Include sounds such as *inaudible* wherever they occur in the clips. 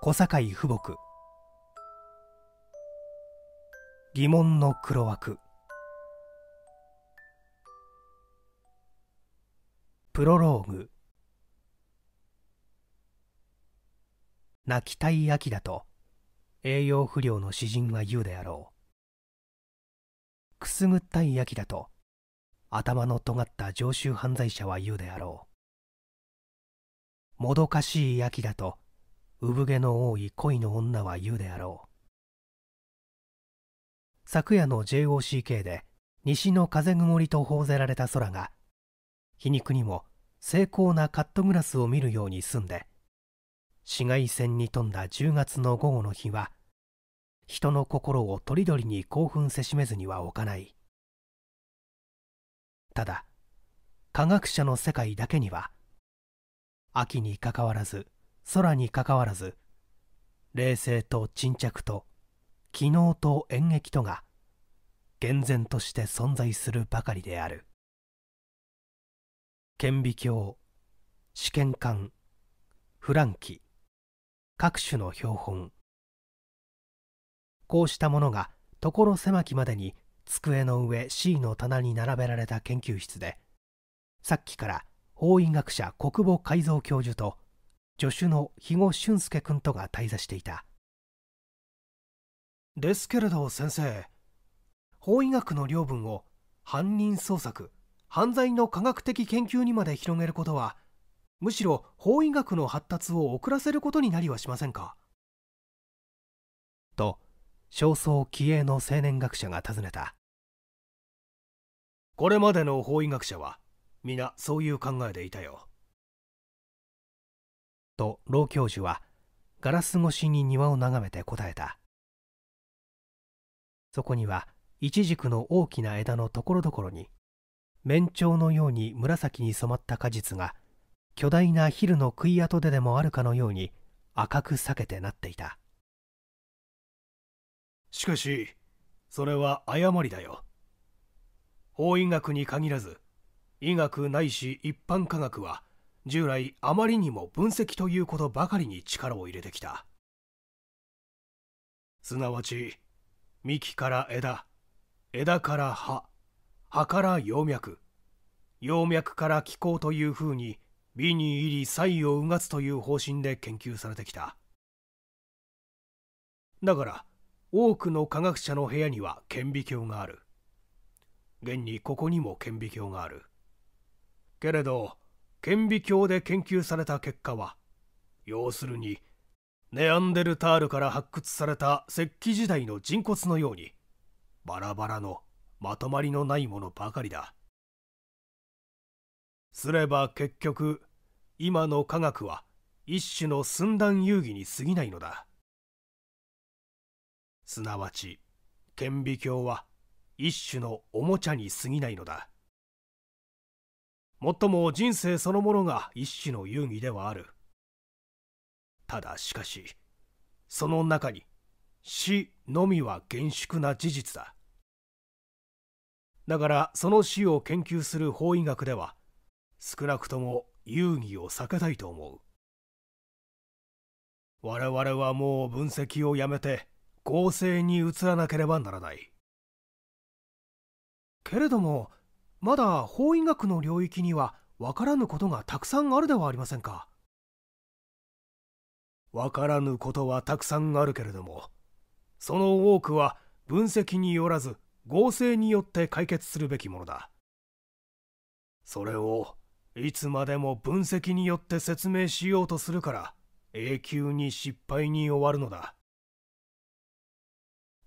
小坂井富木疑問の黒枠プロローグ泣きたい秋だと栄養不良の詩人は言うであろうくすぐったい秋だと頭の尖った常習犯罪者は言うであろうもどかしい秋だと産毛の多い恋の女は言うであろう昨夜の JOCK で西の風曇りと報ぜられた空が皮肉にも精巧なカットグラスを見るように澄んで紫外線に富んだ10月の午後の日は人の心をとりどりに興奮せしめずには置かないただ科学者の世界だけには秋にかかわらず空にかかわらず冷静と沈着と機能と演劇とが厳然として存在するばかりである顕微鏡試験管フランキ各種の標本こうしたものが所狭きまでに机の上 C の棚に並べられた研究室でさっきから法医学者国母改造教授と助手の肥後俊介君とが滞在していたですけれど先生法医学の領分を犯人捜索犯罪の科学的研究にまで広げることはむしろ法医学の発達を遅らせることになりはしませんかと焦燥気鋭の青年学者が尋ねたこれまでの法医学者は皆そういう考えでいたよと老教授はガラス越しに庭を眺めて答えたそこにはイチジクの大きな枝のところどころに面鳥のように紫に染まった果実が巨大なヒルの食い跡ででもあるかのように赤く裂けてなっていたしかしそれは誤りだよ法医学に限らず医学ないし一般科学は従来あまりにも分析ということばかりに力を入れてきたすなわち幹から枝枝から葉葉から葉脈葉脈から気候というふうに美に入り才をうがつという方針で研究されてきただから多くの科学者の部屋には顕微鏡がある現にここにも顕微鏡があるけれど顕微鏡で研究された結果は要するにネアンデルタールから発掘された石器時代の人骨のようにバラバラのまとまりのないものばかりだすれば結局今の科学は一種の寸断遊戯に過ぎないのだすなわち顕微鏡は一種のおもちゃに過ぎないのだもっとも人生そのものが一種の遊戯ではあるただしかしその中に死のみは厳粛な事実だだからその死を研究する法医学では少なくとも遊戯を避けたいと思う我々はもう分析をやめて合成に移らなければならないけれどもまだ法医学の領域にはわからぬことがたくさんあるではありませんかわからぬことはたくさんあるけれどもその多くは分析によらず合成によって解決するべきものだそれをいつまでも分析によって説明しようとするから永久に失敗に終わるのだ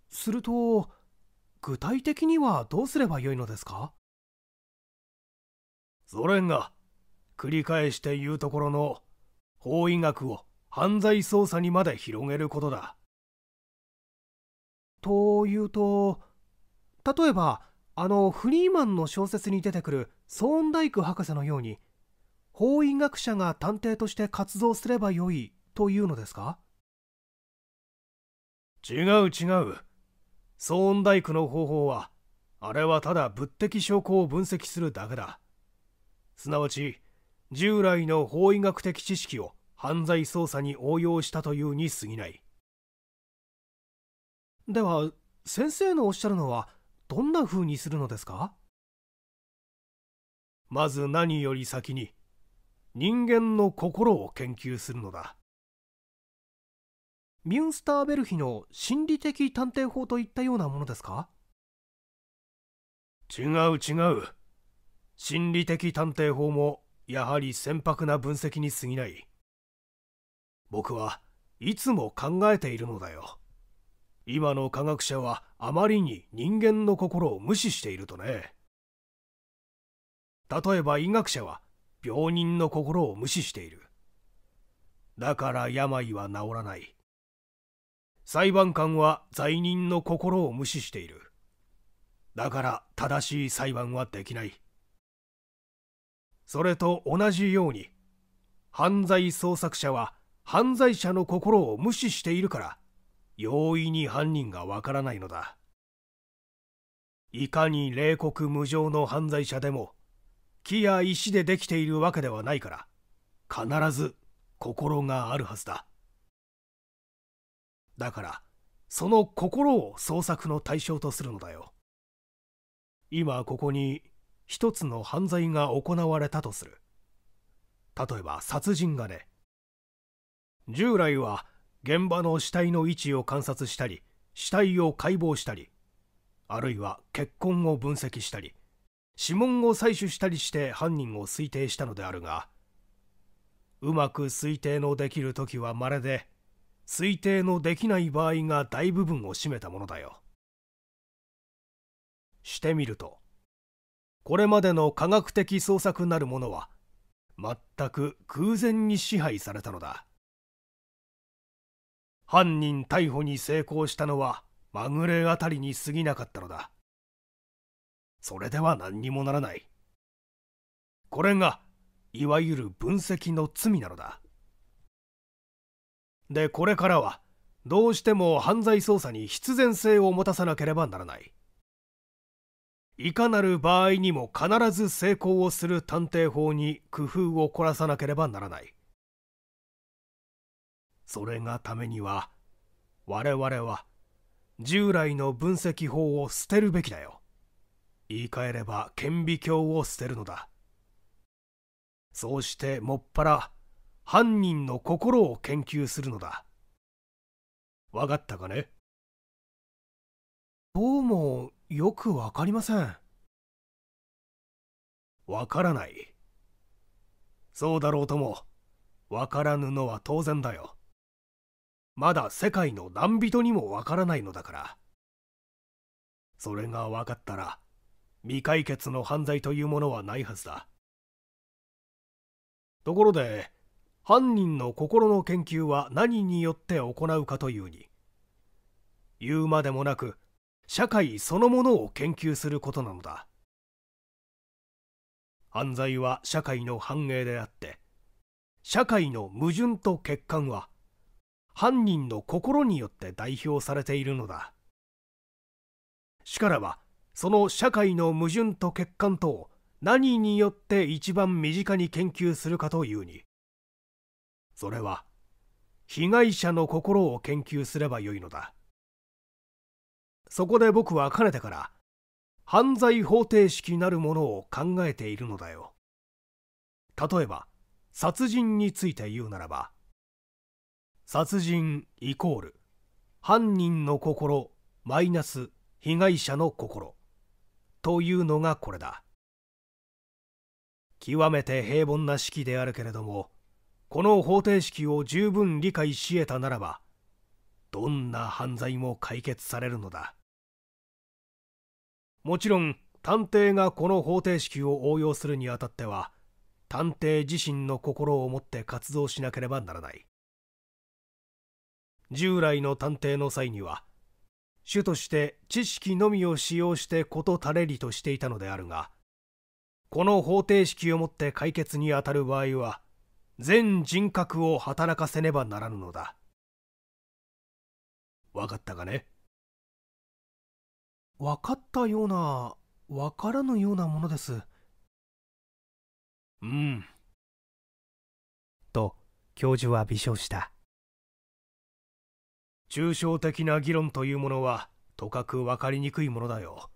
すると具体的にはどうすればよいのですかソ連が繰り返して言うところの法医学を犯罪捜査にまで広げることだ。というと例えばあのフリーマンの小説に出てくるソーンダイク博士のように法医学者が探偵として活動すればよいというのですか違う違うソーンダイクの方法はあれはただ物的証拠を分析するだけだすなわち従来の法医学的知識を犯罪捜査に応用したというに過ぎないでは先生のおっしゃるのはどんな風にするのですかまず何より先に人間の心を研究するのだミュンスターベルヒの心理的探偵法といったようなものですか違う違う心理的探偵法もやはり船舶な分析に過ぎない僕はいつも考えているのだよ今の科学者はあまりに人間の心を無視しているとね例えば医学者は病人の心を無視しているだから病は治らない裁判官は罪人の心を無視しているだから正しい裁判はできないそれと同じように犯罪捜索者は犯罪者の心を無視しているから容易に犯人がわからないのだいかに冷酷無情の犯罪者でも木や石でできているわけではないから必ず心があるはずだだからその心を捜索の対象とするのだよ今ここに一つの犯罪が行われたとする例えば殺人がね従来は現場の死体の位置を観察したり死体を解剖したりあるいは血痕を分析したり指紋を採取したりして犯人を推定したのであるがうまく推定のできる時はまれで推定のできない場合が大部分を占めたものだよしてみるとこれまでの科学的捜索なるものは全く空前に支配されたのだ犯人逮捕に成功したのはまぐれあたりに過ぎなかったのだそれでは何にもならないこれがいわゆる分析の罪なのだでこれからはどうしても犯罪捜査に必然性を持たさなければならないいかなる場合にも必ず成功をする探偵法に工夫を凝らさなければならないそれがためには我々は従来の分析法を捨てるべきだよ言い換えれば顕微鏡を捨てるのだそうしてもっぱら犯人の心を研究するのだ分かったかねどうもよくわかりませんわからないそうだろうともわからぬのは当然だよまだ世界の何人にもわからないのだからそれが分かったら未解決の犯罪というものはないはずだところで犯人の心の研究は何によって行うかというに言うまでもなく社会そのものを研究することなのだ犯罪は社会の繁栄であって社会の矛盾と欠陥は犯人の心によって代表されているのだしからばその社会の矛盾と欠陥とを何によって一番身近に研究するかというにそれは被害者の心を研究すればよいのだ。そこで僕はかねてから犯罪方程式なるものを考えているのだよ例えば殺人について言うならば殺人イコール犯人の心マイナス被害者の心というのがこれだ極めて平凡な式であるけれどもこの方程式を十分理解し得たならばどんな犯罪も解決されるのだ。もちろん探偵がこの方程式を応用するにあたっては探偵自身の心を持って活動しなければならない従来の探偵の際には主として知識のみを使用して事足れりとしていたのであるがこの方程式をもって解決にあたる場合は全人格を働かせねばならぬのだ分かったかね分かったような分からぬようなものですうんと教授は微笑した抽象的な議論というものはとかく分かりにくいものだよ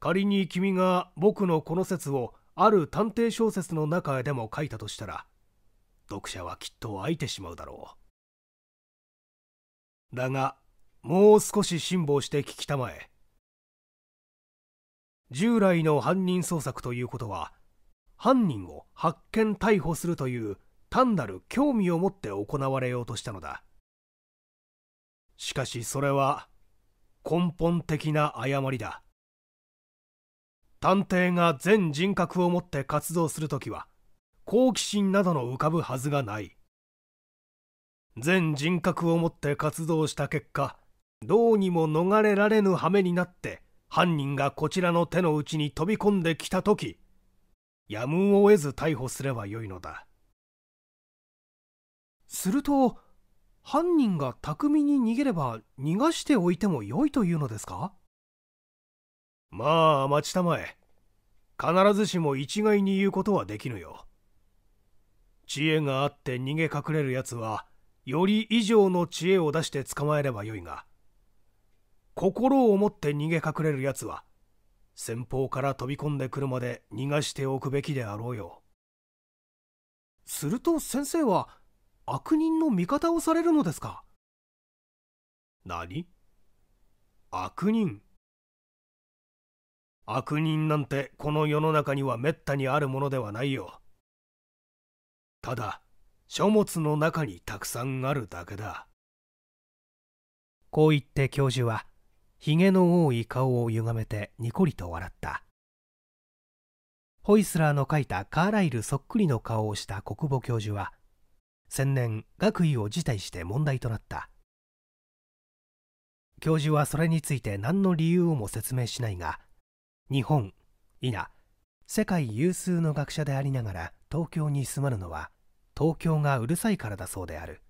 仮に君が僕のこの説をある探偵小説の中でも書いたとしたら読者はきっと飽いてしまうだろうだがもう少し辛抱して聞きたまえ従来の犯人捜索ということは犯人を発見逮捕するという単なる興味を持って行われようとしたのだしかしそれは根本的な誤りだ探偵が全人格を持って活動するときは好奇心などの浮かぶはずがない全人格を持って活動した結果どうにも逃れられぬ羽目になって犯人がこちらの手の内に飛び込んできた時やむを得ず逮捕すればよいのだすると犯人が巧みに逃げれば逃がしておいてもよいというのですかまあ待ちたまえ必ずしも一概に言うことはできぬよ知恵があって逃げ隠れるやつはより以上の知恵を出して捕まえればよいが心を持って逃げ隠れるやつは先方から飛び込んでくるまで逃がしておくべきであろうよすると先生は悪人の味方をされるのですか何悪人悪人なんてこの世の中にはめったにあるものではないよただ書物の中にたくさんあるだけだこう言って教授はひげの多い顔をゆがめてにこりと笑ったホイスラーの描いたカーライルそっくりの顔をした国母教授は先年学位を辞退して問題となった教授はそれについて何の理由をも説明しないが日本いな世界有数の学者でありながら東京に住まるのは東京がうるさいからだそうである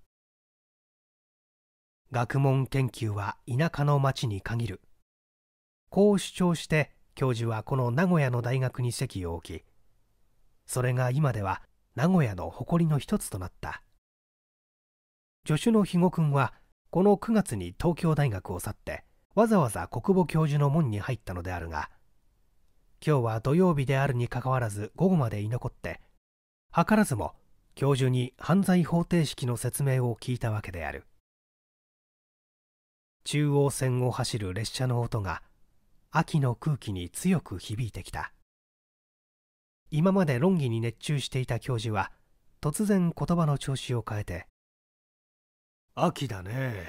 学問研究は田舎の町に限るこう主張して教授はこの名古屋の大学に籍を置きそれが今では名古屋の誇りの一つとなった助手の肥後君はこの9月に東京大学を去ってわざわざ国母教授の門に入ったのであるが今日は土曜日であるにかかわらず午後まで居残って図らずも教授に犯罪方程式の説明を聞いたわけである。中央線を走る列車の音が秋の空気に強く響いてきた今まで論議に熱中していた教授は突然言葉の調子を変えて「秋だね」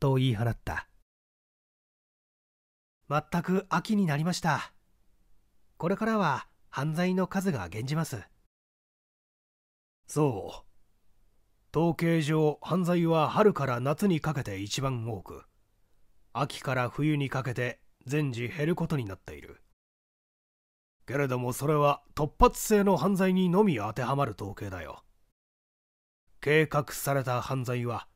と言い放った全く秋になりましたこれからは犯罪の数が減じますそう統計上犯罪は春から夏にかけて一番多く秋から冬にかけて全時減ることになっているけれどもそれは突発性の犯罪にのみ当てはまる統計だよ計画された犯罪は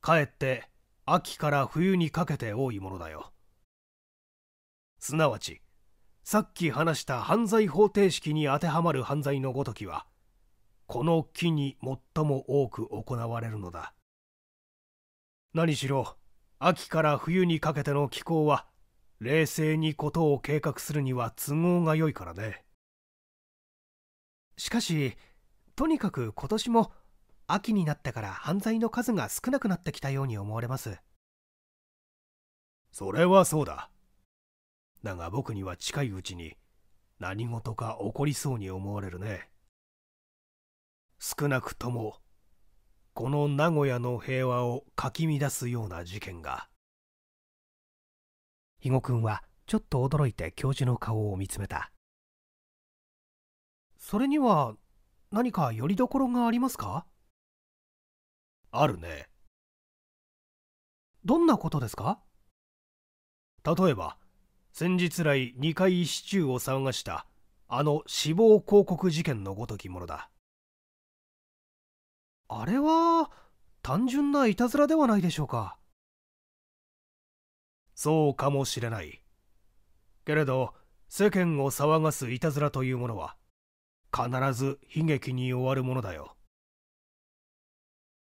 かえって秋から冬にかけて多いものだよすなわちさっき話した犯罪方程式に当てはまる犯罪のごときはこの木に最も多く行われるのだ何しろ秋から冬にかけての気候は冷静にことを計画するには都合が良いからねしかしとにかく今年も秋になってから犯罪の数が少なくなってきたように思われますそれはそうだだが僕には近いうちに何事か起こりそうに思われるね少なくともこの名古屋の平和をかき乱すような事件が肥後君はちょっと驚いて教授の顔を見つめたそれには何かよりどころがありますかあるねどんなことですか例えば先日来2回シチューを騒がしたあの死亡広告事件のごときものだあれは単純ないたずらではないでしょうかそうかもしれないけれど世間を騒がすいたずらというものは必ず悲劇に終わるものだよ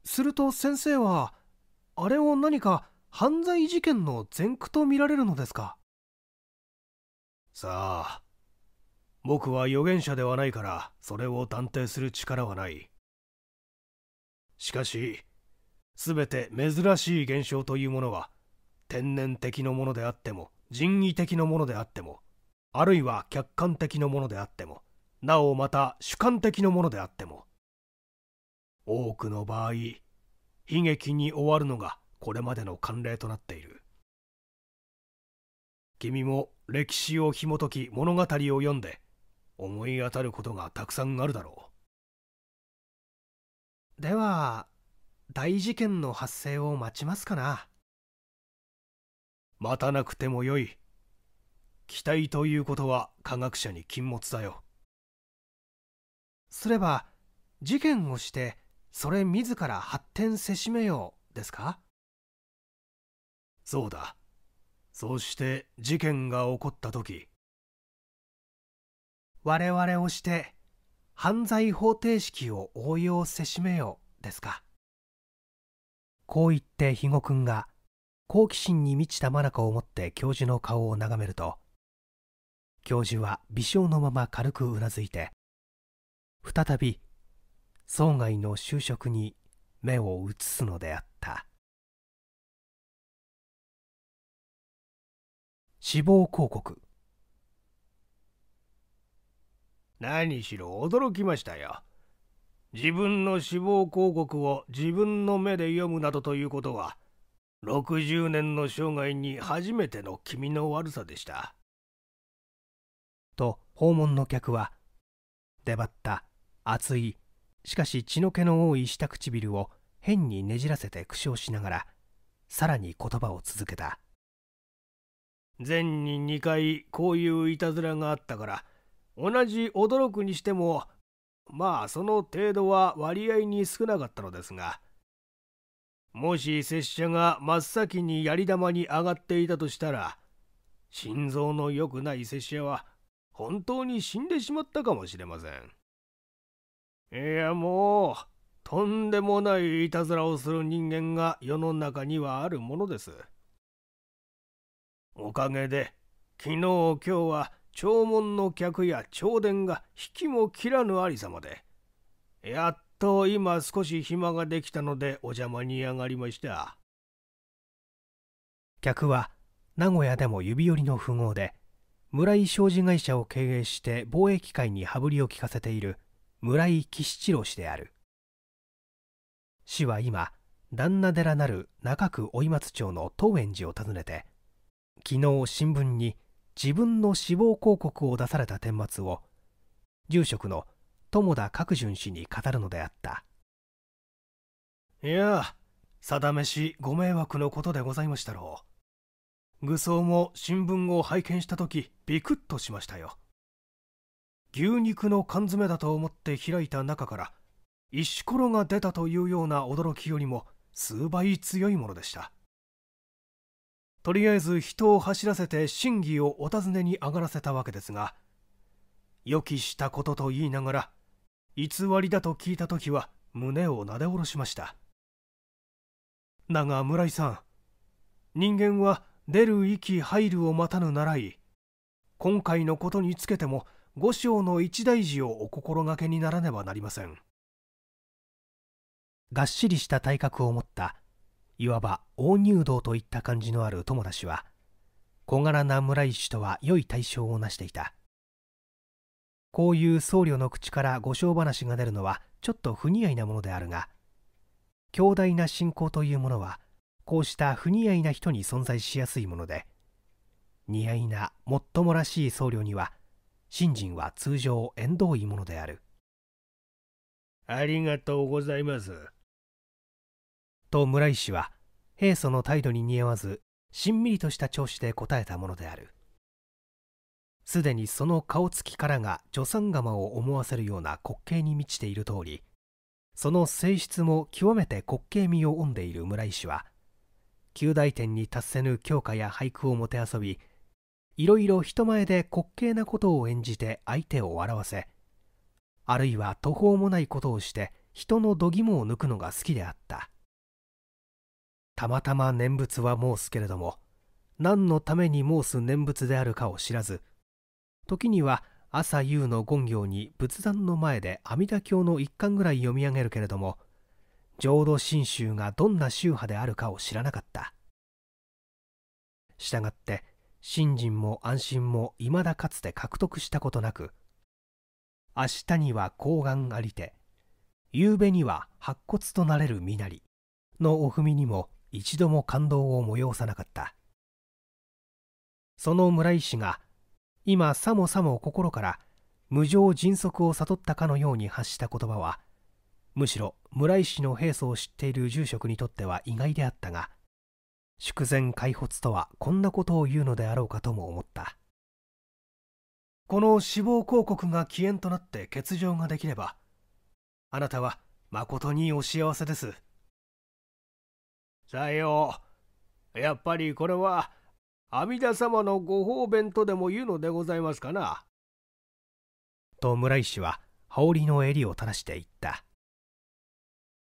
すると先生はあれを何か犯罪事件の前駆と見られるのですかさあ僕は預言者ではないからそれを断定する力はないしかし全て珍しい現象というものは天然的のものであっても人為的のものであってもあるいは客観的のものであってもなおまた主観的のものであっても多くの場合悲劇に終わるのがこれまでの慣例となっている君も歴史を紐解き物語を読んで思い当たることがたくさんあるだろうでは大事件の発生を待ちますかな待たなくてもよい期待ということは科学者に禁物だよすれば事件をしてそれ自ら発展せしめようですかそうだそうして事件が起こった時我々をして犯罪方程式を応用せしめよですかこう言って肥後君が好奇心に満ちたな中を持って教授の顔を眺めると教授は微笑のまま軽くうなずいて再び生涯の就職に目を移すのであった死亡広告何しろ驚きましたよ。自分の死亡広告を自分の目で読むなどということは、60年の生涯に初めての君の悪さでした。と訪問の客は出張った熱いしかし血の気の多い下唇を変にねじらせて苦笑しながらさらに言葉を続けた前に2回こういういたずらがあったから同じ驚くにしてもまあその程度は割合に少なかったのですがもし拙者が真っ先に槍玉に上がっていたとしたら心臓の良くない拙者は本当に死んでしまったかもしれませんいやもうとんでもないいたずらをする人間が世の中にはあるものですおかげで昨日今日は弔問の客や弔電が引きも切らぬありさまでやっと今少し暇ができたのでお邪魔に上がりました客は名古屋でも指折りの富豪で村井商事会社を経営して貿易会に羽振りを利かせている村井吉七郎氏である氏は今旦那寺なる中区老松町の東園寺を訪ねて昨日新聞に「自分の死亡広告を出された顛末を住職の友田角順氏に語るのであったいや定めしご迷惑のことでございましたろう愚僧も新聞を拝見した時ビクッとしましたよ牛肉の缶詰だと思って開いた中から石ころが出たというような驚きよりも数倍強いものでしたとりあえず人を走らせて真偽をお尋ねに上がらせたわけですが予期したことと言いながら偽りだと聞いた時は胸をなで下ろしましただが村井さん人間は出る息入るを待たぬ習い今回のことにつけても五章の一大事をお心がけにならねばなりませんがっしりした体格を持ったいわば大入道といった感じのある友達は小柄な村石とは良い対象をなしていたこういう僧侶の口からご唱話が出るのはちょっと不似合いなものであるが強大な信仰というものはこうした不似合いな人に存在しやすいもので似合いなもっともらしい僧侶には信心は通常縁遠いものであるありがとうございますと村井氏は平素の態度に似合わずしんみりとした調子で答えたものであるすでにその顔つきからが助産釜を思わせるような滑稽に満ちている通りその性質も極めて滑稽味を帯んでいる村井氏は旧大点に達せぬ強化や俳句をもてあそびいろいろ人前で滑稽なことを演じて相手を笑わせあるいは途方もないことをして人の度肝を抜くのが好きであったたまたま念仏は申すけれども何のために申す念仏であるかを知らず時には朝夕の権行に仏壇の前で阿弥陀経の一巻ぐらい読み上げるけれども浄土真宗がどんな宗派であるかを知らなかったしたがって信心も安心もいまだかつて獲得したことなく明日には高願ありて夕べには白骨となれる身なりのお踏みにも一度も感動を催さなかったその村井氏が今さもさも心から無常迅速を悟ったかのように発した言葉はむしろ村井氏の平素を知っている住職にとっては意外であったが祝前開発とはこんなことを言うのであろうかとも思ったこの死亡広告が起源となって欠場ができればあなたはまことにお幸せですさよう。やっぱりこれは、阿弥陀様のご方便とでも言うのでございますかな。と村石は羽織の襟を垂らしていった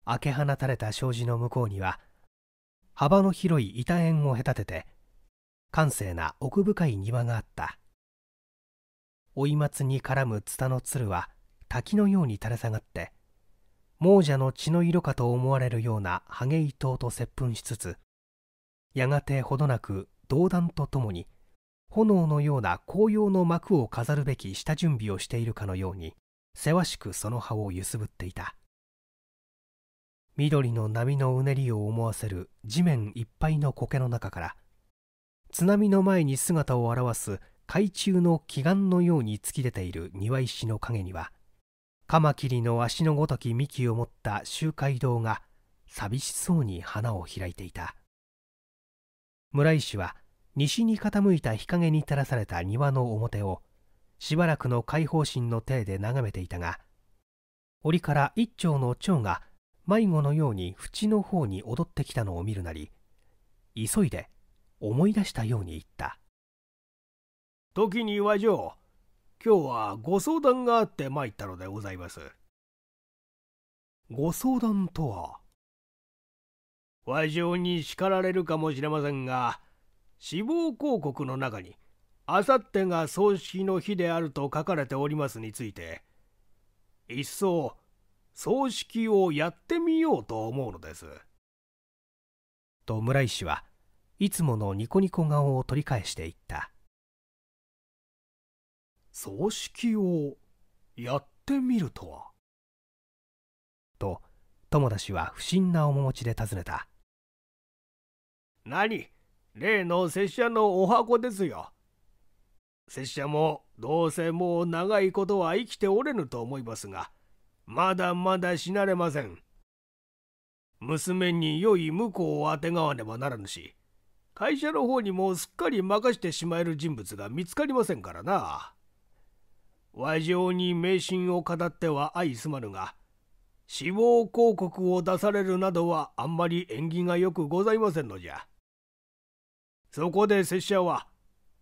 開け放たれた障子の向こうには幅の広い板縁を隔てて閑静な奥深い庭があった追松に絡むツタのつるは滝のように垂れ下がって亡者の血の色かと思われるようなハゲ糸と接吻しつつやがてほどなく銅弾とともに炎のような紅葉の幕を飾るべき下準備をしているかのようにせわしくその葉を揺すぶっていた緑の波のうねりを思わせる地面いっぱいの苔の中から津波の前に姿を現す海中の奇岩のように突き出ている庭石の影にはカマキリの足のごとき幹を持った周回堂が寂しそうに花を開いていた村石は西に傾いた日陰に垂らされた庭の表をしばらくの開放心の体で眺めていたが檻から一丁の蝶が迷子のように縁の方に踊ってきたのを見るなり急いで思い出したように言った「時に和上今日はご相談があって参ったのでございます。ご相談とは和上に叱られるかもしれませんが、死亡広告の中に、あさってが葬式の日であると書かれておりますについて、一層、葬式をやってみようと思うのです。と村井氏はいつものニコニコ顔を取り返していった。葬式をやってみるとは。と友達は不審な面持ちで尋ねた。何例の拙者のお箱ですよ。拙者もどうせもう長いことは生きておれぬと思いますがまだまだ死なれません娘に良い婿をあてがわねばならぬし会社の方にもすっかり任してしまえる人物が見つかりませんからな和上に迷信を語っては相すまぬが死亡広告を出されるなどはあんまり縁起がよくございませんのじゃそこで拙者は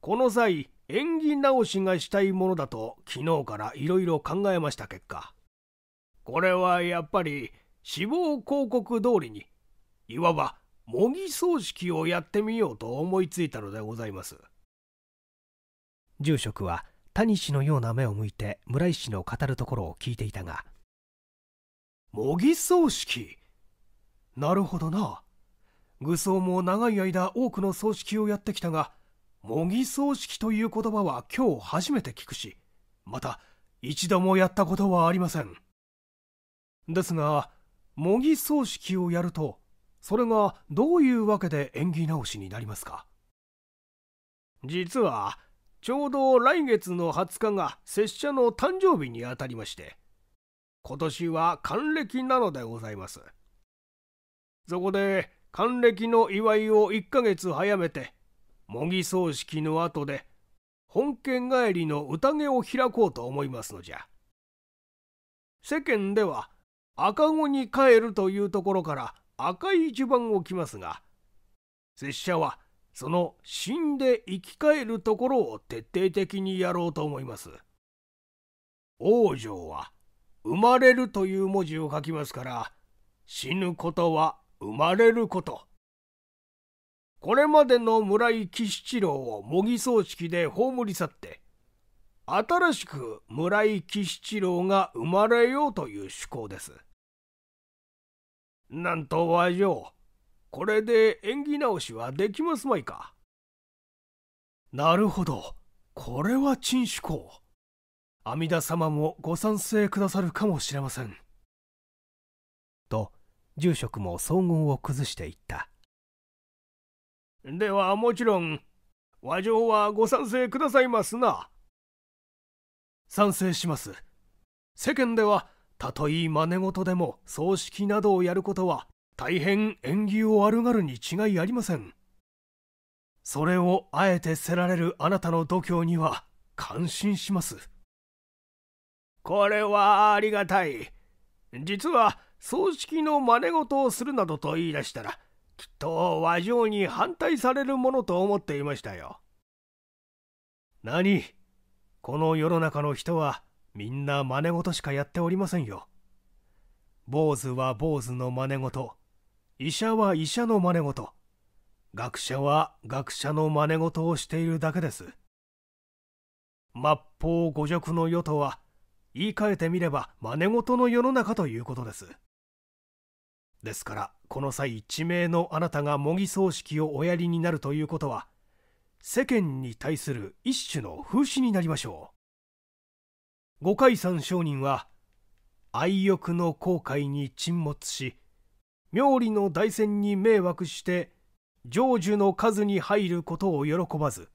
この際縁起直しがしたいものだと昨日からいろいろ考えました結果これはやっぱり死亡広告通りにいわば模擬葬式をやってみようと思いついたのでございます住職は「谷氏のような目を向いて村井氏の語るところを聞いていたが模擬葬式なるほどな愚僧も長い間多くの葬式をやってきたが模擬葬式という言葉は今日初めて聞くしまた一度もやったことはありませんですが模擬葬式をやるとそれがどういうわけで縁起直しになりますか実はちょうど来月の20日が拙者の誕生日にあたりまして、今年は還暦なのでございます。そこで、還暦の祝いを1ヶ月早めて、模擬葬式の後で、本家帰りの宴を開こうと思いますのじゃ。世間では、赤子に帰るというところから赤い一番を着ますが、拙者はその死んで生き返るところを徹底的にやろうと思います。往生は生まれるという文字を書きますから死ぬことは生まれること。これまでの村井喜七郎を模擬葬式で葬り去って新しく村井喜七郎が生まれようという趣向です。なんと和上これで演技直しはできますまいか。なるほど。これは陳主公。阿弥陀様もご賛成くださるかもしれません。と、住職も総合を崩していった。ではもちろん、和上はご賛成くださいますな。賛成します。世間では、たとえ真似事でも葬式などをやることは大変縁起を悪がるに違いありませんそれをあえてせられるあなたの度胸には感心しますこれはありがたい実は葬式の真似事をするなどと言い出したらきっと和上に反対されるものと思っていましたよ何この世の中の人はみんな真似事しかやっておりませんよ坊主は坊主の真似事医者は医者の真似事学者は学者の真似事をしているだけです末法五辱の世とは言い換えてみれば真似事の世の中ということですですからこの際地名のあなたが模擬葬式をおやりになるということは世間に対する一種の風刺になりましょう五海山商人は愛欲の後悔に沈没し妙理の大戦に迷惑して成就の数に入ることを喜ばず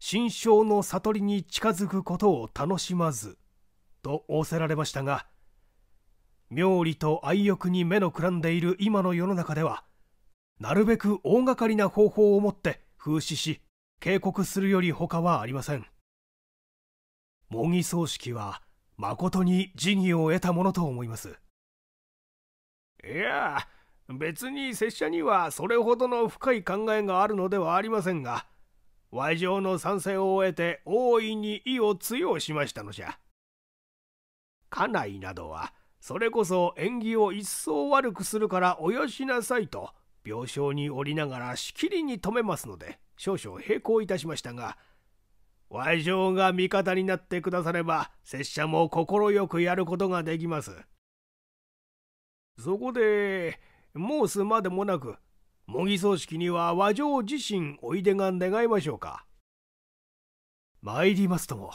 心象の悟りに近づくことを楽しまずと仰せられましたが妙理と愛欲に目のくらんでいる今の世の中ではなるべく大掛かりな方法をもって風刺し警告するより他はありません模擬葬式は誠に辞儀を得たものと思いますいや別に拙者にはそれほどの深い考えがあるのではありませんが和上の賛成を終えて大いに意を強しましたのじゃ家内などはそれこそ縁起を一層悪くするからおよしなさいと病床におりながらしきりに止めますので少々並行いたしましたが和上が味方になってくだされば拙者も快くやることができます。そこで申すまでもなく模擬葬式には和上自身おいでが願いましょうか参りますとも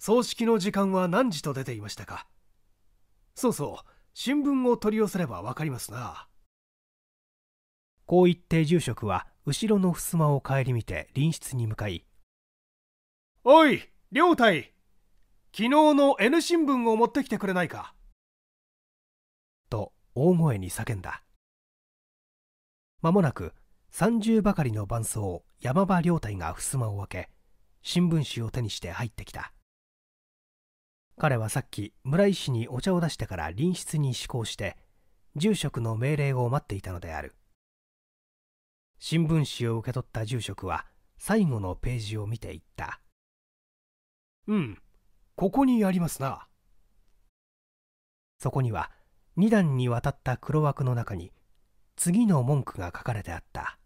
葬式の時間は何時と出ていましたかそうそう新聞を取り寄せれば分かりますなこう言って住職は後ろの襖を顧みて隣室に向かい「おい亮太昨日の N 新聞を持ってきてくれないかと大声に叫んだ間もなく30ばかりの伴奏山場両隊が襖を開け新聞紙を手にして入ってきた彼はさっき村井氏にお茶を出してから隣室に志向して住職の命令を待っていたのである新聞紙を受け取った住職は最後のページを見ていった「うんここにありますな」そこには2段にわたった黒枠の中に次の文句が書かれてあった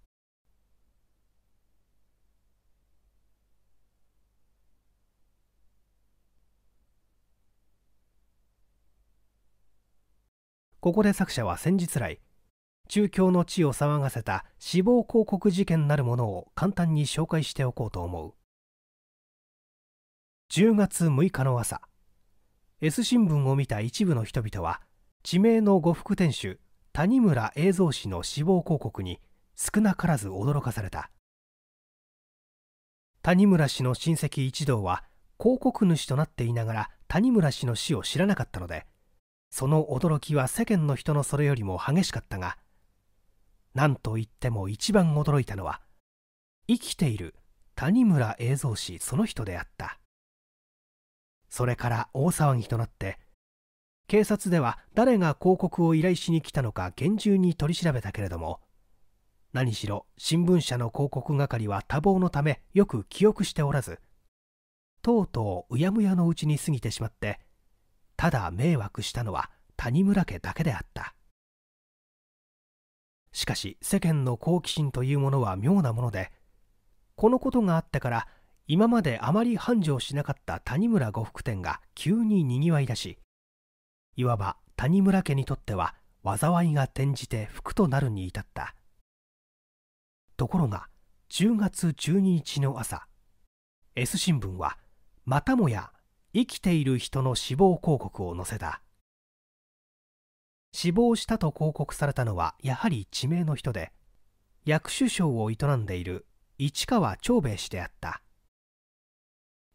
ここで作者は先日来中共の地を騒がせた死亡広告事件なるものを簡単に紹介しておこうと思う10月6日の朝 S 新聞を見た一部の人々は地名の呉服店主谷村栄三氏の死亡広告に少なからず驚かされた谷村氏の親戚一同は広告主となっていながら谷村氏の死を知らなかったのでその驚きは世間の人のそれよりも激しかったが何といっても一番驚いたのは生きている谷村栄三氏その人であったそれから大騒ぎとなって警察では誰が広告を依頼しに来たのか厳重に取り調べたけれども何しろ新聞社の広告係は多忙のためよく記憶しておらずとうとううやむやのうちに過ぎてしまってただ迷惑したのは谷村家だけであったしかし世間の好奇心というものは妙なものでこのことがあってから今まであまり繁盛しなかった谷村呉服店が急ににぎわいだしいわば谷村家にとっては災いが転じて福となるに至ったところが10月12日の朝 S 新聞はまたもや生きている人の死亡広告を載せた死亡したと広告されたのはやはり地名の人で役首相を営んでいる市川長兵衛氏であった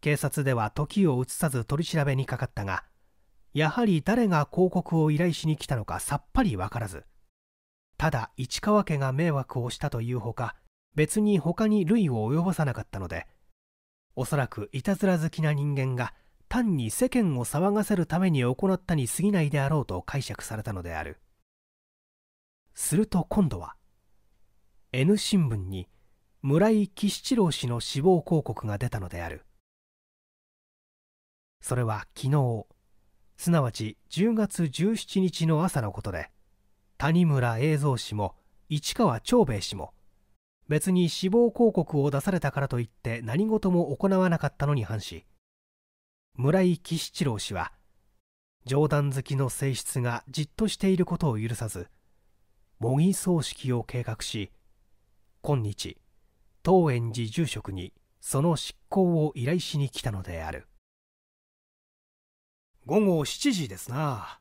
警察では時を移さず取り調べにかかったがやはり誰が広告を依頼しに来たのかさっぱりわからずただ市川家が迷惑をしたというほか別に他に類を及ぼさなかったのでおそらくいたずら好きな人間が単に世間を騒がせるために行ったに過ぎないであろうと解釈されたのであるすると今度は N 新聞に村井喜七郎氏の死亡広告が出たのであるそれは昨日すなわち10月17日の朝のことで谷村栄三氏も市川長兵衛氏も別に死亡広告を出されたからといって何事も行わなかったのに反し村井喜七郎氏は冗談好きの性質がじっとしていることを許さず模擬葬式を計画し今日東園寺住職にその執行を依頼しに来たのである。午後7時ですな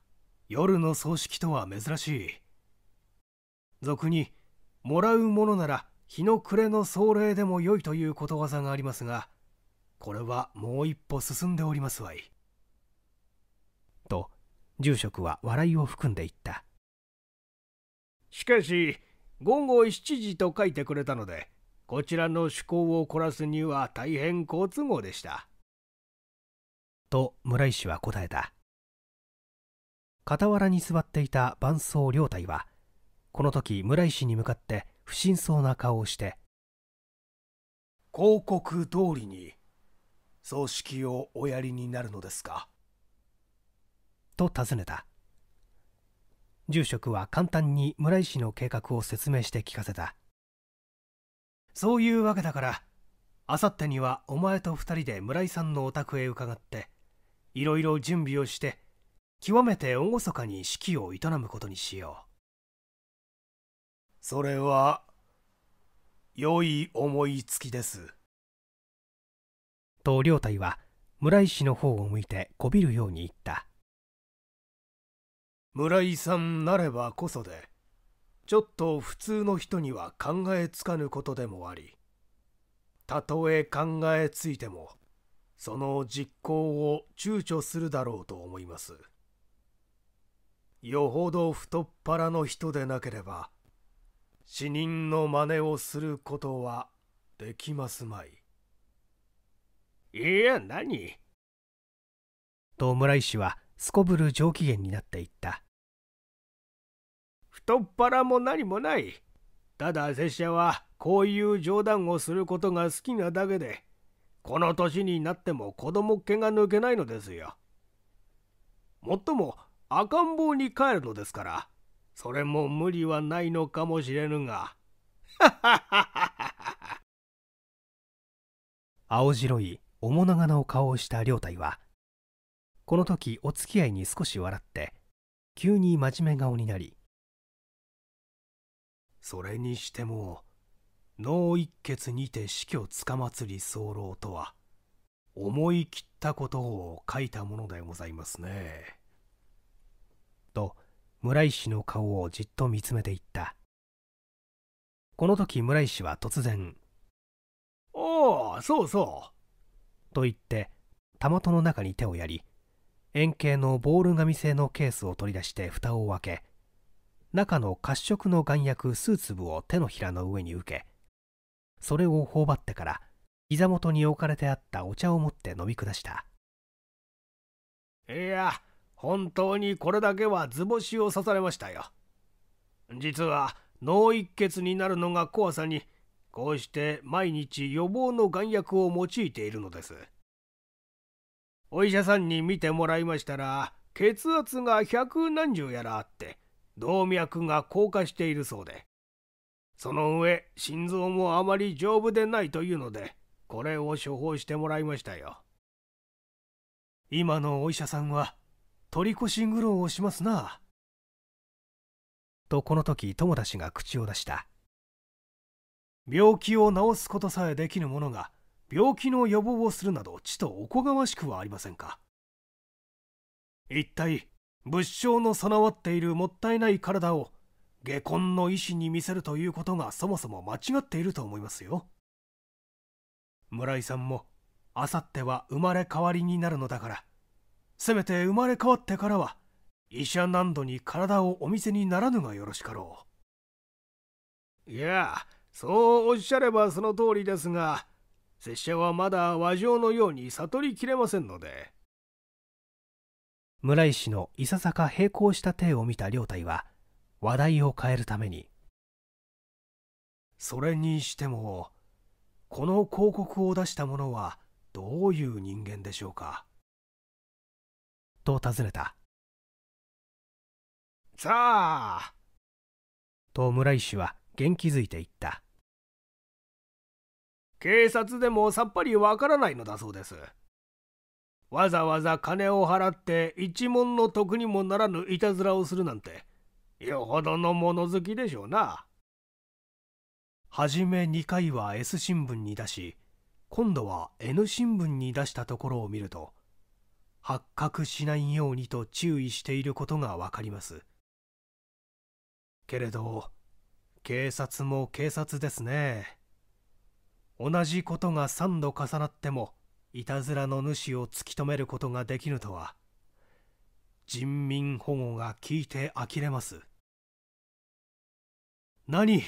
夜の葬式とは珍しい俗にもらうものなら日の暮れの葬礼でも良いということわざがありますがこれはもう一歩進んでおりますわいと住職は笑いを含んでいったしかし午後7時と書いてくれたのでこちらの趣向を凝らすには大変好都合でしたと村井氏は答えた傍らに座っていた伴奏両隊はこの時村井氏に向かって不審そうな顔をして広告通りに葬式をおやりになるのですかと尋ねた住職は簡単に村井氏の計画を説明して聞かせたそういうわけだからあさってにはお前と2人で村井さんのお宅へ伺っていろいろ準備をして極めて厳かに式を営むことにしようそれは良い思いつきですと両太は村井氏の方を向いてこびるように言った村井さんなればこそでちょっと普通の人には考えつかぬことでもありたとえ考えついてもその実行を躊躇するだろうと思います。よほど太っ腹の人でなければ、死人の真似をすることはできますまい。いや、何と村師はすこぶる上機嫌になっていった。太っ腹も何もない。ただ拙者はこういう冗談をすることが好きなだけで。この年になっても子供っ気が抜けないのですよ。もっとも赤ん坊に帰るのですから、それも無理はないのかもしれぬが。*laughs* 青白い面長の顔をした良太は、この時お付き合いに少し笑って、急に真面目顔になり、それにしても、脳一血にて死去つかまつり候とは思い切ったことを書いたものでございますね。と村氏の顔をじっと見つめていったこの時村氏は突然「おおそうそう」と言って玉戸の中に手をやり円形のボール紙製のケースを取り出して蓋を開け中の褐色の丸薬数粒を手のひらの上に受けそれを頬張ってから膝元に置かれてあったお茶を持って飲み下したいや本当にこれだけは図星を刺されましたよ実は脳一血になるのが怖さにこうして毎日予防の眼薬を用いているのですお医者さんに診てもらいましたら血圧が百何十やらあって動脈が硬化しているそうでその上心臓もあまり丈夫でないというのでこれを処方してもらいましたよ今のお医者さんは取り越し苦労をしますなとこの時友達が口を出した病気を治すことさえできぬ者が病気の予防をするなどちとおこがましくはありませんか一体仏性の備わっているもったいない体を下根の意思に見せるということがそもそも間違っていると思いますよ村井さんもあさっては生まれ変わりになるのだからせめて生まれ変わってからは医者何度に体をお見せにならぬがよろしかろういやそうおっしゃればその通りですが拙者はまだ和上のように悟りきれませんので村井氏のいささか並行した体を見た両隊は話題を変えるためにそれにしてもこの広告を出した者はどういう人間でしょうかと尋ねたさあと村師は元気づいていった警察でもさっぱりわからないのだそうですわざわざ金を払って一文の得にもならぬいたずらをするなんてよほどの物好きでしょうな。はじめ2回は S 新聞に出し今度は N 新聞に出したところを見ると発覚しないようにと注意していることがわかりますけれど警察も警察ですね同じことが3度重なってもいたずらの主を突き止めることができぬとは人民保護が聞いて呆れます何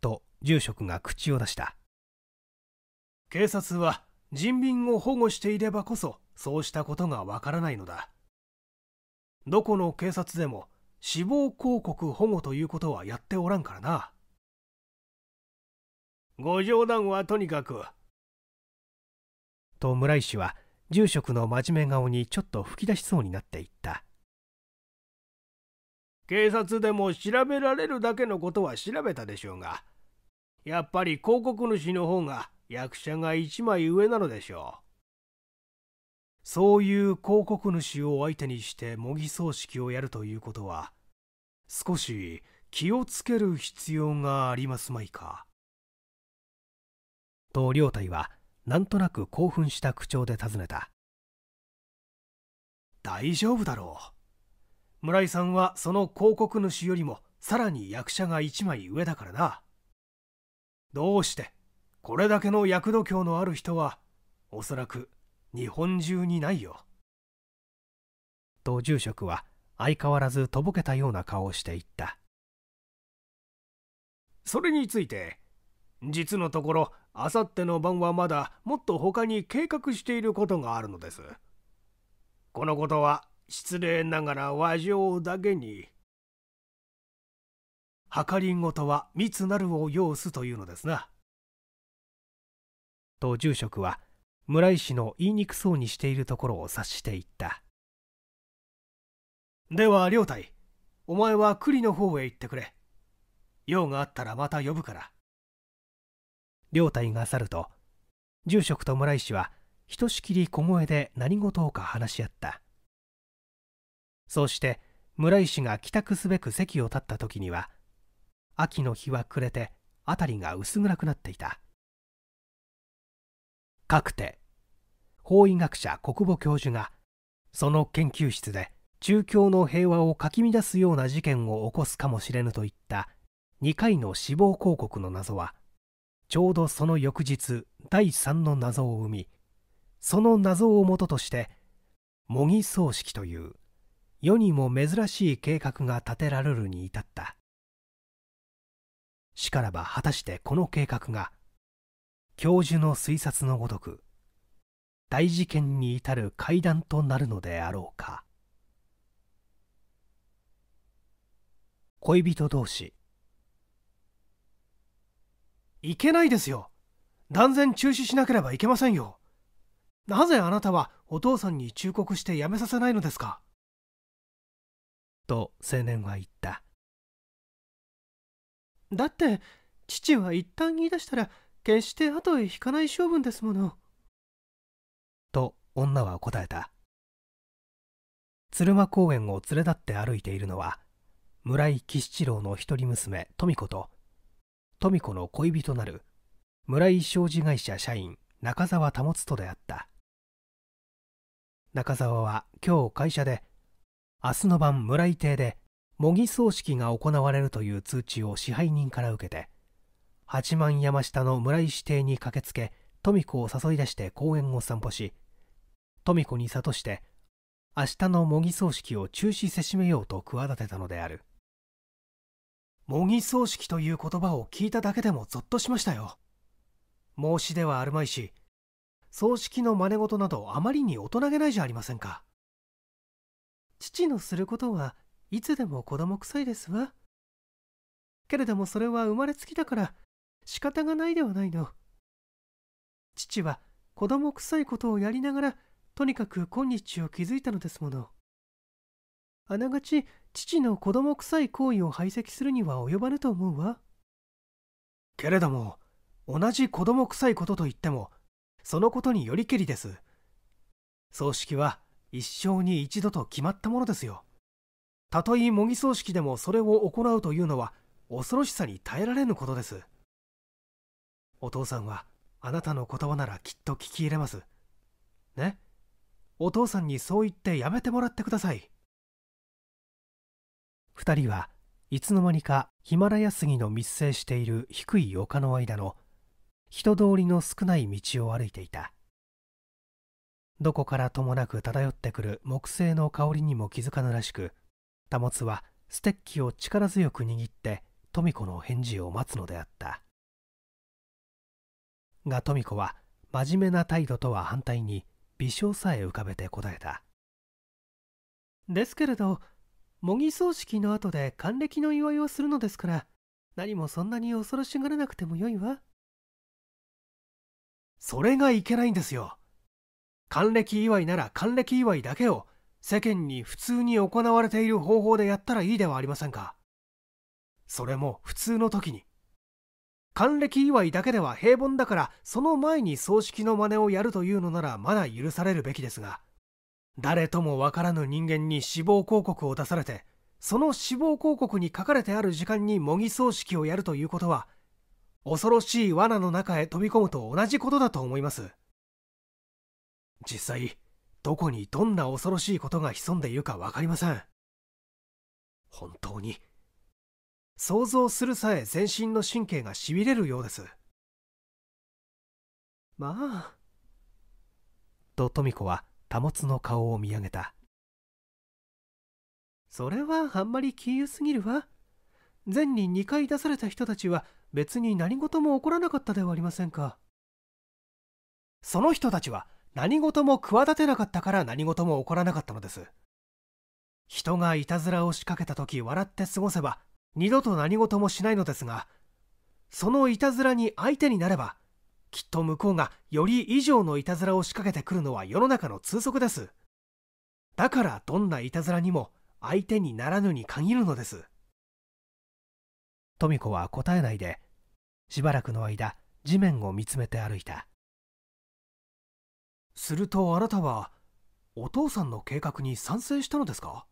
と住職が口を出した警察は人民を保護していればこそそうしたことがわからないのだどこの警察でも死亡広告保護ということはやっておらんからなご冗談はとにかくと村井氏は住職の真面目顔にちょっと吹き出しそうになっていった警察でも調べられるだけのことは調べたでしょうが、やっぱり広告主の方が役者が一枚上なのでしょう。そういう広告主を相手にして模擬葬式をやるということは、少し気をつける必要がありますまいか。と、両太は、なんとなく興奮した口調で尋ねた。大丈夫だろう。村井さんはその広告主よりもさらに役者が一枚上だからなどうしてこれだけの役度胸のある人はおそらく日本中にないよと住職は相変わらずとぼけたような顔をしていったそれについて実のところあさっての晩はまだもっと他に計画していることがあるのですこのことは失礼ながら和上だけにかりごとは密なるを要すというのですな。と住職は村井氏の言いにくそうにしているところを察していったでは両太お前は栗の方へ行ってくれ用があったらまた呼ぶから両太が去ると住職と村井氏はひとしきり小声で何事をか話し合ったそうして村井氏が帰宅すべく席を立った時には秋の日は暮れて辺りが薄暗くなっていたかくて法医学者国母教授がその研究室で中共の平和をかき乱すような事件を起こすかもしれぬといった2回の死亡広告の謎はちょうどその翌日第3の謎を生みその謎をもととして模擬葬式という世にも珍しい計画が立てられるに至ったしからば果たしてこの計画が教授の推察のごとく大事件に至る階談となるのであろうか恋人同士いけないですよ断然中止しなければいけませんよなぜあなたはお父さんに忠告してやめさせないのですかと青年は言っただって父は一旦言い出したら決して後へ引かない性分ですものと女は答えた鶴間公園を連れ立って歩いているのは村井喜七郎の一人娘富子と富子の恋人なる村井商事会社社員中澤保とであった中澤は今日会社で明日の晩村井邸で模擬葬式が行われるという通知を支配人から受けて八幡山下の村井市邸に駆けつけ富子を誘い出して公園を散歩し富子に諭して明日の模擬葬式を中止せしめようと企てたのである模擬葬式という言葉を聞いただけでもゾッとしましたよ孟子ではあるまいし葬式の真似事などあまりに大人げないじゃありませんか父のすることはいつでも子供臭いですわけれどもそれは生まれつきだから仕方がないではないの父は子供臭いことをやりながらとにかく今日を築いたのですものあながち父の子供臭い行為を排斥するには及ばぬと思うわけれども同じ子供臭いことといってもそのことによりけりです葬式は一生に一度と決まったものですよたとえ模擬葬式でもそれを行うというのは恐ろしさに耐えられぬことですお父さんはあなたの言葉ならきっと聞き入れますねお父さんにそう言ってやめてもらってください2人はいつの間にかヒマラヤ杉の密生している低い丘の間の人通りの少ない道を歩いていたどこからともなく漂ってくる木製の香りにも気づかぬらしく保つはステッキを力強く握って富子の返事を待つのであったが富子は真面目な態度とは反対に微笑さえ浮かべて答えたですけれど模擬葬式の後で還暦の祝いをするのですから何もそんなに恐ろしがらなくてもよいわそれがいけないんですよ還暦祝いなら還暦祝いだけを世間に普通に行われている方法でやったらいいではありませんかそれも普通の時に還暦祝いだけでは平凡だからその前に葬式の真似をやるというのならまだ許されるべきですが誰ともわからぬ人間に死亡広告を出されてその死亡広告に書かれてある時間に模擬葬式をやるということは恐ろしい罠の中へ飛び込むと同じことだと思います。実際どこにどんな恐ろしいことが潜んでいるか分かりません本当に想像するさえ全身の神経がしびれるようですまあと富子は保つの顔を見上げたそれはあんまり杞憂すぎるわ前に2回出された人たちは別に何事も起こらなかったではありませんかその人たちは何事も企てなかったから何事も起こらなかったのです人がいたずらを仕掛けた時笑って過ごせば二度と何事もしないのですがそのいたずらに相手になればきっと向こうがより以上のいたずらを仕掛けてくるのは世の中の通則ですだからどんないたずらにも相手にならぬに限るのです富子は答えないでしばらくの間地面を見つめて歩いたするとあなたはお父さんの計画に賛成したのですか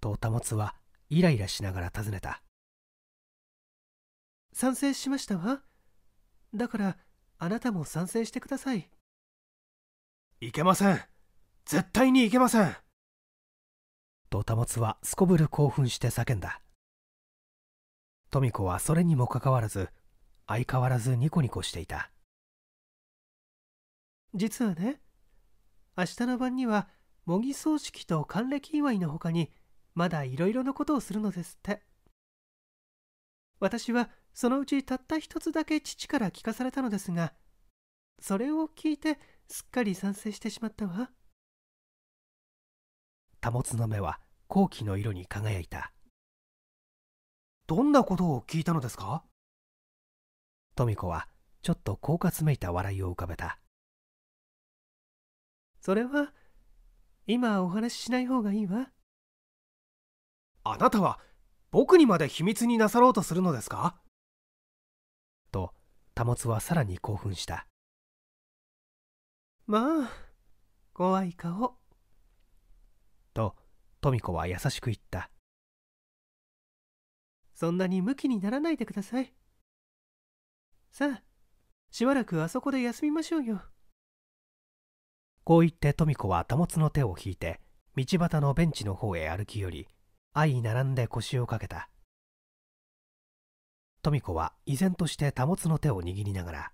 と保つはイライラしながら尋ねた賛成しましたわだからあなたも賛成してくださいいけません絶対にいけませんと保つはすこぶる興奮して叫んだ富子はそれにもかかわらず相変わらずニコニコしていた実はね明日の晩には模擬葬式と還暦祝いのほかにまだいろいろなことをするのですって私はそのうちたった一つだけ父から聞かされたのですがそれを聞いてすっかり賛成してしまったわ保つの目は好奇の色に輝いたどんなことを聞いたのですか富子はちょっと狡猾めいた笑いを浮かべたそれは今お話ししない方がいいわあなたは僕にまで秘密になさろうとするのですかと保つはさらに興奮したまあ怖い顔と富子は優しく言ったそんなにムキにならないでくださいさあしばらくあそこで休みましょうよこう言って富子は保の手を引いて道端のベンチの方へ歩き寄り相並んで腰をかけた富子は依然として保の手を握りながら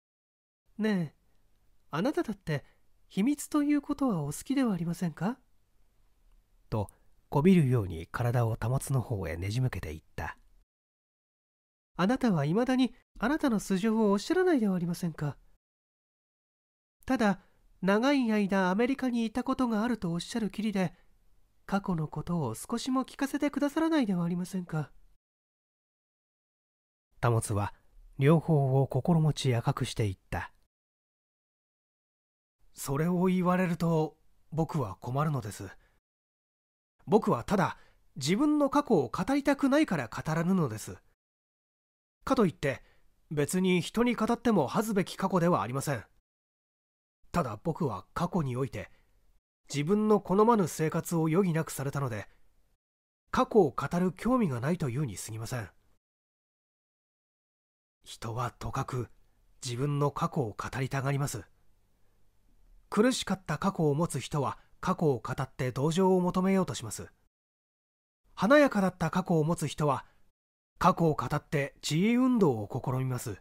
「ねえあなただって秘密ということはお好きではありませんか?」とこびるように体を保の方へねじ向けていった「あなたはいまだにあなたの素性をおっしゃらないではありませんか」ただ長い間アメリカにいたことがあるとおっしゃるきりで過去のことを少しも聞かせてくださらないではありませんか保つは両方を心持ち赤くしていったそれを言われると僕は困るのです僕はただ自分の過去を語りたくないから語らぬのですかといって別に人に語っても恥ずべき過去ではありませんただ僕は過去において自分の好まぬ生活を余儀なくされたので過去を語る興味がないというにすぎません人はとかく自分の過去を語りたがります苦しかった過去を持つ人は過去を語って同情を求めようとします華やかだった過去を持つ人は過去を語って地位運動を試みます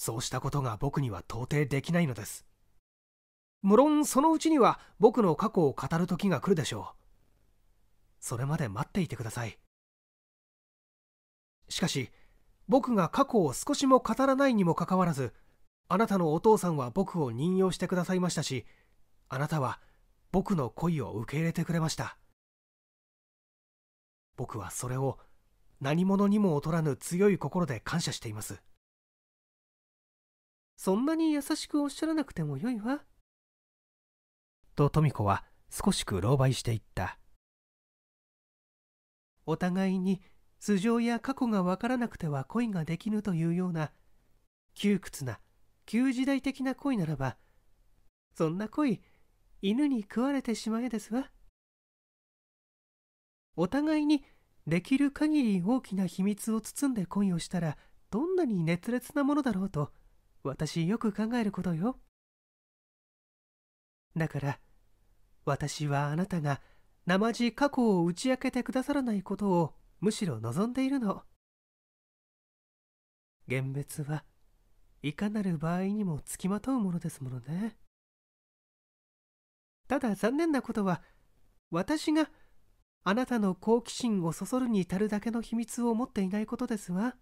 そうしたことが僕には到底できないのです無論そのうちには僕の過去を語る時が来るでしょうそれまで待っていてくださいしかし僕が過去を少しも語らないにもかかわらずあなたのお父さんは僕を任用してくださいましたしあなたは僕の恋を受け入れてくれました僕はそれを何者にも劣らぬ強い心で感謝していますそんなに優しくおっしゃらなくてもよいわ。と富子は少しく狼狽していった。お互いに素性や過去がわからなくては恋ができぬというような窮屈な旧時代的な恋ならばそんな恋犬に食われてしまえですわお互いにできる限り大きな秘密を包んで恋をしたらどんなに熱烈なものだろうと私よく考えることよだから私はあなたがなまじ過去を打ち明けてくださらないことをむしろ望んでいるの幻滅はいかなる場合にもつきまとうものですものねただ残念なことは私があなたの好奇心をそそるに足るだけの秘密を持っていないことですわ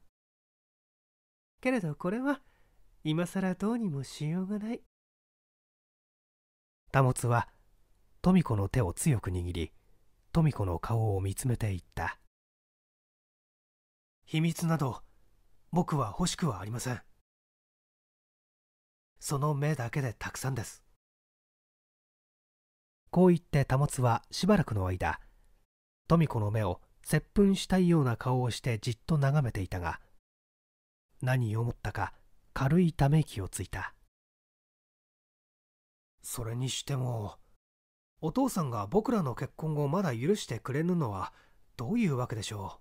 けれどこれは今さらどうにもしようがない保は富子の手を強く握り富子の顔を見つめていった秘密など僕は欲しくはありませんその目だけでたくさんですこう言って保はしばらくの間富子の目を接吻したいような顔をしてじっと眺めていたが何を思ったか軽いため息をついたそれにしてもお父さんが僕らの結婚をまだ許してくれぬのはどういうわけでしょう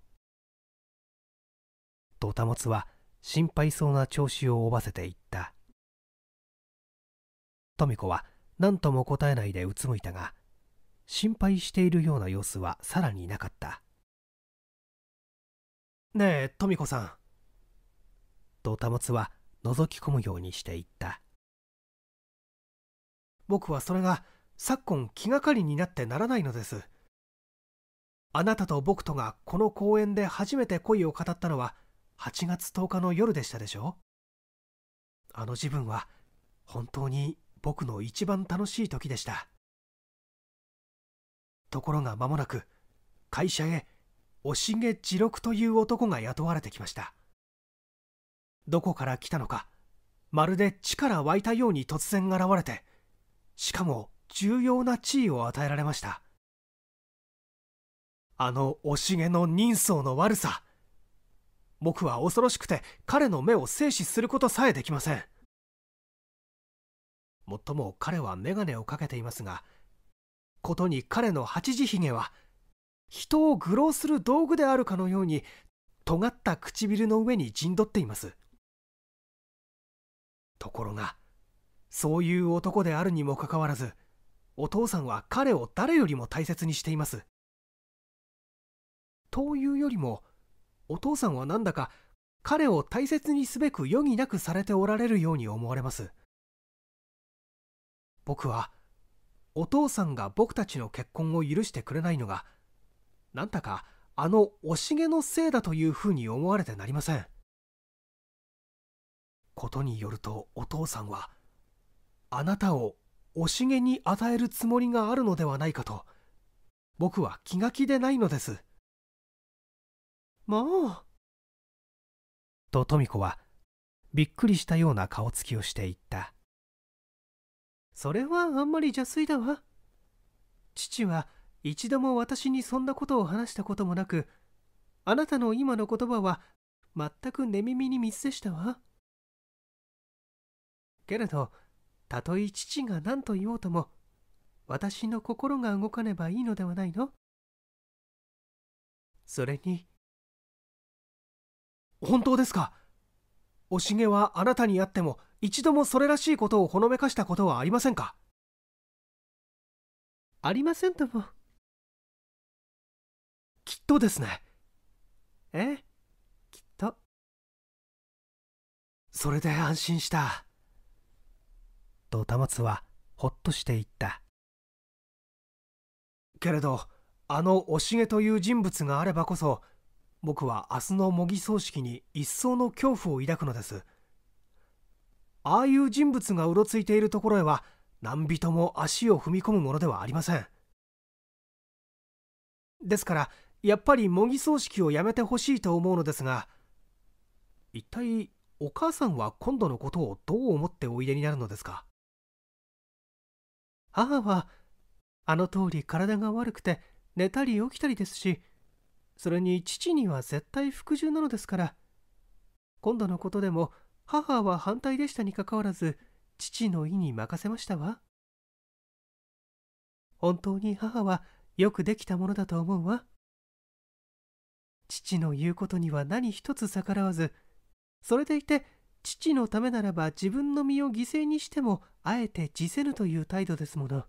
ドタモツは心配そうな調子を負ばせていったとみ子は何とも答えないでうつむいたが心配しているような様子はさらになかったねえ富子さんドタモツは覗き込むようにしていった僕はそれが昨今気がかりになってならないのですあなたと僕とがこの公園で初めて恋を語ったのは8月10日の夜でしたでしょあの自分は本当に僕の一番楽しい時でしたところが間もなく会社へ押しげ次六という男が雇われてきましたどこから来たのかまるで地から湧いたように突然現れてしかも重要な地位を与えられましたあの惜しげの人相の悪さ僕は恐ろしくて彼の目を静止することさえできませんもっとも彼は眼鏡をかけていますがことに彼の八字ひげは人を愚弄する道具であるかのように尖った唇の上に陣取っていますところがそういう男であるにもかかわらずお父さんは彼を誰よりも大切にしていますというよりもお父さんはなんだか彼を大切にすべく余儀なくされておられるように思われます僕はお父さんが僕たちの結婚を許してくれないのがなんだかあのおしげのせいだというふうに思われてなりませんことによるとお父さんはあなたを惜しげに与えるつもりがあるのではないかと僕は気が気でないのですまあと富子はびっくりしたような顔つきをして言ったそれはあんまり邪推だわ父は一度も私にそんなことを話したこともなくあなたの今の言葉は全く寝耳に水でしたわけれどたとえ父が何と言おうとも私の心が動かねばいいのではないのそれに本当ですかおしげはあなたに会っても一度もそれらしいことをほのめかしたことはありませんかありませんともきっとですねええきっとそれで安心した。と保つはほっとしていったけれどあのおしげという人物があればこそ僕は明日の模擬葬式に一層の恐怖を抱くのですああいう人物がうろついているところへは何人も足を踏み込むものではありませんですからやっぱり模擬葬式をやめてほしいと思うのですが一体お母さんは今度のことをどう思っておいでになるのですか母はあの通り体が悪くて寝たり起きたりですしそれに父には絶対服従なのですから今度のことでも母は反対でしたにかかわらず父の意に任せましたわ本当に母はよくできたものだと思うわ父の言うことには何一つ逆らわずそれでいて父のためならば自分の身を犠牲にしてもあえて辞せぬという態度ですもの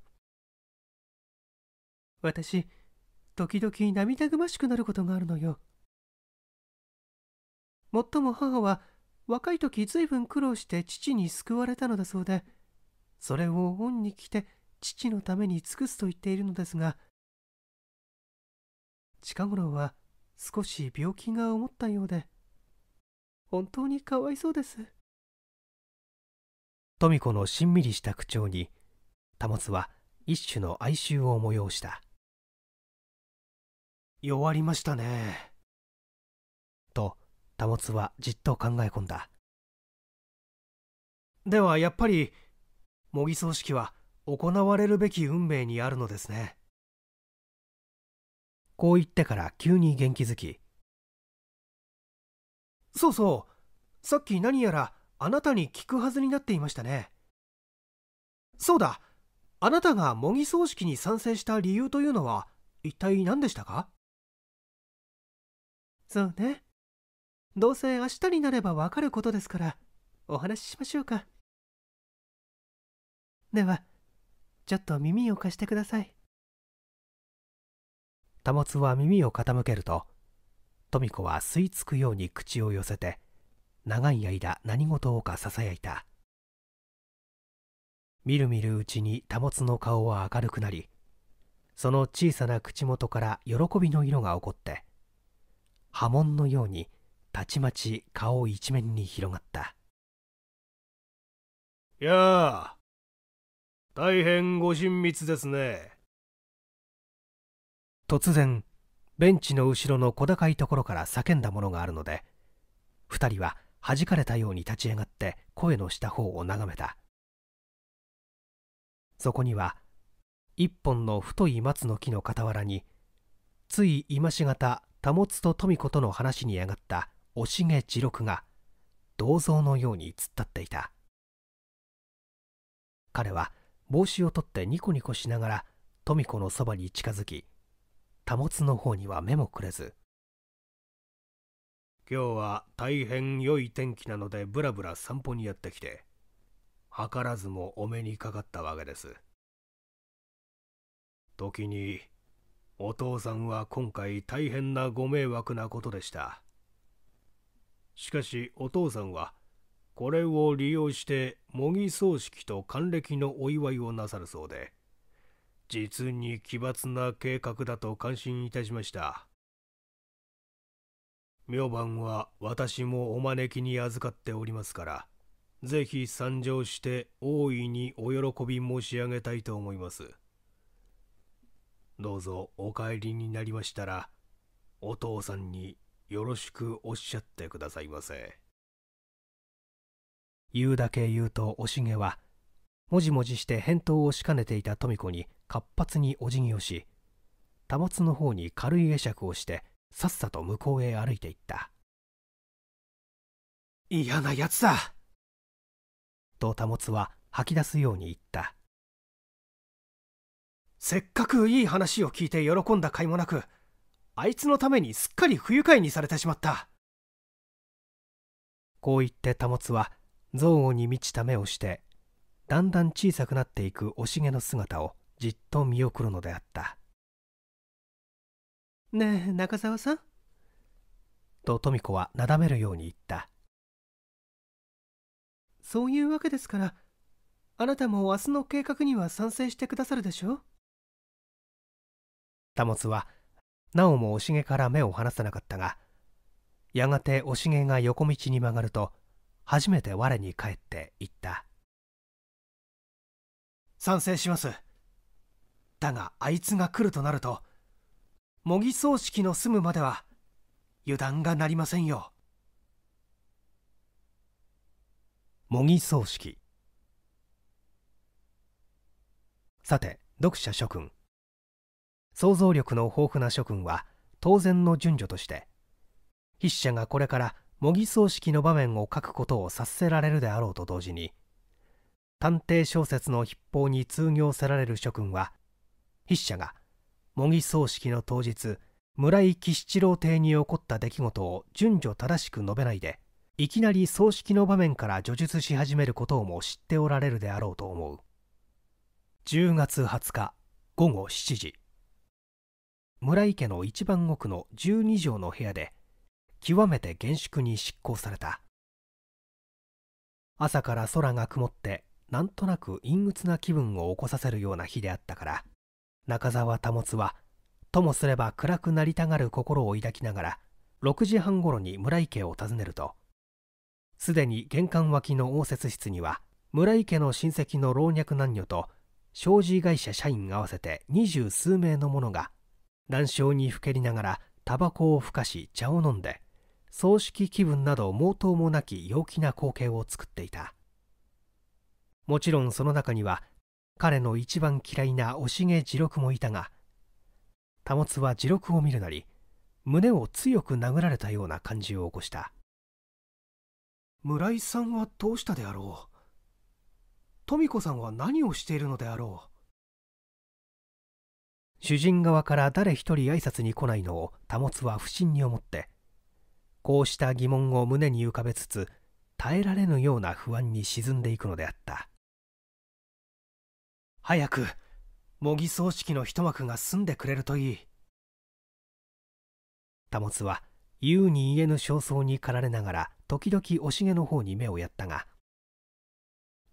私時々涙ぐましくなることがあるのよもっとも母は若い時随分苦労して父に救われたのだそうでそれを恩に着て父のために尽くすと言っているのですが近頃は少し病気が思ったようで。本当にかわいそうです富子のしんみりした口調に保は一種の哀愁を催した弱りましたねと保はじっと考え込んだではやっぱり模擬葬式は行われるべき運命にあるのですねこう言ってから急に元気づきそうそうさっき何やらあなたに聞くはずになっていましたねそうだあなたが模擬葬式に賛成した理由というのは一体何でしたかそうねどうせ明日になればわかることですからお話ししましょうかではちょっと耳を貸してください。保は耳を傾けると富子は吸い付くように口を寄せて長い間何事をかささやいたみるみるうちに保つの顔は明るくなりその小さな口元から喜びの色が起こって波紋のようにたちまち顔一面に広がったやあ大変ご親密ですね突然ベンチの後ろの小高いところから叫んだものがあるので2人は弾かれたように立ち上がって声のした方を眺めたそこには一本の太い松の木の傍らについ今しがた保と富子との話に上がったおしげ次六が銅像のように突っ立っていた彼は帽子を取ってニコニコしながら富子のそばに近づき保の方には目もくれず今日は大変良い天気なのでぶらぶら散歩にやってきて図らずもお目にかかったわけです時にお父さんは今回大変なご迷惑なことでしたしかしお父さんはこれを利用して模擬葬式と還暦のお祝いをなさるそうで実に奇抜な計画だと感心いたしました明晩は私もお招きに預かっておりますからぜひ参上して大いにお喜び申し上げたいと思いますどうぞお帰りになりましたらお父さんによろしくおっしゃってくださいませ言うだけ言うとおしげはもじもじして返答をしかねていた富子に活発にお辞儀をし保つの方に軽い会釈をしてさっさと向こうへ歩いていった嫌なやつだと保つは吐き出すように言ったせっかくいい話を聞いて喜んだ甲斐もなくあいつのためにすっかり不愉快にされてしまったこう言って保つは憎悪に満ちた目をしてだんだん小さくなっていくおしげの姿をじっと見送るのであったねえ中澤さんと富子はなだめるように言ったそういうわけですからあなたも明日の計画には賛成してくださるでしょう保つはなおもおしげから目を離さなかったがやがておしげが横道に曲がると初めて我に返って言った賛成しますだがあいつが来るとなると模擬葬式の済むまでは油断がなりませんよ模擬葬式さて読者諸君想像力の豊富な諸君は当然の順序として筆者がこれから模擬葬式の場面を書くことを察せられるであろうと同時に探偵小説の筆法に通行せられる諸君は筆者が模擬葬式の当日村井喜七郎邸に起こった出来事を順序正しく述べないでいきなり葬式の場面から叙述し始めることをも知っておられるであろうと思う10月20日午後7時村井家の一番奥の12畳の部屋で極めて厳粛に執行された朝から空が曇ってなんとなく陰鬱な気分を起こさせるような日であったから中澤保はともすれば暗くなりたがる心を抱きながら6時半ごろに村井家を訪ねるとすでに玄関脇の応接室には村井家の親戚の老若男女と障子会社社員合わせて二十数名の者が談笑にふけりながらタバコをふかし茶を飲んで葬式気分など毛頭もなき陽気な光景を作っていたもちろんその中には彼の一番嫌いな惜しげ次六もいたが保は次六を見るなり胸を強く殴られたような感じを起こした村井さんはどうしたであろう富子さんは何をしているのであろう主人側から誰一人挨拶に来ないのを保は不審に思ってこうした疑問を胸に浮かべつつ耐えられぬような不安に沈んでいくのであった早く模擬葬式の一幕が済んでくれるといい保は優に言えぬ焦燥に駆られながら時々おしげの方に目をやったが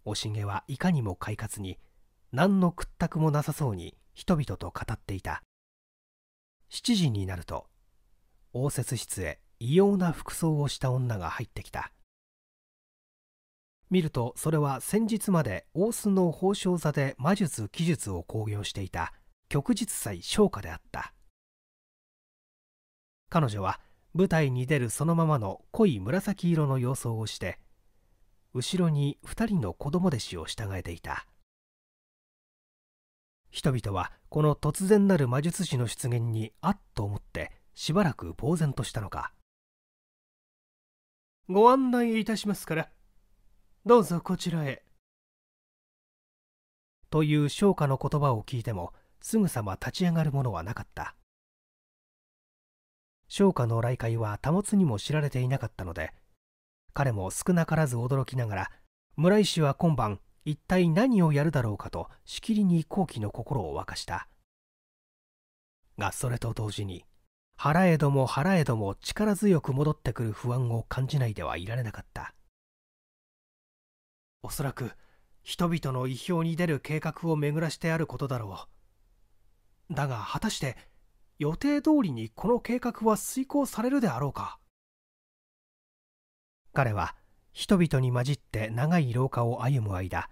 おしげはいかにも快活に何の屈託もなさそうに人々と語っていた7時になると応接室へ異様な服装をした女が入ってきた見るとそれは先日まで大須の宝生座で魔術奇術を興行していた旭日祭昇華であった彼女は舞台に出るそのままの濃い紫色の様相をして後ろに2人の子供弟子を従えていた人々はこの突然なる魔術師の出現にあっと思ってしばらく呆然としたのかご案内いたしますからどうぞこちらへ。という商家の言葉を聞いてもすぐさま立ち上がるものはなかった商家の来会は保つにも知られていなかったので彼も少なからず驚きながら村井氏は今晩一体何をやるだろうかとしきりに好奇の心を沸かしたがそれと同時に腹へども腹へども力強く戻ってくる不安を感じないではいられなかったおそらく人々の意表に出る計画を巡らしてあることだろうだが果たして予定通りにこの計画は遂行されるであろうか彼は人々に混じって長い廊下を歩む間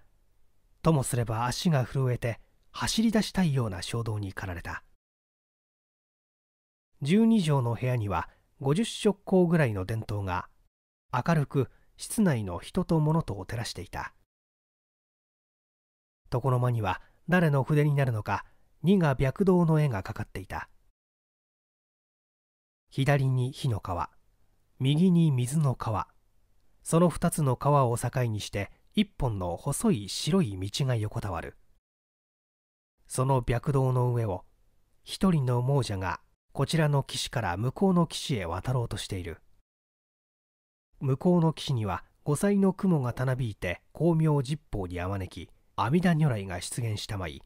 ともすれば足が震えて走り出したいような衝動に駆られた12畳の部屋には50色光ぐらいの電灯が明るく室内の人と物とを照らしていた床の間には誰の筆になるのか二が白道」の絵がかかっていた左に火の川右に水の川その2つの川を境にして一本の細い白い道が横たわるその白道の上を一人の亡者がこちらの岸から向こうの岸へ渡ろうとしている向こうの岸には五彩の雲がたなびいて光明十方にあわねき阿弥陀如来が出現したまい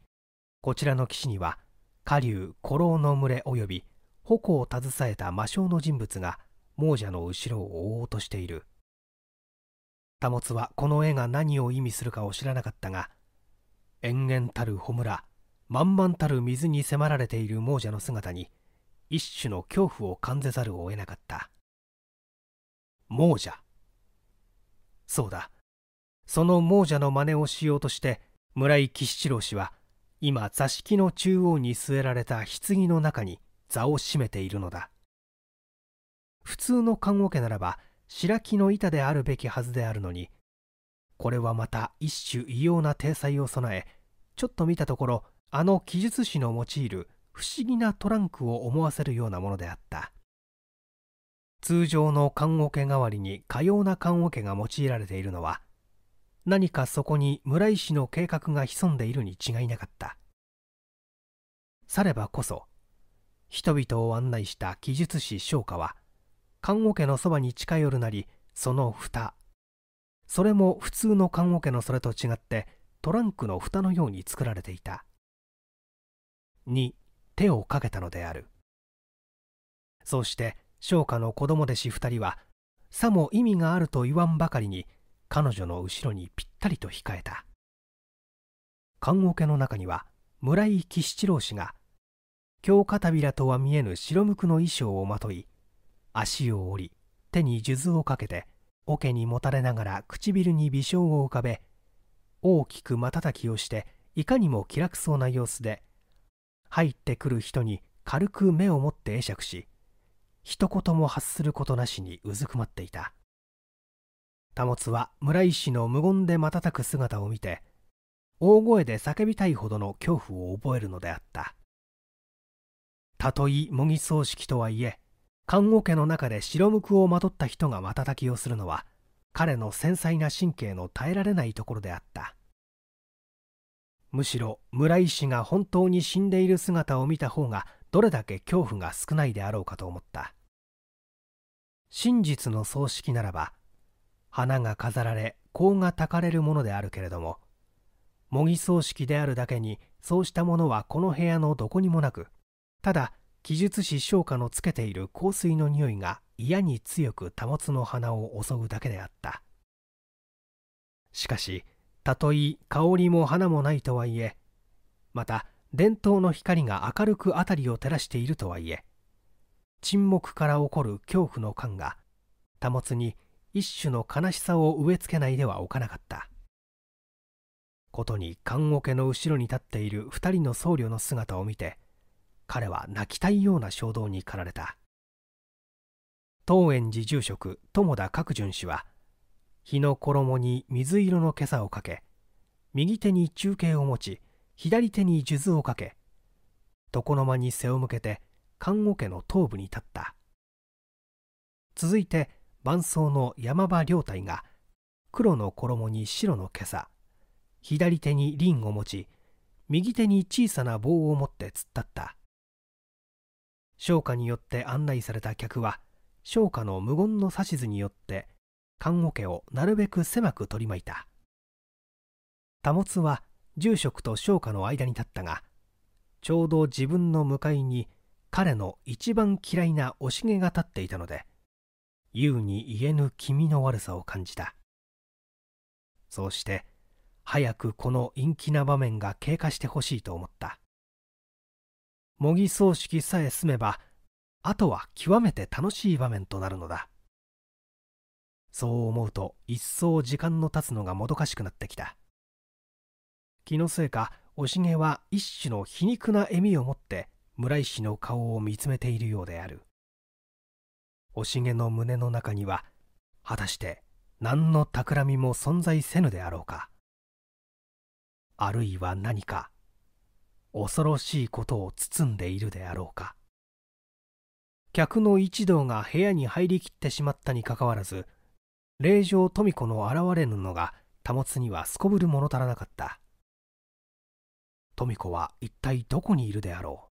こちらの岸には下流古老の群れ及び矛を携えた魔性の人物が亡者の後ろを追おうとしている多物はこの絵が何を意味するかを知らなかったが延々たる穂村満々たる水に迫られている亡者の姿に一種の恐怖を感じざるを得なかった亡者そうだその亡者の真似をしようとして村井喜七郎氏は今座敷の中央に据えられた棺の中に座を占めているのだ普通の看護家ならば白木の板であるべきはずであるのにこれはまた一種異様な体裁を備えちょっと見たところあの記述師の用いる不思議なトランクを思わせるようなものであった通常の棺桶代わりにかような棺桶が用いられているのは何かそこに村井氏の計画が潜んでいるに違いなかったさればこそ人々を案内した記述師昇華は棺桶のそばに近寄るなりその蓋それも普通の棺桶のそれと違ってトランクの蓋のように作られていたに手をかけたのであるそうして商家の子供弟子2人はさも意味があると言わんばかりに彼女の後ろにぴったりと控えた看護家の中には村井喜七郎氏が京片びらとは見えぬ白無垢の衣装をまとい足を折り手に数珠をかけて桶にもたれながら唇に微笑を浮かべ大きく瞬きをしていかにも気楽そうな様子で入ってくる人に軽く目を持って会釈し一言も発することなしにうずくまっていた保は村井氏の無言で瞬く姿を見て大声で叫びたいほどの恐怖を覚えるのであったたとえ模擬葬式とはいえ看護家の中で白無垢をまとった人が瞬きをするのは彼の繊細な神経の耐えられないところであったむしろ村井氏が本当に死んでいる姿を見た方がどれだけ恐怖が少ないであろうかと思った真実の葬式ならば花が飾られ香がたかれるものであるけれども模擬葬式であるだけにそうしたものはこの部屋のどこにもなくただ記述師昇華のつけている香水の匂いが嫌に強く保つの花を襲うだけであったしかしたとい香りも花もないとはいえまた伝統の光が明るく辺りを照らしているとはいえ沈黙から起こる恐怖の感が保つに一種の悲しさを植え付けないではおかなかったことに棺桶の後ろに立っている2人の僧侶の姿を見て彼は泣きたいような衝動に駆られた東園寺住職友田角淳氏は日の衣に水色の袈裟をかけ右手に中継を持ち左手に数珠をかけ床の間に背を向けて看護家の頭部に立った続いて伴奏の山場良隊が黒の衣に白の袈裟左手に輪を持ち右手に小さな棒を持って突っ立った商家によって案内された客は商家の無言の指図によって看護家をなるべく狭く取り巻いた保は住職と商家の間に立ったがちょうど自分の向かいに彼の一番嫌いなおしげが立っていたので優に言えぬ気味の悪さを感じたそうして早くこの陰気な場面が経過してほしいと思った模擬葬式さえ済めばあとは極めて楽しい場面となるのだそう思うと一層時間の経つのがもどかしくなってきた気のせいかおしげは一種の皮肉な笑みを持って村氏の顔を見つめているようである惜しげの胸の中には果たして何の企みも存在せぬであろうかあるいは何か恐ろしいことを包んでいるであろうか客の一同が部屋に入りきってしまったにかかわらず令嬢富子の現れぬのが保つにはすこぶる物足らなかった富子は一体どこにいるであろう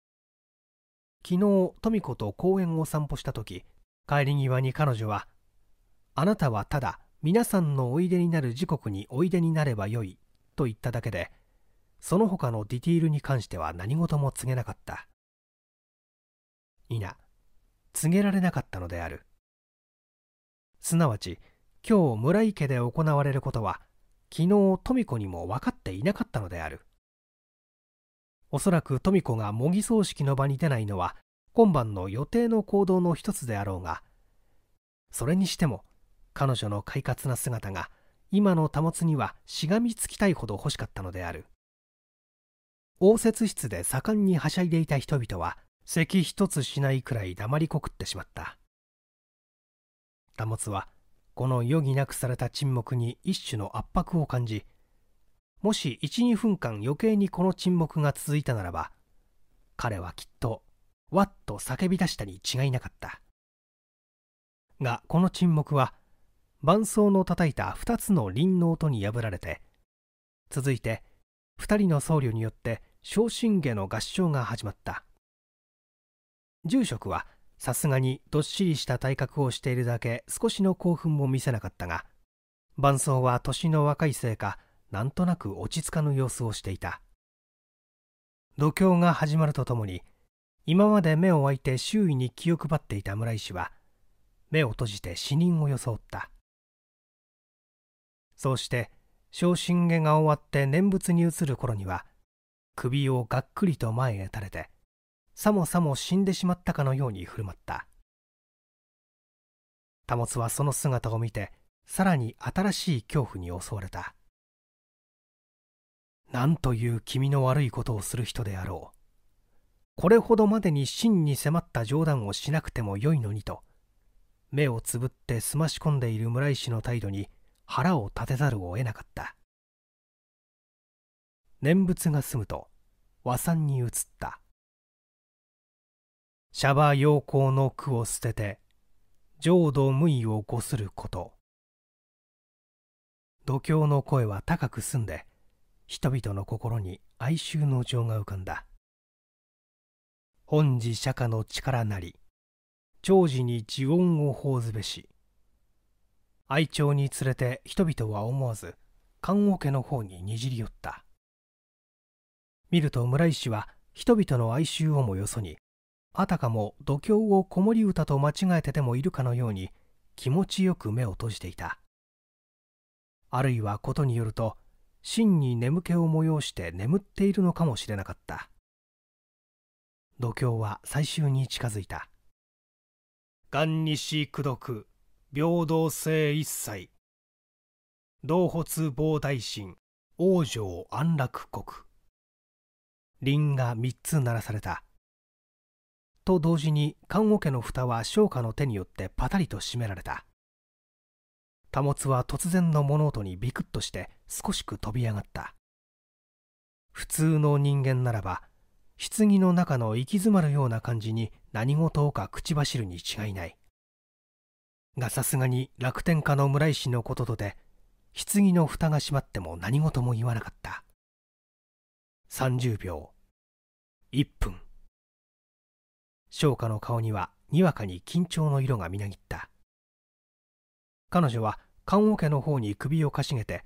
昨日富子と公園を散歩した時帰り際に彼女は「あなたはただ皆さんのおいでになる時刻においでになればよい」と言っただけでその他のディティールに関しては何事も告げなかった否告げられなかったのであるすなわち今日村井家で行われることは昨日富子にも分かっていなかったのであるおそらく富子が模擬葬式の場に出ないのは今晩の予定の行動の一つであろうがそれにしても彼女の快活な姿が今の保つにはしがみつきたいほど欲しかったのである応接室で盛んにはしゃいでいた人々は咳一つしないくらい黙りこくってしまった保はこの余儀なくされた沈黙に一種の圧迫を感じもし12分間余計にこの沈黙が続いたならば彼はきっとわっと叫び出したに違いなかったがこの沈黙は伴奏の叩いた2つの輪の音に破られて続いて2人の僧侶によって昇進下の合唱が始まった住職はさすがにどっしりした体格をしているだけ少しの興奮も見せなかったが伴奏は年の若いせいかなんとなく落ち着かぬ様子をしていた度胸が始まるとともに今まで目を開いて周囲に気を配っていた村井氏は目を閉じて死人を装ったそうして昇進下が終わって念仏に移る頃には首をがっくりと前へ垂れてさもさも死んでしまったかのように振る舞った保はその姿を見てさらに新しい恐怖に襲われたなんという気味の悪いことをする人であろう。これほどまでに真に迫った冗談をしなくてもよいのにと、目をつぶって澄まし込んでいる村井氏の態度に腹を立てざるを得なかった。念仏が済むと、和算に移った。シャバ陽光の句を捨てて、浄土無為をこすること。度胸の声は高く澄んで、人々の心に哀愁の情が浮かんだ本寺釈迦の力なり長寿に呪音を放ずべし愛鳥に連れて人々は思わず棺桶の方ににじり寄った見ると村石は人々の哀愁をもよそにあたかも度胸を子守歌と間違えてでもいるかのように気持ちよく目を閉じていたあるいはことによると真に眠気を催して眠っているのかもしれなかった度胸は最終に近づいた眼西苦毒平等性一切道北防大神王生安楽国林が3つ鳴らされたと同時に棺桶の蓋は昇華の手によってパタリと閉められた保は突然の物音にビクッとして少しく飛び上がった普通の人間ならば棺の中の行き詰まるような感じに何事をか口走るに違いないがさすがに楽天家の村石のこととで棺の蓋が閉まっても何事も言わなかった30秒1分翔華の顔にはにわかに緊張の色がみなぎった彼女は棺桶の方に首をかしげて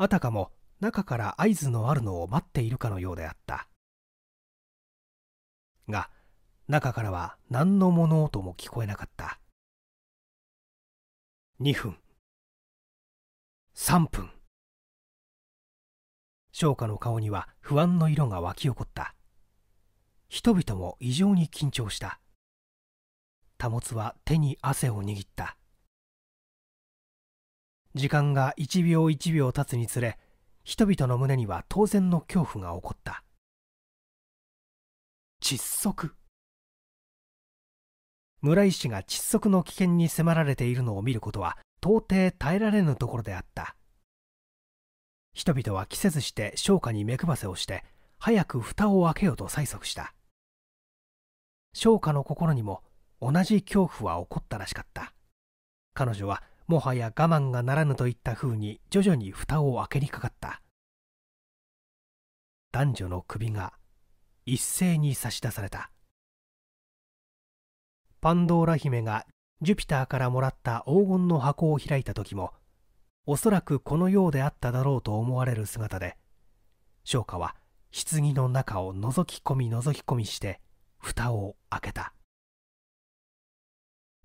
あたかも中から合図のあるのを待っているかのようであったが中からは何の物音も聞こえなかった2分3分翔家の顔には不安の色が湧き起こった人々も異常に緊張した保は手に汗を握った時間が1秒1秒経つにつれ人々の胸には当然の恐怖が起こった窒息村井氏が窒息の危険に迫られているのを見ることは到底耐えられぬところであった人々は着せずして商家に目配せをして早く蓋を開けようと催促した商家の心にも同じ恐怖は起こったらしかった彼女はもはや我慢がならぬといったふうに徐々に蓋を開けにかかった男女の首が一斉に差し出されたパンドーラ姫がジュピターからもらった黄金の箱を開いた時もおそらくこのようであっただろうと思われる姿で商家は棺の中を覗き込み覗き込みして蓋を開けた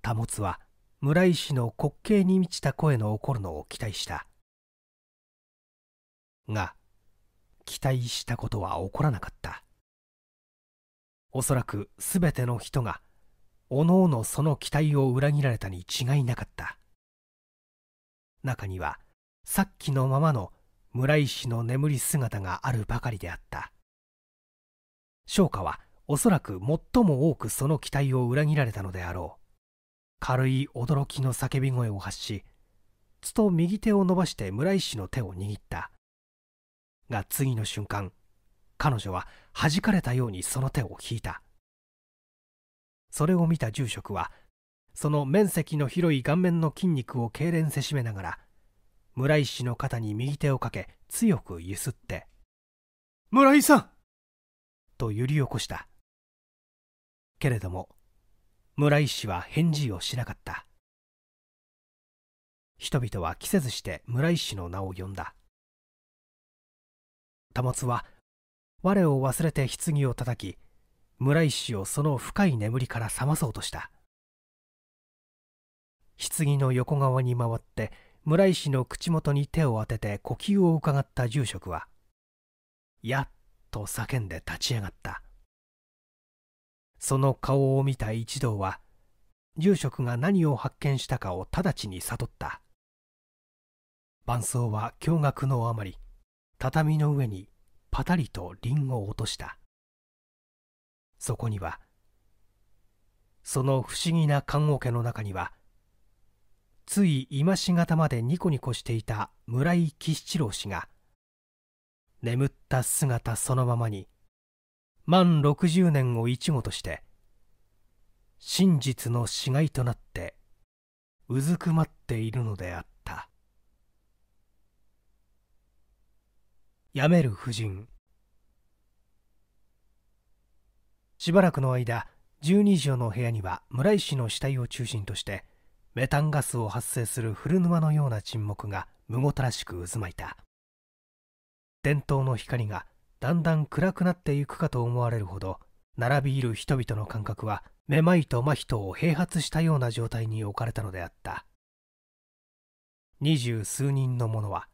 保は村井氏の滑稽に満ちた声の起こるのを期待したが期待したことは起こらなかったおそらく全ての人がおのおのその期待を裏切られたに違いなかった中にはさっきのままの村井氏の眠り姿があるばかりであった商華はおそらく最も多くその期待を裏切られたのであろう軽い驚きの叫び声を発しつと右手を伸ばして村石の手を握ったが次の瞬間彼女は弾かれたようにその手を引いたそれを見た住職はその面積の広い顔面の筋肉を痙攣せしめながら村井氏の肩に右手をかけ強くゆすって「村井さん!」と揺り起こしたけれども村井氏は返事をしなかった人々は着せずして村井氏の名を呼んだ保は我を忘れて棺を叩き村井氏をその深い眠りから覚まそうとした棺の横側に回って村井氏の口元に手を当てて呼吸をうかがった住職は「やっ」と叫んで立ち上がったその顔を見た一同は住職が何を発見したかを直ちに悟った伴奏は驚愕のあまり畳の上にパタリとリンゴを落としたそこにはその不思議な看護家の中にはつい今しがたまでニコニコしていた村井喜七郎氏が眠った姿そのままに満六十年を一語として真実の死骸となってうずくまっているのであったやめる夫人しばらくの間十二条の部屋には村井氏の死体を中心としてメタンガスを発生する古沼のような沈黙がむごたらしく渦巻いた伝統の光がだんだん暗くなっていくかと思われるほど並び居る人々の感覚はめまいと真とを併発したような状態に置かれたのであった二十数人の者は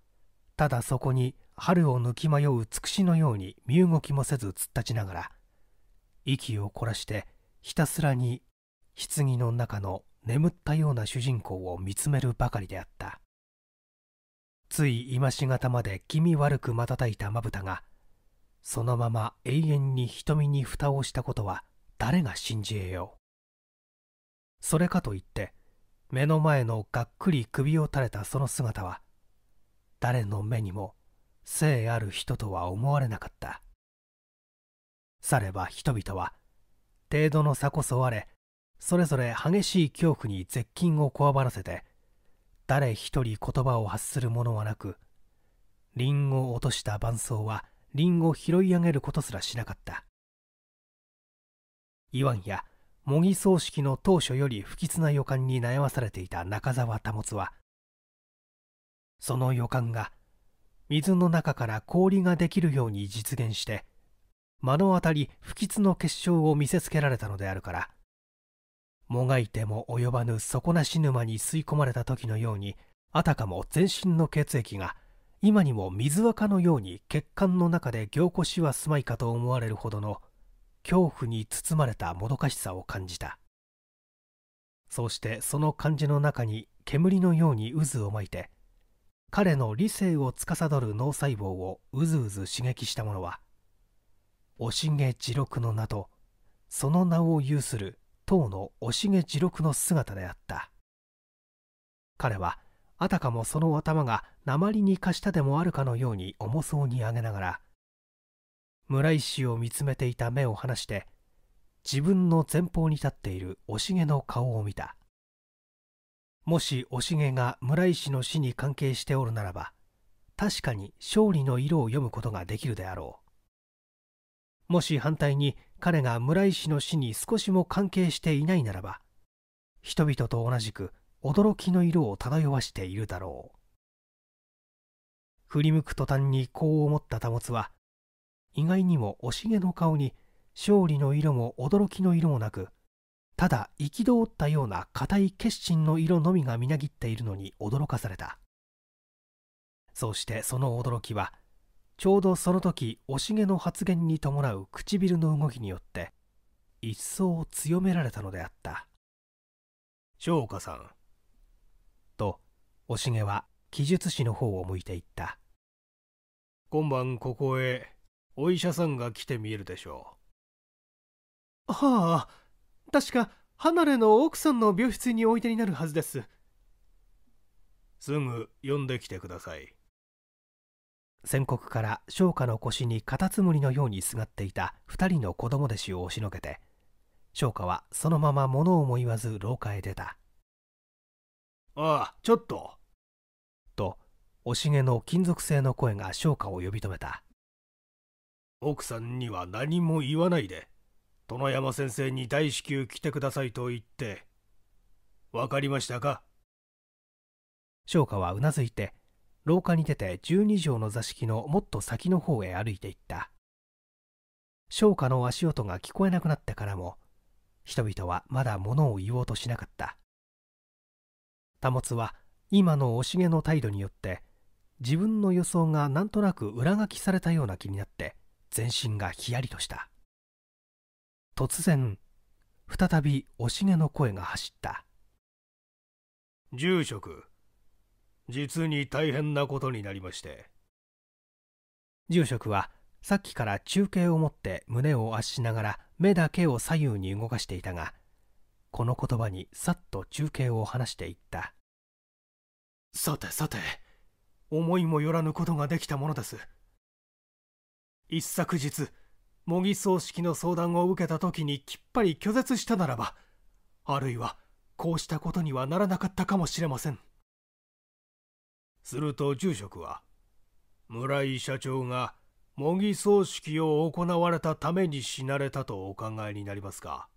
ただそこに春を抜き迷うつくしのように身動きもせず突っ立ちながら息を凝らしてひたすらに棺の中の眠ったような主人公を見つめるばかりであったつい今しがたまで気味悪く瞬いたまぶたがそのまま永遠に瞳に蓋をしたことは誰が信じえようそれかといって目の前のがっくり首を垂れたその姿は誰の目にも聖ある人とは思われなかったされば人々は程度の差こそあれそれぞれ激しい恐怖に絶禁をこわばらせて誰一人言葉を発する者はなくりんごを落とした伴奏はリンゴを拾い上げることすらしなかった言わんや模擬葬式の当初より不吉な予感に悩まされていた中澤保はその予感が水の中から氷ができるように実現して目の当たり不吉の結晶を見せつけられたのであるからもがいても及ばぬ底なし沼に吸い込まれた時のようにあたかも全身の血液が今にも水垢のように血管の中で凝固しはすまいかと思われるほどの恐怖に包まれたもどかしさを感じたそうしてその感じの中に煙のように渦を巻いて彼の理性を司る脳細胞をうずうず刺激したものはおしげ地獄の名とその名を有する唐のおしげ地獄の姿であった彼はあたかもその頭が鉛に貸したでもあるかのように重そうに上げながら村石を見つめていた目を離して自分の前方に立っているおしげの顔を見たもしおしげが村石の死に関係しておるならば確かに勝利の色を読むことができるであろうもし反対に彼が村石の死に少しも関係していないならば人々と同じく驚きの色を漂わしているだろう振り向く途端にこう思った保は意外にもおしげの顔に勝利の色も驚きの色もなくただ憤ったような固い決心の色のみがみなぎっているのに驚かされたそしてその驚きはちょうどその時おしげの発言に伴う唇の動きによって一層強められたのであった翔歌さんとおしげは記述師の方を向いていった今晩ここへお医者さんが来てみえるでしょうはあ確か離れの奥さんの病室においでになるはずですすぐ呼んできてください宣告から商家の腰にカタツムリのようにすがっていた2人の子供弟子を押しのけて商家はそのまま物をも言わず廊下へ出たああちょっととおしげの金属製の声が商家を呼び止めた奥さんには何も言わないで殿山先生に大至急来てくださいと言って分かりましたか商歌はうなずいて廊下に出て12畳の座敷のもっと先の方へ歩いていった商歌の足音が聞こえなくなってからも人々はまだ物を言おうとしなかった保は今のおしげの態度によって自分の予想がなんとなく裏書きされたような気になって全身がヒヤリとした突然再びおしげの声が走った住職実に大変なことになりまして住職はさっきから中継を持って胸を圧しながら目だけを左右に動かしていたがこの言葉にさっと中継を話していったさてさて思いもよらぬことができたものです一昨日模擬葬式の相談を受けた時にきっぱり拒絶したならばあるいはこうしたことにはならなかったかもしれませんすると住職は村井社長が模擬葬式を行われたために死なれたとお考えになりますか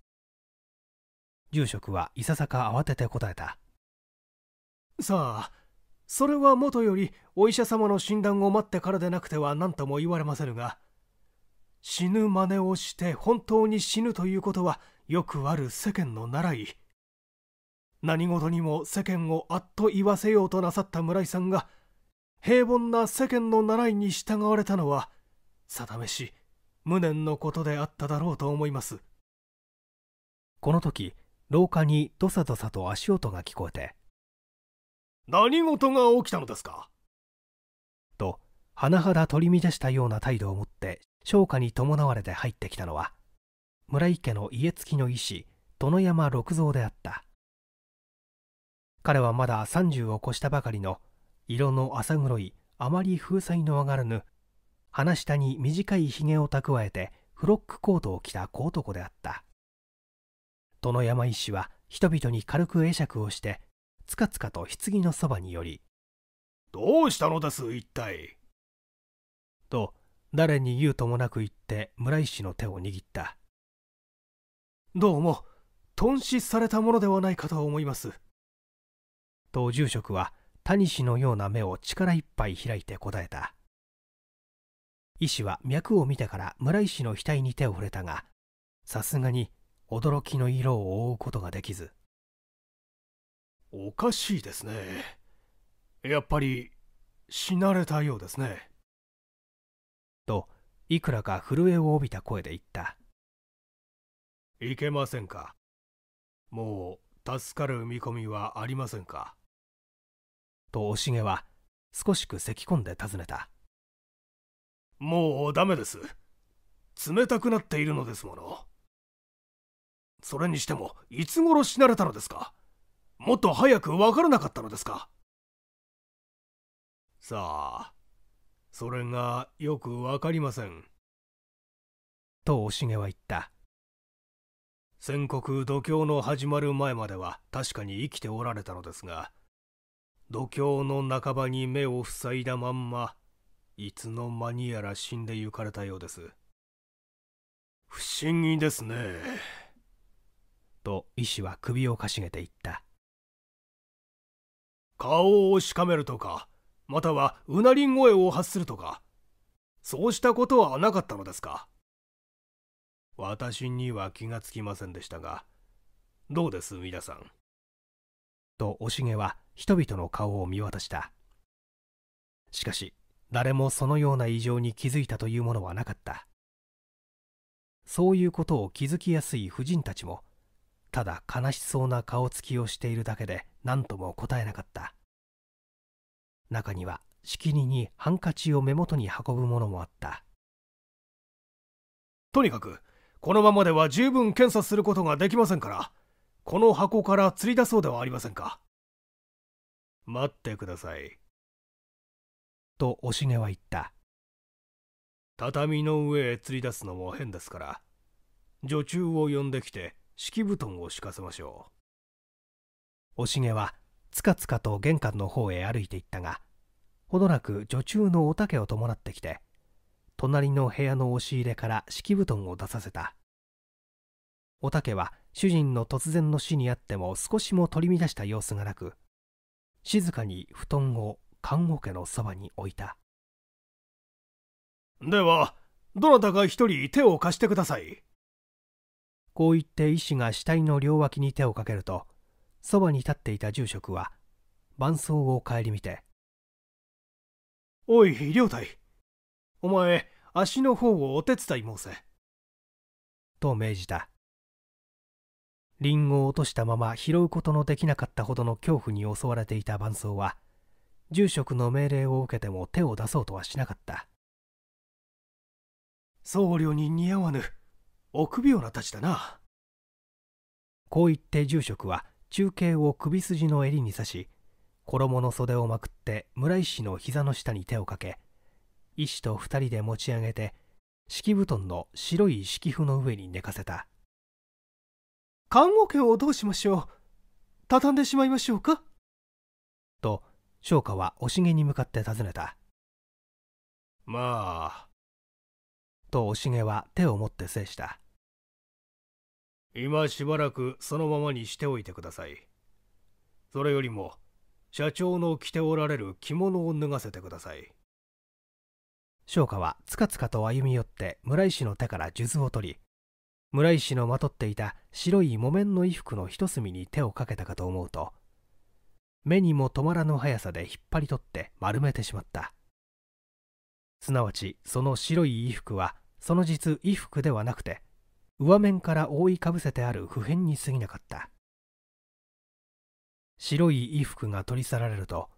住職はいささか慌てて答えたさあそれはもとよりお医者様の診断を待ってからでなくては何とも言われませぬが死ぬ真似をして本当に死ぬということはよくある世間の習い何事にも世間をあっと言わせようとなさった村井さんが平凡な世間の習いに従われたのは定めし無念のことであっただろうと思いますこの時廊下にどさどさと足音が聞こえて何事が起きたのですかと甚だ取り乱したような態度を持って商家に伴われて入ってきたのは村井家の家付きの医師殿山六蔵であった彼はまだ30を越したばかりの色の浅黒いあまり風采の上がらぬ鼻下に短いひげを蓄えてフロックコートを着た小男であった殿山医師は人々に軽く会釈をしてつかつかと棺のそばに寄り「どうしたのです一体」と誰に言うともなく言って村医師の手を握ったどうも頓死されたものではないかと思いますと住職は谷氏のような目を力いっぱい開いて答えた医師は脈を見てから村井氏の額に手を触れたがさすがに驚きの色を覆うことができずおかしいですねやっぱり死なれたようですねといくらか震えを帯びた声で言ったいけませんかもう助かる見込みはありませんかとおしげは少しく咳き込んで尋ねたもうダメです冷たくなっているのですものそれにしてもいつ頃死なれたのですかもっと早く分からなかったのですかさあそれがよく分かりませんとおしげは言った戦国度胸の始まる前までは確かに生きておられたのですが度胸の半ばに目を塞いだまんまいつの間にやら死んでゆかれたようです不思議ですねと医師は首をかしげていった顔をしかめるとかまたはうなり声を発するとかそうしたことはなかったのですか私には気がつきませんでしたがどうです皆さんとおしげは人々の顔を見渡したしかし誰もそのような異常に気づいたというものはなかったそういうことを気づきやすい婦人たちもただ悲しそうな顔つきをしているだけで何とも答えなかった中にはしきりにハンカチを目元に運ぶものもあったとにかくこのままでは十分検査することができませんからこの箱から釣り出そうではありませんか待ってくださいとおしげは言った畳の上へ釣り出すのも変ですから女中を呼んできて敷布団を敷かせましょうおしげはつかつかと玄関の方へ歩いていったがほどなく女中のおたけを伴ってきて隣の部屋の押し入れから敷布団を出させたおたけは主人の突然の死にあっても少しも取り乱した様子がなく静かに布団を看護家のそばに置いたではどなたか一人手を貸してくださいこう言って医師が死体の両脇に手をかけるとそばに立っていた住職は伴奏を顧みて「おい亮太お前足の方をお手伝い申せ」と命じたリンゴを落としたまま拾うことのできなかったほどの恐怖に襲われていた伴奏は住職の命令を受けても手を出そうとはしなかった僧侶に似合わぬ臆病なたちだなこう言って住職は中継を首筋の襟に刺し衣の袖をまくって村医師の膝の下に手をかけ医師と2人で持ち上げて敷布団の白い敷布の上に寝かせた棺桶をどうしましょう畳んでしまいましょうかと商華は惜しげに向かって尋ねたまあとおしげは手を持って制した今しばらくそのままにしておいてくださいそれよりも社長の着ておられる着物を脱がせてください翔家はつかつかと歩み寄って村井氏の手から数珠を取り村井氏のまとっていた白い木綿の衣服の一隅に手をかけたかと思うと目にも止まらぬ速さで引っ張り取って丸めてしまったすなわちその白い衣服はその実衣服ではなくて上面から覆いかぶせてある普遍に過ぎなかった白い衣服が取り去られると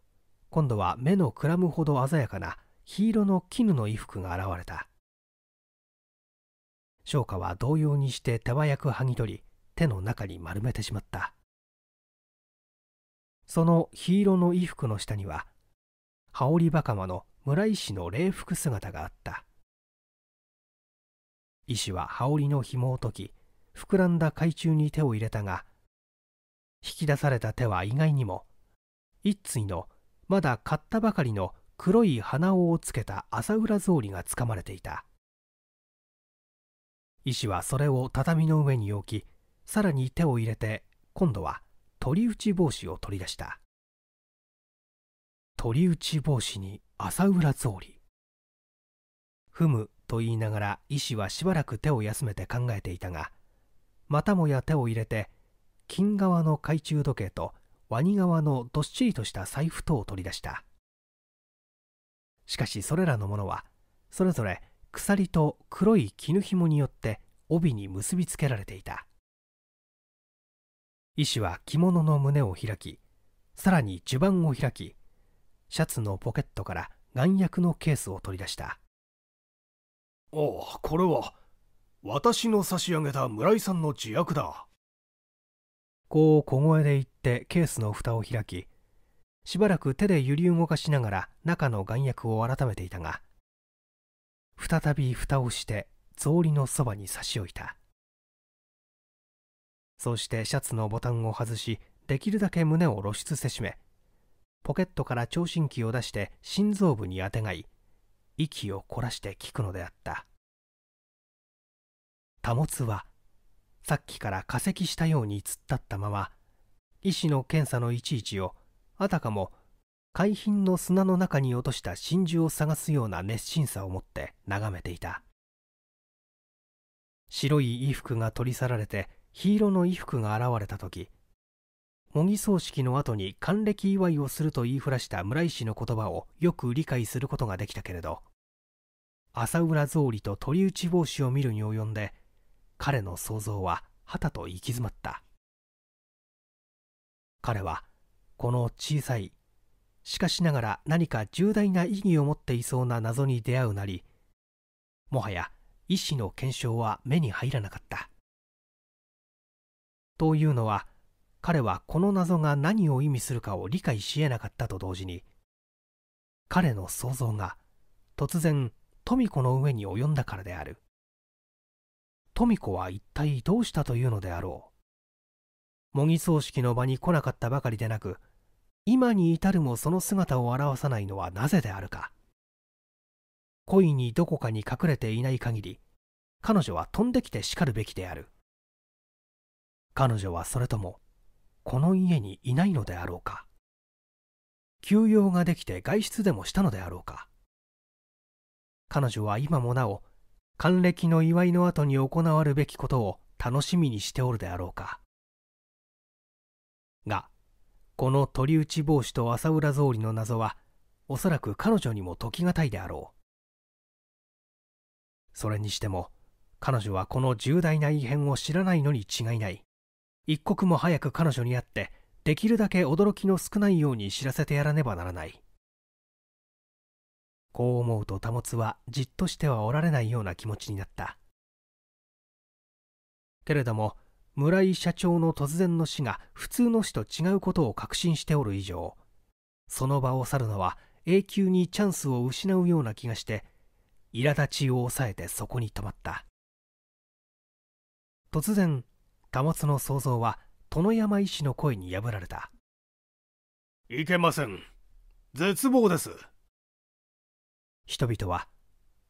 今度は目のくらむほど鮮やかな黄色の絹の衣服が現れた商家は同様にして手早く剥ぎ取り手の中に丸めてしまったその黄色の衣服の下には羽織袴の村井氏の礼服姿があった医師は羽織の紐を解き膨らんだ海中に手を入れたが引き出された手は意外にも一対のまだ買ったばかりの黒い鼻緒をつけた朝浦草履がつかまれていた医師はそれを畳の上に置きさらに手を入れて今度は鳥打ち帽子を取り出した鳥打ち帽子に朝浦草履ふむと言いながら医師はしばらく手を休めて考えていたがまたもや手を入れて金側の懐中時計とワニ側のどっしりとした財布等を取り出したしかしそれらのものはそれぞれ鎖と黒い絹紐によって帯に結びつけられていた医師は着物の胸を開きさらに襦袢を開きシャツのポケットから眼薬のケースを取り出したああ、これは、私の差し上げた村井さんの自白だ。こう小声で言ってケースの蓋を開き、しばらく手で揺り動かしながら中の眼薬を改めていたが、再び蓋をして草履のそばに差し置いた。そしてシャツのボタンを外し、できるだけ胸を露出せしめ、ポケットから聴診器を出して心臓部にあてがい、息を凝らして聞くのであった保つはさっきから化石したように突っ立ったまま医師の検査のいちいちをあたかも海浜の砂の中に落とした真珠を探すような熱心さを持って眺めていた白い衣服が取り去られて黄色の衣服が現れた時模擬葬式の後に還暦祝いをすると言いふらした村井氏の言葉をよく理解することができたけれど浅浦草履と鳥打ち帽子を見るに及んで彼の想像は旗と行き詰まった彼はこの小さいしかしながら何か重大な意義を持っていそうな謎に出会うなりもはや医師の検証は目に入らなかったというのは彼はこの謎が何を意味するかを理解しえなかったと同時に彼の想像が突然富子の上に及んだからである富子は一体どうしたというのであろう模擬葬式の場に来なかったばかりでなく今に至るもその姿を現さないのはなぜであるか恋にどこかに隠れていない限り彼女は飛んできてしかるべきである彼女はそれともこの家にいないのであろうか休養ができて外出でもしたのであろうか彼女は今もなお還暦の祝いの後に行わるべきことを楽しみにしておるであろうかがこの鳥打ち帽子と浅浦草履の謎はおそらく彼女にも解き難いであろうそれにしても彼女はこの重大な異変を知らないのに違いない一刻も早く彼女に会ってできるだけ驚きの少ないように知らせてやらねばならないこう思うと保はじっとしてはおられないような気持ちになったけれども村井社長の突然の死が普通の死と違うことを確信しておる以上その場を去るのは永久にチャンスを失うような気がして苛立ちを抑えてそこに止まった突然保の想像は殿山医師の声に破られたいけません絶望です人々は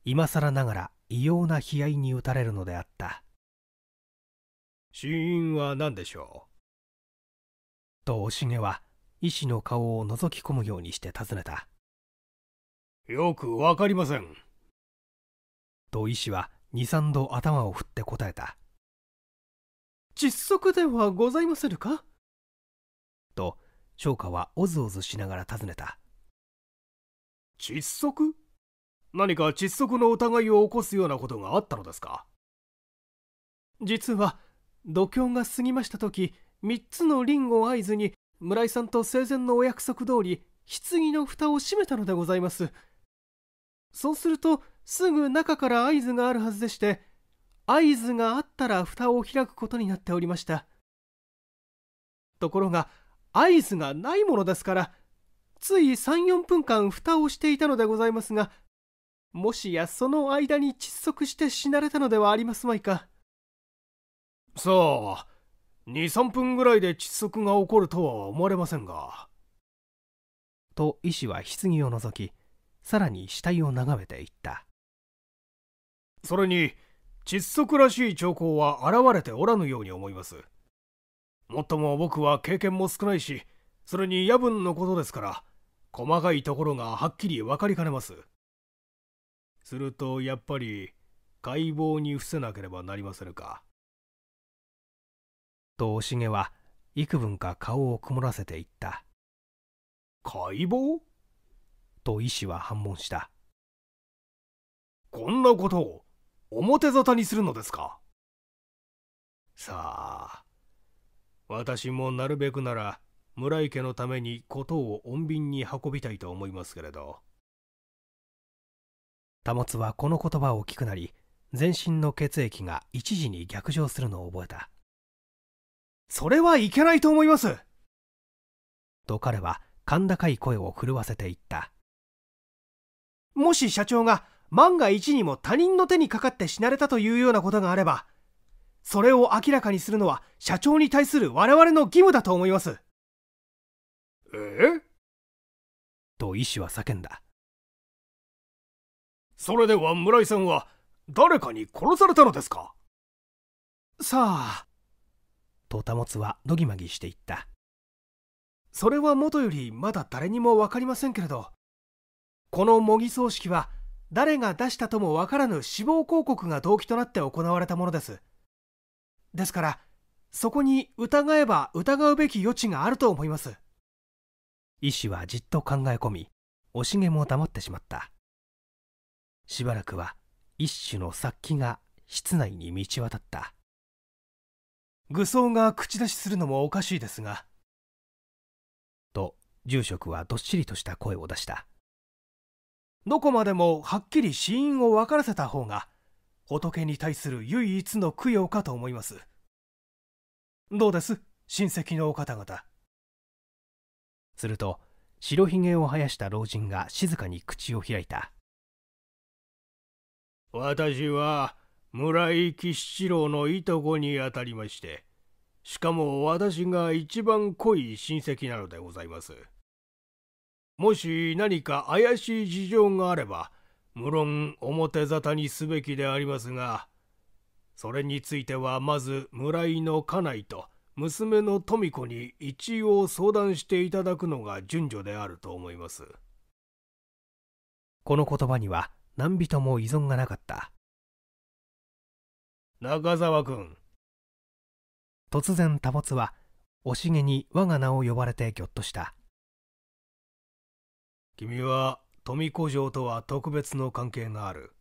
今更ながら異様な悲哀に打たれるのであった死因は何でしょうとおしげは医師の顔を覗き込むようにして尋ねたよくわかりませんと医師は23度頭を振って答えた窒息ではございませぬかと商華はおずおずしながら尋ねた窒息何か窒息の疑いを起こすようなことがあったのですか実は度胸が過ぎました時3つのリンゴを合図に村井さんと生前のお約束通り棺の蓋を閉めたのでございますそうするとすぐ中から合図があるはずでして合図があったら蓋を開くことになっておりましたところが合図がないものですからつい34分間蓋をしていたのでございますがもしやその間に窒息して死なれたのではありますまいかさあ23分ぐらいで窒息が起こるとは思われませんがと医師は棺を覗きさらに死体を眺めていったそれに窒息らしい兆候は現れておらぬように思いますもっとも僕は経験も少ないしそれに夜分のことですから細かいところがはっきり分かりかねますするとやっぱり解剖に伏せなければなりませぬかとおしげは幾分か顔を曇らせていった解剖と医師は反問したこんなことを表沙汰にするのですかさあ私もなるべくなら村井家のために事を穏便に運びたいと思いますけれど保つはこの言葉を聞くなり全身の血液が一時に逆上するのを覚えたそれはいけないと思いますと彼は甲高い声を震わせていったもし社長が万が一にも他人の手にかかって死なれたというようなことがあれば、それを明らかにするのは社長に対する我々の義務だと思います。えと医師は叫んだ。それでは村井さんは誰かに殺されたのですかさあ。と保つはどぎまぎしていった。それはもとよりまだ誰にも分かりませんけれど、この模擬葬式は誰が出したともわからぬ死亡広告が動機となって行われたものですですからそこに疑えば疑うべき余地があると思います医師はじっと考え込み惜しげも黙ってしまったしばらくは一種の殺気が室内に満ち渡った愚僧が口出しするのもおかしいですがと住職はどっしりとした声を出したどこまでもはっきり死因を分からせた方が仏に対する唯一の供養かと思いますどうです親戚のお方々すると白ひげを生やした老人が静かに口を開いた私は村井吉四郎のいとこにあたりましてしかも私が一番濃い親戚なのでございますもし何か怪しい事情があれば無論表沙汰にすべきでありますがそれについてはまず村井の家内と娘の富子に一応相談していただくのが順序であると思いますこの言葉には何人も依存がなかった中澤君突然多没は惜しげに我が名を呼ばれてぎょっとした君は富子城とは特別の関係がある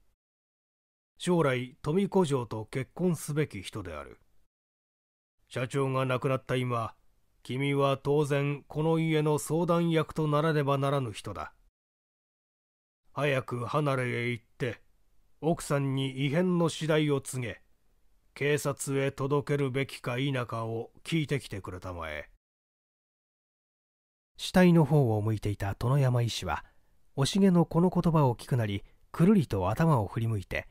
将来富子城と結婚すべき人である社長が亡くなった今君は当然この家の相談役とならねばならぬ人だ早く離れへ行って奥さんに異変の次第を告げ警察へ届けるべきか否かを聞いてきてくれたまえ死体の方を向いていた殿山医師はおしげのこの言葉を聞くなりくるりと頭を振り向いて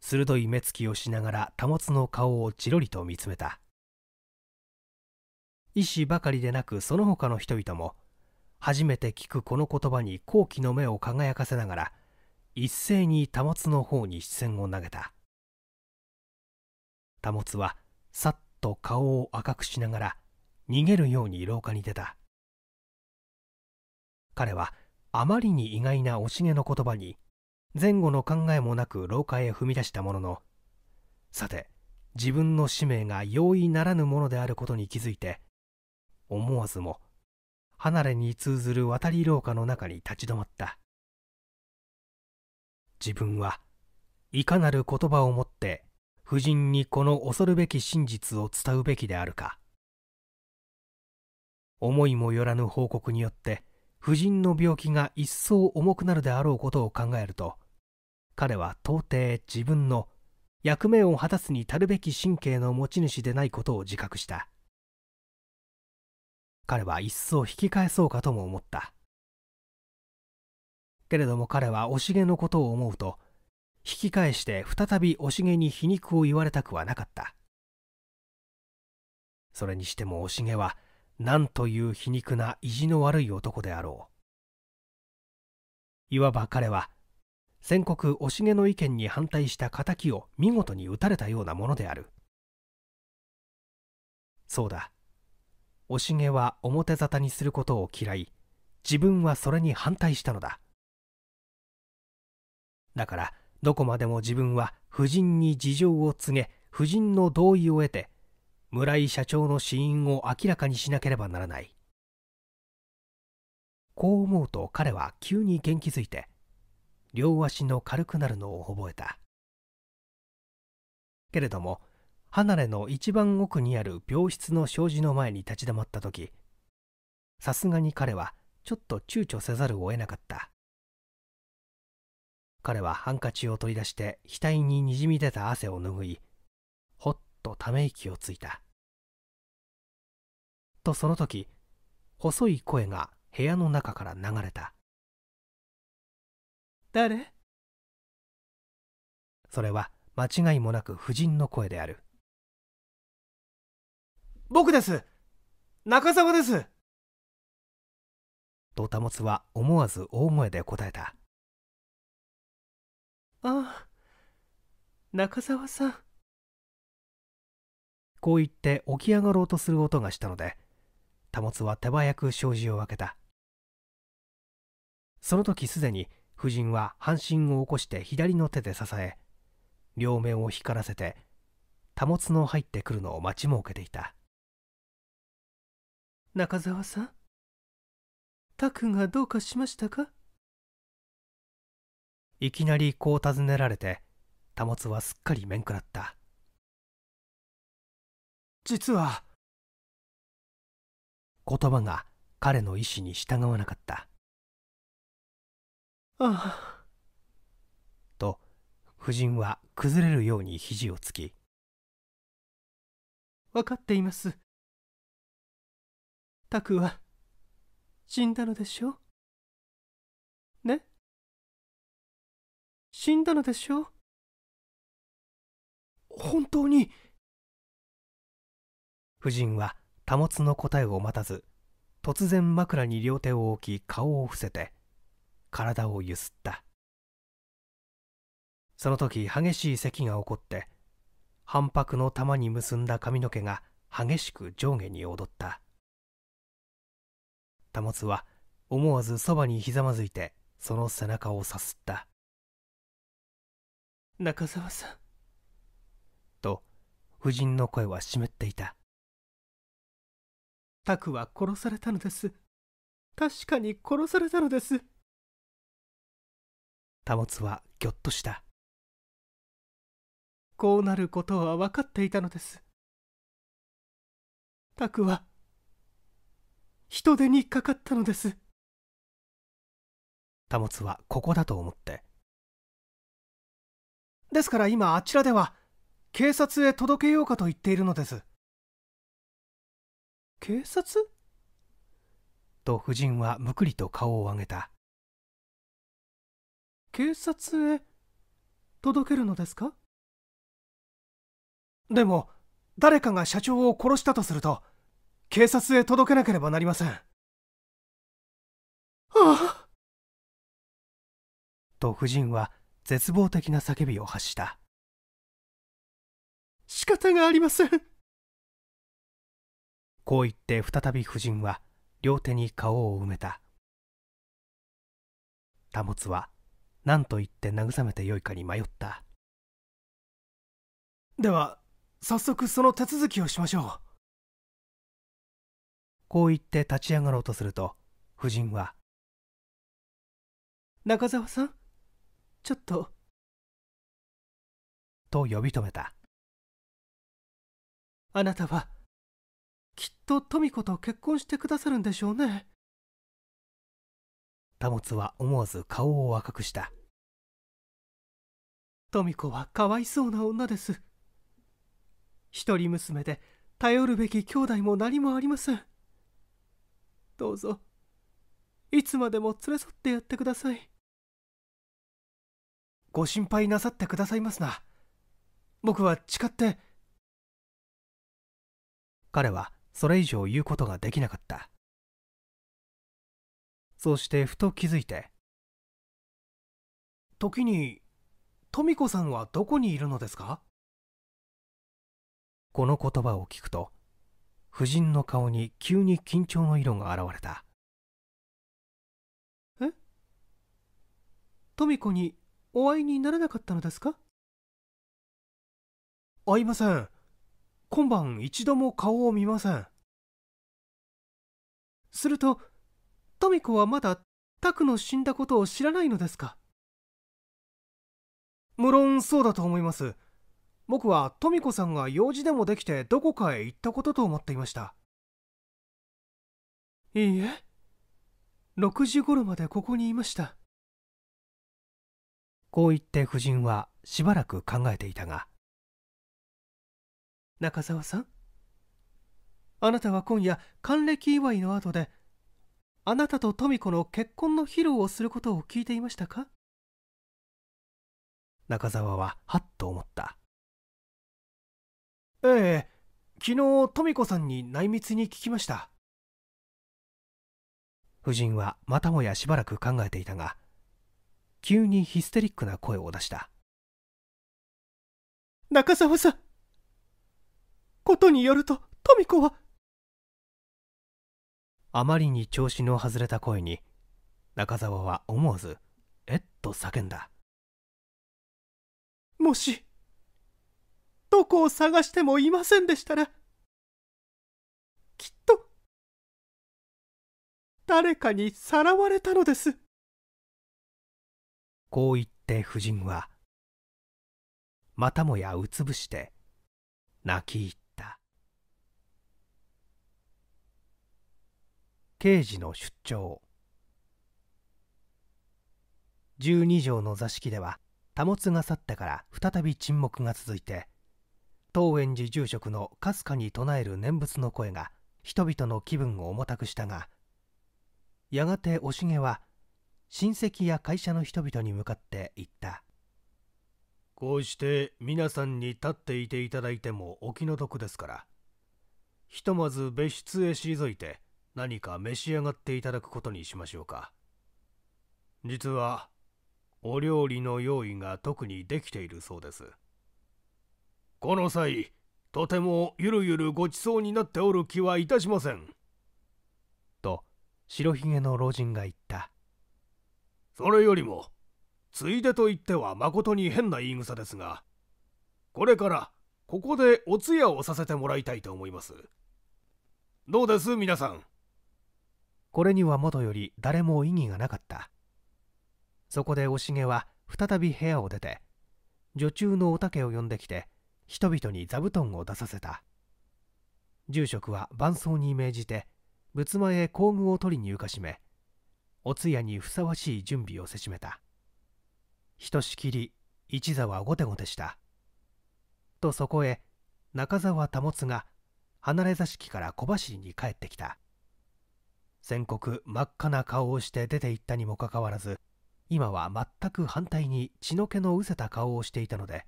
鋭い目つきをしながら保つの顔をじろりと見つめた医師ばかりでなくその他の人々も初めて聞くこの言葉に好奇の目を輝かせながら一斉に保つの方に視線を投げた保はさっと顔を赤くしながら逃げるように廊下に出た彼はあまりに意外なおしげの言葉に前後の考えもなく廊下へ踏み出したもののさて自分の使命が容易ならぬものであることに気づいて思わずも離れに通ずる渡り廊下の中に立ち止まった自分はいかなる言葉をもって夫人にこの恐るべき真実を伝うべきであるか思いもよらぬ報告によって夫人の病気が一層重くなるであろうことを考えると彼は到底自分の役目を果たすに足るべき神経の持ち主でないことを自覚した彼は一層引き返そうかとも思ったけれども彼はおしげのことを思うと引き返して再びおしげに皮肉を言われたくはなかったそれにしてもおしげはなんという皮肉な意地の悪い男であろういわば彼は戦国おしげの意見に反対した敵を見事に打たれたようなものであるそうだおしげは表沙汰にすることを嫌い自分はそれに反対したのだだからどこまでも自分は夫人に事情を告げ夫人の同意を得て村井社長の死因を明らかにしなければならないこう思うと彼は急に元気づいて両足の軽くなるのを覚えたけれども離れの一番奥にある病室の障子の前に立ち止まった時さすがに彼はちょっと躊躇せざるを得なかった彼はハンカチを取り出して額ににじみ出た汗を拭いほっとため息をついたとその時細い声が部屋の中から流れた誰それは間違いもなく夫人の声である僕です中澤ですと保は思わず大声で答えたああ中澤さんこう言って起き上がろうとする音がしたので保は手早く障子を開けたその時すでに夫人は半身を起こして左の手で支え両面を光らせて保の入ってくるのを待ちも受けていた中澤さん拓がどうかしましたかいきなりこう尋ねられて保はすっかり面食らった実は言葉が彼の意志に従わなかった「ああ」と夫人は崩れるように肘をつき「わかっています」タクは死んだのでしょうね死んだのでしょう本当に夫人は保の答えを待たず突然枕に両手を置き顔を伏せて体をゆすったその時激しい咳が起こって反白の玉に結んだ髪の毛が激しく上下に踊った保は思わずそばにひざまずいてその背中をさすった中澤さんと夫人の声は湿っていたタクは殺されたのです確かに殺されたのですタモツはぎょっとしたこうなることは分かっていたのですタクは人手にかかったのですタモツはここだと思ってですから今あちらでは警察へ届けようかと言っているのです警察と夫人はむくりと顔を上げた警察へ届けるのですかでも誰かが社長を殺したとすると警察へ届けなければなりませんああと夫人は絶望的な叫びを発した仕方がありませんこう言って再び夫人は両手に顔を埋めた保つは何と言って慰めてよいかに迷ったでは早速その手続きをしましょうこう言って立ち上がろうとすると夫人は「中澤さんちょっと」と呼び止めた「あなたはきっと富子と結婚してくださるんでしょうね保は思わず顔を赤くした富子はかわいそうな女です一人娘で頼るべき兄弟も何もありませんどうぞいつまでも連れ添ってやってくださいご心配なさってくださいますな僕は誓って彼はそれ以上言うことができなかったそしてふと気づいて時に富子さんはどこにいるのですかこの言葉を聞くと夫人の顔に急に緊張の色が現れたえ富子にお会いにならなかったのですか会いません今晩一度も顔を見ませんするとトミ子はまだタクの死んだことを知らないのですか無論そうだと思います僕はトミ子さんが用事でもできてどこかへ行ったことと思っていましたいいえ6時頃までここにいましたこう言って夫人はしばらく考えていたが中澤さんあなたは今夜還暦祝いの後であなたと富子の結婚の披露をすることを聞いていましたか中澤ははっと思ったええ昨日富子さんに内密に聞きました夫人はまたもやしばらく考えていたが急にヒステリックな声を出した中澤さんことによると富子はあまりに調子の外れた声に中澤は思わず「えっ?」と叫んだもしどこを探してもいませんでしたらきっと誰かにさらわれたのですこう言って夫人はまたもやうつぶして泣き入った刑事の出張12畳の座敷では保が去ってから再び沈黙が続いて桃園寺住職のかすかに唱える念仏の声が人々の気分を重たくしたがやがておしげは親戚や会社の人々に向かって言ったこうして皆さんに立っていていただいてもお気の毒ですからひとまず別室へ退いて何か召し上がっていただくことにしましょうか実はお料理の用意が特にできているそうですこの際とてもゆるゆるごちそうになっておる気はいたしませんと白ひげの老人が言ったそれよりもついでと言ってはまことに変な言い草ですがこれからここでお通夜をさせてもらいたいと思いますどうです皆さんこれにはもとより誰も意義がなかったそこでおしげは再び部屋を出て女中のおたけを呼んできて人々に座布団を出させた住職は伴奏に命じて仏間へ工具を取りに浮かしめお通夜にふさわしい準備をせしめたひとしきり一座はごてごてしたとそこへ中沢保が離れ座敷から小走りに帰ってきた宣告真っ赤な顔をして出て行ったにもかかわらず今は全く反対に血の気のうせた顔をしていたので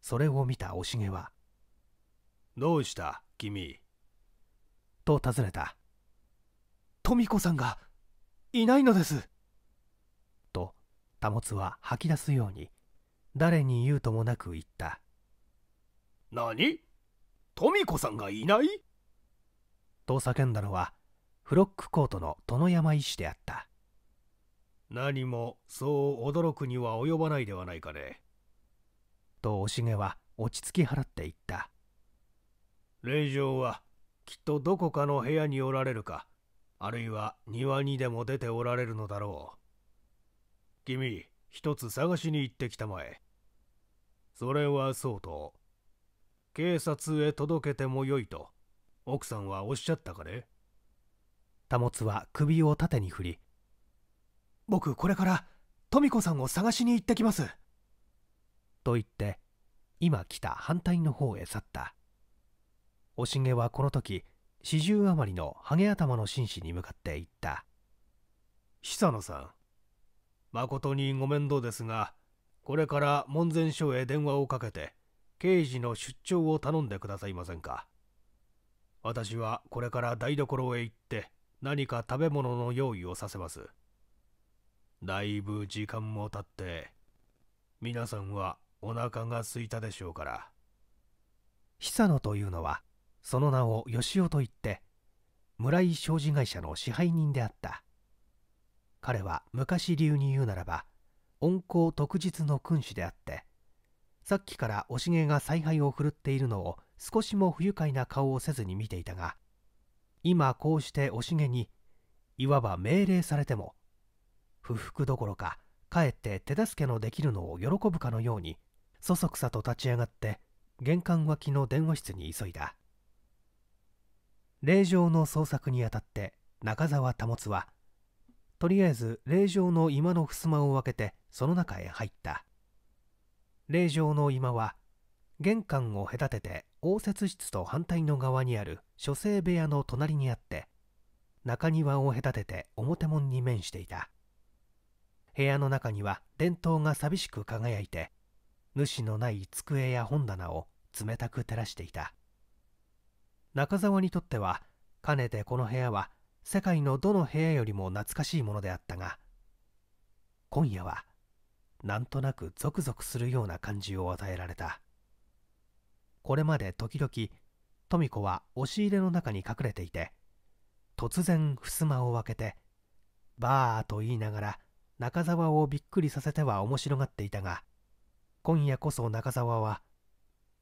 それを見たおしげは「どうした君」と尋ねた「富子さんがいないのです」と保つは吐き出すように誰に言うともなく言った「何富子さんがいない?」と叫んだのはフロックコートの殿山医師であった何もそう驚くには及ばないではないかねとおしげは落ち着き払っていった令嬢はきっとどこかの部屋におられるかあるいは庭にでも出ておられるのだろう君一つ探しに行ってきたまえそれはそうと警察へ届けてもよいと奥さんはおっしゃったかね保は首を縦に振り僕これから富子さんを探しに行ってきますと言って今来た反対の方へ去ったおしげはこの時四十余りのハゲ頭の紳士に向かって言った久野さん誠にご面倒ですがこれから門前署へ電話をかけて刑事の出張を頼んでくださいませんか私はこれから台所へ行って何か食べ物の用意をさせます。だいぶ時間も経って、皆さんはお腹がすいたでしょうから。久野というのは、その名を吉尾と言って、村井商事会社の支配人であった。彼は昔流に言うならば、温厚特実の君主であって、さっきからおしげが采配を振るっているのを少しも不愉快な顔をせずに見ていたが、今こうしておしげにいわば命令されても不服どころかかえって手助けのできるのを喜ぶかのようにそそくさと立ち上がって玄関脇の電話室に急いだ令状の捜索にあたって中澤保はとりあえず令状の居間の襖を開けてその中へ入った令状の居間は玄関を隔てて応接室と反対の側にある書生部屋の隣にあって中庭を隔てて表門に面していた部屋の中には電灯が寂しく輝いて主のない机や本棚を冷たく照らしていた中澤にとってはかねてこの部屋は世界のどの部屋よりも懐かしいものであったが今夜はなんとなくゾクゾクするような感じを与えられたこれまで時々富子は押し入れの中に隠れていて突然襖を開けて「バー」と言いながら中沢をびっくりさせては面白がっていたが今夜こそ中沢は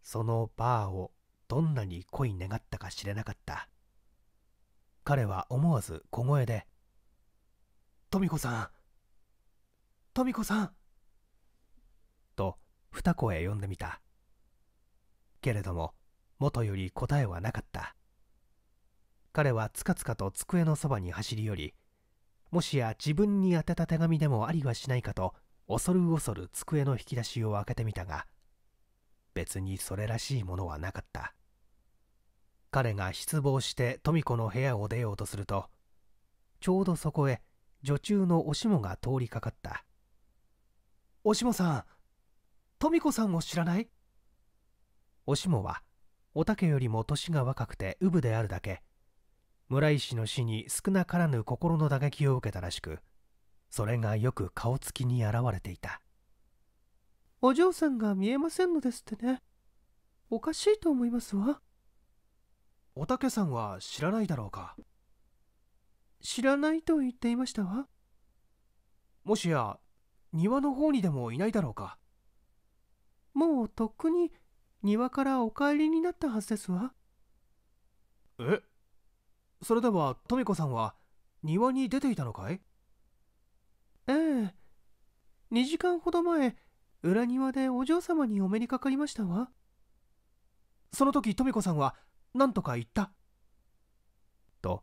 そのバーをどんなに恋願ったか知れなかった彼は思わず小声で「富子さん富子さん!」と二声呼んでみたけれども元より答えはなかった彼はつかつかと机のそばに走り寄りもしや自分に宛てた手紙でもありはしないかと恐る恐る机の引き出しを開けてみたが別にそれらしいものはなかった彼が失望して富子の部屋を出ようとするとちょうどそこへ女中のおしもが通りかかった「おしもさん富子さんを知らないおしもはおたけよりも年が若くてうぶであるだけ村石の死に少なからぬ心の打撃を受けたらしくそれがよく顔つきに現れていたお嬢さんが見えませんのですってねおかしいと思いますわおたけさんは知らないだろうか知らないと言っていましたわもしや庭の方にでもいないだろうかもうとっくに庭からお帰りになったはずですわえそれではみ子さんは庭に出ていたのかいええ2時間ほど前裏庭でお嬢様にお目にかかりましたわその時富子さんは何とか言ったと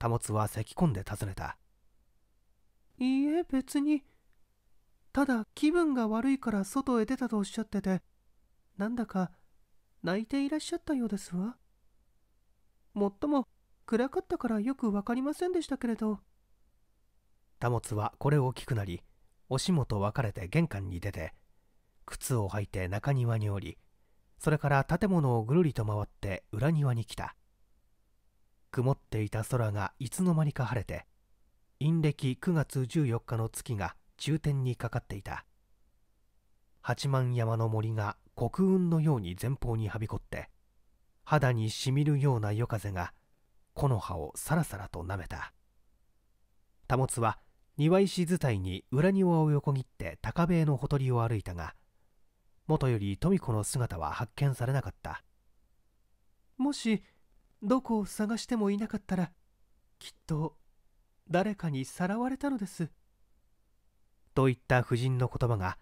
保は咳き込んで尋ねたいいえ別にただ気分が悪いから外へ出たとおっしゃっててなんだか泣いていらっしゃったようですわもっとも暗かったからよく分かりませんでしたけれど田本はこれを聞くなりおしもと別れて玄関に出て靴を履いて中庭におりそれから建物をぐるりと回って裏庭に来た曇っていた空がいつの間にか晴れて陰暦9月14日の月が中天にかかっていた八幡山の森が黒雲のように前方にはびこって肌にしみるような夜風が木の葉をさらさらとなめた保は庭石伝いに裏庭を横切って高塀のほとりを歩いたがもとより富子の姿は発見されなかったもしどこを探してもいなかったらきっと誰かにさらわれたのですといった夫人の言葉が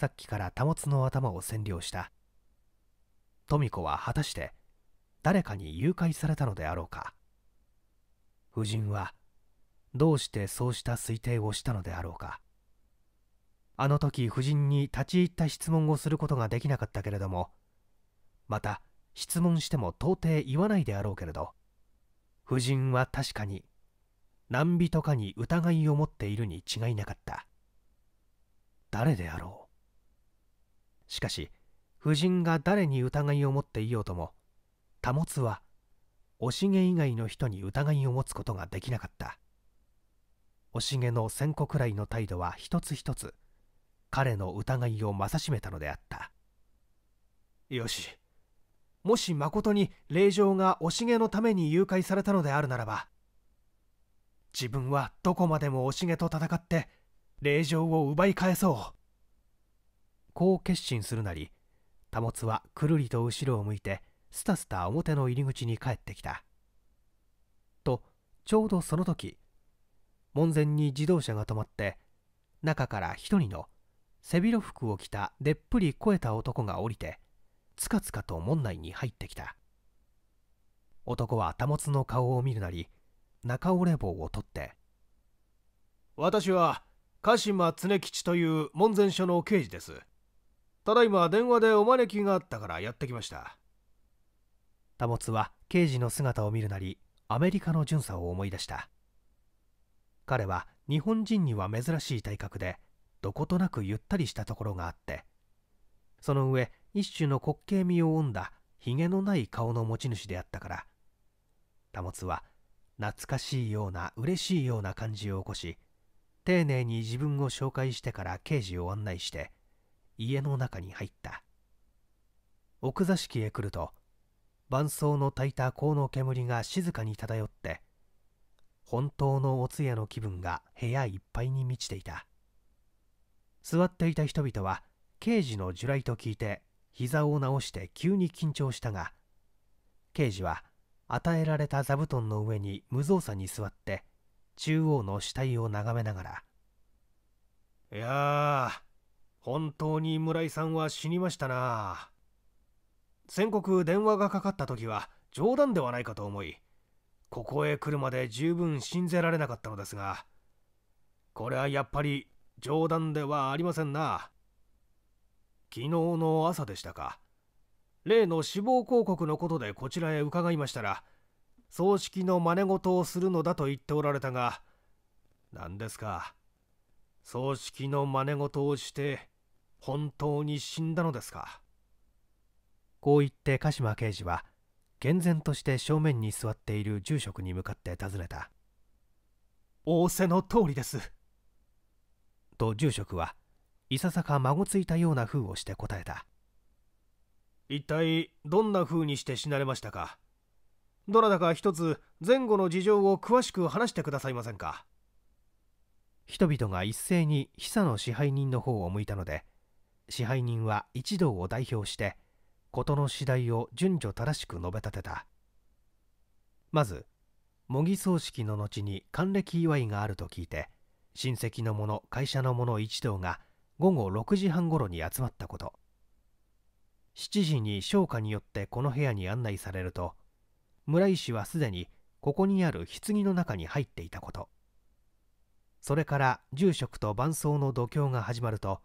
さっきから保つの頭を占領した富子は果たして誰かに誘拐されたのであろうか夫人はどうしてそうした推定をしたのであろうかあの時夫人に立ち入った質問をすることができなかったけれどもまた質問しても到底言わないであろうけれど夫人は確かに何人かに疑いを持っているに違いなかった誰であろうしかし夫人が誰に疑いを持っていようとも保つはおしげ以外の人に疑いを持つことができなかったおしげの千個くらいの態度は一つ一つ彼の疑いをまさしめたのであったよしもしまことに令嬢がおしげのために誘拐されたのであるならば自分はどこまでもおしげと戦って令嬢を奪い返そうこう決心するなり保はくるりと後ろを向いてすたすた表の入り口に帰ってきたとちょうどその時門前に自動車が止まって中から一人の背広服を着たでっぷり肥えた男が降りてつかつかと門内に入ってきた男は保の顔を見るなり中折れ棒を取って私は鹿島常吉という門前署の刑事ですただいま電話でお招きがあったからやってきました保は刑事の姿を見るなりアメリカの巡査を思い出した彼は日本人には珍しい体格でどことなくゆったりしたところがあってその上一種の滑稽味を生んだひげのない顔の持ち主であったから保は懐かしいような嬉しいような感じを起こし丁寧に自分を紹介してから刑事を案内して家の中に入った奥座敷へ来ると伴奏の炊いた香の煙が静かに漂って本当のお通夜の気分が部屋いっぱいに満ちていた座っていた人々は刑事の従来と聞いて膝を直して急に緊張したが刑事は与えられた座布団の上に無造作に座って中央の死体を眺めながら「いやー本当に村井さんは死にましたな全国電話がかかった時は冗談ではないかと思いここへ来るまで十分信じられなかったのですがこれはやっぱり冗談ではありませんな昨日の朝でしたか例の死亡広告のことでこちらへ伺いましたら葬式の真似事をするのだと言っておられたが何ですか葬式の真似事をして本当に死んだのですかこう言って鹿島刑事は厳然として正面に座っている住職に向かって尋ねた仰せの通りですと住職はいささか孫ついたような風をして答えた一体どんな風にして死なれましたかどなたか一つ前後の事情を詳しく話してくださいませんか人々が一斉に久の支配人の方を向いたので支配人は一同を代表して事の次第を順序正しく述べ立てたまず模擬葬式の後に還暦祝いがあると聞いて親戚の者会社の者一同が午後6時半ごろに集まったこと7時に商家によってこの部屋に案内されると村井氏はすでにここにある棺の中に入っていたことそれから住職と伴奏の度胸が始まると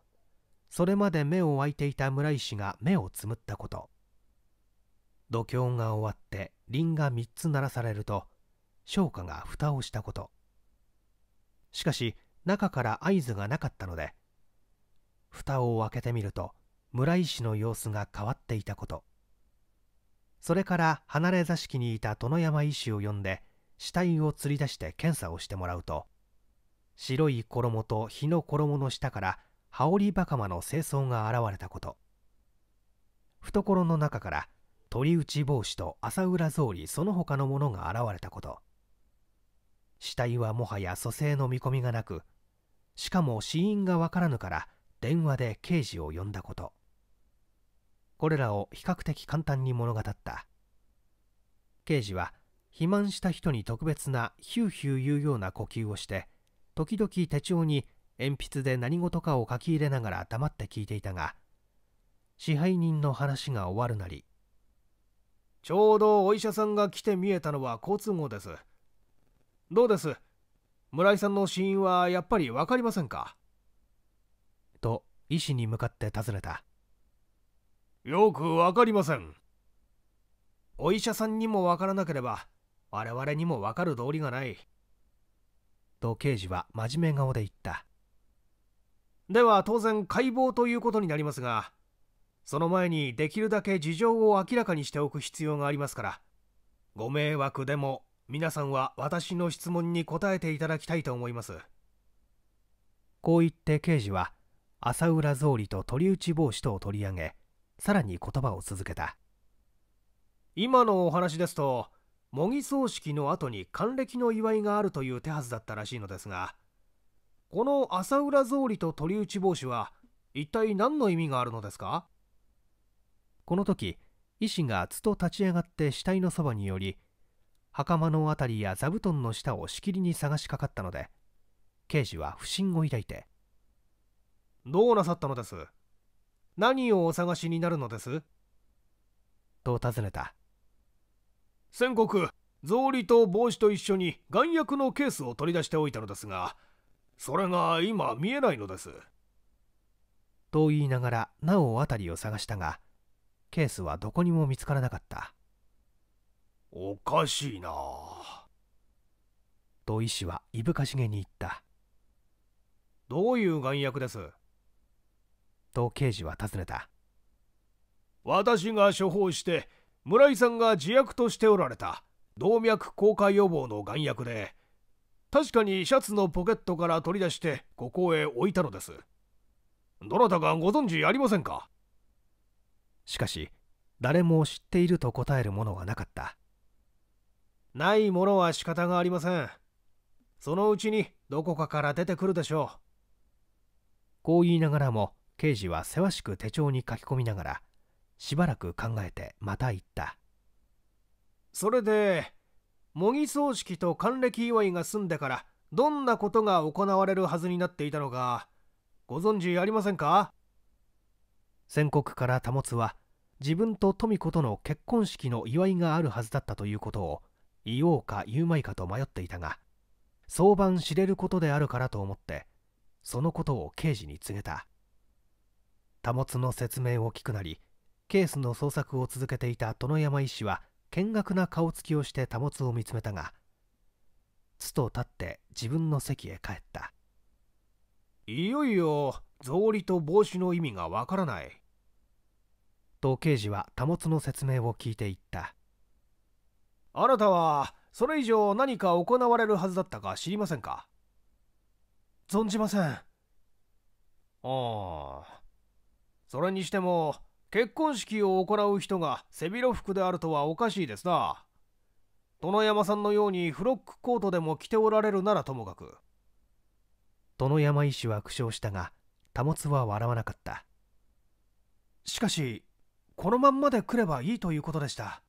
それまで目を開いていた村石が目をつむったこと度胸が終わって輪が3つ鳴らされると商家が蓋をしたことしかし中から合図がなかったので蓋を開けてみると村石の様子が変わっていたことそれから離れ座敷にいた殿山医師を呼んで死体を釣り出して検査をしてもらうと白い衣と火の衣の下から羽織袴の清掃が現れたこと懐の中から鳥打ち帽子と朝浦草履その他のものが現れたこと死体はもはや蘇生の見込みがなくしかも死因がわからぬから電話で刑事を呼んだことこれらを比較的簡単に物語った刑事は肥満した人に特別なヒューヒュー言うような呼吸をして時々手帳に鉛筆で何事かを書き入れながら黙って聞いていたが支配人の話が終わるなりちょうどお医者さんが来て見えたのは交通号ですどうです村井さんの死因はやっぱり分かりませんかと医師に向かって尋ねたよく分かりませんお医者さんにも分からなければ我々にも分かる道理がないと刑事は真面目顔で言ったでは当然解剖ということになりますがその前にできるだけ事情を明らかにしておく必要がありますからご迷惑でも皆さんは私の質問に答えていただきたいと思いますこう言って刑事は浅浦草履と鳥ち帽子とを取り上げさらに言葉を続けた今のお話ですと模擬葬式の後に還暦の祝いがあるという手はずだったらしいのですがこの朝浦草履と鳥打ち帽子は一体何の意味があるのですかこの時医師がつと立ち上がって死体のそばに寄り袴の辺りや座布団の下をしきりに探しかかったので刑事は不審を抱いて「どうなさったのです何をお探しになるのです?」と尋ねた。先国草履と帽子と一緒に眼薬のケースを取り出しておいたのですがそれが今見えないのですと言いながらなお辺りを探したがケースはどこにも見つからなかったおかしいなと医師はいぶかしげに言ったどういう眼薬ですと刑事は尋ねた私が処方して村井さんが自役としておられた動脈硬化予防の眼薬で確かにシャツのポケットから取り出してここへ置いたのですどなたかご存知ありませんかしかし誰も知っていると答えるものはなかったないものは仕方がありませんそのうちにどこかから出てくるでしょうこう言いながらも刑事はせわしく手帳に書き込みながらしばらく考えてまた言ったそれで模擬葬式と還暦祝いが済んでからどんなことが行われるはずになっていたのかご存知ありませんか宣告から保つは自分と富子との結婚式の祝いがあるはずだったということを言おうか言うまいかと迷っていたが早晩知れることであるからと思ってそのことを刑事に告げた保つの説明を聞くなりケースの捜索を続けていた殿山医師は見学な顔つきをして保つを見つめたがつと立って自分の席へ帰ったいよいよ草履と帽子の意味がわからないと刑事は保の説明を聞いていったあなたはそれ以上何か行われるはずだったか知りませんか存じませんああそれにしても結婚式を行う人が背広服であるとはおかしいですな殿山さんのようにフロックコートでも着ておられるならともかく殿山医師は苦笑したが保つは笑わなかったしかしこのまんまで来ればいいということでした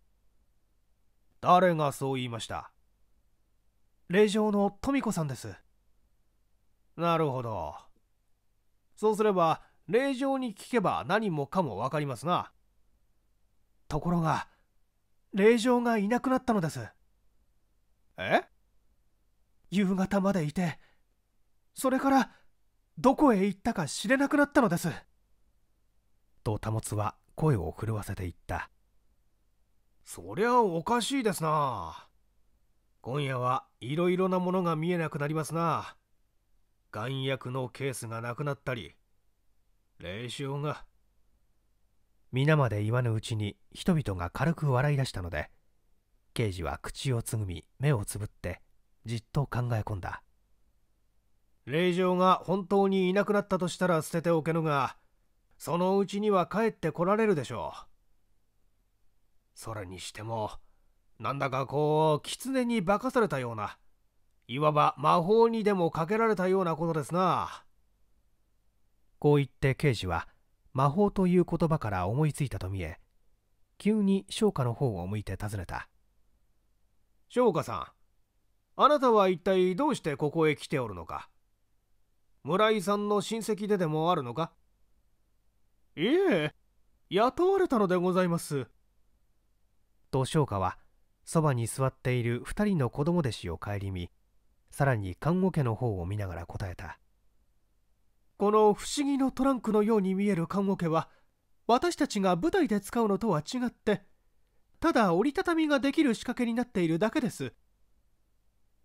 誰がそう言いました霊場の富子さんですなるほどそうすれば令状に聞けば何もかも分かりますなところが令状がいなくなったのですえ夕方までいてそれからどこへ行ったか知れなくなったのですと保は声を震わせていったそりゃおかしいですな今夜はいろいろなものが見えなくなりますな。眼薬のケースがなくなったり霊障が。皆まで言わぬうちに人々が軽く笑い出したので、刑事は口をつぐみ目をつぶってじっと考え込んだ。霊場が本当にいなくなったとしたら捨てておけぬが、そのうちには帰ってこられるでしょう。それにしても、なんだかこう、狐に化かされたような、いわば魔法にでもかけられたようなことですな。こう言って刑事は魔法という言葉から思いついたと見え急に商家の方を向いて尋ねた商家さんあなたは一体どうしてここへ来ておるのか村井さんの親戚ででもあるのかいえ雇われたのでございますと商家はそばに座っている2人の子供弟子を顧みさらに看護家の方を見ながら答えたこの不思議のトランクのように見える棺桶は私たちが舞台で使うのとは違ってただ折りたたみができる仕掛けになっているだけです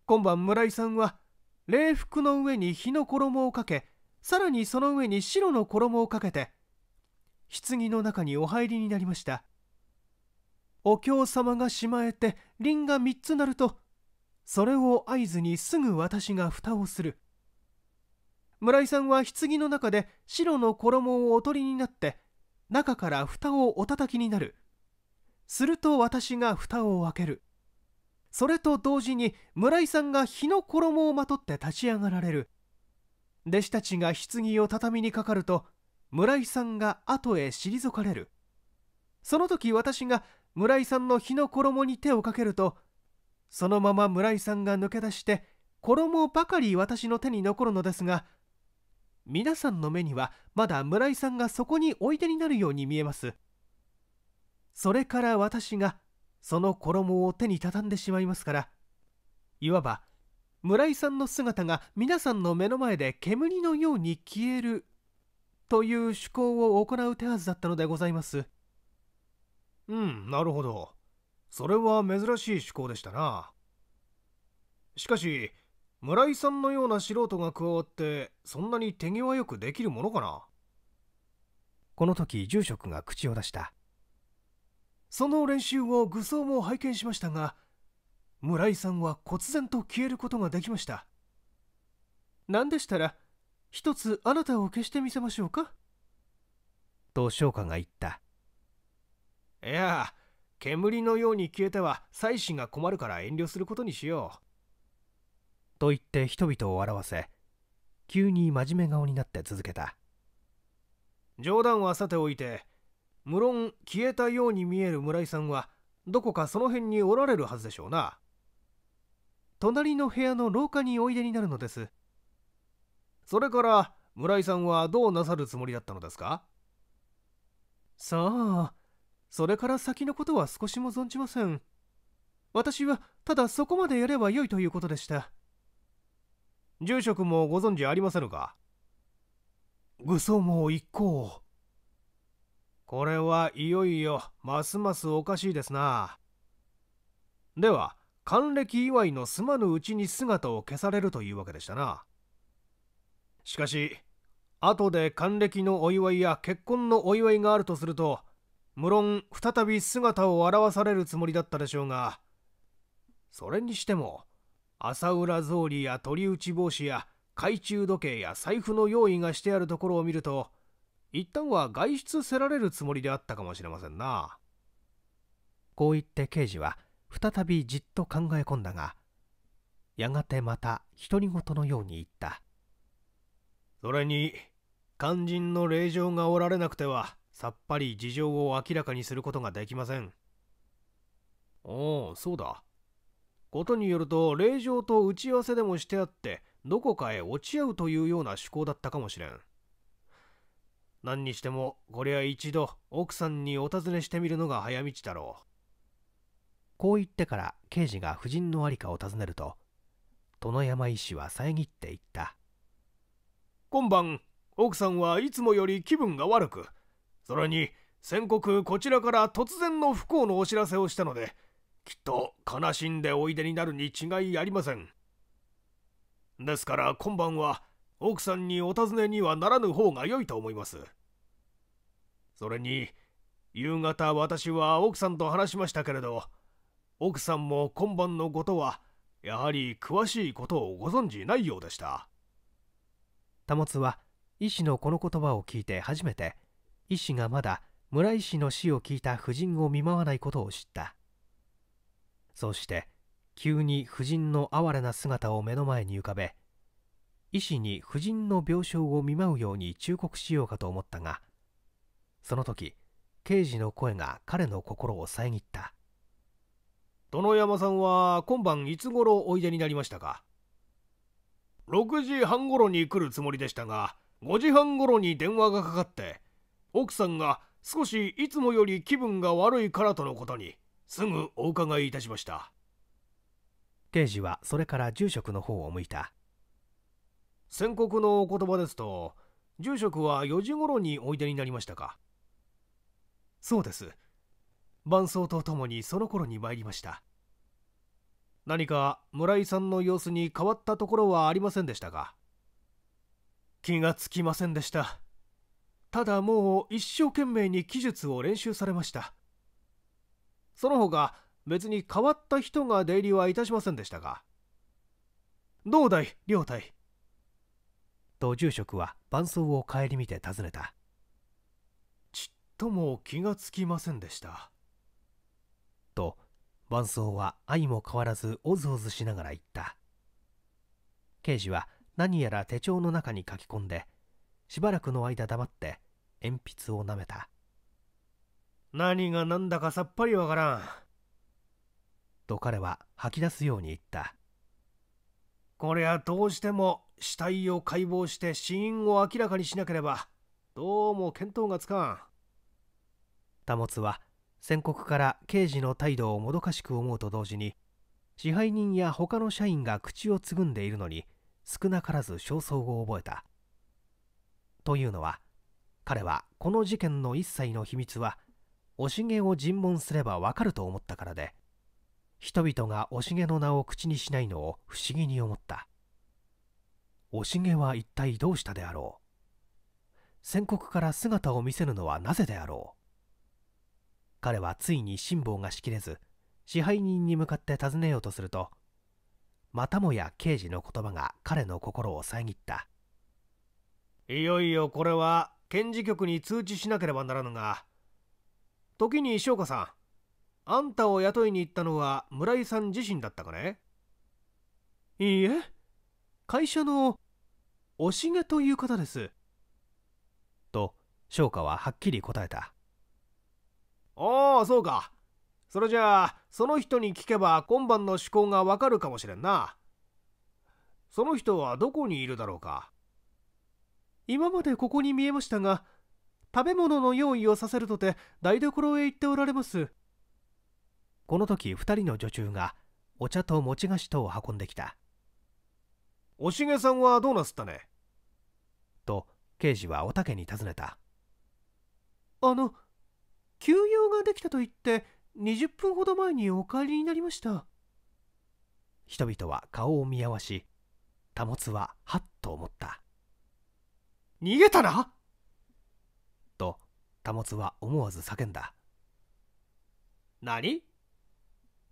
今晩村井さんは礼服の上に火の衣をかけさらにその上に白の衣をかけて棺の中にお入りになりましたお経様がしまえて輪が3つ鳴るとそれを合図にすぐ私が蓋をする村井さんは棺の中で白の衣をおとりになって中から蓋をおたたきになるすると私が蓋を開けるそれと同時に村井さんが火の衣をまとって立ち上がられる弟子たちが棺を畳にかかると村井さんが後へ退かれるその時私が村井さんの火の衣に手をかけるとそのまま村井さんが抜け出して衣ばかり私の手に残るのですが皆さんの目にはまだ村井さんがそこにおいでになるように見えますそれから私がその衣を手に畳んでしまいますからいわば村井さんの姿が皆さんの目の前で煙のように消えるという趣向を行う手はずだったのでございますうんなるほどそれは珍しい趣向でしたなしかし村井さんのような素人が加わってそんなに手際よくできるものかなこの時住職が口を出したその練習を愚僧も拝見しましたが村井さんは忽然と消えることができました何でしたら一つあなたを消してみせましょうかと商歌が言ったいや煙のように消えては妻子が困るから遠慮することにしようと言って人々を笑わせ急に真面目顔になって続けた冗談はさておいて無論消えたように見える村井さんはどこかその辺におられるはずでしょうな隣の部屋の廊下においでになるのですそれから村井さんはどうなさるつもりだったのですかさあそれから先のことは少しも存じません私はただそこまでやればよいということでした住職もご存知ありませぬか愚僧も一行これはいよいよますますおかしいですなでは還暦祝いのすまぬうちに姿を消されるというわけでしたなしかし後で還暦のお祝いや結婚のお祝いがあるとすると無論再び姿を現されるつもりだったでしょうがそれにしても浅浦草履や鳥打ち帽子や懐中時計や財布の用意がしてあるところを見ると一旦は外出せられるつもりであったかもしれませんなこう言って刑事は再びじっと考え込んだがやがてまた独り言のように言ったそれに肝心の令状がおられなくてはさっぱり事情を明らかにすることができませんおおそうだことによると令状と打ち合わせでもしてあってどこかへ落ち合うというような趣向だったかもしれん何にしてもこりゃ一度奥さんにお尋ねしてみるのが早道だろうこう言ってから刑事が夫人の在りかを尋ねると殿山医師は遮って言った今晩奥さんはいつもより気分が悪くそれに先刻こちらから突然の不幸のお知らせをしたのできっと悲しんでおいでになるに違いありませんですから今晩は奥さんにお尋ねにはならぬ方が良いと思いますそれに夕方私は奥さんと話しましたけれど奥さんも今晩のことはやはり詳しいことをご存じないようでした保つは医師のこの言葉を聞いて初めて医師がまだ村井氏の死を聞いた夫人を見舞わないことを知ったそうして急に夫人の哀れな姿を目の前に浮かべ医師に夫人の病床を見舞うように忠告しようかと思ったがその時刑事の声が彼の心を遮った殿山さんは今晩いつ頃おいでになりましたか6時半頃に来るつもりでしたが5時半頃に電話がかかって奥さんが少しいつもより気分が悪いからとのことにすぐお伺いいたしました刑事はそれから住職の方を向いた宣告のお言葉ですと住職は4時頃においでになりましたかそうです伴奏とともにその頃に参りました何か村井さんの様子に変わったところはありませんでしたか気がつきませんでしたただもう一生懸命に技術を練習されましたその他別に変わった人が出入りはいたしませんでしたがどうだい両隊と住職は伴奏を顧みて尋ねたちっとも気がつきませんでしたと伴奏は相も変わらずおずおずしながら言った刑事は何やら手帳の中に書き込んでしばらくの間黙って鉛筆をなめた何が何だかさっぱりわからん。と彼は吐き出すように言った。これはどうしても死体を解剖して死因を明らかにしなければ、どうも見当がつかん。タモは宣告から刑事の態度をもどかしく思うと同時に、支配人や他の社員が口をつぐんでいるのに、少なからず焦燥を覚えた。というのは、彼はこの事件の一切の秘密は、おしげを尋問すればわかると思ったからで人々がおしげの名を口にしないのを不思議に思ったおしげは一体どうしたであろう宣告から姿を見せるのはなぜであろう彼はついに辛抱がしきれず支配人に向かって尋ねようとするとまたもや刑事の言葉が彼の心を遮ったいよいよこれは検事局に通知しなければならぬが時に翔子さんあんたを雇いに行ったのは村井さん自身だったかねいいえ会社のおしげという方ですと翔太ははっきり答えたああそうかそれじゃあその人に聞けば今晩の趣向がわかるかもしれんなその人はどこにいるだろうか今までここに見えましたが食べ物の用意をさせるとて台所へ行っておられますこの時2人の女中がお茶と餅菓子とを運んできたおしげさんはどうなすったねと刑事はおたけに尋ねたあの休養ができたと言って20分ほど前にお帰りになりました人々は顔を見合わし保ははっと思った逃げたな保は思わず叫んだ何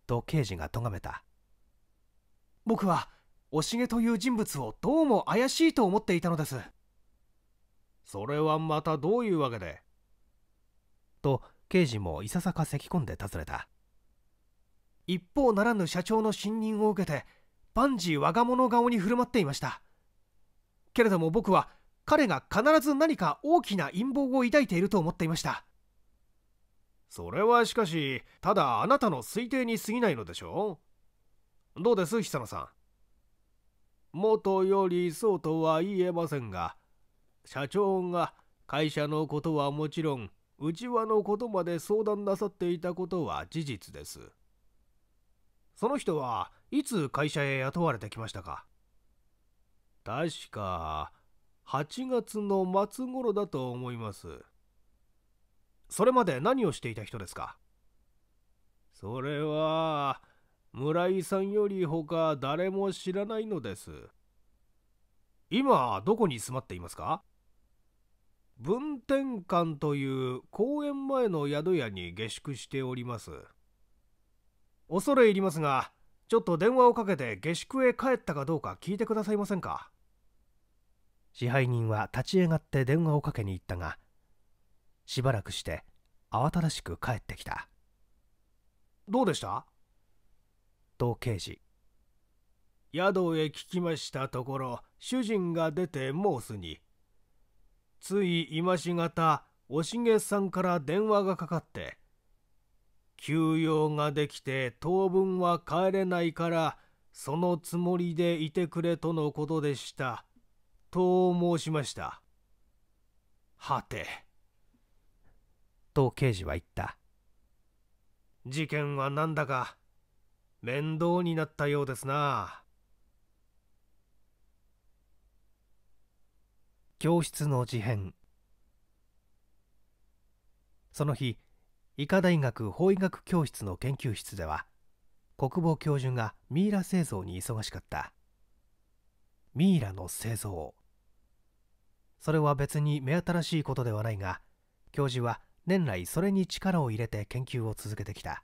と刑事が咎めた僕はおしげという人物をどうも怪しいと思っていたのですそれはまたどういうわけでと刑事もいささか咳き込んで尋ねた一方ならぬ社長の信任を受けて万事我が物顔に振る舞っていましたけれども僕は彼が必ず何か大きな陰謀を抱いていると思っていましたそれはしかしただあなたの推定に過ぎないのでしょうどうです久野さん元よりそうとは言えませんが社長が会社のことはもちろん内輪のことまで相談なさっていたことは事実ですその人はいつ会社へ雇われてきましたか確か8月の末頃だと思いますそれまで何をしていた人ですかそれは村井さんより他誰も知らないのです今どこに住まっていますか文天館という公園前の宿屋に下宿しております恐れ入りますがちょっと電話をかけて下宿へ帰ったかどうか聞いてくださいませんか支配人は立ち上がって電話をかけに行ったがしばらくして慌ただしく帰ってきたどうでしたと刑事宿へ聞きましたところ主人が出てモースについ今しがたおしげさんから電話がかかって休養ができて当分は帰れないからそのつもりでいてくれとのことでしたと申しました。はて。と刑事は言った。事件はなんだか面倒になったようですな。教室の事変その日医科大学法医学教室の研究室では国防教授がミイラ製造に忙しかったミイラの製造それは別に目新しいことではないが教授は年来それに力を入れて研究を続けてきた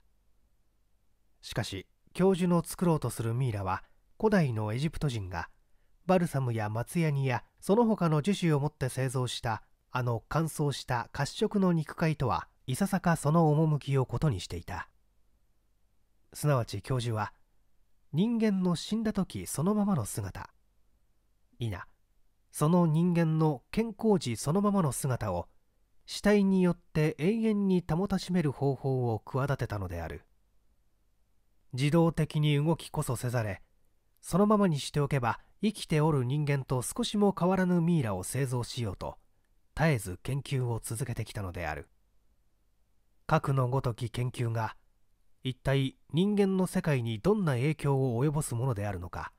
しかし教授の作ろうとするミイラは古代のエジプト人がバルサムや松ヤニやその他の樹脂を持って製造したあの乾燥した褐色の肉塊とはいささかその趣をことにしていたすなわち教授は人間の死んだ時そのままの姿いなその人間の健康時そのままの姿を死体によって永遠に保たしめる方法を企てたのである自動的に動きこそせざれそのままにしておけば生きておる人間と少しも変わらぬミイラを製造しようと絶えず研究を続けてきたのである核のごとき研究が一体人間の世界にどんな影響を及ぼすものであるのか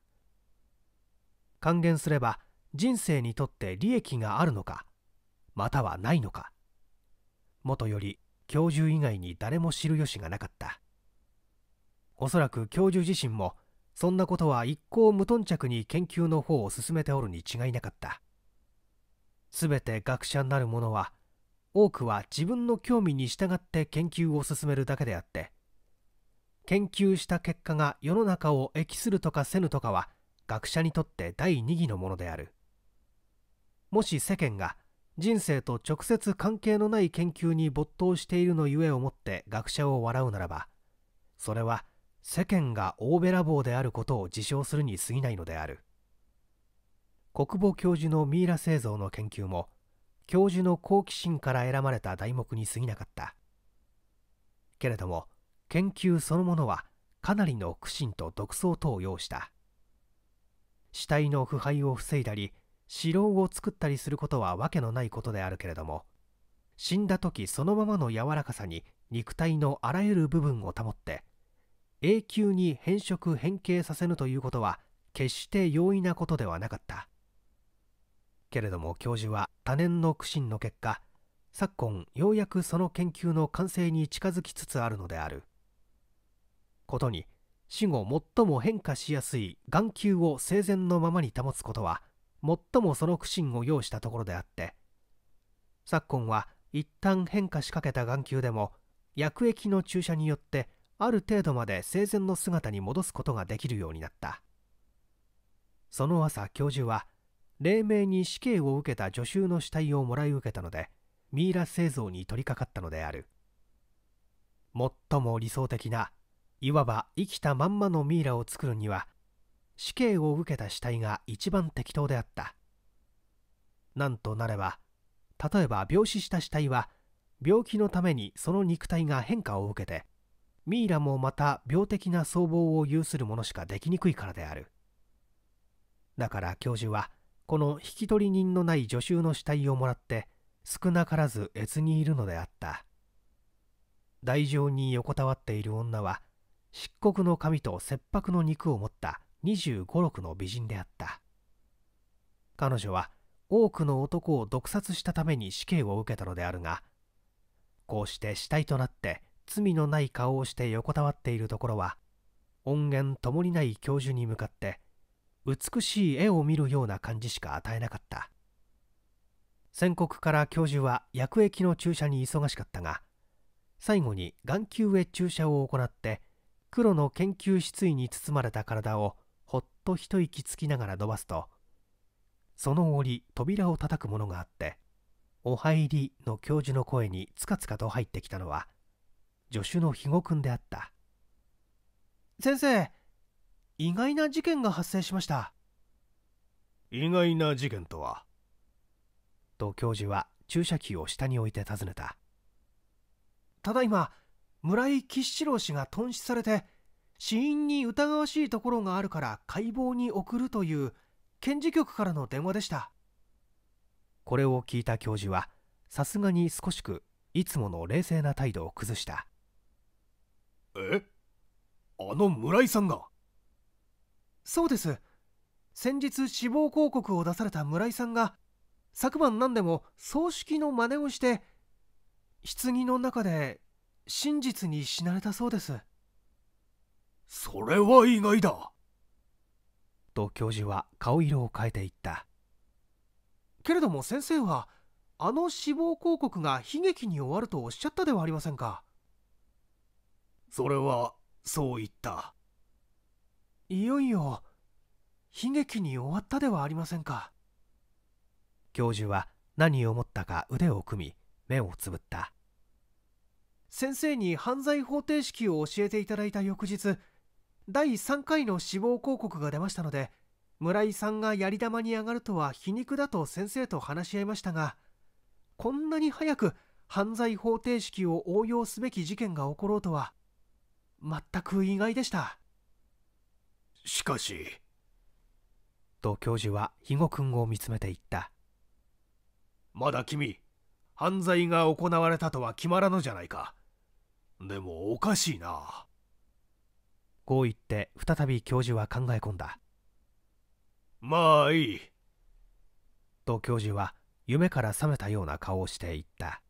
還元すれば人生にとって利益があるのかまたはないのかもとより教授以外に誰も知る由がなかったおそらく教授自身もそんなことは一向無頓着に研究の方を進めておるに違いなかったすべて学者になる者は多くは自分の興味に従って研究を進めるだけであって研究した結果が世の中を益するとかせぬとかは学者にとって第二義のものであるもし世間が人生と直接関係のない研究に没頭しているのゆえをもって学者を笑うならばそれは世間が大べらぼうであることを自称するに過ぎないのである国母教授のミイラ製造の研究も教授の好奇心から選ばれた題目に過ぎなかったけれども研究そのものはかなりの苦心と独創等を要した死体の腐敗を防いだり城を作ったりすることはわけのないことであるけれども死んだ時そのままの柔らかさに肉体のあらゆる部分を保って永久に変色変形させぬということは決して容易なことではなかったけれども教授は多年の苦心の結果昨今ようやくその研究の完成に近づきつつあるのであることに死後最も変化しやすい眼球を生前のままに保つことは最もその苦心を要したところであって昨今は一旦変化しかけた眼球でも薬液の注射によってある程度まで生前の姿に戻すことができるようになったその朝教授は黎明に死刑を受けた助手の死体をもらい受けたのでミイラ製造に取り掛かったのである最も理想的ないわば生きたまんまのミイラを作るには死刑を受けた死体が一番適当であったなんとなれば例えば病死した死体は病気のためにその肉体が変化を受けてミイラもまた病的な僧帽を有するものしかできにくいからであるだから教授はこの引き取り人のない助手の死体をもらって少なからず越にいるのであった台上に横たわっている女は漆黒の髪と切迫の肉を持った2 5 6の美人であった彼女は多くの男を毒殺したために死刑を受けたのであるがこうして死体となって罪のない顔をして横たわっているところは音源ともにない教授に向かって美しい絵を見るような感じしか与えなかった宣告から教授は薬液の注射に忙しかったが最後に眼球へ注射を行って黒の研究室医に包まれた体をと一息つきながら伸ばすとその折扉を叩くものがあって「お入り」の教授の声につかつかと入ってきたのは助手の肥後君であった先生意外な事件が発生しました意外な事件とはと教授は注射器を下に置いて尋ねたただいま村井吉四郎氏が頓死されて死因に疑わしいところがあるから解剖に送るという検事局からの電話でしたこれを聞いた教授はさすがに少しくいつもの冷静な態度を崩したえあの村井さんがそうです先日死亡広告を出された村井さんが昨晩何でも葬式の真似をして棺の中で真実に死なれたそうですそれは意外だと教授は顔色を変えていったけれども先生はあの死亡広告が悲劇に終わるとおっしゃったではありませんかそれはそう言ったいよいよ悲劇に終わったではありませんか教授は何を思ったか腕を組み目をつぶった先生に犯罪方程式を教えていただいた翌日第3回の死亡広告が出ましたので村井さんがやり玉に上がるとは皮肉だと先生と話し合いましたがこんなに早く犯罪方程式を応用すべき事件が起ころうとは全く意外でしたしかしと教授は肥後君を見つめていったまだ君犯罪が行われたとは決まらぬじゃないかでもおかしいなこう言って再び教授は考え込んだまあいいと教授は夢から覚めたような顔をして言った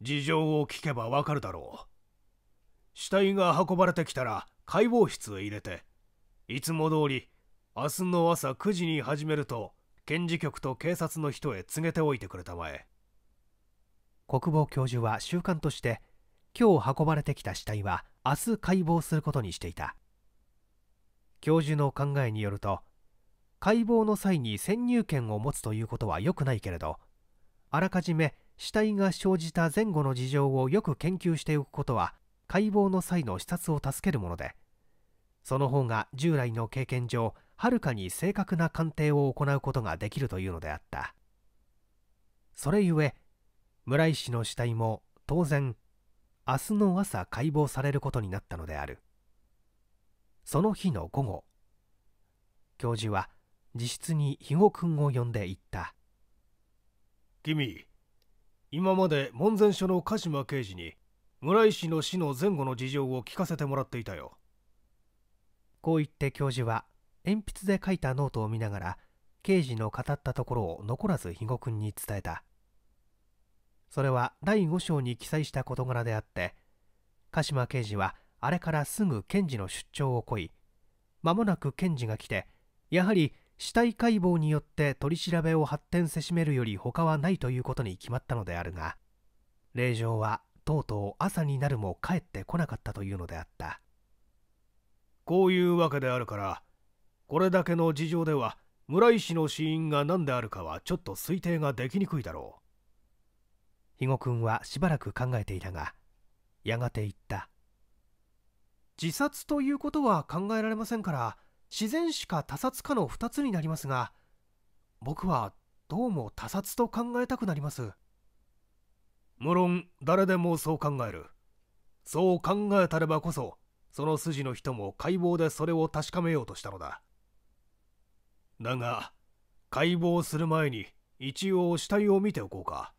事情を聞けばわかるだろう死体が運ばれてきたら解剖室へ入れていつも通り明日の朝9時に始めると検事局と警察の人へ告げておいてくれたまえ国防教授は習慣として今日運ばれてきた死体は明日解剖することにしていた教授の考えによると解剖の際に先入権を持つということは良くないけれどあらかじめ死体が生じた前後の事情をよく研究しておくことは解剖の際の視察を助けるものでその方が従来の経験上はるかに正確な鑑定を行うことができるというのであったそれゆえ村井氏の死体も当然明日の朝解剖されることになったのであるその日の午後教授は自室に肥後君を呼んで言った君今まで門前署の鹿島刑事に村井氏の死の前後の事情を聞かせてもらっていたよこう言って教授は鉛筆で書いたノートを見ながら刑事の語ったところを残らず肥後君に伝えたそれは第5章に記載した事柄であって鹿島刑事はあれからすぐ検事の出張をこい間もなく検事が来てやはり死体解剖によって取り調べを発展せしめるより他はないということに決まったのであるが令状はとうとう朝になるも帰ってこなかったというのであったこういうわけであるからこれだけの事情では村井氏の死因が何であるかはちょっと推定ができにくいだろう肥後君はしばらく考えていたがやがて言った自殺ということは考えられませんから自然死か他殺かの2つになりますが僕はどうも他殺と考えたくなります無論誰でもそう考えるそう考えたればこそその筋の人も解剖でそれを確かめようとしたのだだが解剖する前に一応死体を見ておこうか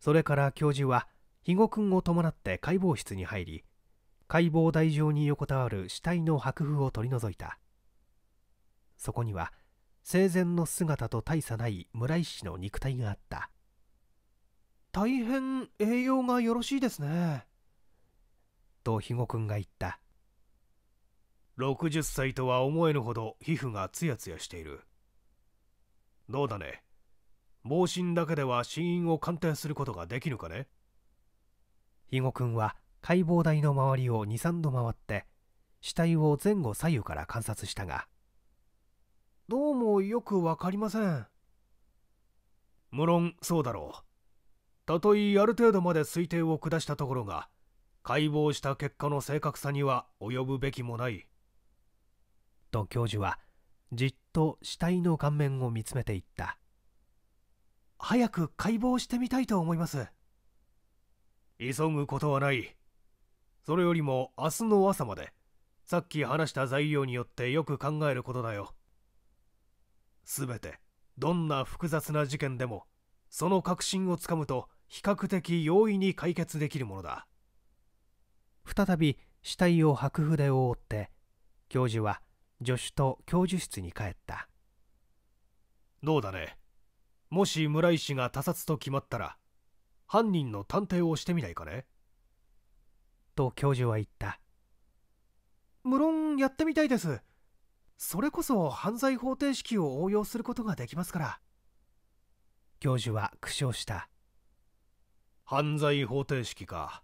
それから教授は肥後君を伴って解剖室に入り解剖台上に横たわる死体の白布を取り除いたそこには生前の姿と大差ない村井氏の肉体があった大変栄養がよろしいですねと肥後君が言った60歳とは思えぬほど皮膚がツヤツヤしているどうだね盲信だけでは死因を鑑定することができぬかね肥後君は解剖台の周りを23度回って死体を前後左右から観察したがどうもよくわかりません無論そうだろうたとえある程度まで推定を下したところが解剖した結果の正確さには及ぶべきもないと教授はじっと死体の顔面を見つめていった早く解剖してみたいと思います急ぐことはないそれよりも明日の朝までさっき話した材料によってよく考えることだよ全てどんな複雑な事件でもその確信をつかむと比較的容易に解決できるものだ再び死体を白筆を覆って教授は助手と教授室に帰ったどうだねもし村井氏が他殺と決まったら犯人の探偵をしてみないかねと教授は言った無論やってみたいですそれこそ犯罪方程式を応用することができますから教授は苦笑した犯罪方程式か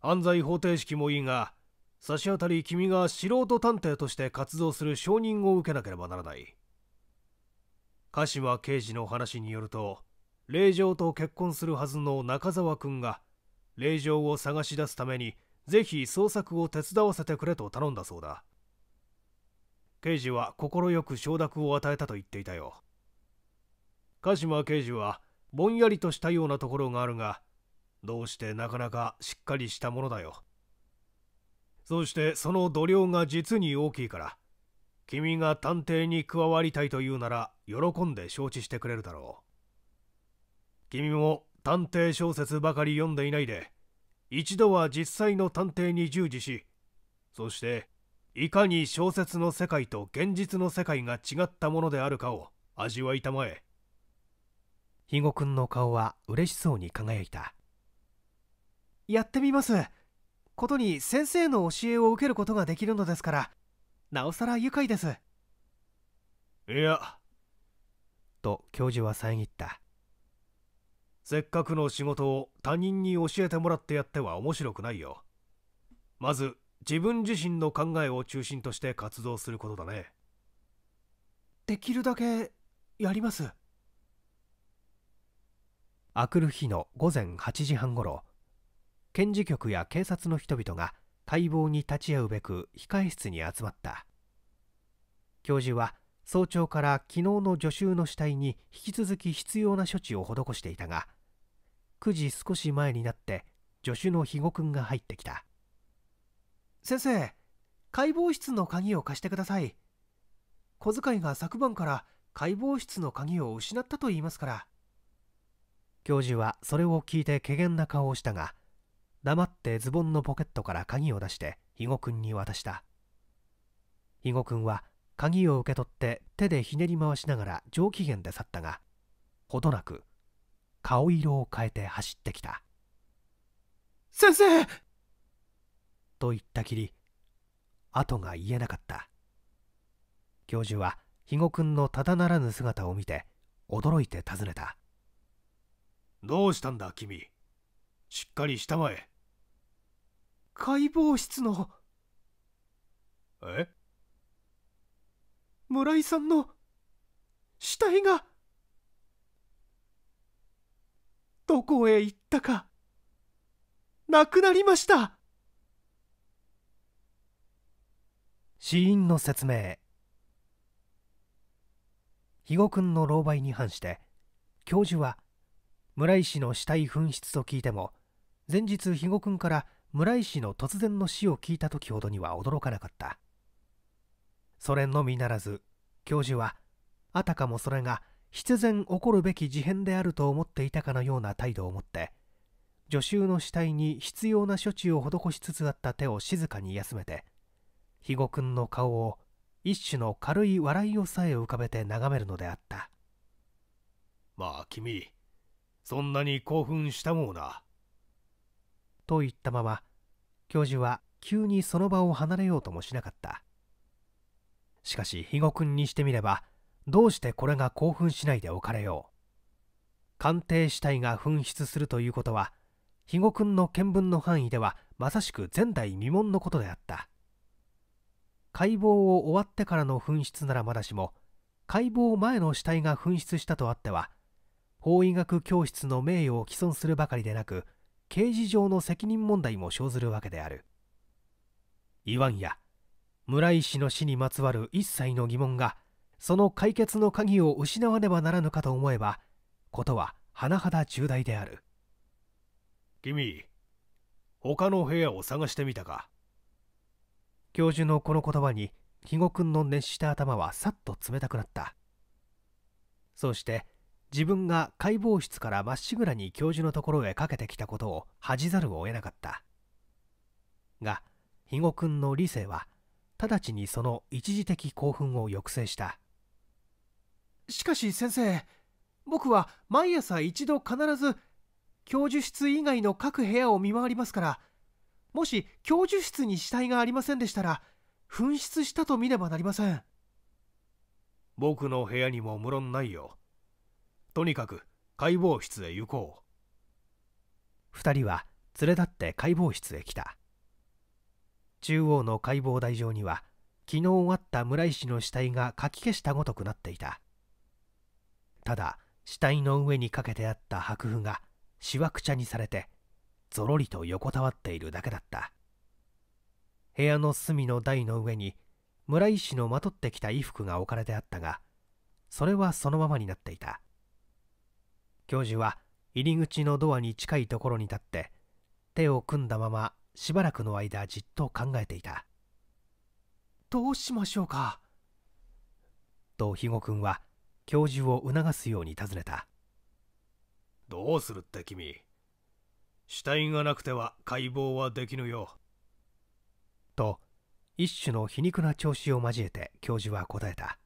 犯罪方程式もいいが差し当たり君が素人探偵として活動する承認を受けなければならない島刑事の話によると令嬢と結婚するはずの中澤君が令嬢を探し出すためにぜひ捜索を手伝わせてくれと頼んだそうだ刑事は快く承諾を与えたと言っていたよ鹿島刑事はぼんやりとしたようなところがあるがどうしてなかなかしっかりしたものだよそしてその度量が実に大きいから君が探偵に加わりたいというなら喜んで承知してくれるだろう君も探偵小説ばかり読んでいないで一度は実際の探偵に従事しそしていかに小説の世界と現実の世界が違ったものであるかを味わいたまえ肥後君の顔は嬉しそうに輝いたやってみますことに先生の教えを受けることができるのですからなおさら愉快ですいやと教授は遮ったせっかくの仕事を他人に教えてもらってやっては面白くないよまず自分自身の考えを中心として活動することだねできるだけやりますあくる日の午前8時半ごろ検事局や警察の人々が解剖に立ち会うべく控室に集まった教授は早朝から昨日の助手の死体に引き続き必要な処置を施していたが9時少し前になって助手の肥後君が入ってきた先生解剖室の鍵を貸してください小遣いが昨晩から解剖室の鍵を失ったと言いますから教授はそれを聞いて怪げな顔をしたが黙ってズボンのポケットから鍵を出して肥後君に渡した肥後君は鍵を受け取って手でひねり回しながら上機嫌で去ったがほどなく顔色を変えて走ってきた先生と言ったきり後が言えなかった教授は肥後君のただならぬ姿を見て驚いて尋ねたどうしたんだ君しっかりしたまえ解剖室のえ村井さんの死体がどこへ行ったかなくなりました死因の説明肥後君の狼狽に反して教授は村井氏の死体紛失と聞いても前日肥後君から村井氏の突然の死を聞いた時ほどには驚かなかったそれのみならず教授はあたかもそれが必然起こるべき事変であると思っていたかのような態度を持って助手の死体に必要な処置を施しつつあった手を静かに休めて肥後君の顔を一種の軽い笑いをさえ浮かべて眺めるのであったまあ君そんなに興奮したもうなと言ったまま教授は急にその場を離れようともしなかったしかし肥後君にしてみればどうしてこれが興奮しないでおかれよう鑑定死体が紛失するということは肥後君の見聞の範囲ではまさしく前代未聞のことであった解剖を終わってからの紛失ならまだしも解剖前の死体が紛失したとあっては法医学教室の名誉を毀損するばかりでなく刑事上の責任問題も生ずるわけである言わんや村井氏の死にまつわる一切の疑問がその解決の鍵を失わねばならぬかと思えばことは甚だ重大である君他の部屋を探してみたか教授のこの言葉に肥後君の熱した頭はさっと冷たくなったそして自分が解剖室からまっしぐらに教授のところへかけてきたことを恥じざるを得なかったが肥後君の理性は直ちにその一時的興奮を抑制したしかし先生僕は毎朝一度必ず教授室以外の各部屋を見回りますからもし教授室に死体がありませんでしたら紛失したと見ねばなりません僕の部屋にも無論ないよとにかく解剖室へ行こう2人は連れ立って解剖室へ来た中央の解剖台上には昨日わった村井氏の死体がかき消したごとくなっていたただ死体の上にかけてあった白布がしわくちゃにされてぞろりと横たわっているだけだった部屋の隅の台の上に村井氏のまとってきた衣服が置かれてあったがそれはそのままになっていた教授は入り口のドアに近いところに立って手を組んだまましばらくの間じっと考えていたどうしましょうかと肥後君は教授を促すように尋ねたどうするって君死体がなくては解剖はできぬよと一種の皮肉な調子を交えて教授は答えた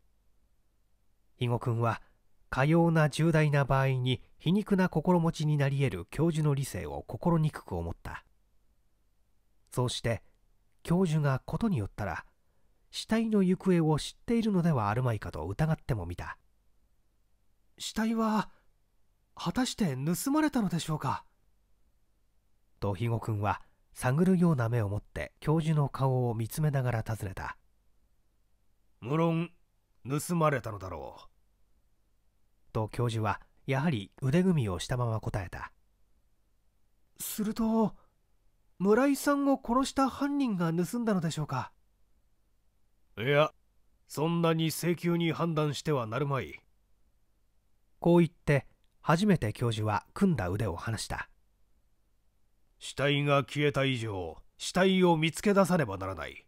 肥後君はかような重大な場合に皮肉な心持ちになり得る教授の理性を心憎く思ったそうして教授が事によったら死体の行方を知っているのではあるまいかと疑ってもみた死体は果たして盗まれたのでしょうかと肥後君は探るような目を持って教授の顔を見つめながら尋ねた無論盗まれたのだろうと教授はやはり腕組みをしたまま答えたすると村井さんを殺した犯人が盗んだのでしょうかいやそんなに請求に判断してはなるまいこう言って初めて教授は組んだ腕を離した死体が消えた以上死体を見つけ出さねばならない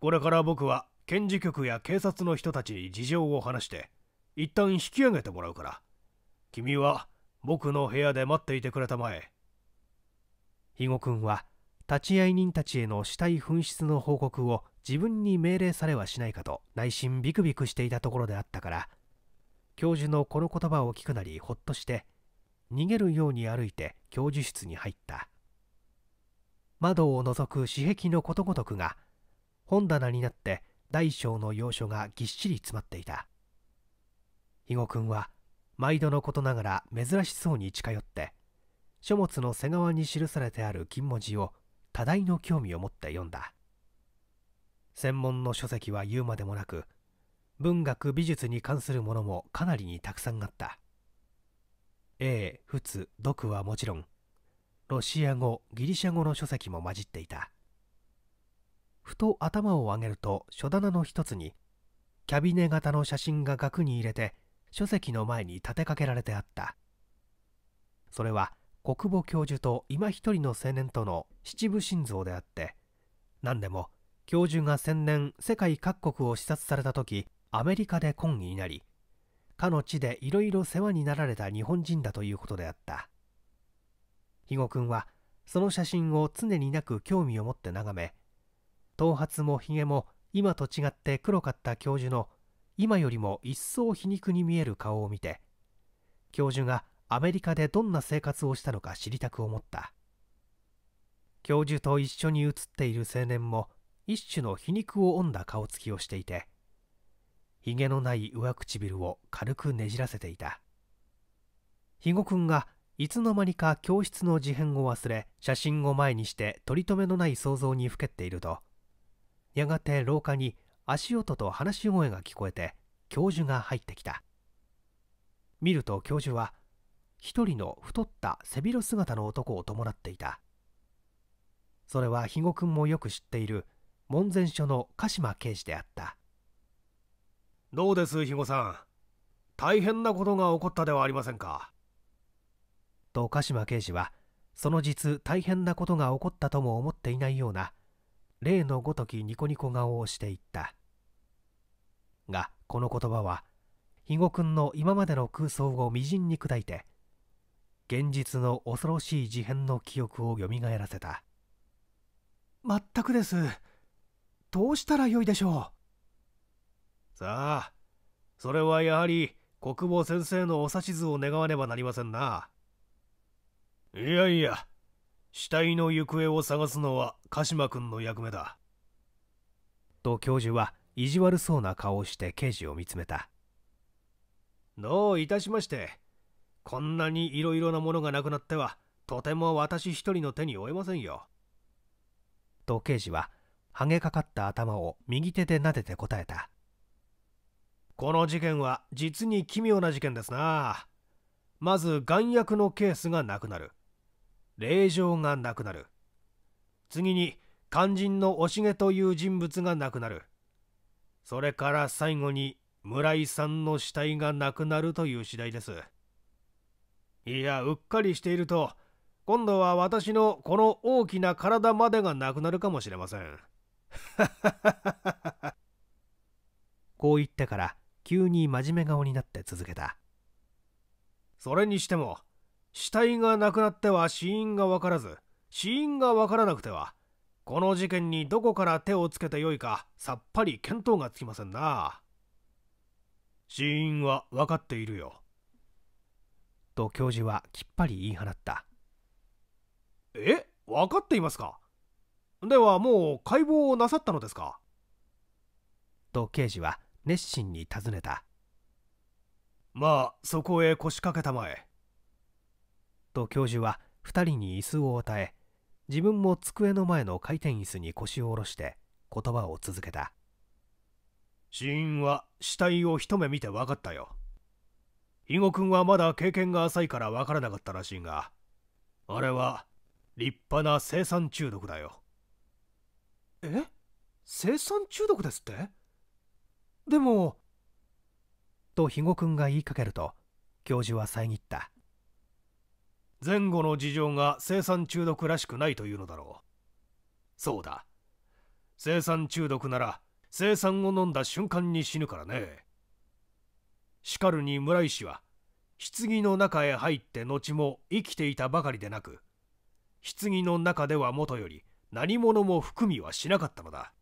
これから僕は検事局や警察の人たちに事情を話して一旦引き上げてもらうから君は僕の部屋で待っていてくれたまえ肥後君は立会人たちへの死体紛失の報告を自分に命令されはしないかと内心ビクビクしていたところであったから教授のこの言葉を聞くなりほっとして逃げるように歩いて教授室に入った窓を覗く私壁のことごとくが本棚になって大小の要所がぎっしり詰まっていた碁く君は毎度のことながら珍しそうに近寄って書物の背側に記されてある金文字を多大の興味を持って読んだ専門の書籍は言うまでもなく文学美術に関するものもかなりにたくさんあった英仏読はもちろんロシア語ギリシャ語の書籍も混じっていたふと頭を上げると書棚の一つにキャビネ型の写真が額に入れて書籍の前に立てかけられてあったそれは国母教授と今一人の青年との七部心臓であって何でも教授が先年世界各国を視察された時アメリカで懇意になりかの地でいろいろ世話になられた日本人だということであった肥後君はその写真を常になく興味を持って眺め頭髪もひげも今と違って黒かった教授の今よりも一層皮肉に見える顔を見て教授がアメリカでどんな生活をしたのか知りたく思った教授と一緒に写っている青年も一種の皮肉を帯んだ顔つきをしていてひげのない上唇を軽くねじらせていた肥後君がいつの間にか教室の事変を忘れ写真を前にして取り留めのない想像にふけっているとやがて廊下に足音と話し声が聞こえて教授が入ってきた見ると教授は一人の太った背広姿の男を伴っていたそれは肥後君もよく知っている門前署の鹿島刑事であったどうです肥後さん大変なことが起こったではありませんかと鹿島刑事はその実大変なことが起こったとも思っていないような例のごときニコニコ顔をしていったがこの言葉は肥後君の今までの空想をみじんに砕いて現実の恐ろしい事変の記憶をよみがえらせた全くですどうしたらよいでしょうさあそれはやはり国防先生のお指図を願わねばなりませんないやいや死体の行方を探すのは鹿島君の役目だと教授は意地悪そうな顔をして刑事を見つめたどういたしましてこんなにいろいろなものがなくなってはとても私一人の手に負えませんよと刑事ははげかかった頭を右手で撫でて答えたこの事件は実に奇妙な事件ですなまず眼薬のケースがなくなる令状がなくなる次に肝心のおしげという人物が亡くなるそれから最後に村井さんの死体がなくなるという次第ですいやうっかりしていると今度は私のこの大きな体までがなくなるかもしれません *laughs* こう言ってから急に真面目顔になって続けたそれにしても死体がなくなっては死因が分からず死因が分からなくてはこの事件にどこから手をつけてよいかさっぱり見当がつきませんな死因は分かっているよと教授はきっぱり言い放ったえ分かっていますかではもう解剖をなさったのですかと刑事は熱心に尋ねたまあそこへ腰掛けたまえと教授は2人に椅子を与え自分も机の前の回転椅子に腰を下ろして言葉を続けた死因は死体を一目見て分かったよ肥後君はまだ経験が浅いから分からなかったらしいがあれは立派な生産中毒だよえ生産中毒ですってでもと肥後君が言いかけると教授は遮った前後の事情が生産中毒らしくないというのだろうそうだ生産中毒なら生産を飲んだ瞬間に死ぬからねしかるに村井氏は棺の中へ入って後も生きていたばかりでなく棺の中ではもとより何者も含みはしなかったのだ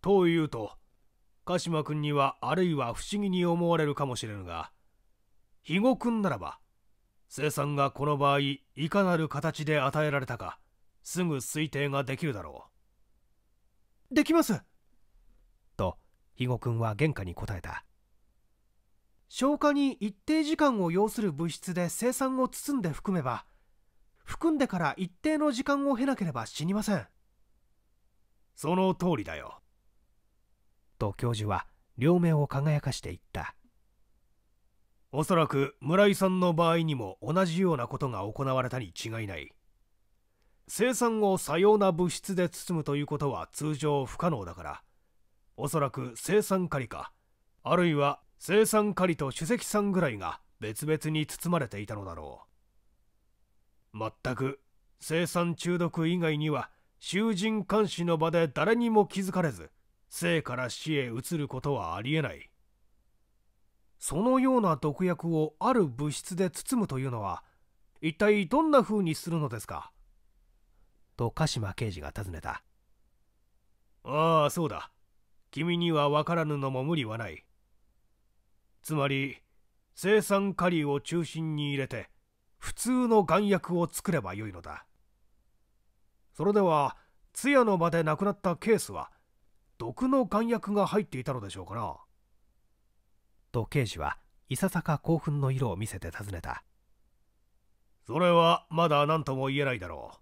というと鹿島君にはあるいは不思議に思われるかもしれぬが肥後君ならば生産がこの場合いかなる形で与えられたかすぐ推定ができるだろうできますと肥後君は原価に答えた消化に一定時間を要する物質で生産を包んで含めば含んでから一定の時間を経なければ死にませんその通りだよと教授は両目を輝かしていったおそらく村井さんの場合にも同じようなことが行われたに違いない生産をさような物質で包むということは通常不可能だからおそらく生産カリかあるいは生産カリと首席さんぐらいが別々に包まれていたのだろう全く生産中毒以外には囚人監視の場で誰にも気づかれず生から死へ移ることはありえないそのような毒薬をある物質で包むというのは一体どんな風にするのですかと鹿島刑事が尋ねたああそうだ君には分からぬのも無理はないつまり青酸カリを中心に入れて普通の丸薬を作ればよいのだそれでは通夜の場で亡くなったケースは毒の丸薬が入っていたのでしょうかなと刑事はいささか興奮の色を見せて尋ねたそれはまだ何とも言えないだろう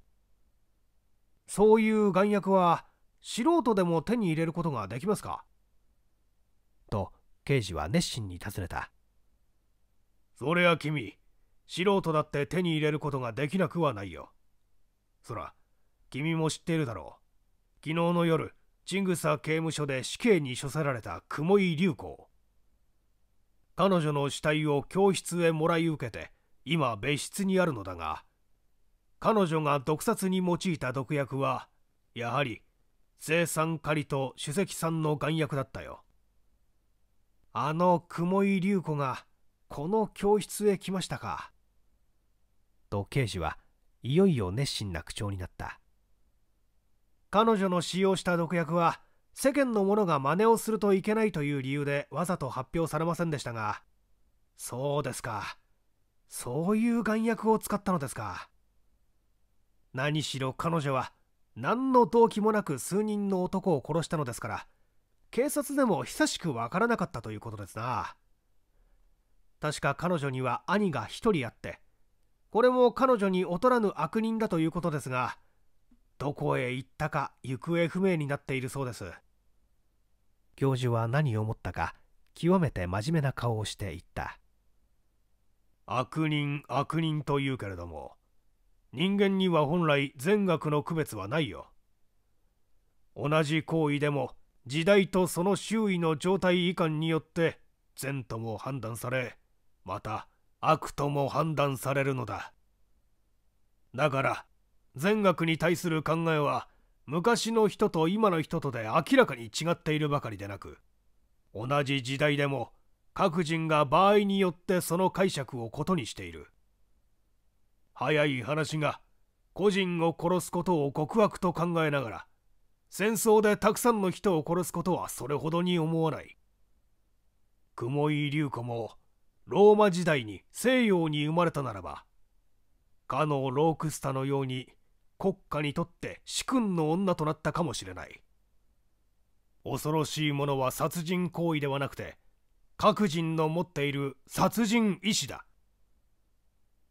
そういう丸薬は素人でも手に入れることができますかと刑事は熱心に尋ねたそれは君素人だって手に入れることができなくはないよそら君も知っているだろう昨日の夜チングサ刑務所で死刑に処せられた雲井隆子彼女の死体を教室へもらい受けて今別室にあるのだが彼女が毒殺に用いた毒薬はやはり青産カリと首席さんの丸薬だったよあの雲井隆子がこの教室へ来ましたかと刑事はいよいよ熱心な口調になった彼女の使用した毒薬は世間の者が真似をするといけないという理由でわざと発表されませんでしたがそうですかそういう丸薬を使ったのですか何しろ彼女は何の動機もなく数人の男を殺したのですから警察でも久しくわからなかったということですな確か彼女には兄が1人あってこれも彼女に劣らぬ悪人だということですがどこへ行ったか行方不明になっているそうです教授は何を思ったか極めて真面目な顔をして言った悪人悪人というけれども人間には本来善悪の区別はないよ同じ行為でも時代とその周囲の状態以下によって善とも判断されまた悪とも判断されるのだだから善悪に対する考えは昔の人と今の人とで明らかに違っているばかりでなく同じ時代でも各人が場合によってその解釈を異にしている早い話が個人を殺すことを極悪と考えながら戦争でたくさんの人を殺すことはそれほどに思わない雲井隆子もローマ時代に西洋に生まれたならばかのロークスタのように国家にとって主君の女となったかもしれない恐ろしいものは殺人行為ではなくて各人の持っている殺人意志だ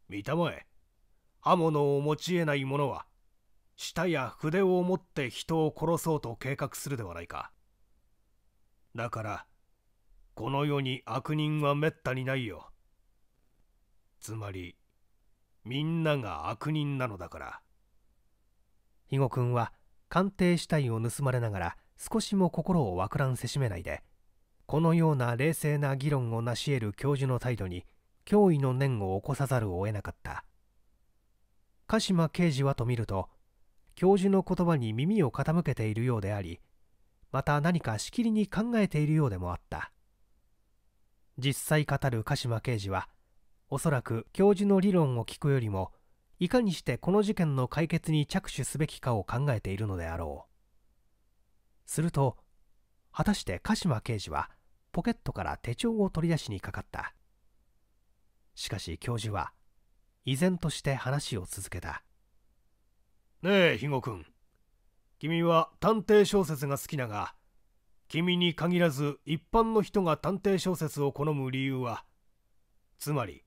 見たまえ刃物を持ち得ない者は舌や筆を持って人を殺そうと計画するではないかだからこの世に悪人はめったにないよつまりみんなが悪人なのだから。肥後君は鑑定死体を盗まれながら少しも心をわくらんせしめないでこのような冷静な議論を成し得る教授の態度に脅威の念を起こさざるを得なかった鹿島刑事はと見ると教授の言葉に耳を傾けているようでありまた何かしきりに考えているようでもあった実際語る鹿島刑事はおそらく教授の理論を聞くよりもいかにしてこの事件の解決に着手すべきかを考えているのであろうすると果たして鹿島刑事はポケットから手帳を取り出しにかかったしかし教授は依然として話を続けたねえ肥後君君は探偵小説が好きだが君に限らず一般の人が探偵小説を好む理由はつまり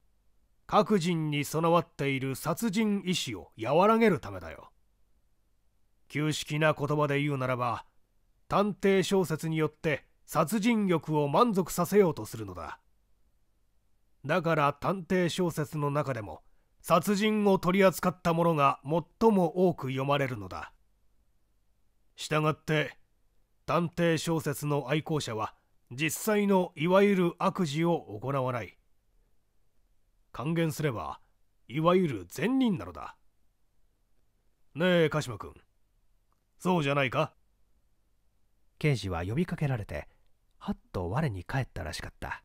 白人に備わっている殺人意志を和らげるためだよ旧式な言葉で言うならば探偵小説によって殺人欲を満足させようとするのだだから探偵小説の中でも殺人を取り扱ったものが最も多く読まれるのだしたがって探偵小説の愛好者は実際のいわゆる悪事を行わない還元すればいわゆる善人なのだねえ鹿島君そうじゃないか刑事は呼びかけられてはっと我に返ったらしかった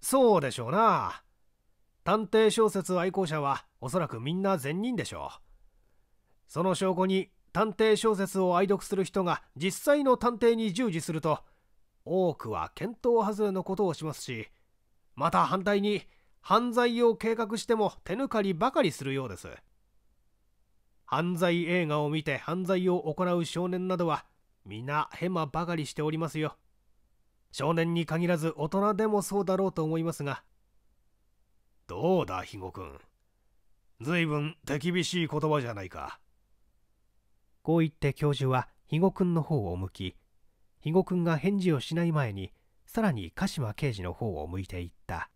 そうでしょうな探偵小説愛好者はおそらくみんな善人でしょうその証拠に探偵小説を愛読する人が実際の探偵に従事すると多くは見当外れのことをしますしまた反対に犯罪を計画しても手抜かりばかりするようです犯罪映画を見て犯罪を行う少年などは皆ヘマばかりしておりますよ少年に限らず大人でもそうだろうと思いますがどうだ肥後君ずいぶん手厳しい言葉じゃないかこう言って教授は肥後君の方を向き肥後君が返事をしない前にさらに鹿島刑事の方を向いていった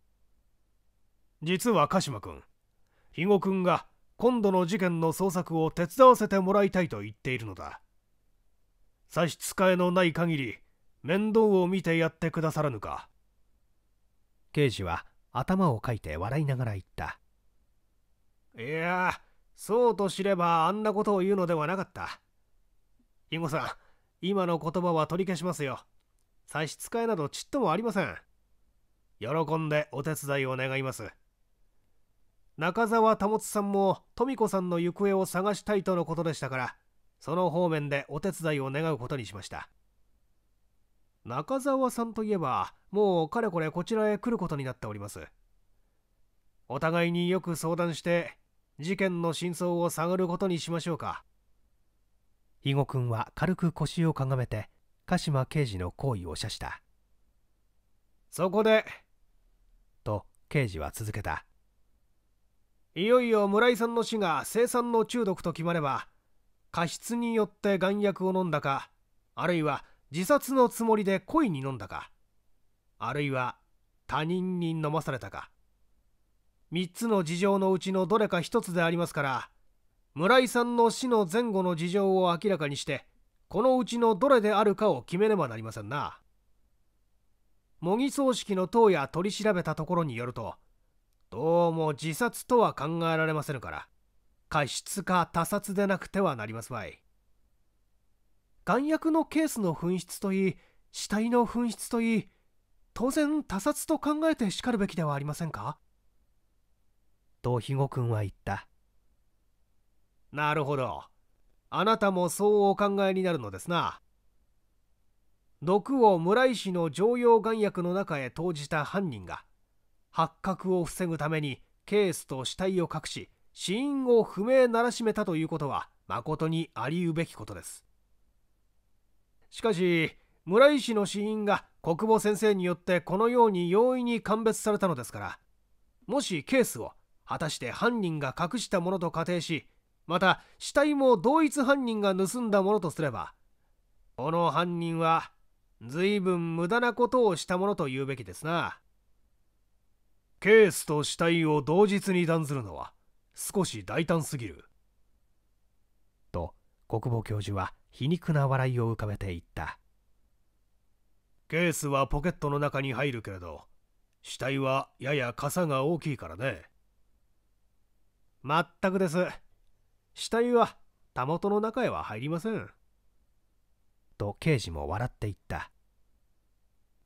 実は鹿島君肥後君が今度の事件の捜索を手伝わせてもらいたいと言っているのだ差し支えのない限り面倒を見てやってくださらぬか刑事は頭をかいて笑いながら言ったいやそうと知ればあんなことを言うのではなかった肥後さん今の言葉は取り消しますよ差し支えなどちっともありません喜んでお手伝いを願います中澤保さんも富子さんの行方を探したいとのことでしたからその方面でお手伝いを願うことにしました中澤さんといえばもうかれこれこちらへ来ることになっておりますお互いによく相談して事件の真相を探ることにしましょうか肥後君は軽く腰をかがめて鹿島刑事の行為を謝したそこでと刑事は続けたいよいよ村井さんの死が生産の中毒と決まれば過失によって眼薬を飲んだかあるいは自殺のつもりで故意に飲んだかあるいは他人に飲まされたか3つの事情のうちのどれか1つでありますから村井さんの死の前後の事情を明らかにしてこのうちのどれであるかを決めねばなりませんな模擬葬式の塔や取り調べたところによるとどうも自殺とは考えられませぬから、過失か他殺でなくてはなりますまい。弾薬のケースの紛失といい、死体の紛失といい、当然他殺と考えてしかるべきではありませんかと肥後君は言った。なるほど。あなたもそうお考えになるのですな。毒を村井氏の常用丸薬の中へ投じた犯人が、発覚を防ぐためにケースと死体を隠し死因を不明ならしめたということは誠にありうべきことですしかし村井氏の死因が国母先生によってこのように容易に鑑別されたのですからもしケースを果たして犯人が隠したものと仮定しまた死体も同一犯人が盗んだものとすればこの犯人は随分無駄なことをしたものと言うべきですな。ケースと死体を同日に断ずるのは少し大胆すぎる。と国防教授は皮肉な笑いを浮かべていった。ケースはポケットの中に入るけれど死体はやや傘が大きいからね。まったくです。死体はたもとの中へは入りません。と刑事も笑っていった。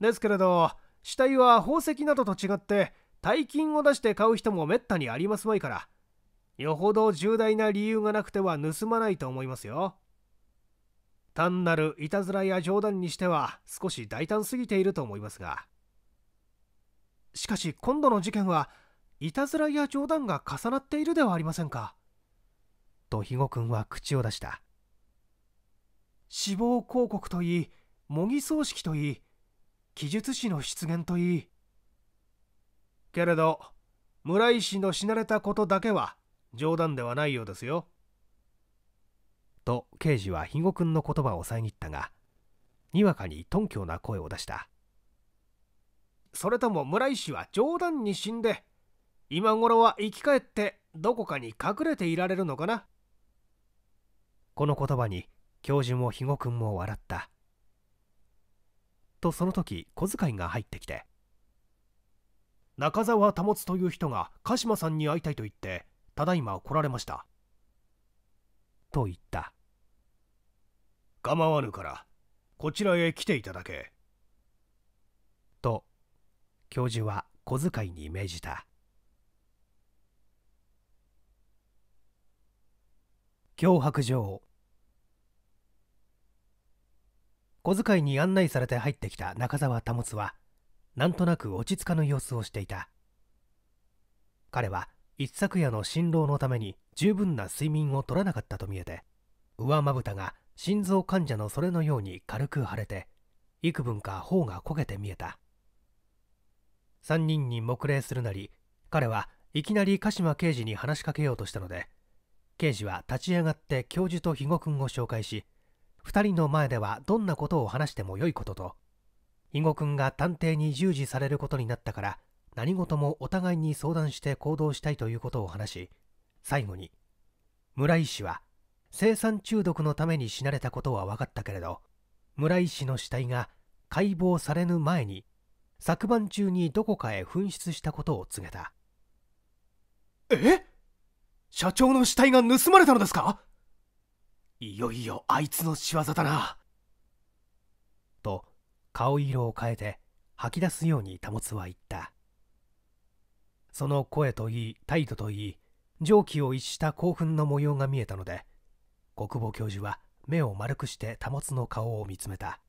ですけれど死体は宝石などと違って大金を出して買う人もめったにありますまいからよほど重大な理由がなくては盗まないと思いますよ単なるいたずらや冗談にしては少し大胆すぎていると思いますがしかし今度の事件はいたずらや冗談が重なっているではありませんかと肥後君は口を出した死亡広告といい模擬葬式といい記述師の出現といいけれど村井氏の死なれたことだけは冗談ではないようですよ。と刑事は肥後君の言葉を遮ったがにわかに頓強な声を出したそれとも村井氏は冗談に死んで今頃は生き返ってどこかに隠れていられるのかなこの言葉に教授も肥後君も笑ったとその時小遣いが入ってきて中澤保という人が鹿島さんに会いたいと言ってただいま来られましたと言った構わぬからこちらへ来ていただけと教授は小遣いに命じた脅迫状小遣いに案内されて入ってきた中澤保はなんとなく落ち着かぬ様子をしていた彼は一昨夜の辛労のために十分な睡眠をとらなかったと見えて上まぶたが心臓患者のそれのように軽く腫れて幾分か頬が焦げて見えた3人に黙礼するなり彼はいきなり鹿島刑事に話しかけようとしたので刑事は立ち上がって教授と肥後君を紹介し2人の前ではどんなことを話してもよいことと肥後君が探偵に従事されることになったから何事もお互いに相談して行動したいということを話し最後に村井氏は生産中毒のために死なれたことは分かったけれど村井氏の死体が解剖されぬ前に昨晩中にどこかへ紛失したことを告げたえ社長の死体が盗まれたのですかいよいよあいつの仕業だな顔色を変えて吐き出すように保つは言ったその声といい態度といい常軌を逸した興奮の模様が見えたので国防教授は目を丸くして保つの顔を見つめた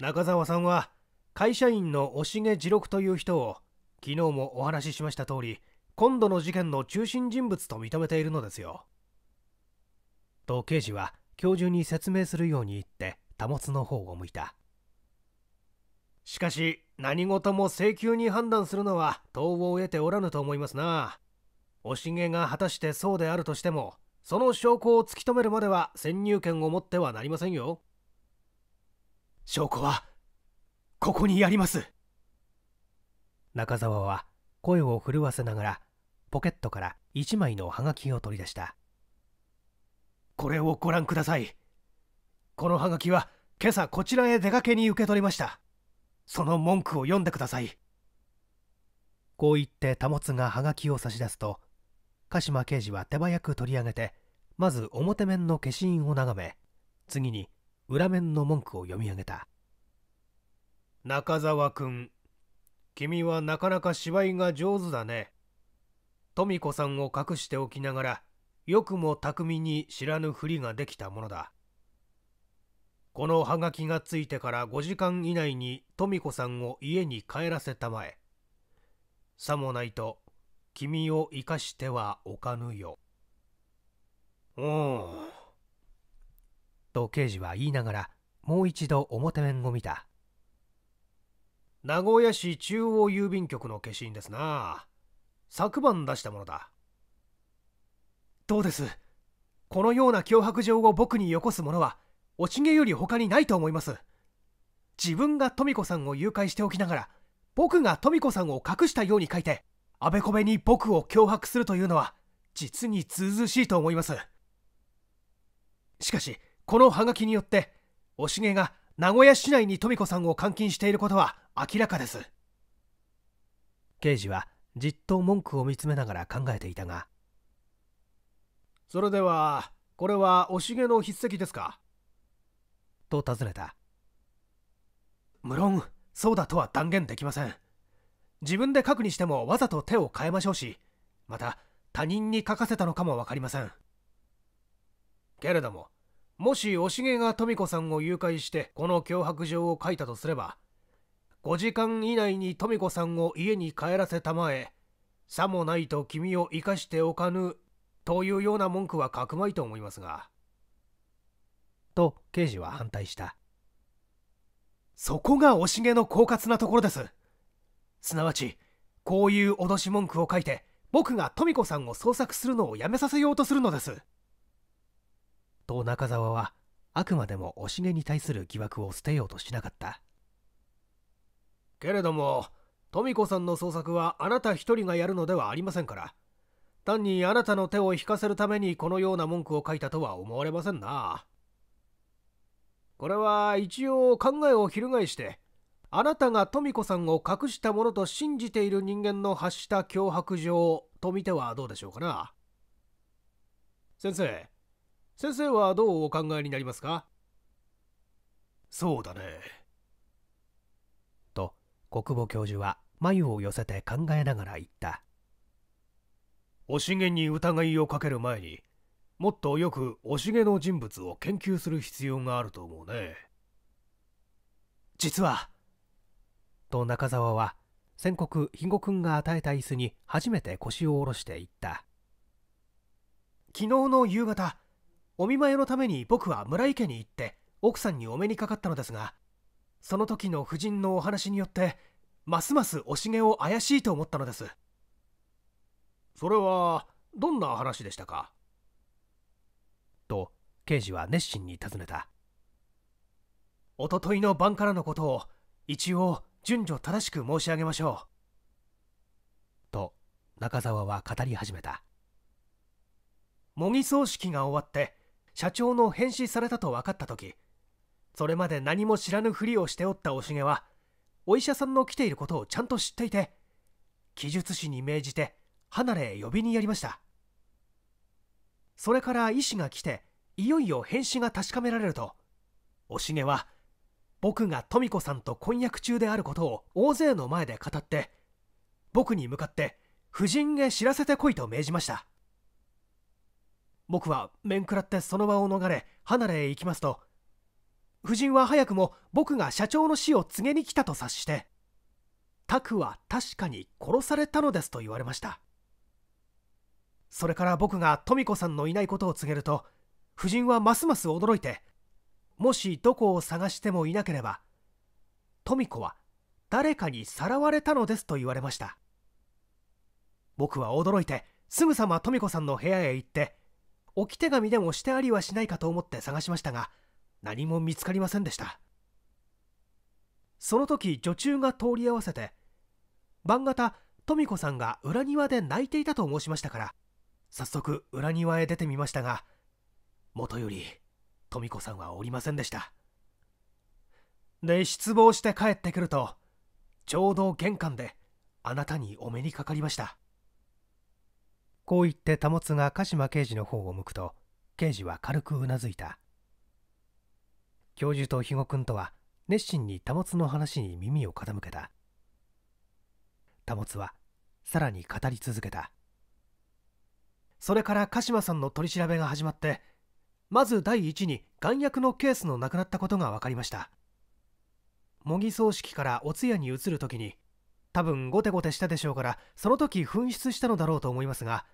中澤さんは会社員の押重次六という人を昨日もお話ししました通り今度の事件の中心人物と認めているのですよと刑事は教授に説明するように言って保の方を向いたしかし何事も請求に判断するのは当を得ておらぬと思いますなおしげが果たしてそうであるとしてもその証拠を突き止めるまでは潜入権を持ってはなりませんよ証拠はここにあります中澤は声を震わせながらポケットから1枚のハガキを取り出したこれをご覧くださいこのハガキは今朝こちらへ出かけに受け取りましたその文句を読んでくださいこう言って保がハガキを差し出すと鹿島刑事は手早く取り上げてまず表面の消印を眺め次に裏面の文句を読み上げた中澤君君はなかなか芝居が上手だね富子さんを隠しておきながらよくも巧みに知らぬふりができたものだこのハガキがついてから5時間以内に富子さんを家に帰らせたまえ。さもないと、君を生かしてはおかぬよ。おう。と刑事は言いながら、もう一度表面を見た。名古屋市中央郵便局の化身ですな。昨晩出したものだ。どうですこのような脅迫状を僕によこすものは、おしげより他にないと思います自分が富子さんを誘拐しておきながら僕が富子さんを隠したように書いてあべこべに僕を脅迫するというのは実にずうしいと思いますしかしこのハガキによっておしげが名古屋市内にみ子さんを監禁していることは明らかです刑事はじっと文句を見つめながら考えていたがそれではこれはおしげの筆跡ですかと尋ねた無論そうだとは断言できません自分で書くにしてもわざと手を変えましょうしまた他人に書かせたのかも分かりませんけれどももしおしげが富子さんを誘拐してこの脅迫状を書いたとすれば5時間以内に富子さんを家に帰らせたまえさもないと君を生かしておかぬというような文句は書くまいと思いますがと刑事は反対したそこがおしげの狡猾なところですすなわちこういう脅し文句を書いて僕が富子さんを捜索するのをやめさせようとするのですと中澤はあくまでもおしげに対する疑惑を捨てようとしなかったけれども富子さんの捜索はあなた一人がやるのではありませんから単にあなたの手を引かせるためにこのような文句を書いたとは思われませんなこれは一応考えを翻して、あなたが富子さんを隠したものと信じている人間の発した脅迫状と見てはどうでしょうかな。先生、先生はどうお考えになりますかそうだね。と、国母教授は眉を寄せて考えながら言った。おしげに疑いをかける前に、もっとよくおしげの人物を研究する必要があると思うね実はと中澤は先刻肥後君が与えた椅子に初めて腰を下ろしていった昨日の夕方お見舞いのために僕は村井家に行って奥さんにお目にかかったのですがその時の夫人のお話によってますますおしげを怪しいと思ったのですそれはどんな話でしたかと刑事は熱心に尋ねたおとといの晩からのことを一応順序正しく申し上げましょうと中澤は語り始めた模擬葬式が終わって社長の返信されたと分かった時それまで何も知らぬふりをしておったおしげはお医者さんの来ていることをちゃんと知っていて記述士に命じて離れ呼びにやりましたそれから医師が来ていよいよ返死が確かめられるとおしげは僕が富子さんと婚約中であることを大勢の前で語って僕に向かって夫人へ知らせてこいと命じました僕は面食らってその場を逃れ離れへ行きますと夫人は早くも僕が社長の死を告げに来たと察して拓は確かに殺されたのですと言われましたそれから僕が富子さんのいないことを告げると夫人はますます驚いてもしどこを探してもいなければ富子は誰かにさらわれたのですと言われました僕は驚いてすぐさま富子さんの部屋へ行って置き手紙でもしてありはしないかと思って探しましたが何も見つかりませんでしたその時女中が通り合わせて晩方富子さんが裏庭で泣いていたと申しましたから早速裏庭へ出てみましたがもとより富子さんはおりませんでしたで失望して帰ってくるとちょうど玄関であなたにお目にかかりましたこう言って保が鹿島刑事の方を向くと刑事は軽くうなずいた教授と肥後君とは熱心に保の話に耳を傾けた保はさらに語り続けたそれから鹿島さんの取り調べが始まってまず第一に丸薬のケースのなくなったことが分かりました模擬葬式からお通夜に移る時に多分ゴテゴテしたでしょうからその時紛失したのだろうと思いますが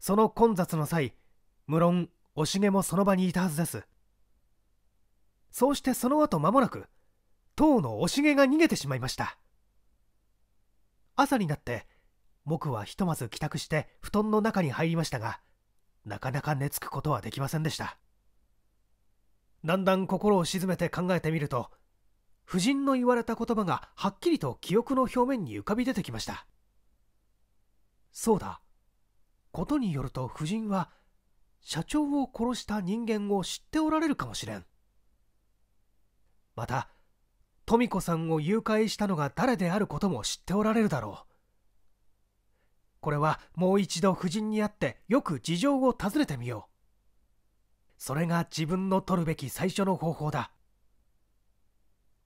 その混雑の際無論おしげもその場にいたはずですそうしてその後間もなく当のおしげが逃げてしまいました朝になって僕はひとまず帰宅して布団の中に入りましたがなかなか寝つくことはできませんでしただんだん心を静めて考えてみると夫人の言われた言葉がはっきりと記憶の表面に浮かび出てきましたそうだことによると夫人は社長を殺した人間を知っておられるかもしれんまた富子さんを誘拐したのが誰であることも知っておられるだろうこれはもう一度夫人に会ってよく事情を尋ねてみようそれが自分の取るべき最初の方法だ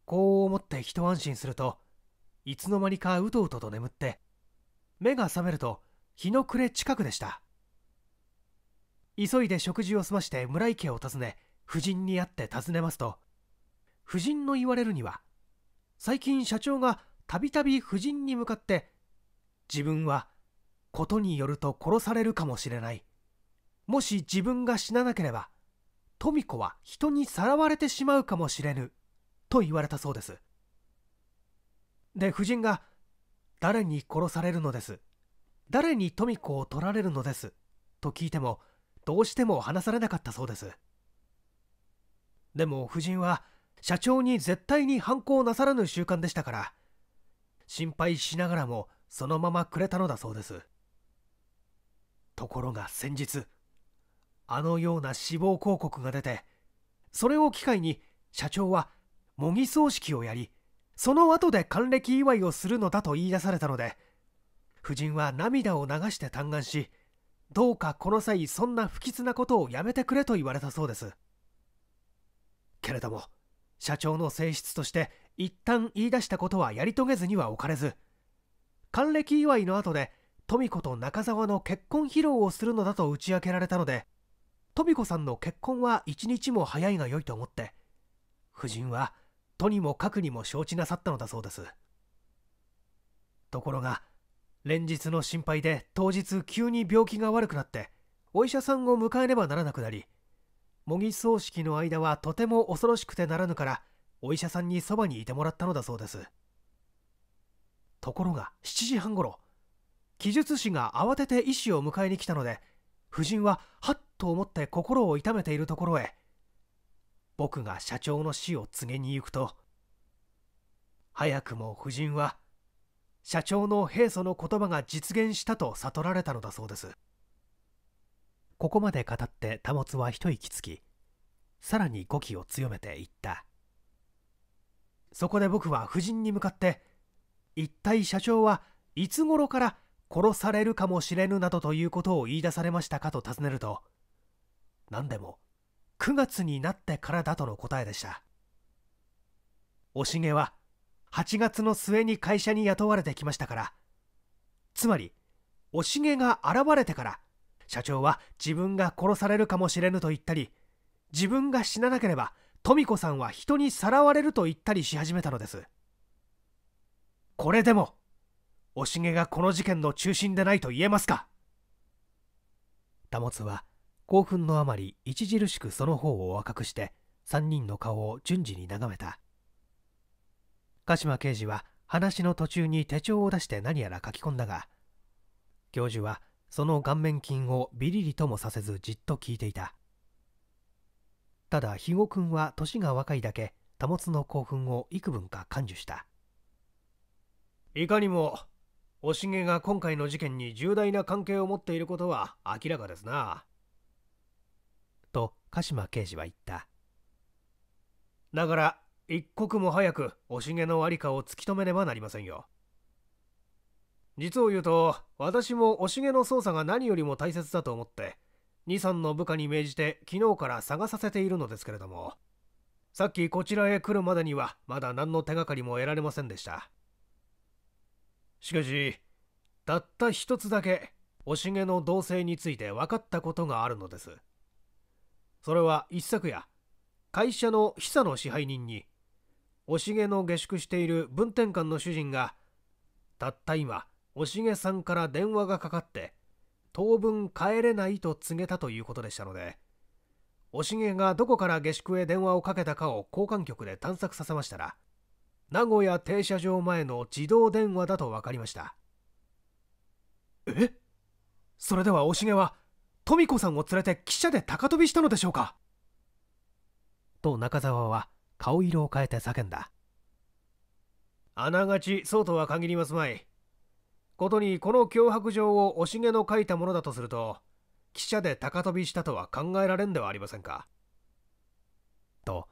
こう思って一安心するといつの間にかうとうとと眠って目が覚めると日の暮れ近くでした急いで食事を済まして村井家を訪ね夫人に会って尋ねますと夫人の言われるには最近社長がたびたび夫人に向かって自分はことによると殺されるかもしれないもし自分が死ななければ富子は人にさらわれてしまうかもしれぬと言われたそうですで夫人が誰に殺されるのです誰に富子を取られるのですと聞いてもどうしても話されなかったそうですでも夫人は社長に絶対に反抗なさらぬ習慣でしたから心配しながらもそのままくれたのだそうですところが先日あのような死亡広告が出てそれを機会に社長は模擬葬式をやりその後で還暦祝いをするのだと言い出されたので夫人は涙を流して嘆願しどうかこの際そんな不吉なことをやめてくれと言われたそうですけれども社長の性質として一旦言い出したことはやり遂げずには置かれず還暦祝いの後で富子と中澤の結婚披露をするのだと打ち明けられたので富子さんの結婚は一日も早いが良いと思って夫人はとにもかくにも承知なさったのだそうですところが連日の心配で当日急に病気が悪くなってお医者さんを迎えねばならなくなり模擬葬式の間はとても恐ろしくてならぬからお医者さんにそばにいてもらったのだそうですところが7時半ごろ記述師が慌てて医師を迎えに来たので夫人ははっと思って心を痛めているところへ僕が社長の死を告げに行くと早くも夫人は社長の平素の言葉が実現したと悟られたのだそうですここまで語って保は一息つきさらに語気を強めていったそこで僕は夫人に向かって一体社長はいつ頃から殺されるかもしれぬなどということを言い出されましたかと尋ねると何でも9月になってからだとの答えでしたおしげは8月の末に会社に雇われてきましたからつまりおしげが現れてから社長は自分が殺されるかもしれぬと言ったり自分が死ななければ富子さんは人にさらわれると言ったりし始めたのですこれでもおしげがこの事件の中心でないと言えますか保は興奮のあまり著しくその方を若くして3人の顔を順次に眺めた鹿島刑事は話の途中に手帳を出して何やら書き込んだが教授はその顔面筋をビリリともさせずじっと聞いていたただ肥後君は年が若いだけ保の興奮を幾分か感受したいかにもおしげが今回の事件に重大な関係を持っていることは明らかですな。と鹿島刑事は言った。だから、一刻も早くおしげの在りかを突き止めねばなりませんよ。実を言うと、私もおしげの捜査が何よりも大切だと思って、2、3の部下に命じて昨日から探させているのですけれども、さっきこちらへ来るまでにはまだ何の手がかりも得られませんでした。しかしたった一つだけおしげの同棲について分かったことがあるのですそれは一昨夜会社の久の支配人におしげの下宿している文天館の主人がたった今おしげさんから電話がかかって当分帰れないと告げたということでしたのでおしげがどこから下宿へ電話をかけたかを交換局で探索させましたら名古屋停車場前の自動電話だと分かりましたえそれではおしげは富子さんを連れて汽車で高飛びしたのでしょうかと中澤は顔色を変えて叫んだあながちそうとは限りますまいことにこの脅迫状をおしげの書いたものだとすると汽車で高飛びしたとは考えられんではありませんかと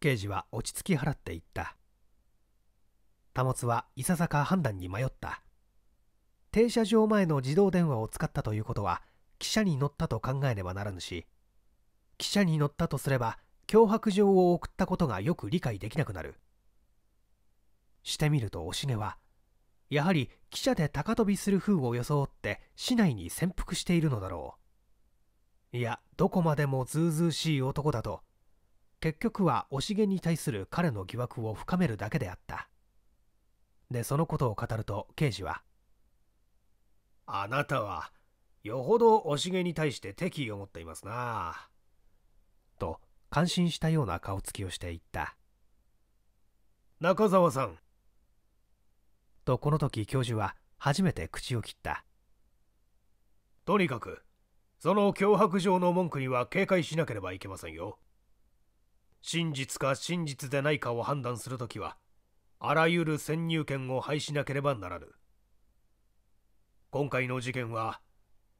刑事は落ち着き払っていった保はいささか判断に迷った停車場前の自動電話を使ったということは汽車に乗ったと考えねばならぬし汽車に乗ったとすれば脅迫状を送ったことがよく理解できなくなるしてみるとおしげはやはり汽車で高飛びする風を装って市内に潜伏しているのだろういやどこまでもずうずうしい男だと結局はおしげに対する彼の疑惑を深めるだけであったでそのことを語ると刑事は「あなたはよほどおしげに対して敵意を持っていますな」と感心したような顔つきをしていった中澤さんとこの時教授は初めて口を切ったとにかくその脅迫状の文句には警戒しなければいけませんよ真実か真実でないかを判断するときはあらゆる先入権を廃しなければならぬ今回の事件は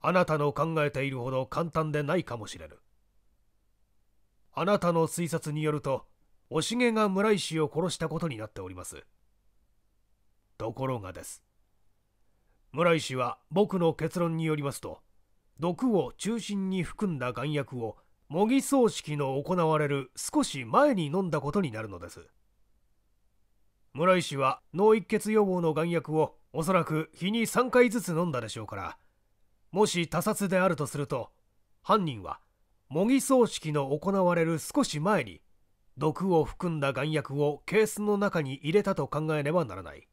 あなたの考えているほど簡単でないかもしれぬあなたの推察によるとおしげが村石を殺したことになっておりますところがです村石は僕の結論によりますと毒を中心に含んだ丸薬を模擬葬式の行われる少し前に飲んだことになるのです村井氏は脳一血予防の眼薬をおそらく日に3回ずつ飲んだでしょうからもし他殺であるとすると犯人は模擬葬式の行われる少し前に毒を含んだ眼薬をケースの中に入れたと考えねばならない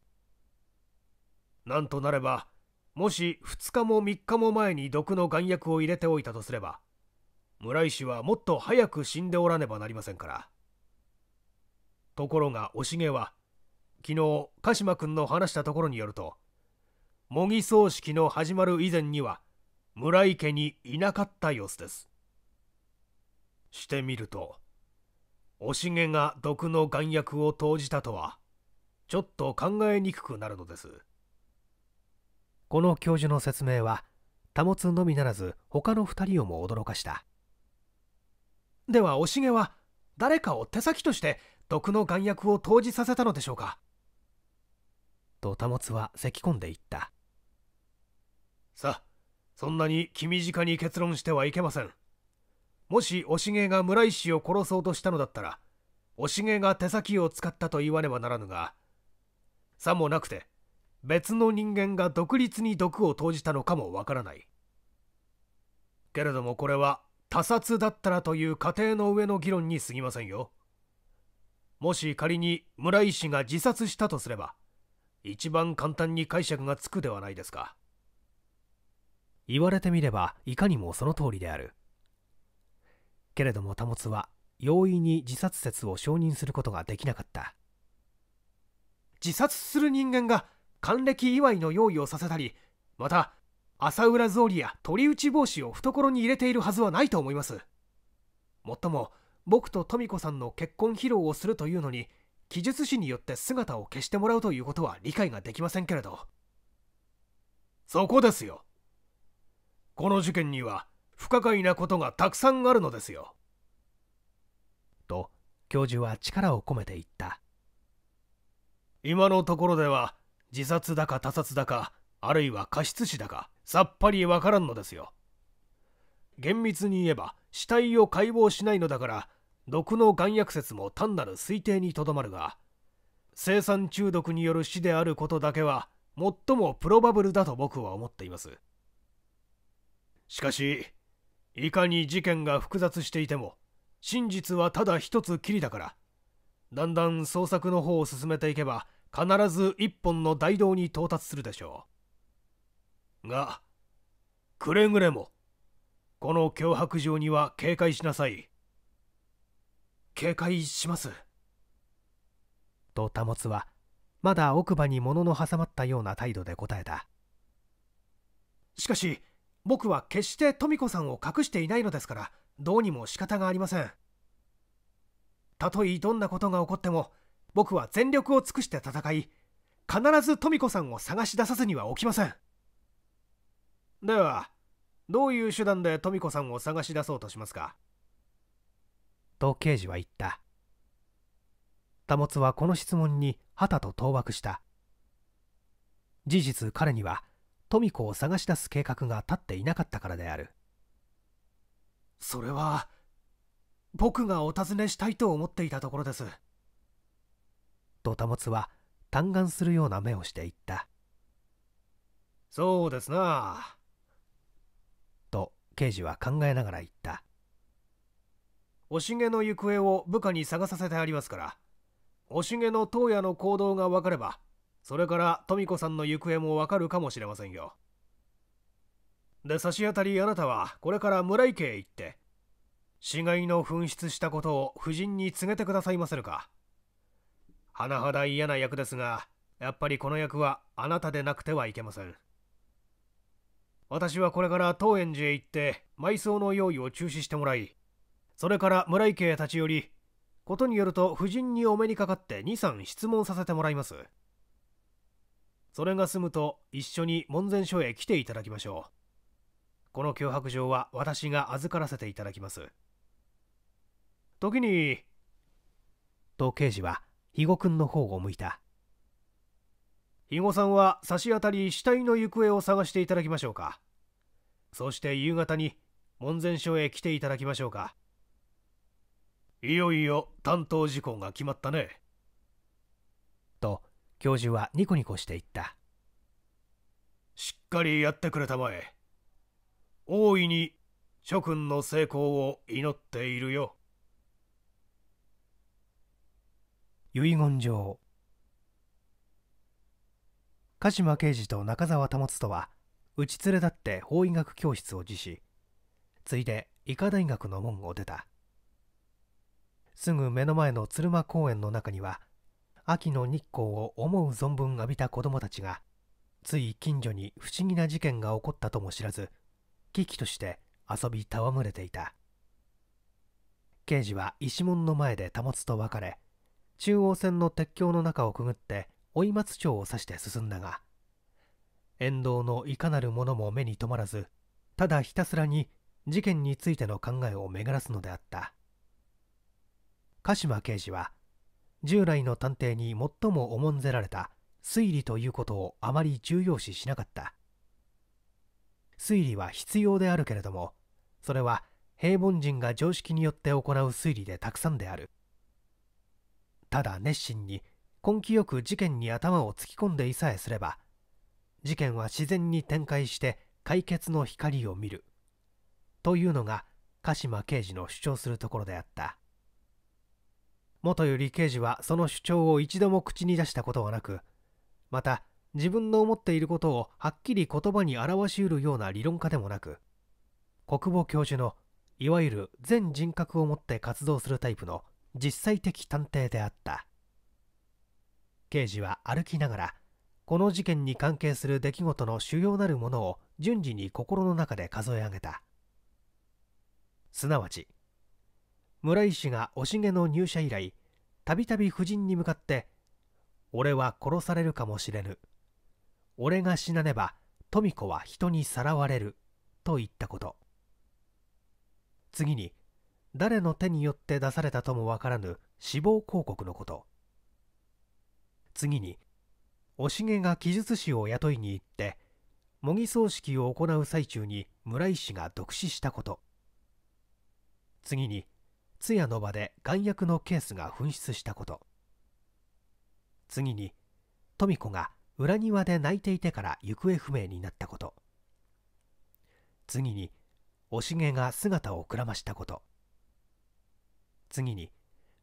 なんとなればもし2日も3日も前に毒の眼薬を入れておいたとすれば村井氏はもっと早く死んでおらねばなりませんからところがおしげは昨日鹿島君の話したところによると模擬葬式の始まる以前には村井家にいなかった様子ですしてみるとおしげが毒の丸薬を投じたとはちょっと考えにくくなるのですこの教授の説明は保つのみならず他の2人をも驚かしたではおしげは誰かを手先として毒の丸薬を投じさせたのでしょうかと保は咳き込んでいったさあそんなに気短に結論してはいけませんもしおしげが村石を殺そうとしたのだったらおしげが手先を使ったと言わねばならぬがさもなくて別の人間が独立に毒を投じたのかもわからないけれどもこれは他殺だったらという仮定の上の議論に過ぎませんよもし仮に村石が自殺したとすれば一番簡単に解釈がつくではないですか言われてみればいかにもその通りであるけれども保は容易に自殺説を承認することができなかった自殺する人間が還暦祝いの用意をさせたりまた朝浦草履や鳥打ち帽子を懐に入れているはずはないと思いますもっとも僕と富子さんの結婚披露をするというのに記述師によって姿を消してもらうということは理解ができませんけれどそこですよこの事件には不可解なことがたくさんあるのですよと教授は力を込めて言った今のところでは自殺だか他殺だかあるいは過失死だかさっぱりわからんのですよ厳密に言えば死体を解剖しないのだから毒の眼薬説も単なる推定にとどまるが生産中毒による死であることだけは最もプロバブルだと僕は思っていますしかしいかに事件が複雑していても真実はただ一つきりだからだんだん捜索の方を進めていけば必ず一本の大道に到達するでしょうがくれぐれもこの脅迫状には警戒しなさい警戒しますと保つはまだ奥歯に物の挟まったような態度で答えたしかし僕は決して富子さんを隠していないのですからどうにも仕方がありませんたとえどんなことが起こっても僕は全力を尽くして戦い必ず富子さんを探し出さずには起きませんではどういう手段で富子さんを探し出そうとしますかと刑事は言った保つはこの質問に旗と倒幕した事実彼には富子を探し出す計画が立っていなかったからであるそれは僕がお尋ねしたいと思っていたところですと保つは嘆願するような目をしていったそうですなと刑事は考えながら言ったおしげの行方を部下に探させてありますから、おしげの当夜の行動がわかれば、それから富子さんの行方もわかるかもしれませんよ。で、差し当たりあなたはこれから村池へ行って、死骸の紛失したことを夫人に告げてくださいませるか。甚だ嫌な役ですが、やっぱりこの役はあなたでなくてはいけません。私はこれから東園寺へ行って埋葬の用意を中止してもらい、それから村井家へ立ち寄りことによると夫人にお目にかかって23質問させてもらいますそれが済むと一緒に門前署へ来ていただきましょうこの脅迫状は私が預からせていただきます時にと刑事は肥後君の方を向いた肥後さんは差し当たり死体の行方を探していただきましょうかそして夕方に門前署へ来ていただきましょうかいよいよ担当事項が決まったね。と教授はニコニコしていった。しっかりやってくれたまえ。大いに諸君の成功を祈っているよ。遺言状鹿島刑事と中澤保とはうち連れ立って法医学教室を辞しついで医科大学の門を出たすぐ目の前の鶴間公園の中には秋の日光を思う存分浴びた子どもたちがつい近所に不思議な事件が起こったとも知らず危機として遊び戯れていた刑事は石門の前で保つと別れ中央線の鉄橋の中をくぐって追松町を指して進んだが沿道のいかなるものも目に留まらずただひたすらに事件についての考えを巡らすのであった鹿島刑事は従来の探偵に最も重んぜられた推理ということをあまり重要視しなかった推理は必要であるけれどもそれは平凡人が常識によって行う推理でたくさんであるただ熱心に根気よく事件に頭を突き込んでいさえすれば事件は自然に展開して解決の光を見るというのが鹿島刑事の主張するところであった元より刑事はその主張を一度も口に出したことはなくまた自分の思っていることをはっきり言葉に表しうるような理論家でもなく国防教授のいわゆる全人格を持って活動するタイプの実際的探偵であった刑事は歩きながらこの事件に関係する出来事の主要なるものを順次に心の中で数え上げたすなわち村井氏がおしげの入社以来たびたび夫人に向かって「俺は殺されるかもしれぬ」「俺が死なねば富子は人にさらわれる」と言ったこと次に誰の手によって出されたともわからぬ死亡広告のこと次におしげが記述師を雇いに行って模擬葬式を行う最中に村井氏が独死したこと次に「通夜の場で丸薬のケースが紛失したこと次に富子が裏庭で泣いていてから行方不明になったこと次におしげが姿をくらましたこと次に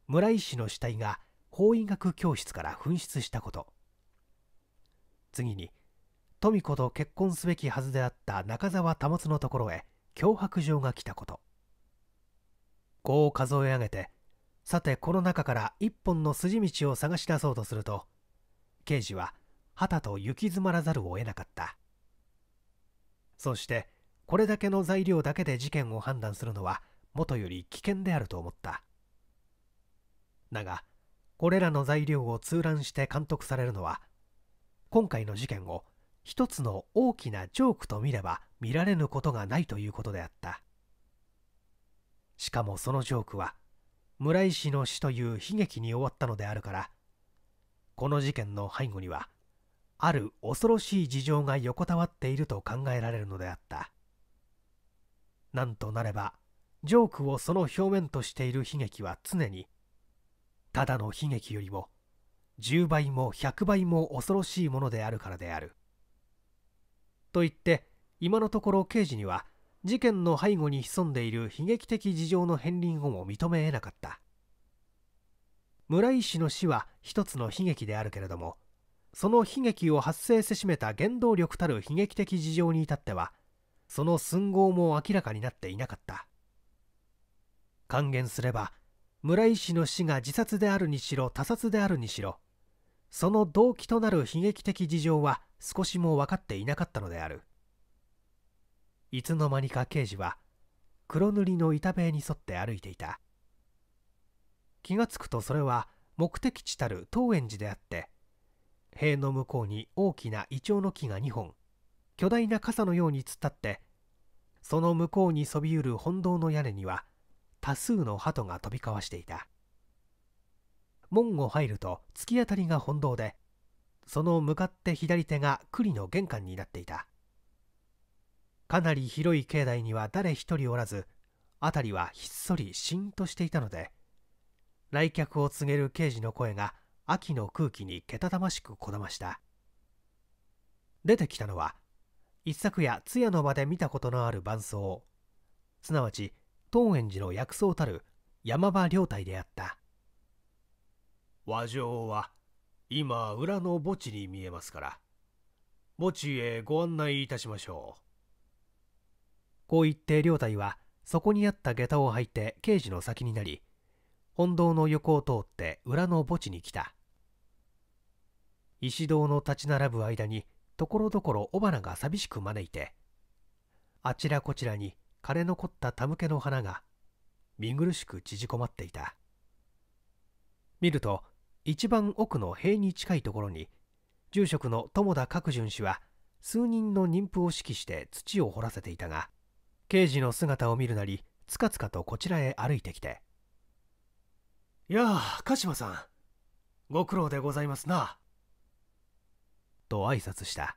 村井氏の死体が法医学教室から紛失したこと次に富子と結婚すべきはずであった中澤保のところへ脅迫状が来たことこう数え上げてさてこの中から一本の筋道を探し出そうとすると刑事は旗と行き詰まらざるを得なかったそしてこれだけの材料だけで事件を判断するのはもとより危険であると思っただがこれらの材料を通覧して監督されるのは今回の事件を一つの大きなジョークと見れば見られぬことがないということであったしかもそのジョークは村井氏の死という悲劇に終わったのであるからこの事件の背後にはある恐ろしい事情が横たわっていると考えられるのであったなんとなればジョークをその表面としている悲劇は常にただの悲劇よりも10倍も100倍も恐ろしいものであるからであると言って今のところ刑事には事件の背後に潜んでいる悲劇的事情の片鱗をも認め得なかった村井氏の死は一つの悲劇であるけれどもその悲劇を発生せしめた原動力たる悲劇的事情に至ってはその寸号も明らかになっていなかった還元すれば村井氏の死が自殺であるにしろ他殺であるにしろその動機となる悲劇的事情は少しも分かっていなかったのであるいつの間にか刑事は黒塗りの板塀に沿って歩いていた気がつくとそれは目的地たる東園寺であって塀の向こうに大きなイチョウの木が2本巨大な傘のように突っ立ってその向こうにそびうる本堂の屋根には多数の鳩が飛び交わしていた門を入ると突き当たりが本堂でその向かって左手が栗の玄関になっていたかなり広い境内には誰一人おらず辺りはひっそりしんとしていたので来客を告げる刑事の声が秋の空気にけたたましくこだました出てきたのは一昨夜通夜の場で見たことのある伴奏すなわち東園寺の薬草たる山場領隊であった和上は今裏の墓地に見えますから墓地へご案内いたしましょうこう言って両隊はそこにあった下駄を履いて刑事の先になり本堂の横を通って裏の墓地に来た石堂の立ち並ぶ間にところどころ尾花が寂しく招いてあちらこちらに枯れ残った田向けの花が見苦しく縮こまっていた見ると一番奥の塀に近いところに住職の友田角順氏は数人の妊婦を指揮して土を掘らせていたが刑事の姿を見るなりつかつかとこちらへ歩いてきて「やあ鹿島さんご苦労でございますな」と挨拶した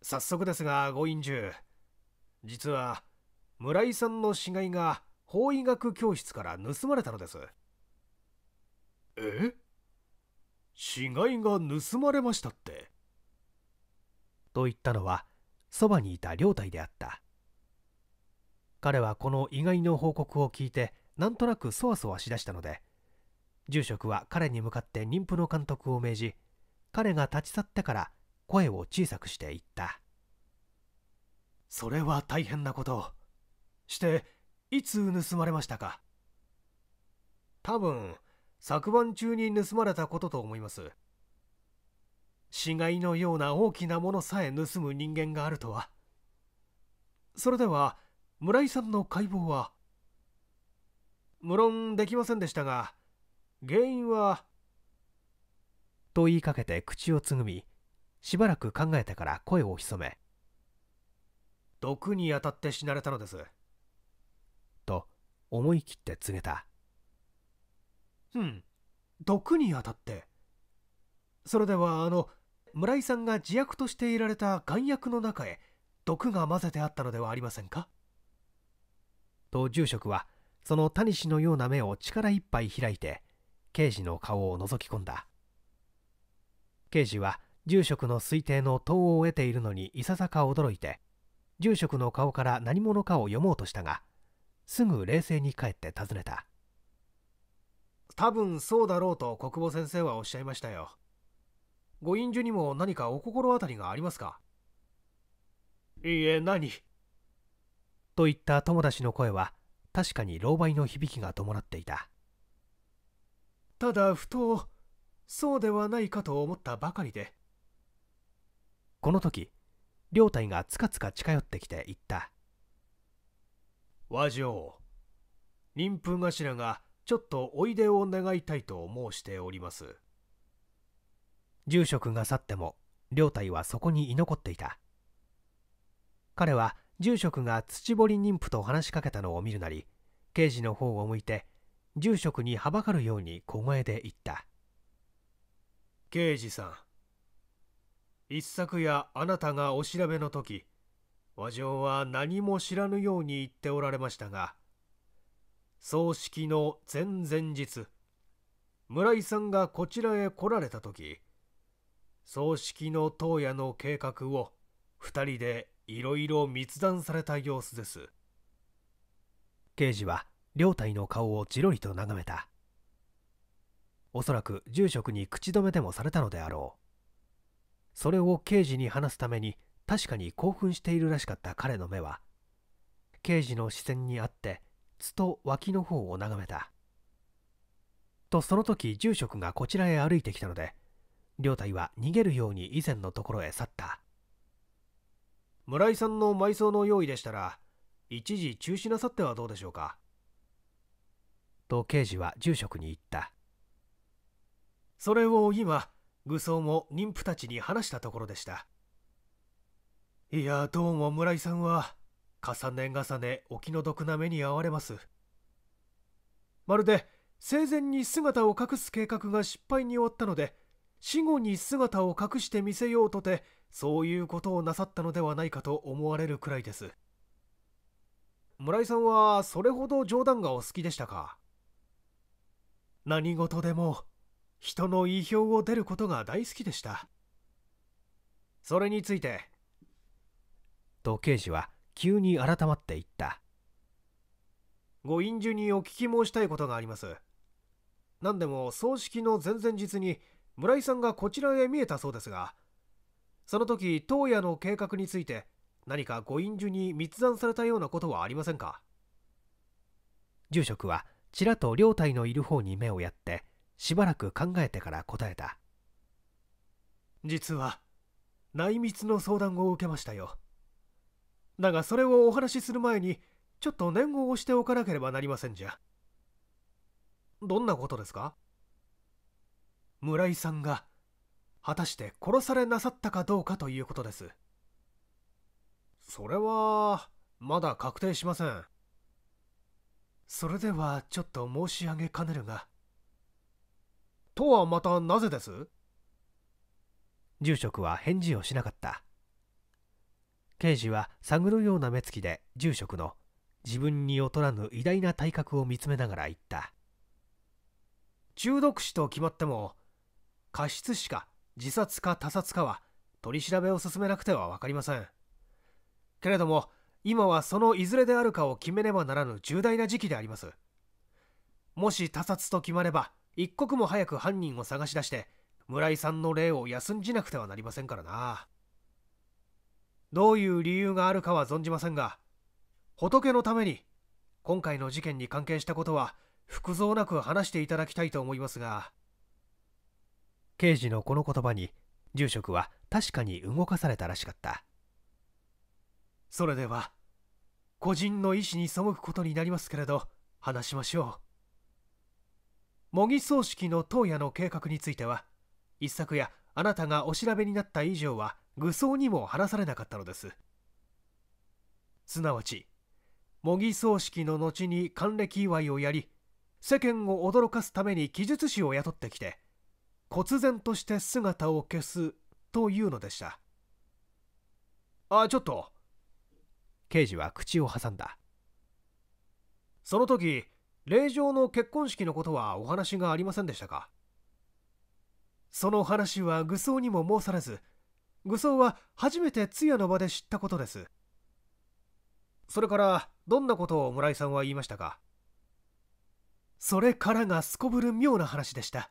早速ですがご隠住実は村井さんの死骸が法医学教室から盗まれたのですえ死骸が盗まれましたってと言ったのはそばにいた両隊であった彼はこの意外の報告を聞いてなんとなくそわそわしだしたので住職は彼に向かって妊婦の監督を命じ彼が立ち去ってから声を小さくして言ったそれは大変なことしていつ盗まれましたか多分昨晩中に盗まれたことと思います死骸のような大きなものさえ盗む人間があるとはそれでは村井さんの解剖は無論できませんでしたが原因はと言いかけて口をつぐみしばらく考えてから声を潜め毒に当たって死なれたのですと思い切って告げたうん毒に当たってそれではあの村井さんが自薬としていられた丸薬の中へ毒が混ぜてあったのではありませんかと住職はその谷氏のような目を力いっぱい開いて刑事の顔を覗き込んだ刑事は住職の推定の答を得ているのにいささか驚いて住職の顔から何者かを読もうとしたがすぐ冷静に帰って尋ねた多分そうだろうと国母先生はおっしゃいましたよご隠居にも何かお心当たりがありますかいいえ何といった友達の声は確かに狼狽の響きが伴っていたただふとそうではないかと思ったばかりでこの時両隊がつかつか近寄ってきて言った和上妊婦頭がちょっとおいでを願いたいと申しております住職が去っても両隊はそこに居残っていた彼は住職が土堀妊婦と話しかけたのを見るなり刑事の方を向いて住職にはばかるように小声で言った刑事さん一昨夜あなたがお調べの時和上は何も知らぬように言っておられましたが葬式の前々日村井さんがこちらへ来られた時葬式の当夜の計画を2人でいろいろ密談された様子です刑事は両体の顔をじろりと眺めたおそらく住職に口止めでもされたのであろうそれを刑事に話すために確かに興奮しているらしかった彼の目は刑事の視線にあってつと脇の方を眺めたとその時住職がこちらへ歩いてきたので両体は逃げるように以前のところへ去った村井さんの埋葬の用意でしたら一時中止なさってはどうでしょうかと刑事は住職に言ったそれを今愚僧も妊婦たちに話したところでしたいやどうも村井さんは重ね重ねお気の毒な目に遭われますまるで生前に姿を隠す計画が失敗に終わったので死後に姿を隠してみせようとてそういうことをなさったのではないかと思われるくらいです村井さんはそれほど冗談がお好きでしたか何事でも人の意表を出ることが大好きでしたそれについてと刑事は急に改まっていったご隠居にお聞き申したいことがあります何でも葬式の前々日に村井さんがこちらへ見えたそうですがその時当夜の計画について何かご隠居に密談されたようなことはありませんか住職はちらと両体のいる方に目をやってしばらく考えてから答えた実は内密の相談を受けましたよだがそれをお話しする前にちょっと念を押しておかなければなりませんじゃどんなことですか村井さんが果たして殺されなさったかどうかということですそれはまだ確定しませんそれではちょっと申し上げかねるがとはまたなぜです住職は返事をしなかった刑事は探るような目つきで住職の自分に劣らぬ偉大な体格を見つめながら言った中毒死と決まっても過失死か自殺か他殺かは取り調べを進めなくては分かりませんけれども今はそのいずれであるかを決めねばならぬ重大な時期でありますもし他殺と決まれば一刻も早く犯人を探し出して村井さんの霊を休んじなくてはなりませんからなどういう理由があるかは存じませんが仏のために今回の事件に関係したことは複雑なく話していただきたいと思いますが刑事のこの言葉に住職は確かに動かされたらしかったそれでは個人の意思に背くことになりますけれど話しましょう模擬葬式の当夜の計画については一昨夜あなたがお調べになった以上は愚僧にも話されなかったのですすなわち模擬葬式の後に還暦祝いをやり世間を驚かすために記述士を雇ってきて忽然として姿を消すというのでしたあちょっと刑事は口を挟んだその時令嬢の結婚式のことはお話がありませんでしたかその話は愚僧にも申されず愚僧は初めて通夜の場で知ったことですそれからどんなことを村井さんは言いましたかそれからがすこぶる妙な話でした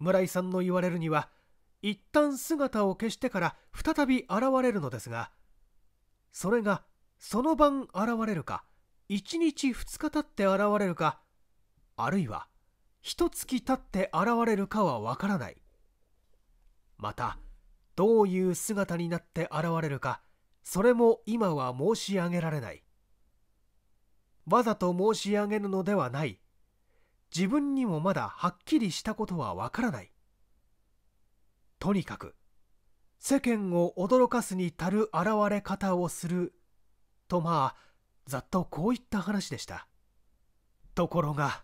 村井さんの言われるには一旦姿を消してから再び現れるのですがそれがその晩現れるか1日2日経って現れるかあるいは一月経って現れるかはわからないまたどういう姿になって現れるかそれも今は申し上げられないわざと申し上げるのではない自分にもまだはっきりしたことはわからないとにかく世間を驚かすに足る現れ方をするとまあざっとこういった話でしたところが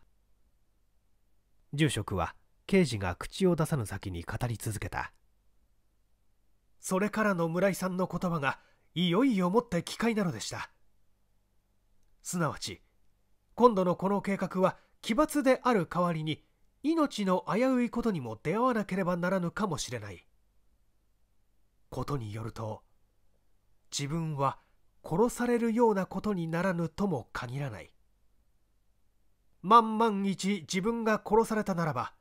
住職は刑事が口を出さぬ先に語り続けたそれからの村井さんの言葉がいよいよもって機会なのでしたすなわち今度のこの計画は奇抜である代わりに命の危ういことにも出会わなければならぬかもしれないことによると自分は殺されるようなことにならぬとも限らない万万一自分が殺されたならば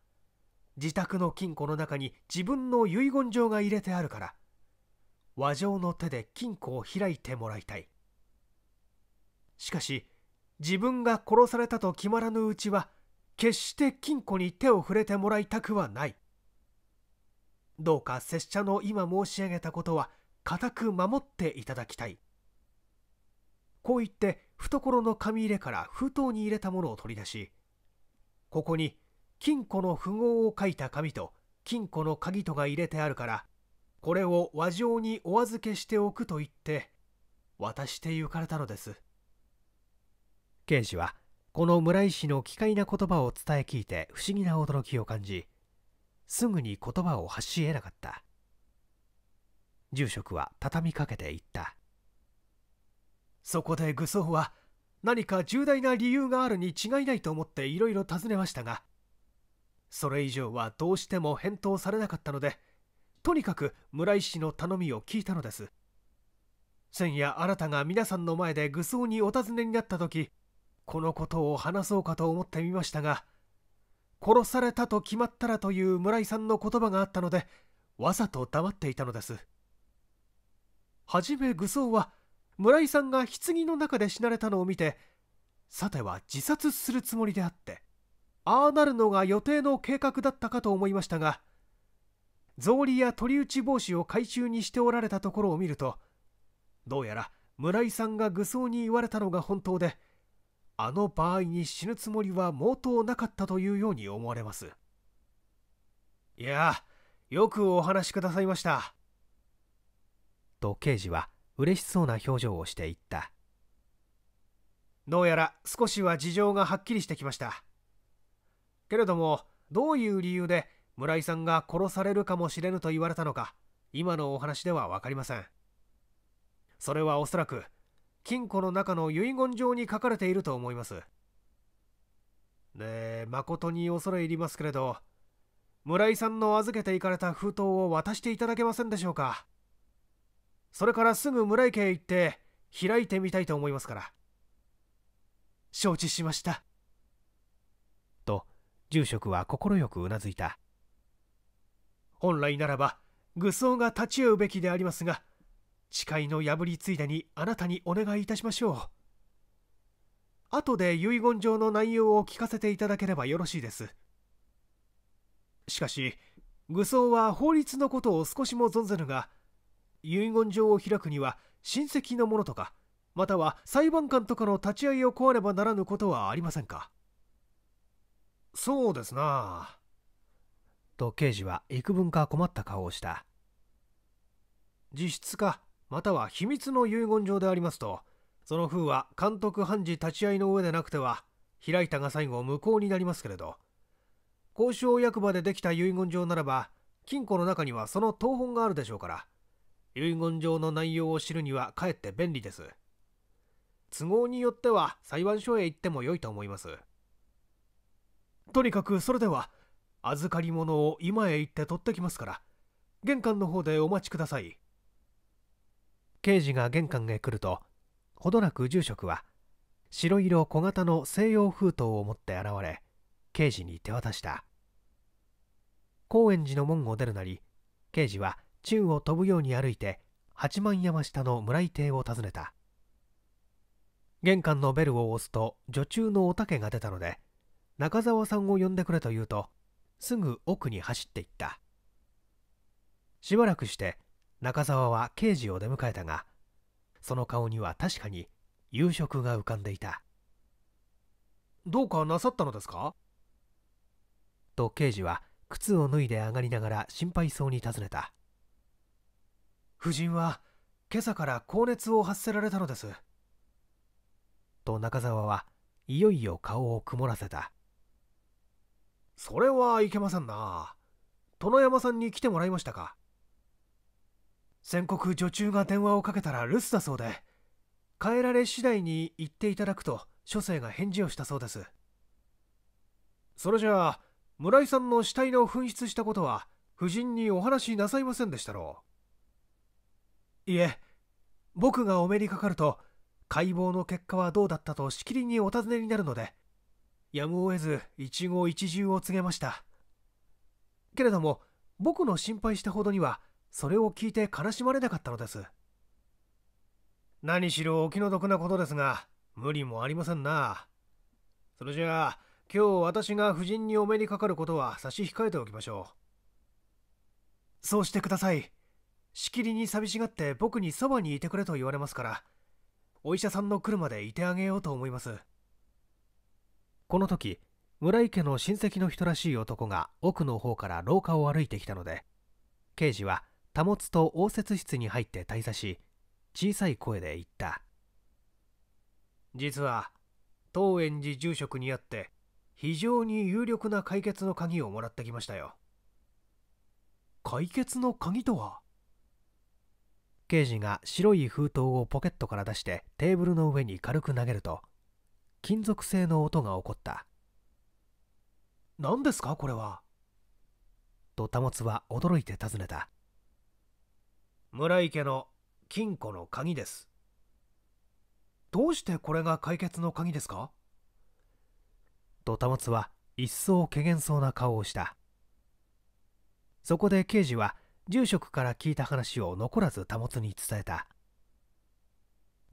自宅の金庫の中に自分の遺言状が入れてあるから和上の手で金庫を開いてもらいたいしかし自分が殺されたと決まらぬうちは決して金庫に手を触れてもらいたくはないどうか拙者の今申し上げたことは固く守っていただきたいこう言って懐の紙入れから封筒に入れたものを取り出しここに金庫の符号を書いた紙と金庫の鍵とが入れてあるからこれを和上にお預けしておくと言って渡して行かれたのです剣士はこの村井氏の奇怪な言葉を伝え聞いて不思議な驚きを感じすぐに言葉を発し得なかった住職は畳みかけて言ったそこで愚僧は何か重大な理由があるに違いないと思っていろいろ尋ねましたがそれ以上はどうしても返答されなかったのでとにかく村井氏の頼みを聞いたのです先夜あなたが皆さんの前で愚僧にお尋ねになった時このことを話そうかと思ってみましたが殺されたと決まったらという村井さんの言葉があったのでわざと黙っていたのですはじめ愚僧は村井さんが棺の中で死なれたのを見てさては自殺するつもりであってああなるのが予定の計画だったかと思いましたが草履や取り打ち帽子を回収にしておられたところを見るとどうやら村井さんが愚僧に言われたのが本当であの場合に死ぬつもりは毛頭なかったというように思われます。いやよくお話しくださいました。と刑事は嬉しそうな表情をしていった。どうやら少しは事情がはっきりしてきました。けれども、どういう理由で村井さんが殺されるかもしれぬと言われたのか、今のお話では分かりません。それはおそらく金庫の中の遺言状に書かれていると思います。で、誠に恐れ入りますけれど、村井さんの預けていかれた封筒を渡していただけませんでしょうか。それからすぐ村井家へ行って開いてみたいと思いますから。承知しました。と、住職は快くうなずいた。本来ならば、愚僧が立ち会うべきでありますが、誓いの破りついでにあなたにお願いいたしましょう後で遺言状の内容を聞かせていただければよろしいですしかし愚僧は法律のことを少しも存ぜぬが遺言状を開くには親戚の者とかまたは裁判官とかの立ち会いを請わねばならぬことはありませんかそうですなと刑事は幾分か困った顔をした実質かまたは秘密の遺言状でありますとその封は監督判事立ち会いの上でなくては開いたが最後無効になりますけれど交渉役場でできた遺言状ならば金庫の中にはその当本があるでしょうから遺言状の内容を知るにはかえって便利です都合によっては裁判所へ行っても良いと思いますとにかくそれでは預かり物を今へ行って取ってきますから玄関の方でお待ちください刑事が玄関へ来るとほどなく住職は白色小型の西洋封筒を持って現れ刑事に手渡した高円寺の門を出るなり刑事は宙を飛ぶように歩いて八幡山下の村井邸を訪ねた玄関のベルを押すと女中のおたけが出たので中澤さんを呼んでくれと言うとすぐ奥に走っていったしばらくして中澤は刑事を出迎えたがその顔には確かに夕食が浮かんでいたどうかなさったのですかと刑事は靴を脱いで上がりながら心配そうに尋ねた夫人は今朝から高熱を発せられたのですと中澤はいよいよ顔を曇らせたそれはいけませんな殿山さんに来てもらいましたか宣告女中が電話をかけたら留守だそうで帰られ次第に行っていただくと書生が返事をしたそうですそれじゃあ村井さんの死体の紛失したことは夫人にお話しなさいませんでしたろういえ僕がお目にかかると解剖の結果はどうだったとしきりにお尋ねになるのでやむを得ず一期一会を告げましたけれども僕の心配したほどにはそれを聞いて悲しまれなかったのです何しろお気の毒なことですが無理もありませんなそれじゃあ今日私が夫人にお目にかかることは差し控えておきましょうそうしてくださいしきりに寂しがって僕にそばにいてくれと言われますからお医者さんの来るまでいてあげようと思いますこの時村井家の親戚の人らしい男が奥の方から廊下を歩いてきたので刑事は保と応接室に入って退座し小さい声で言った実は当園寺住職にあって非常に有力な解決の鍵をもらってきましたよ解決の鍵とは刑事が白い封筒をポケットから出してテーブルの上に軽く投げると金属製の音が起こった何ですかこれはと保は驚いて尋ねた村井家の金庫の鍵ですどうしてこれが解決の鍵ですかと保は一層けげんそうな顔をしたそこで刑事は住職から聞いた話を残らず保に伝えた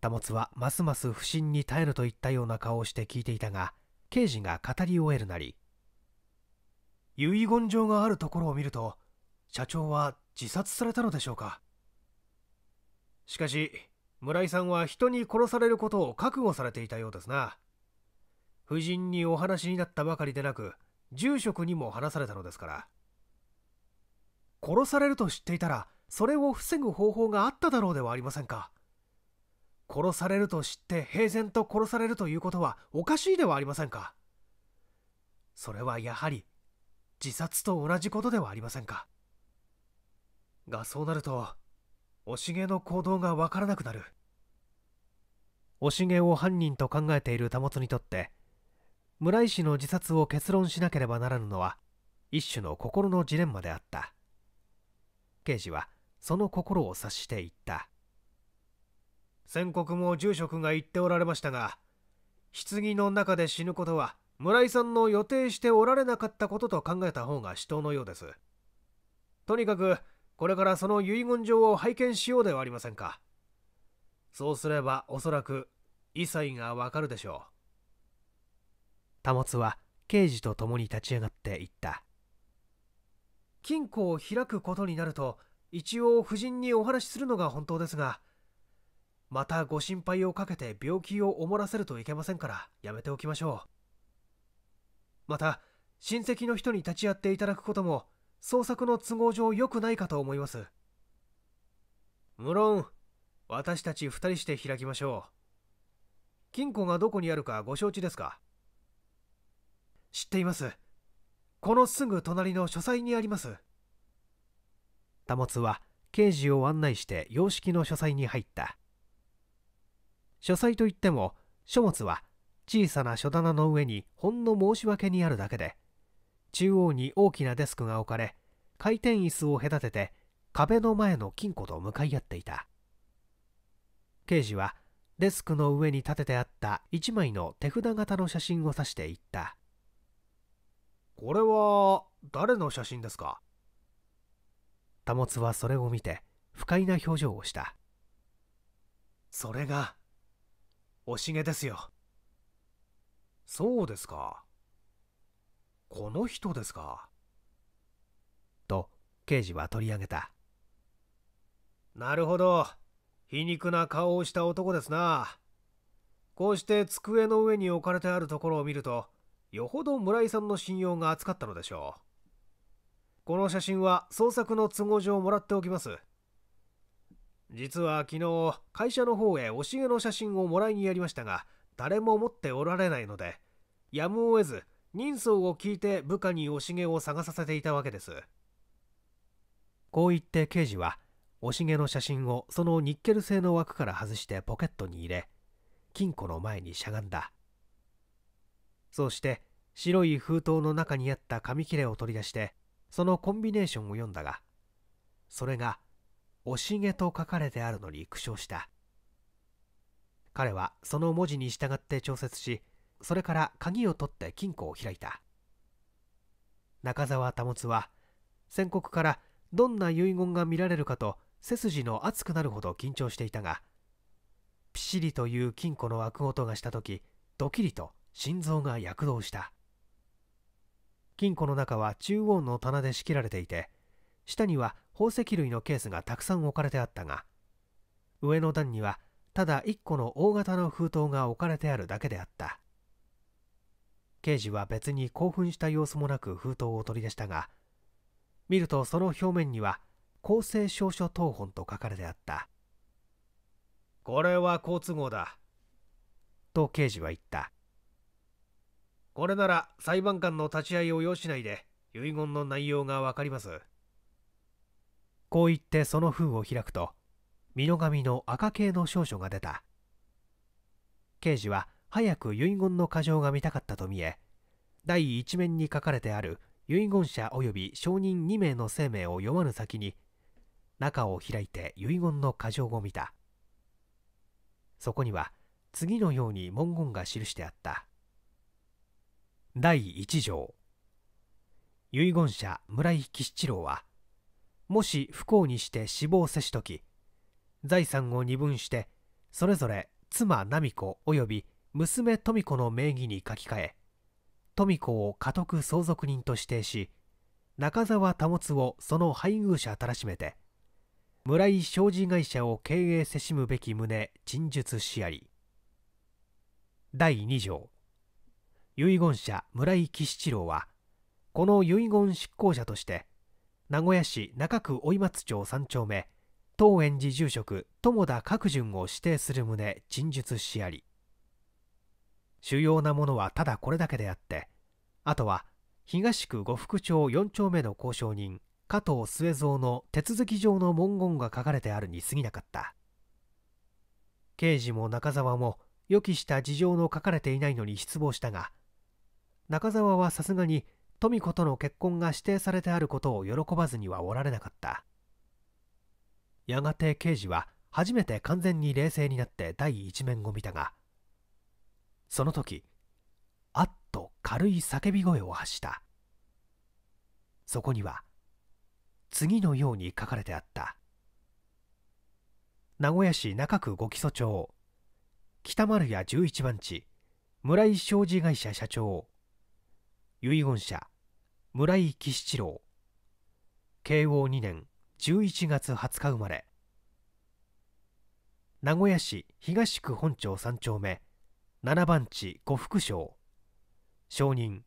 保はますます不審に耐えるといったような顔をして聞いていたが刑事が語り終えるなり遺言状があるところを見ると社長は自殺されたのでしょうかしかし村井さんは人に殺されることを覚悟されていたようですな夫人にお話になったばかりでなく住職にも話されたのですから殺されると知っていたらそれを防ぐ方法があっただろうではありませんか殺されると知って平然と殺されるということはおかしいではありませんかそれはやはり自殺と同じことではありませんかがそうなるとおしげの行動がわからなくなるおしげを犯人と考えている保にとって村井氏の自殺を結論しなければならぬのは一種の心のジレンマであった刑事はその心を察していった宣告も住職が言っておられましたが棺の中で死ぬことは村井さんの予定しておられなかったことと考えた方が死闘のようですとにかくこれからその遺言状を拝見しようではありませんか。そうすればおそらく異彩がわかるでしょう。保は刑事と共に立ち上がって言った。金庫を開くことになると、一応夫人にお話しするのが本当ですが、またご心配をかけて病気をおもらせるといけませんから、やめておきましょう。また、親戚の人に立ち会っていただくことも創作の都合上良くないかと思います。無論、私たち二人して開きましょう。金庫がどこにあるかご承知ですか知っています。このすぐ隣の書斎にあります。保は刑事を案内して洋式の書斎に入った。書斎といっても書物は小さな書棚の上にほんの申し訳にあるだけで中央に大きなデスクが置かれ回転椅子を隔てて壁の前の金庫と向かい合っていた刑事はデスクの上に立ててあった1枚の手札型の写真を指していったこれは誰の写真ですか保はそれを見て不快な表情をしたそれがおしげですよそうですかこの人ですか。と刑事は取り上げた。なるほど。皮肉な顔をした男ですな。こうして机の上に置かれてあるところを見ると、よほど村井さんの信用が厚かったのでしょう。この写真は捜索の都合上もらっておきます。実は昨日、会社の方へおしげの写真をもらいにやりましたが、誰も持っておられないので、やむを得ず人相を聞いて部下におしげを探させていたわけですこう言って刑事はおしげの写真をそのニッケル製の枠から外してポケットに入れ金庫の前にしゃがんだそうして白い封筒の中にあった紙切れを取り出してそのコンビネーションを読んだがそれが「おしげ」と書かれてあるのに苦笑した彼はその文字に従って調節しそれから鍵を取って金庫を開いた中澤保は宣告からどんな遺言が見られるかと背筋の熱くなるほど緊張していたがピシリという金庫の開く音がした時ドキリと心臓が躍動した金庫の中は中央の棚で仕切られていて下には宝石類のケースがたくさん置かれてあったが上の段にはただ1個の大型の封筒が置かれてあるだけであった刑事は別に興奮した様子もなく封筒を取り出したが見るとその表面には公正証書謄本と書かれてあったこれは好都合だと刑事は言ったこれなら裁判官の立ち会いを要しないで遺言の内容がわかりますこう言ってその封を開くと身の紙の赤系の証書が出た刑事は早く遺言の過剰が見たかったと見え第一面に書かれてある遺言者及び証人2名の生命を読まぬ先に中を開いて遺言の過剰を見たそこには次のように文言が記してあった第1条遺言者村井吉一郎はもし不幸にして死亡せしとき、財産を二分してそれぞれ妻奈美子及び娘富子の名義に書き換え富子を家督相続人と指定し中沢保をその配偶者たらしめて村井商事会社を経営せしむべき旨陳述しあり第2条遺言者村井喜七郎はこの遺言執行者として名古屋市中区追松町3丁目東園寺住職友田角順を指定する旨陳述しあり主要なものはただこれだけであってあとは東区呉服町4丁目の交渉人加藤末蔵の手続き上の文言が書かれてあるに過ぎなかった刑事も中澤も予期した事情の書かれていないのに失望したが中澤はさすがに富子との結婚が指定されてあることを喜ばずにはおられなかったやがて刑事は初めて完全に冷静になって第一面を見たがその時あっと軽い叫び声を発したそこには次のように書かれてあった名古屋市中区五木曽町北丸屋11番地村井商事会社社長遺言者村井喜七郎慶応2年11月20日生まれ名古屋市東区本町3丁目7番地呉服商証人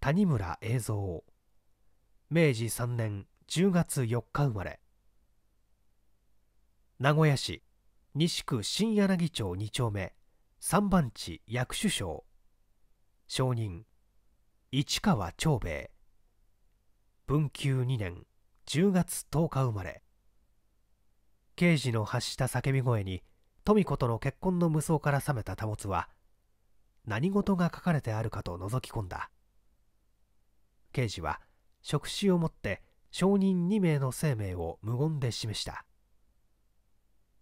谷村栄三明治3年10月4日生まれ名古屋市西区新柳町2丁目3番地薬種省証人市川長兵衛文久2年10月10日生まれ刑事の発した叫び声に富子との結婚の無双から覚めた保は何事が書かれてあるかと覗き込んだ刑事は触手を持って証人2名の生命を無言で示した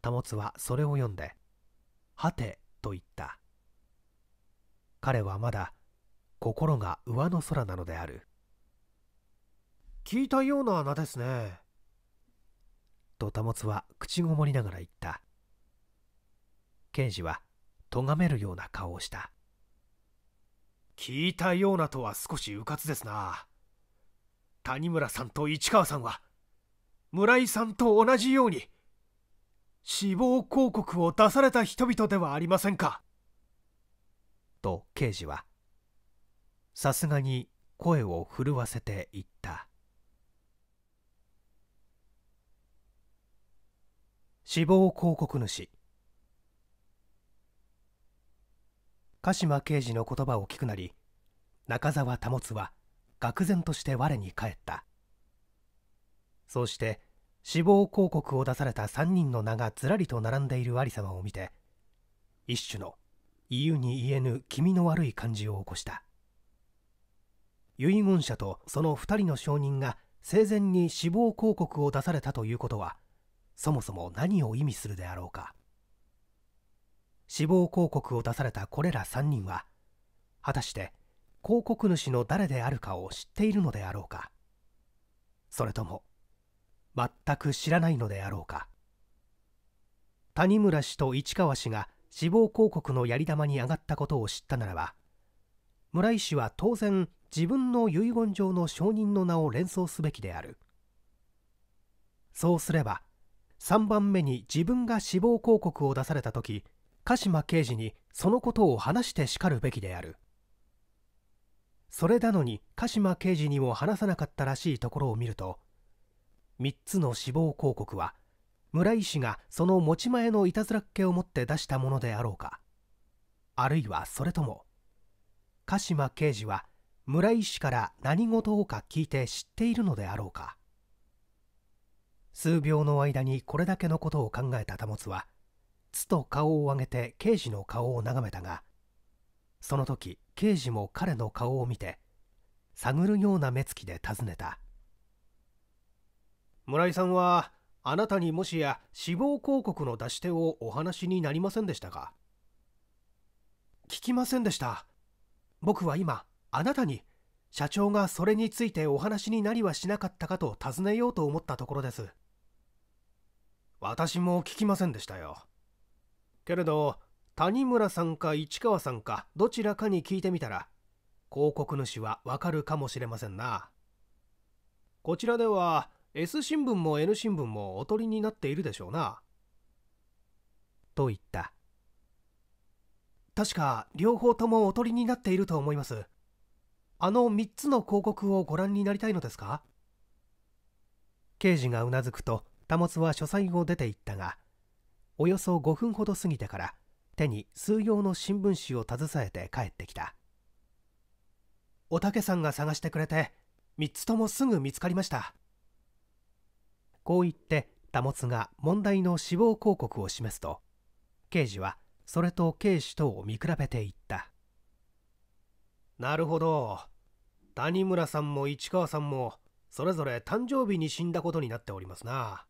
保はそれを読んで「はて」と言った彼はまだ心が上の空なのである聞いたような穴ですねと保は口ごもりながら言った刑事はがめるような顔をした聞いたようなとは少し迂闊ですな谷村さんと市川さんは村井さんと同じように死亡広告を出された人々ではありませんかと刑事はさすがに声を震わせて言った死亡広告主鹿島刑事の言葉を聞くなり中沢保は愕然として我に返ったそうして死亡広告を出された3人の名がずらりと並んでいる有様を見て一種の言うに言えぬ気味の悪い感じを起こした遺言者とその2人の証人が生前に死亡広告を出されたということはそもそも何を意味するであろうか死亡広告を出されたこれら3人は果たして広告主の誰であるかを知っているのであろうかそれとも全く知らないのであろうか谷村氏と市川氏が死亡広告のやり玉に上がったことを知ったならば村井氏は当然自分の遺言状の証人の名を連想すべきであるそうすれば3番目に自分が死亡広告を出された時鹿島刑事にそのことを話してしかるべきであるそれなのに鹿島刑事にも話さなかったらしいところを見ると3つの死亡広告は村井氏がその持ち前のいたずらっ気を持って出したものであろうかあるいはそれとも鹿島刑事は村井氏から何事をか聞いて知っているのであろうか数秒の間にこれだけのことを考えた保はつと顔を上げて刑事の顔を眺めたがその時刑事も彼の顔を見て探るような目つきで尋ねた村井さんはあなたにもしや死亡広告の出し手をお話になりませんでしたか聞きませんでした僕は今あなたに社長がそれについてお話になりはしなかったかと尋ねようと思ったところです私も聞きませんでしたよけれど谷村さんか市川さんかどちらかに聞いてみたら広告主はわかるかもしれませんなこちらでは S 新聞も N 新聞もおとりになっているでしょうなと言った確か両方ともおとりになっていると思いますあの3つの広告をご覧になりたいのですか刑事がうなずくと保は書斎を出て行ったがおよそ5分ほど過ぎてから手に数行の新聞紙を携えて帰ってきたおたけさんが探してくれて3つともすぐ見つかりましたこう言って保が問題の死亡広告を示すと刑事はそれと警視とを見比べていったなるほど谷村さんも市川さんもそれぞれ誕生日に死んだことになっておりますな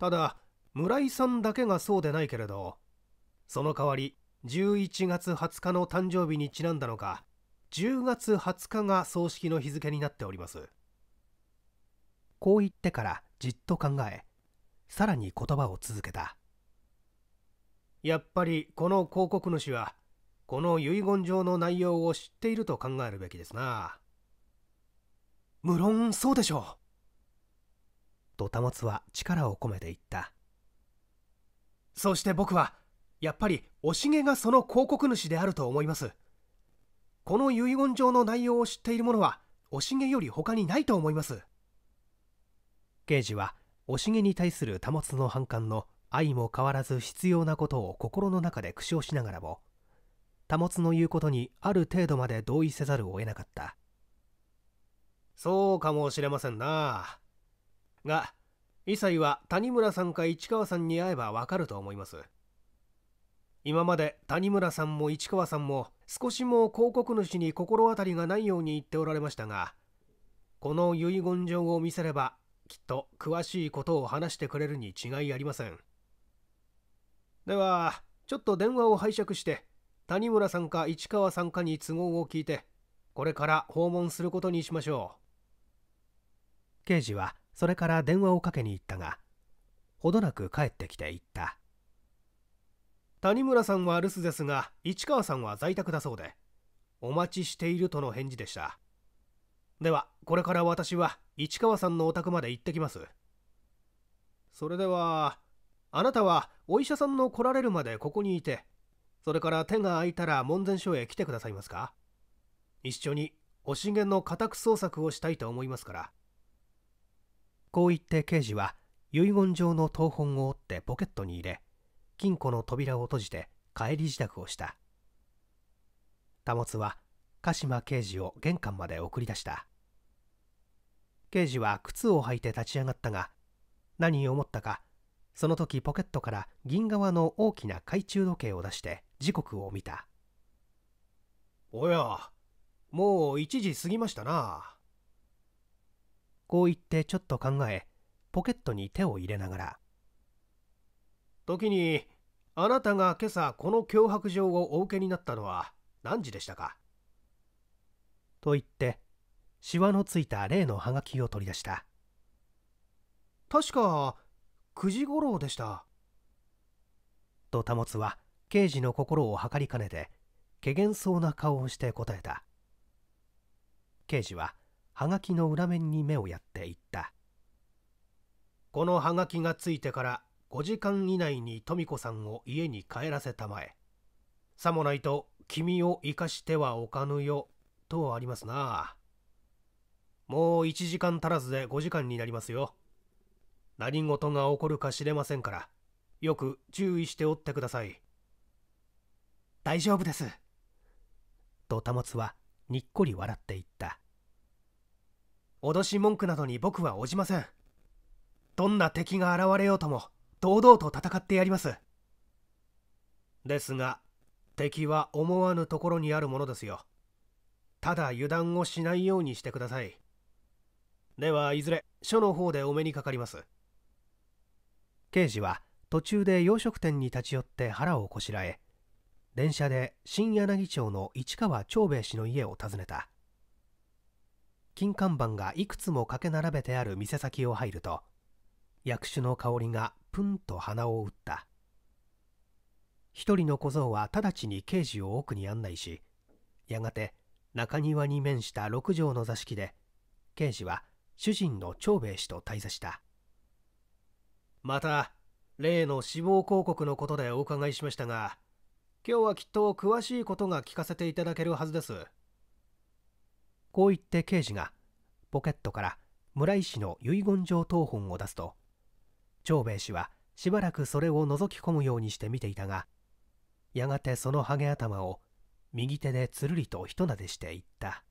ただ村井さんだけがそうでないけれどその代わり11月20日の誕生日にちなんだのか10月20日が葬式の日付になっておりますこう言ってからじっと考えさらに言葉を続けたやっぱりこの広告主はこの遺言状の内容を知っていると考えるべきですな無論そうでしょうと保は力を込めて言ったそして僕はやっぱりおしげがその広告主であると思いますこの遺言状の内容を知っている者はおしげより他にないと思います刑事はおしげに対する保つの反感の愛も変わらず必要なことを心の中で苦笑しながらも保つの言うことにある程度まで同意せざるを得なかったそうかもしれませんなが伊西は谷村さんか市川さんに会えばわかると思います今まで谷村さんも市川さんも少しも広告主に心当たりがないように言っておられましたがこの遺言状を見せればきっと詳しいことを話してくれるに違いありませんではちょっと電話を拝借して谷村さんか市川さんかに都合を聞いてこれから訪問することにしましょう刑事はそれから電話をかけに行ったがほどなく帰ってきて言った谷村さんは留守ですが市川さんは在宅だそうでお待ちしているとの返事でしたではこれから私は市川さんのお宅まで行ってきますそれではあなたはお医者さんの来られるまでここにいてそれから手が空いたら門前署へ来てくださいますか一緒におしげの家宅捜索をしたいと思いますからこう言って刑事は遺言状の盗本を折ってポケットに入れ金庫の扉を閉じて帰り支度をした保は鹿島刑事を玄関まで送り出した刑事は靴を履いて立ち上がったが何を思ったかその時ポケットから銀側の大きな懐中時計を出して時刻を見たおやもう1時過ぎましたなこう言ってちょっと考えポケットに手を入れながら時にあなたが今朝この脅迫状をお受けになったのは何時でしたかと言ってしわのついた例のハガキを取り出した確か9時頃でしたと保つは刑事の心を測りかねてけげんそうな顔をして答えた刑事ははがきの裏面に目をやっていったこのはがきがついてから5時間以内に富子さんを家に帰らせたまえさもないと君を生かしてはおかぬよとありますなもう1時間足らずで5時間になりますよ何事が起こるか知れませんからよく注意しておってください大丈夫ですと保はにっこり笑っていった脅し文句などに僕は応じませんどんな敵が現れようとも堂々と戦ってやりますですが敵は思わぬところにあるものですよただ油断をしないようにしてくださいではいずれ署の方でお目にかかります刑事は途中で洋食店に立ち寄って腹をこしらえ電車で新柳町の市川長兵衛氏の家を訪ねた金看板がいくつもかけ並べてある店先を入ると薬種の香りがプンと鼻を打った一人の小僧は直ちに刑事を奥に案内しやがて中庭に面した6畳の座敷で刑事は主人の長兵衛氏と対座したまた例の死亡広告のことでお伺いしましたが今日はきっと詳しいことが聞かせていただけるはずですこう言って刑事がポケットから村井氏の遺言状等本を出すと長兵衛氏はしばらくそれを覗き込むようにして見ていたがやがてそのハゲ頭を右手でつるりとひとなでしていった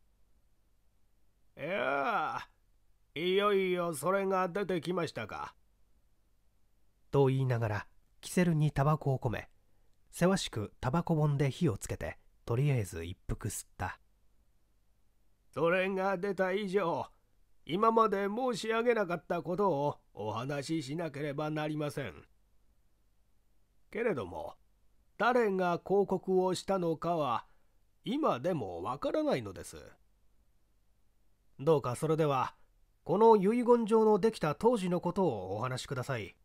いやいよいよそれが出てきましたか。と言いながらキセルにタバコを込めせわしくタバコ本で火をつけてとりあえず一服吸ったそれが出た以上、今まで申し上げなかったことをお話ししなければなりません。けれども、誰が広告をしたのかは、今でもわからないのです。どうかそれでは、この遺言状のできた当時のことをお話しください。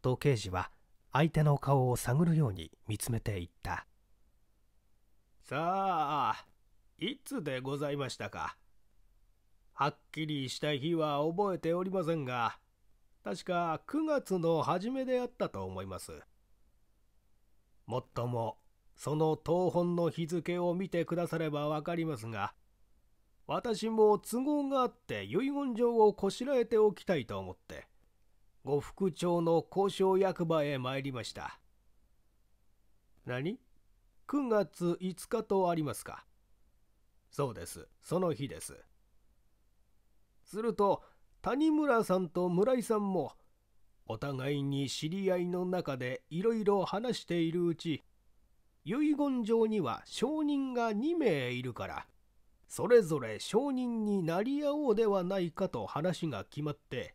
と刑事は相手の顔を探るように見つめていった。さあ、いつでございましたかはっきりした日は覚えておりませんが、確か9月の初めであったと思います。もっとも、その東本の日付を見てくださればわかりますが、私も都合があって遺言状をこしらえておきたいと思って、呉服町の交渉役場へ参りました。何 ?9 月5日とありますかそうです。その日です。すると、谷村さんと村井さんも、お互いに知り合いの中でいろいろ話しているうち、遺言状には証人が2名いるから、それぞれ証人になり合おうではないかと話が決まって、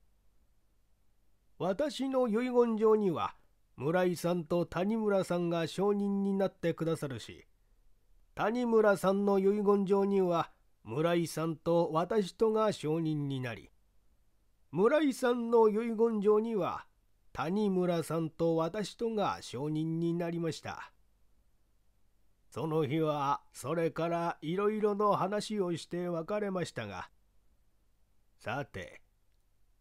私の遺言状には、村井さんと谷村さんが証人になってくださるし、谷村さんの遺言状には村井さんと私とが証人になり村井さんの遺言状には谷村さんと私とが証人になりましたその日はそれからいろいろの話をして別れましたがさて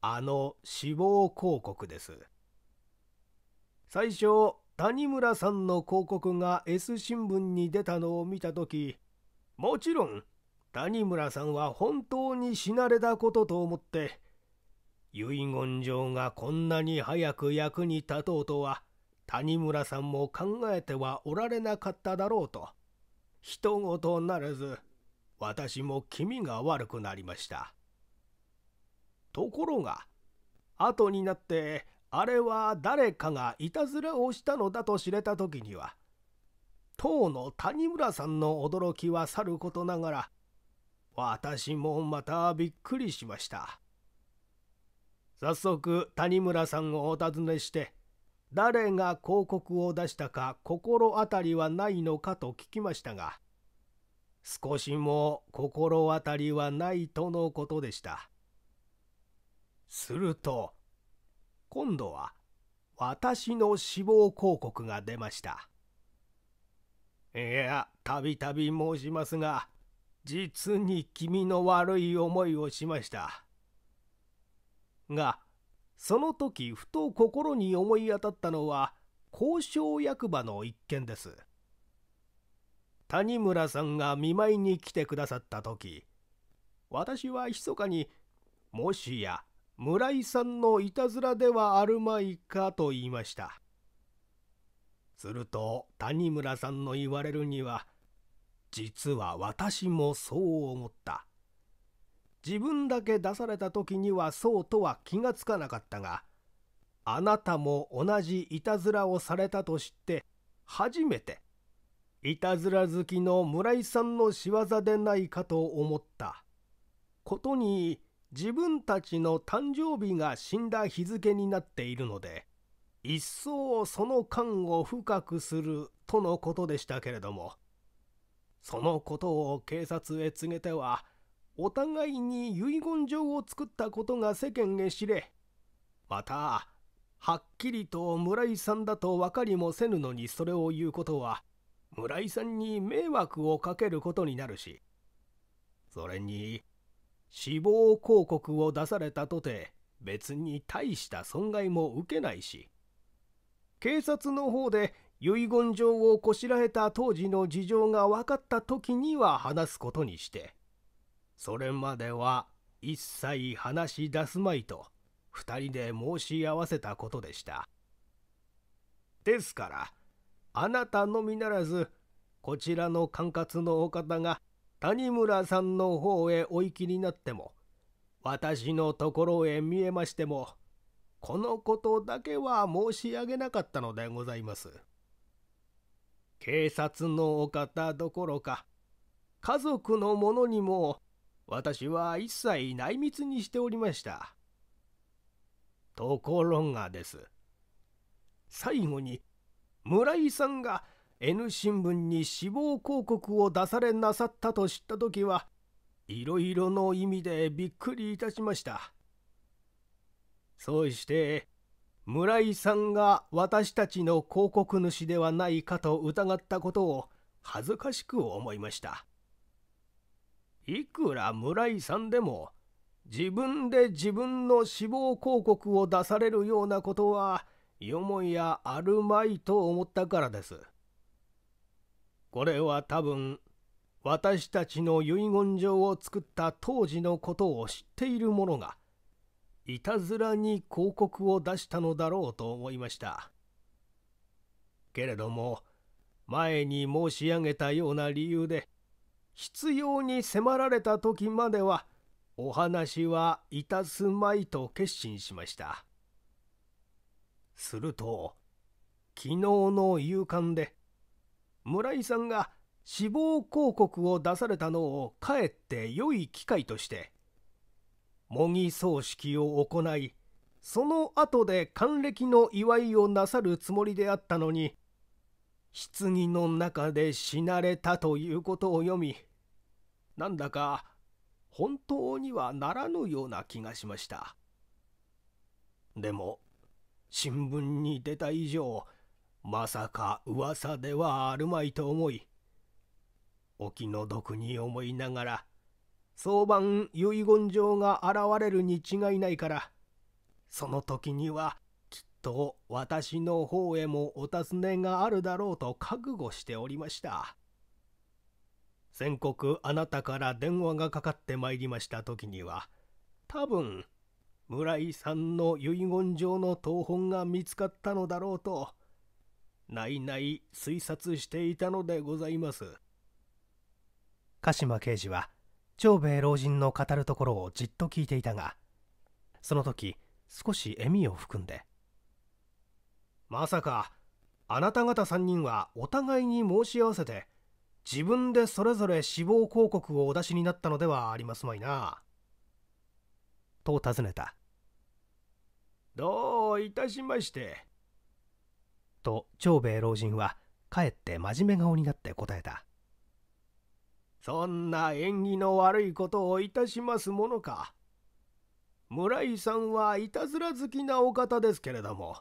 あの死亡広告です最初谷村さんの広告が S 新聞に出たのを見た時もちろん谷村さんは本当に死なれたことと思って遺言状がこんなに早く役に立とうとは谷村さんも考えてはおられなかっただろうと人事ならず私も気味が悪くなりましたところが後になってあれは誰かがいたずらをしたのだと知れた時には当の谷村さんの驚きはさることながら私もまたびっくりしました早速谷村さんをお尋ねして誰が広告を出したか心当たりはないのかと聞きましたが少しも心当たりはないとのことでしたすると今度は私の死亡広告が出ました。いや、たびたび申しますが、実に君の悪い思いをしました。が、その時ふと心に思い当たったのは交渉役場の一件です。谷村さんが見舞いに来てくださった時私は密かにもしや村井さんのいたずらではあるまいかと言いました。すると谷村さんの言われるには、実は私もそう思った。自分だけ出された時にはそうとは気がつかなかったが、あなたも同じいたずらをされたと知って、初めて、いたずら好きの村井さんの仕業でないかと思った。ことに、自分たちの誕生日が死んだ日付になっているので一層その感を深くするとのことでしたけれどもそのことを警察へ告げてはお互いに遺言状を作ったことが世間へ知れまたはっきりと村井さんだと分かりもせぬのにそれを言うことは村井さんに迷惑をかけることになるしそれに死亡広告を出されたとて別に大した損害も受けないし警察の方で遺言状をこしらえた当時の事情が分かった時には話すことにしてそれまでは一切話し出すまいと2人で申し合わせたことでしたですからあなたのみならずこちらの管轄のお方が谷村さんの方へお行きになっても私のところへ見えましてもこのことだけは申し上げなかったのでございます。警察のお方どころか家族の者にも私は一切内密にしておりました。ところがです最後に村井さんが N 新聞に死亡広告を出されなさったと知った時はいろいろの意味でびっくりいたしましたそうして村井さんが私たちの広告主ではないかと疑ったことを恥ずかしく思いましたいくら村井さんでも自分で自分の死亡広告を出されるようなことはよもやあるまいと思ったからです。これは多分私たちの遺言状を作った当時のことを知っている者がいたずらに広告を出したのだろうと思いましたけれども前に申し上げたような理由で必要に迫られた時まではお話はいたすまいと決心しましたすると昨日の夕刊で村井さんが死亡広告を出されたのをかえって良い機会として模擬葬式を行いその後で還暦の祝いをなさるつもりであったのに棺の中で死なれたということを読みなんだか本当にはならぬような気がしましたでも新聞に出た以上まさか噂ではあるまいと思いお気の毒に思いながら早晩遺言状が現れるに違いないからその時にはきっと私の方へもお尋ねがあるだろうと覚悟しておりました宣告あなたから電話がかかってまいりました時には多分村井さんの遺言状の謄本が見つかったのだろうとないない推察していたのでございます鹿島刑事は長兵衛老人の語るところをじっと聞いていたがその時少し笑みを含んで「まさかあなた方3人はお互いに申し合わせて自分でそれぞれ死亡広告をお出しになったのではありますまいな」と尋ねた「どういたしまして。と長兵衛老人はかえって真面目顔になって答えたそんな縁起の悪いことをいたしますものか村井さんはいたずら好きなお方ですけれども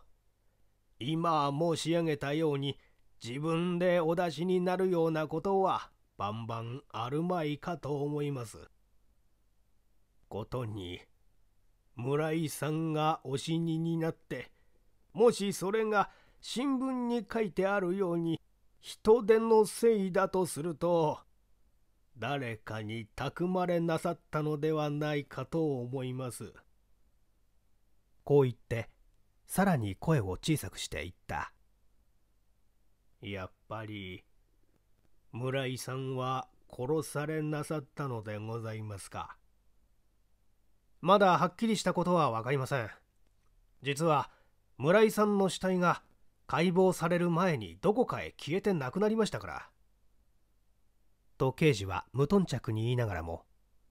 今申し上げたように自分でお出しになるようなことはバンバンあるまいかと思います。ことに村井さんがお死にになってもしそれが新聞に書いてあるように人手のせいだとすると誰かに巧まれなさったのではないかと思いますこう言ってさらに声を小さくしていったやっぱり村井さんは殺されなさったのでございますかまだはっきりしたことは分かりません実は村井さんの死体が解剖される前にどこかへ消えてなくなりましたから。と刑事は無頓着に言いながらも、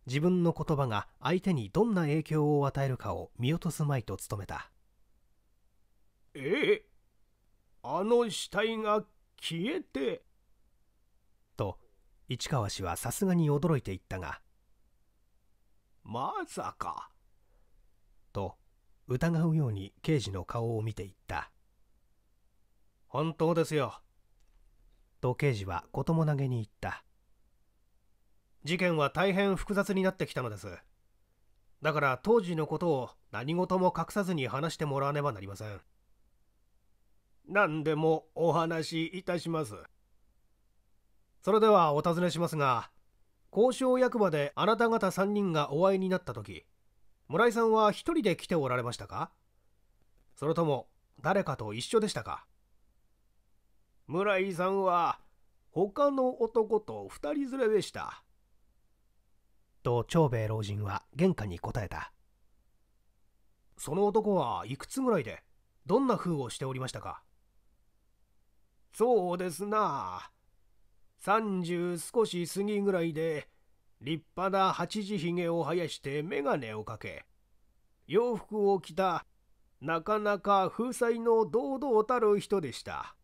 自分の言葉が相手にどんな影響を与えるかを見落とすまいと努めた。ええ、あの死体が消えて。と、市川氏はさすがに驚いていったが、まさか。と、疑うように刑事の顔を見ていった。本当ですよ。時計時はことも投げに言った。事件は大変複雑になってきたのです。だから当時のことを何事も隠さずに話してもらわねばなりません。何でもお話しいたします。それではお尋ねしますが、交渉役場であなた方3人がお会いになった時、村井さんは1人で来ておられましたかそれとも誰かと一緒でしたか村井さんは他の男と二人連れでした。と長兵衛老人は玄関に答えた。その男はいくつぐらいでどんな風をしておりましたかそうですな。三十少し過ぎぐらいで立派な八時ひげを生やして眼鏡をかけ洋服を着たなかなか風采の堂々たる人でした。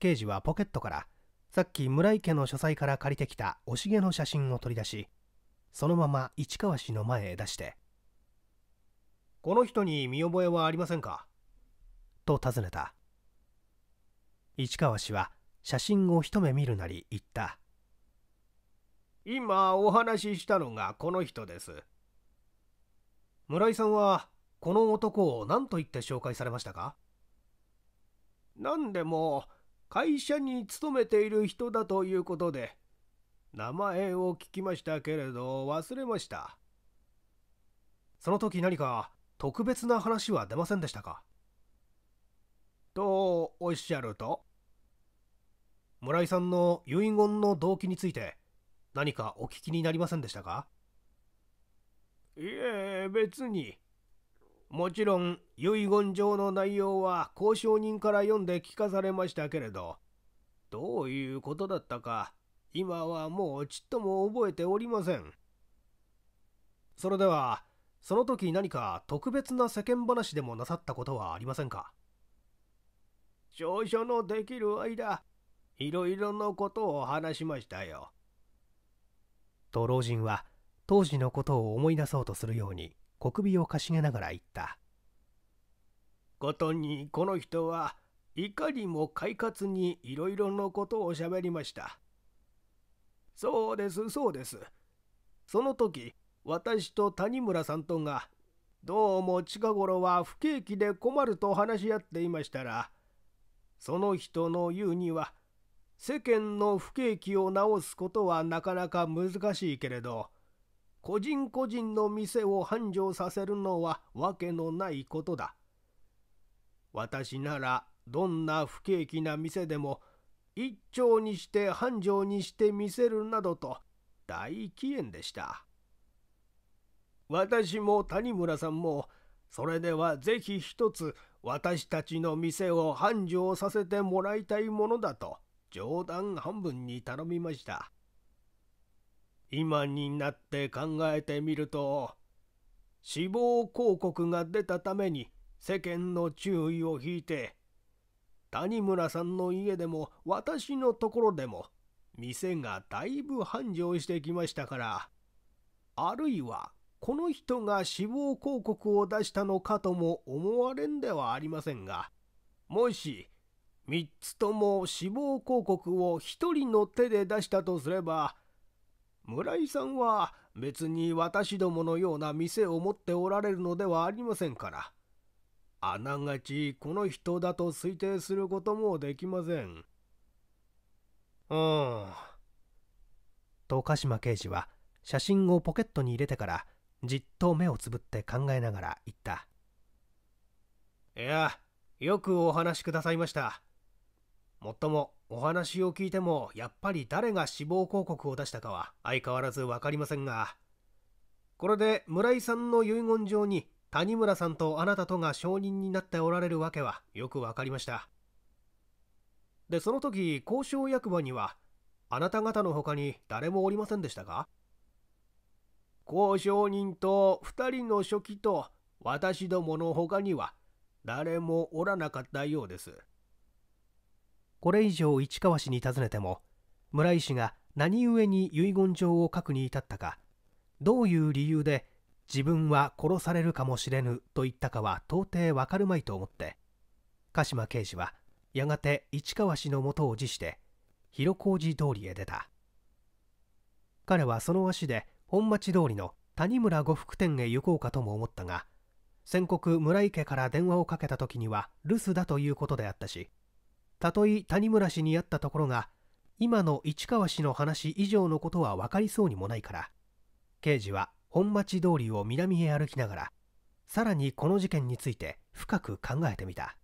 刑事はポケットからさっき村井家の書斎から借りてきたおしげの写真を取り出しそのまま市川氏の前へ出して「この人に見覚えはありませんか?」と尋ねた市川氏は写真を一目見るなり言った「今お話ししたのがこの人です」村井さんはこの男を何と言って紹介されましたか何でも会社に勤めている人だということで名前を聞きましたけれど忘れましたその時何か特別な話は出ませんでしたかとおっしゃると村井さんの遺言の動機について何かお聞きになりませんでしたかいえ別にもちろん遺言状の内容は交渉人から読んで聞かされましたけれどどういうことだったか今はもうちっとも覚えておりませんそれではその時何か特別な世間話でもなさったことはありませんか調書のできる間いろいろなことを話しましたよと老人は当時のことを思い出そうとするように小首をかしげながら言った。ことにこの人はいかにも快活にいろいろのことをしゃべりました。そうですそうです。その時私と谷村さんとがどうも近頃は不景気で困ると話し合っていましたらその人の言うには世間の不景気を直すことはなかなか難しいけれど個人個人の店を繁盛させるのはわけのないことだ。私ならどんな不景気な店でも一丁にして繁盛にして見せるなどと大機嫌でした。私も谷村さんもそれではぜひ一つ私たちの店を繁盛させてもらいたいものだと冗談半分に頼みました。今になって考えてみると死亡広告が出たために世間の注意を引いて谷村さんの家でも私のところでも店がだいぶ繁盛してきましたからあるいはこの人が死亡広告を出したのかとも思われんではありませんがもし3つとも死亡広告を1人の手で出したとすれば村井さんは別に私どものような店を持っておられるのではありませんから。あながちこの人だと推定することもできません。うん。と鹿島刑事は写真をポケットに入れてからじっと目をつぶって考えながら言った。いや、よくお話しくださいました。もっともお話を聞いてもやっぱり誰が死亡広告を出したかは相変わらず分かりませんがこれで村井さんの遺言状に谷村さんとあなたとが証人になっておられるわけはよく分かりましたでその時交渉役場にはあなた方の他に誰もおりませんでしたか交渉人と2人の書記と私どもの他には誰もおらなかったようです。これ以上市川氏に尋ねても村井氏が何故に遺言状を書くに至ったかどういう理由で自分は殺されるかもしれぬと言ったかは到底わかるまいと思って鹿島刑事はやがて市川氏のもとを辞して広小路通りへ出た彼はその足で本町通りの谷村呉服店へ行こうかとも思ったが宣告村井家から電話をかけた時には留守だということであったしたとえ谷村氏に会ったところが今の市川氏の話以上のことは分かりそうにもないから刑事は本町通りを南へ歩きながらさらにこの事件について深く考えてみた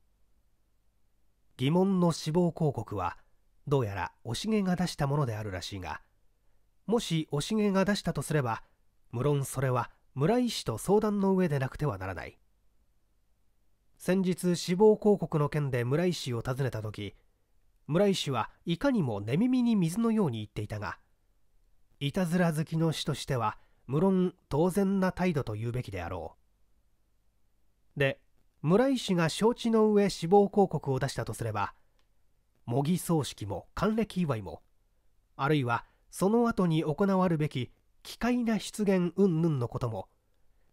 疑問の死亡広告はどうやらおしげが出したものであるらしいがもしおしげが出したとすれば無論それは村井氏と相談の上でなくてはならない先日死亡広告の件で村井氏を訪ねた時村井氏はいかにも寝耳に水のように言っていたがいたずら好きの死としては無論当然な態度と言うべきであろうで村井氏が承知の上死亡広告を出したとすれば模擬葬式も還暦祝いもあるいはその後に行わるべき奇怪な出現云々のことも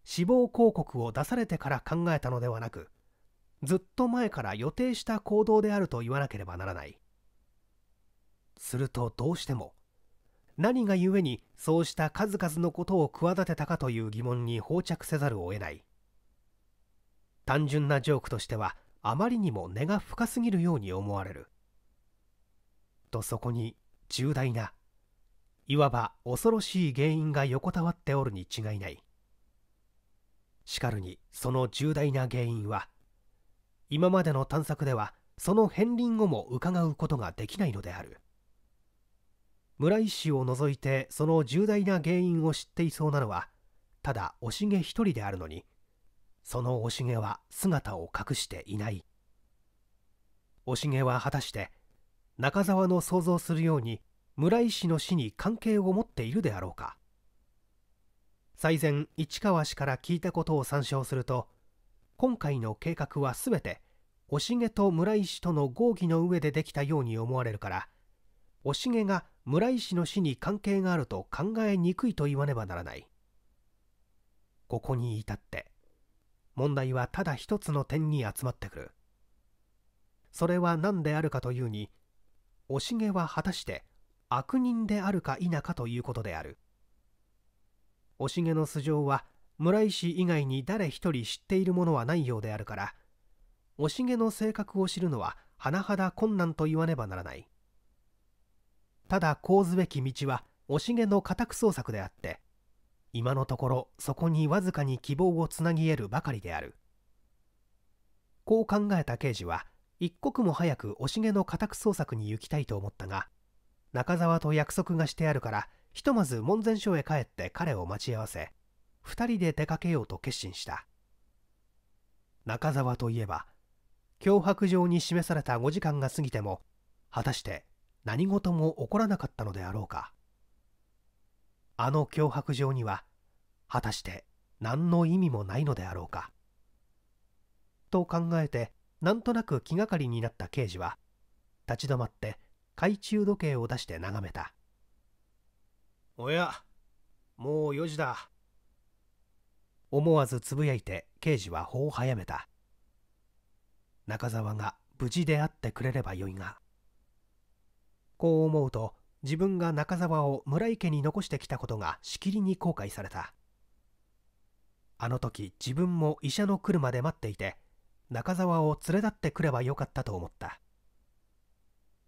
死亡広告を出されてから考えたのではなくずっと前から予定した行動であると言わなければならないするとどうしても何が故にそうした数々のことを企てたかという疑問に放着せざるを得ない単純なジョークとしてはあまりにも根が深すぎるように思われるとそこに重大ないわば恐ろしい原因が横たわっておるに違いないしかるにその重大な原因は今までの探索ではその片鱗をも伺うことができないのである村井氏を除いてその重大な原因を知っていそうなのはただおしげ一人であるのにそのおしげは姿を隠していないおしげは果たして中澤の想像するように村井氏の死に関係を持っているであろうか最前市川氏から聞いたことを参照すると今回の計画は全ておしげと村石との合議の上でできたように思われるからおしげが村石の死に関係があると考えにくいと言わねばならないここに至って問題はただ一つの点に集まってくるそれは何であるかというにおしげは果たして悪人であるか否かということであるおしげの素性は村井氏以外に誰一人知っているものはないようであるからおしげの性格を知るのは甚だ困難と言わねばならないただこうずべき道はおしげの家宅捜索であって今のところそこにわずかに希望をつなぎ得るばかりであるこう考えた刑事は一刻も早くおしげの家宅捜索に行きたいと思ったが中沢と約束がしてあるからひとまず門前署へ帰って彼を待ち合わせ2人で出かけようと決心した中澤といえば脅迫状に示された5時間が過ぎても果たして何事も起こらなかったのであろうかあの脅迫状には果たして何の意味もないのであろうかと考えてなんとなく気がかりになった刑事は立ち止まって懐中時計を出して眺めたおやもう4時だ思わずつぶやいて刑事は法を早めた中沢が無事であってくれればよいがこう思うと自分が中沢を村井家に残してきたことがしきりに後悔されたあの時自分も医者の来るまで待っていて中沢を連れ立ってくればよかったと思った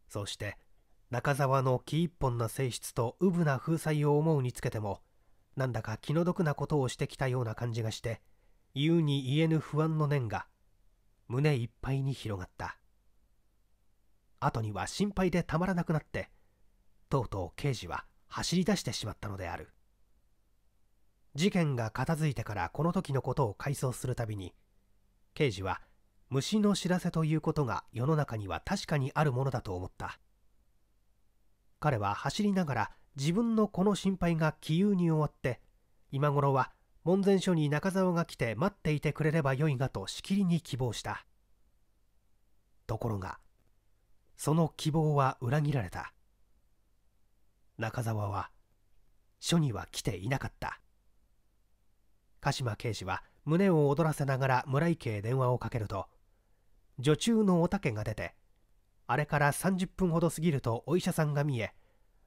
そして中沢の木一本の性質とうぶな風采を思うにつけてもなんだか気の毒なことをしてきたような感じがして、言うに言えぬ不安の念が、胸いっぱいに広がった。後には心配でたまらなくなって、とうとう刑事は走り出してしまったのである。事件が片付いてからこの時のことを回想するたびに、刑事は虫の知らせということが世の中には確かにあるものだと思った。彼は走りながら自分のこの心配が杞憂に終わって今頃は門前署に中澤が来て待っていてくれればよいがとしきりに希望したところがその希望は裏切られた中澤は署には来ていなかった鹿島刑事は胸を躍らせながら村井家へ電話をかけると女中のおたけが出てあれから30分ほど過ぎるとお医者さんが見え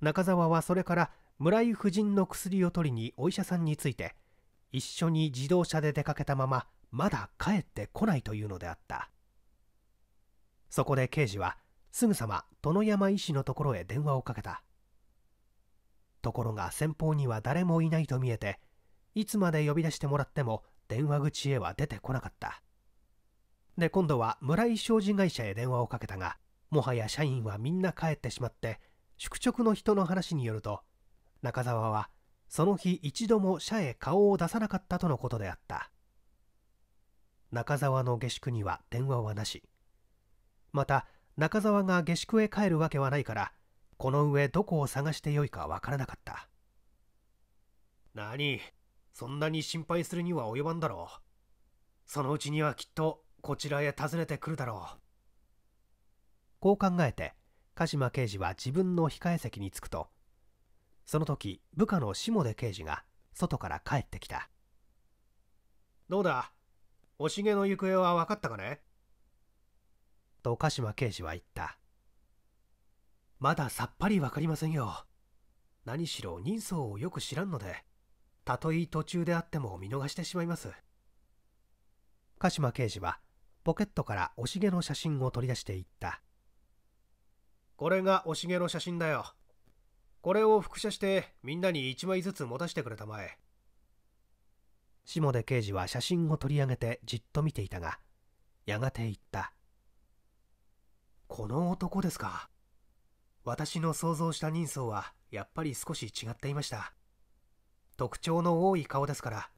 中澤はそれから村井夫人の薬を取りにお医者さんについて一緒に自動車で出かけたまままだ帰ってこないというのであったそこで刑事はすぐさま殿山医師のところへ電話をかけたところが先方には誰もいないと見えていつまで呼び出してもらっても電話口へは出てこなかったで今度は村井商事会社へ電話をかけたがもはや社員はみんな帰ってしまって宿直の人の話によると中澤はその日一度も社へ顔を出さなかったとのことであった中澤の下宿には電話はなしまた中澤が下宿へ帰るわけはないからこの上どこを探してよいかわからなかった何そんなに心配するには及ばんだろうそのうちにはきっとこちらへ訪ねてくるだろうこう考えて鹿島刑事は自分の控え席に着くとその時部下の下出刑事が外から帰ってきたどうだおしげの行方は分かったかねと鹿島刑事は言ったまださっぱり分かりませんよ何しろ人相をよく知らんのでたとえ途中であっても見逃してしまいます鹿島刑事はポケットからおしげの写真を取り出していったこれがおしげの写真だよ。これを複写してみんなに1枚ずつ持たせてくれたまえ。下出刑事は写真を取り上げてじっと見ていたが、やがて言った。この男ですか。私の想像した人相はやっぱり少し違っていました。特徴の多い顔ですから、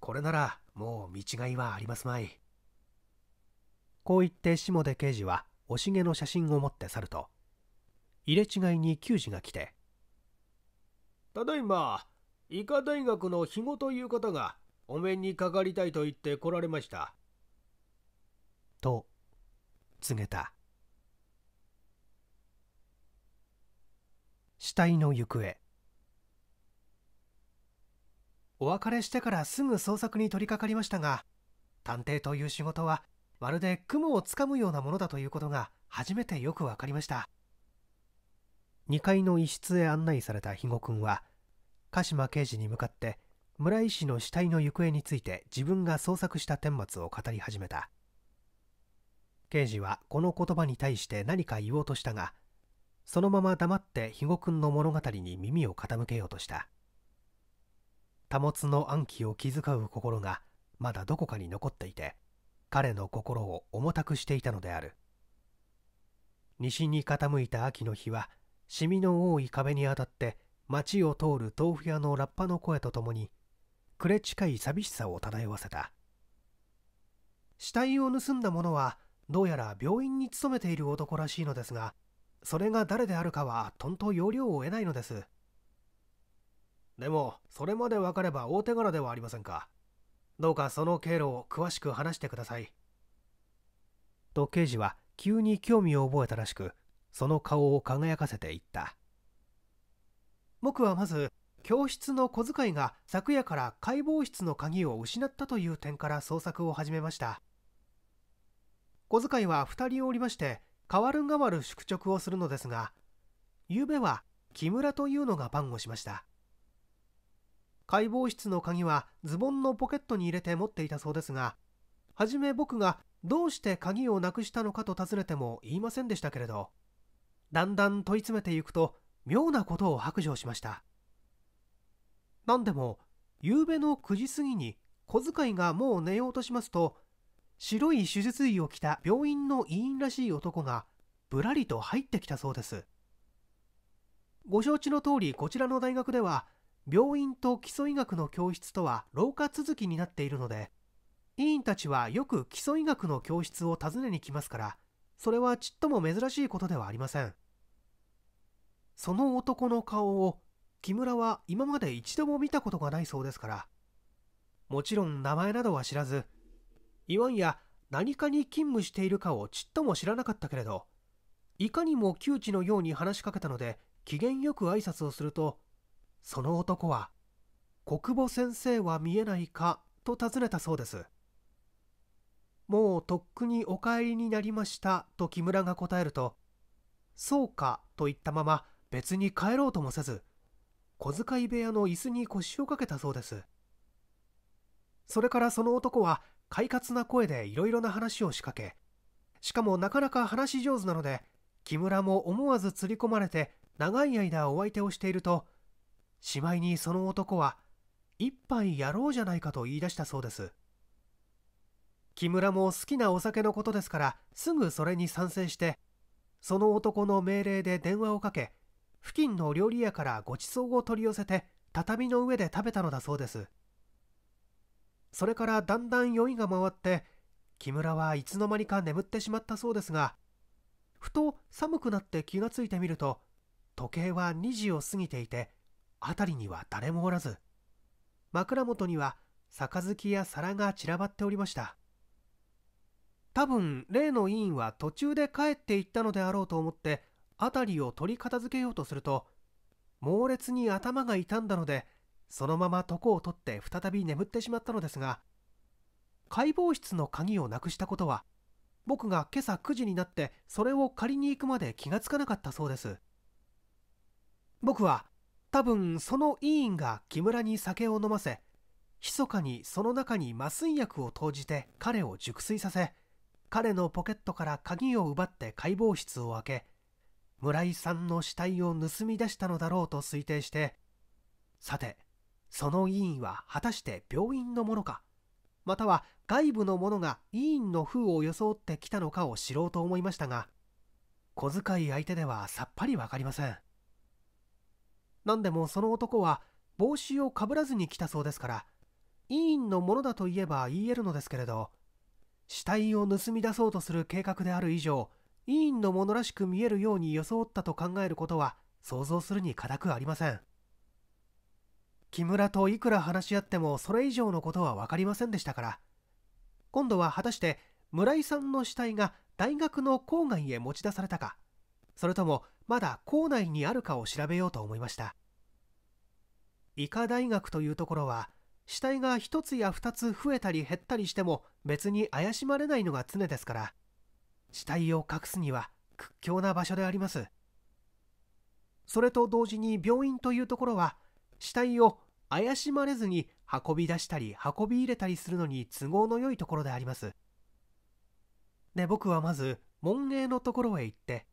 これならもう見違いはありますまい。こう言って下出刑事はおしげの写真を持って去ると、入れ違いに給仕が来て「ただいま医科大学の肥後という方がお面にかかりたいと言って来られました」と告げた死体の行方お別れしてからすぐ捜索に取り掛かりましたが探偵という仕事はまるで雲をつかむようなものだということが初めてよく分かりました2階の一室へ案内された肥後君は鹿島刑事に向かって村井氏の死体の行方について自分が捜索した顛末を語り始めた刑事はこの言葉に対して何か言おうとしたがそのまま黙って肥後君の物語に耳を傾けようとした保の暗記を気遣う心がまだどこかに残っていて彼の心を重たくしていたのである西に傾いた秋の日はシミの多い壁に当たって町を通る豆腐屋のラッパの声とともに暮れ近い寂しさを漂わせた死体を盗んだ者はどうやら病院に勤めている男らしいのですがそれが誰であるかはとんと要領を得ないのですでもそれまで分かれば大手柄ではありませんかどうかその経路を詳しく話してくださいと刑事は急に興味を覚えたらしくその顔を輝かせていった僕はまず教室の小遣いが昨夜から解剖室の鍵を失ったという点から捜索を始めました小遣いは2人おりまして代わる代わる宿直をするのですが昨べは木村というのが番をしました解剖室の鍵はズボンのポケットに入れて持っていたそうですが初め僕がどうして鍵をなくしたのかと尋ねても言いませんでしたけれどだんだん問い詰めていくと妙なことを白状しました何でも夕べの9時過ぎに小遣いがもう寝ようとしますと白い手術医を着た病院の医院らしい男がぶらりと入ってきたそうですご承知の通りこちらの大学では病院と基礎医学の教室とは廊下続きになっているので委員たちはよく基礎医学の教室を訪ねに来ますからそれはちっとも珍しいことではありませんその男の顔を木村は今まで一度も見たことがないそうですからもちろん名前などは知らずいわんや何かに勤務しているかをちっとも知らなかったけれどいかにも窮地のように話しかけたので機嫌よく挨拶をするとその男は「国母先生は見えないか?」と尋ねたそうですもうとっくにお帰りになりましたと木村が答えると、そうかと言ったまま別に帰ろうともせず、小遣い部屋の椅子に腰をかけたそうです。それからその男は快活な声でいろいろな話を仕掛け、しかもなかなか話し上手なので、木村も思わず釣り込まれて長い間お相手をしていると、しまいにその男は、一杯やろうじゃないかと言い出したそうです。木村も好きなお酒のことですからすぐそれに賛成してその男の命令で電話をかけ付近の料理屋からごちそうを取り寄せて畳の上で食べたのだそうですそれからだんだん酔いが回って木村はいつの間にか眠ってしまったそうですがふと寒くなって気がついてみると時計は2時を過ぎていて辺りには誰もおらず枕元には杯や皿が散らばっておりました多分例の委員は途中で帰っていったのであろうと思って辺りを取り片付けようとすると猛烈に頭が痛んだのでそのまま床を取って再び眠ってしまったのですが解剖室の鍵をなくしたことは僕が今朝9時になってそれを借りに行くまで気がつかなかったそうです僕は多分その委員が木村に酒を飲ませ密かにその中に麻酔薬を投じて彼を熟睡させ彼のポケットから鍵を奪って解剖室を開け村井さんの死体を盗み出したのだろうと推定してさてその委員は果たして病院のものかまたは外部の者が委員の封を装ってきたのかを知ろうと思いましたが小遣い相手ではさっぱりわかりません何でもその男は帽子をかぶらずに来たそうですから委員のものだといえば言えるのですけれど死体を盗み出そうとする計画である以上委員のものらしく見えるように装ったと考えることは想像するに固くありません木村といくら話し合ってもそれ以上のことは分かりませんでしたから今度は果たして村井さんの死体が大学の郊外へ持ち出されたかそれともまだ校内にあるかを調べようと思いました医科大学というところは死体が1つや2つ増えたり減ったりしても別に怪しまれないのが常ですから死体を隠すには屈強な場所でありますそれと同時に病院というところは死体を怪しまれずに運び出したり運び入れたりするのに都合のよいところでありますで僕はまず門営のところへ行って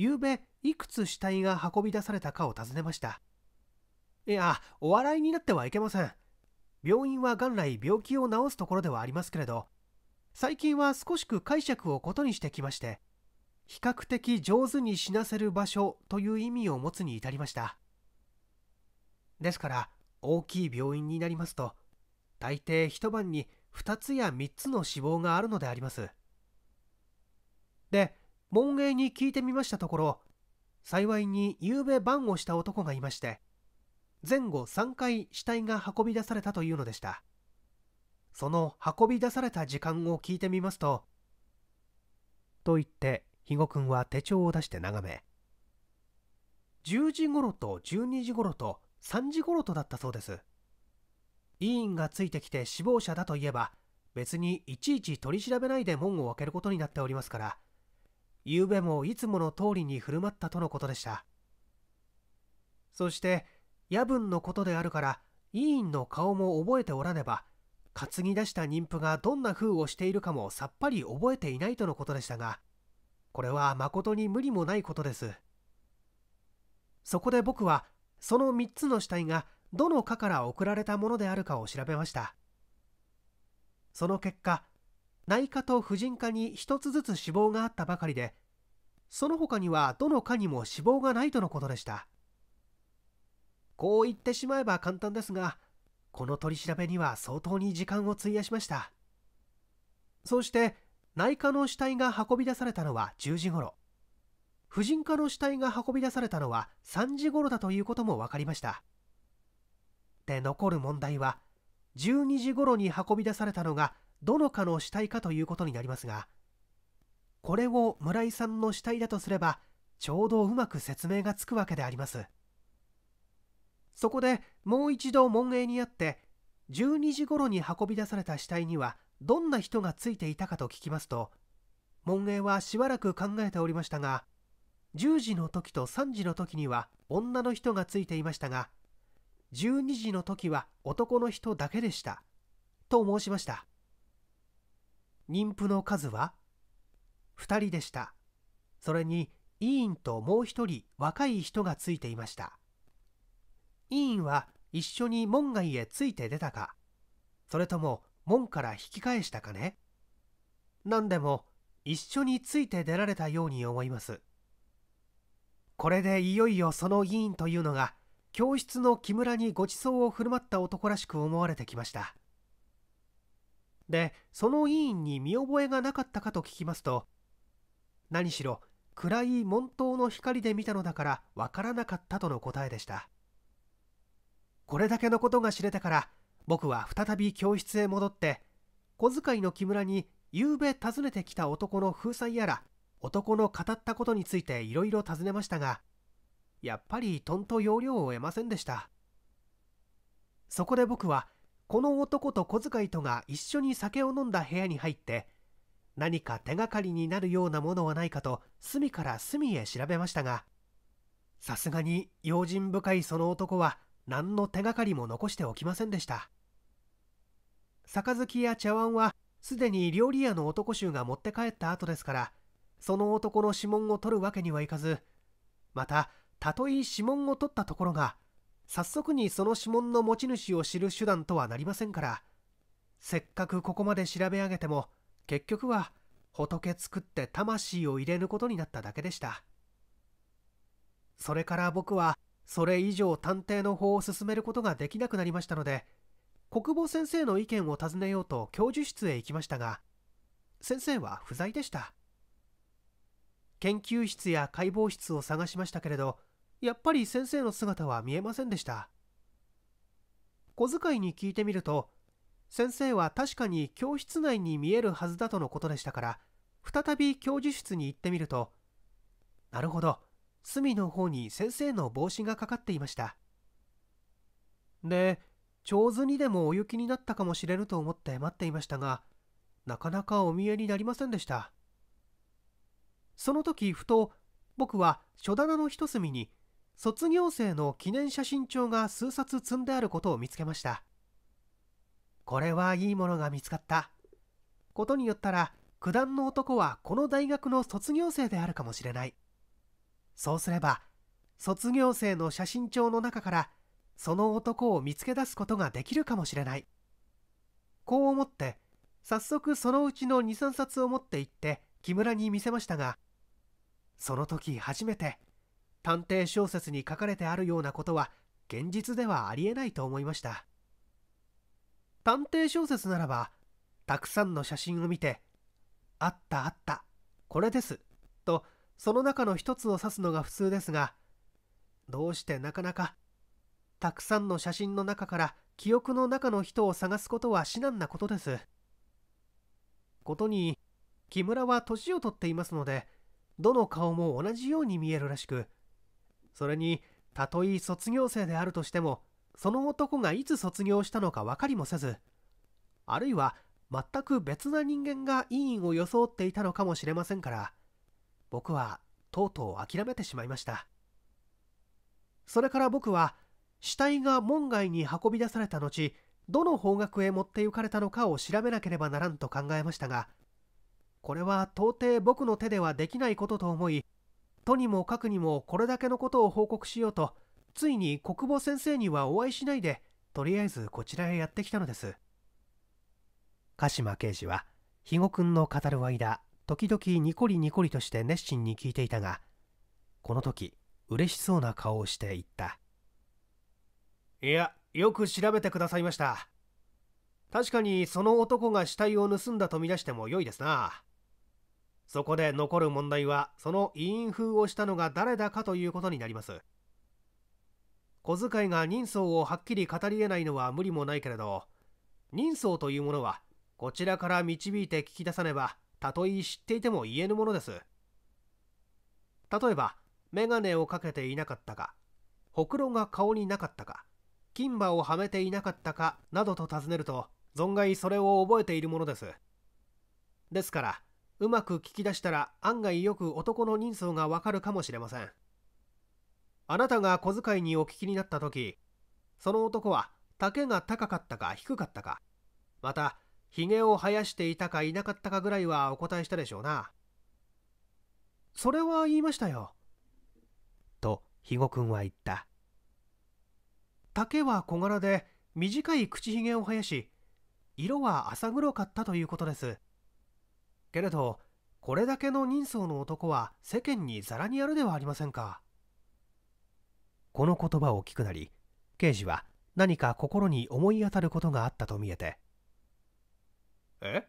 昨べいくつ死体が運び出されたかを尋ねましたいやお笑いになってはいけません病院は元来病気を治すところではありますけれど最近は少しく解釈を異にしてきまして比較的上手に死なせる場所という意味を持つに至りましたですから大きい病院になりますと大抵一晩に2つや3つの死亡があるのでありますで門営に聞いてみましたところ幸いに夕べ番をした男がいまして前後3回死体が運び出されたというのでしたその運び出された時間を聞いてみますとと言って肥後君は手帳を出して眺め10時頃と12時頃と3時頃とだったそうです委員がついてきて死亡者だといえば別にいちいち取り調べないで門を開けることになっておりますから昨夜もいつもの通りに振る舞ったとのことでしたそして夜分のことであるから委員の顔も覚えておらねば担ぎ出した妊婦がどんな風をしているかもさっぱり覚えていないとのことでしたがこれは誠に無理もないことですそこで僕はその3つの死体がどの科から送られたものであるかを調べましたその結果内科と婦人科に1つずつ死亡があったばかりでその他にはどの科にも死亡がないとのことでしたこう言ってしまえば簡単ですがこの取り調べには相当に時間を費やしましたそして内科の死体が運び出されたのは10時頃婦人科の死体が運び出されたのは3時頃だということも分かりましたで残る問題は12時頃に運び出されたのがどの科の死体かということになりますがこれを村井さんの死体だとすればちょうどうまく説明がつくわけでありますそこでもう一度門営に会って12時頃に運び出された死体にはどんな人がついていたかと聞きますと門営はしばらく考えておりましたが10時の時と3時の時には女の人がついていましたが12時の時は男の人だけでしたと申しました妊婦の数は2人でしたそれに委員ともう1人若い人がついていました委員は一緒に門外へついて出たかそれとも門から引き返したかね何でも一緒について出られたように思いますこれでいよいよその委員というのが教室の木村にご馳走を振る舞った男らしく思われてきましたでその委員に見覚えがなかったかと聞きますと何しろ暗い門頭の光で見たのだからわからなかったとの答えでしたこれだけのことが知れたから僕は再び教室へ戻って小遣いの木村に夕べ訪ねてきた男の風采やら男の語ったことについていろいろ尋ねましたがやっぱりとんと要領を得ませんでしたそこで僕はこの男と小遣いとが一緒に酒を飲んだ部屋に入って何か手がかりになるようなものはないかと隅から隅へ調べましたがさすがに用心深いその男は何の手がかりも残しておきませんでした杯や茶碗はすでに料理屋の男衆が持って帰った後ですからその男の指紋を取るわけにはいかずまたたとえ指紋を取ったところが早速にその指紋の持ち主を知る手段とはなりませんからせっかくここまで調べ上げても結局は仏作って魂を入れることになっただけでしたそれから僕はそれ以上探偵の法を進めることができなくなりましたので国防先生の意見を尋ねようと教授室へ行きましたが先生は不在でした研究室や解剖室を探しましたけれどやっぱり先生の姿は見えませんでした小遣いに聞いてみると先生は確かに教室内に見えるはずだとのことでしたから再び教授室に行ってみるとなるほど隅の方に先生の帽子がかかっていましたで上手にでもお雪になったかもしれぬと思って待っていましたがなかなかお見えになりませんでしたその時ふと僕は書棚の一隅に卒業生の記念写真帳が数冊積んであることを見つけましたこれはいいものが見つかったことによったら九段の男はこの大学の卒業生であるかもしれないそうすれば卒業生の写真帳の中からその男を見つけ出すことができるかもしれないこう思って早速そのうちの23冊を持って行って木村に見せましたがその時初めて探偵小説に書かれてあるようなことは現実ではありえないと思いました探偵小説ならばたくさんの写真を見て「あったあったこれです」とその中の一つを指すのが普通ですがどうしてなかなかたくさんの写真の中から記憶の中の人を探すことは至難なことですことに木村は年を取っていますのでどの顔も同じように見えるらしくそれにたとえ卒業生であるとしてもその男がいつ卒業したのか分かりもせずあるいは全く別な人間が委員を装っていたのかもしれませんから僕はとうとう諦めてしまいましたそれから僕は死体が門外に運び出された後どの方角へ持って行かれたのかを調べなければならんと考えましたがこれは到底僕の手ではできないことと思いとにもかくにもこれだけのことを報告しようとついに国母先生にはお会いしないでとりあえずこちらへやってきたのです鹿島刑事は肥後君の語る間時々ニコリニコリとして熱心に聞いていたがこの時嬉しそうな顔をして言ったいやよく調べてくださいました確かにその男が死体を盗んだと見出しても良いですなそこで残る問題はその委員風をしたのが誰だかということになります小遣いが人相をはっきり語り得ないのは無理もないけれど人相というものはこちらから導いて聞き出さねばたとえ知っていても言えぬものです。例えば、メガネをかけていなかったか、ほくろが顔になかったか、金歯をはめていなかったかなどと尋ねると、存外それを覚えているものです。ですから、うまく聞き出したら案外よく男の人相がわかるかもしれません。あなたが小遣いにお聞きになった時、その男は丈が高かったか低かったか、またひげを生やしていたかいなかったかぐらいはお答えしたでしょうなそれは言いましたよと肥後君は言った竹は小柄で短い口ひげを生やし色は浅黒かったということですけれどこれだけの人相の男は世間にざらにあるではありませんかこの言葉を聞くなり刑事は何か心に思い当たることがあったと見えてえ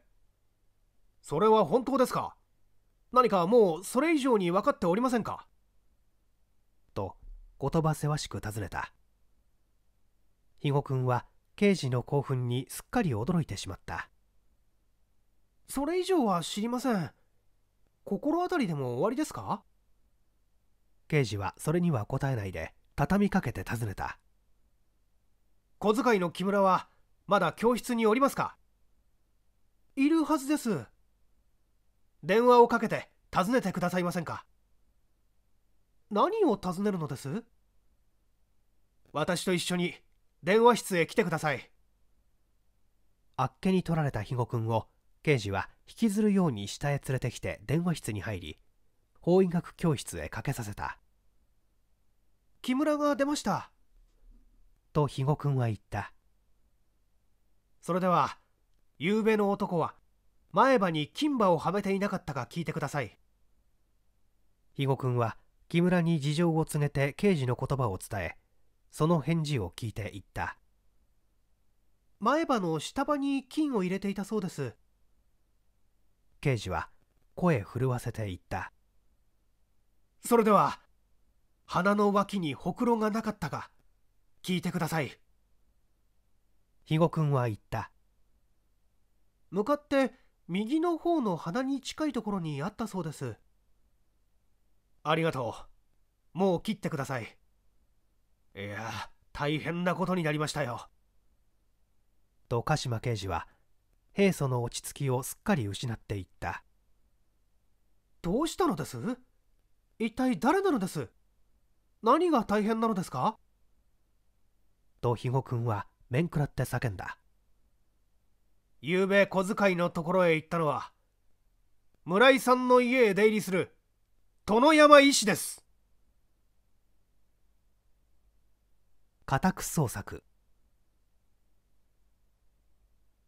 それは本当ですか何かもうそれ以上に分かっておりませんかと言葉せわしく尋ねた肥後君は刑事の興奮にすっかり驚いてしまったそれ以上は知りません心当たりでも終わりですか刑事はそれには答えないで畳みかけて尋ねた小遣いの木村はまだ教室におりますかいるはずです電話をかけて訪ねてくださいませんか何を尋ねるのです私と一緒に電話室へ来てくださいあっけに取られた肥後君を刑事は引きずるように下へ連れてきて電話室に入り法医学教室へかけさせた木村が出ましたと肥後君は言ったそれではゆうべの男は前歯に金歯をはめていなかったか聞いてください肥後君は木村に事情を告げて刑事の言葉を伝えその返事を聞いていった前歯の下歯に金を入れていたそうです刑事は声震わせていったそれでは鼻の脇にほくろがなかったか聞いてください肥後君は言った向かって右の方の鼻に近いところにあったそうですありがとうもう切ってくださいいや大変なことになりましたよと鹿島刑事は平素の落ち着きをすっかり失っていったどうしたのです一体誰なのです何が大変なのですかと肥後君は面食らって叫んだ昨べ小遣いのところへ行ったのは村井さんの家へ出入りする殿山医師です家宅捜索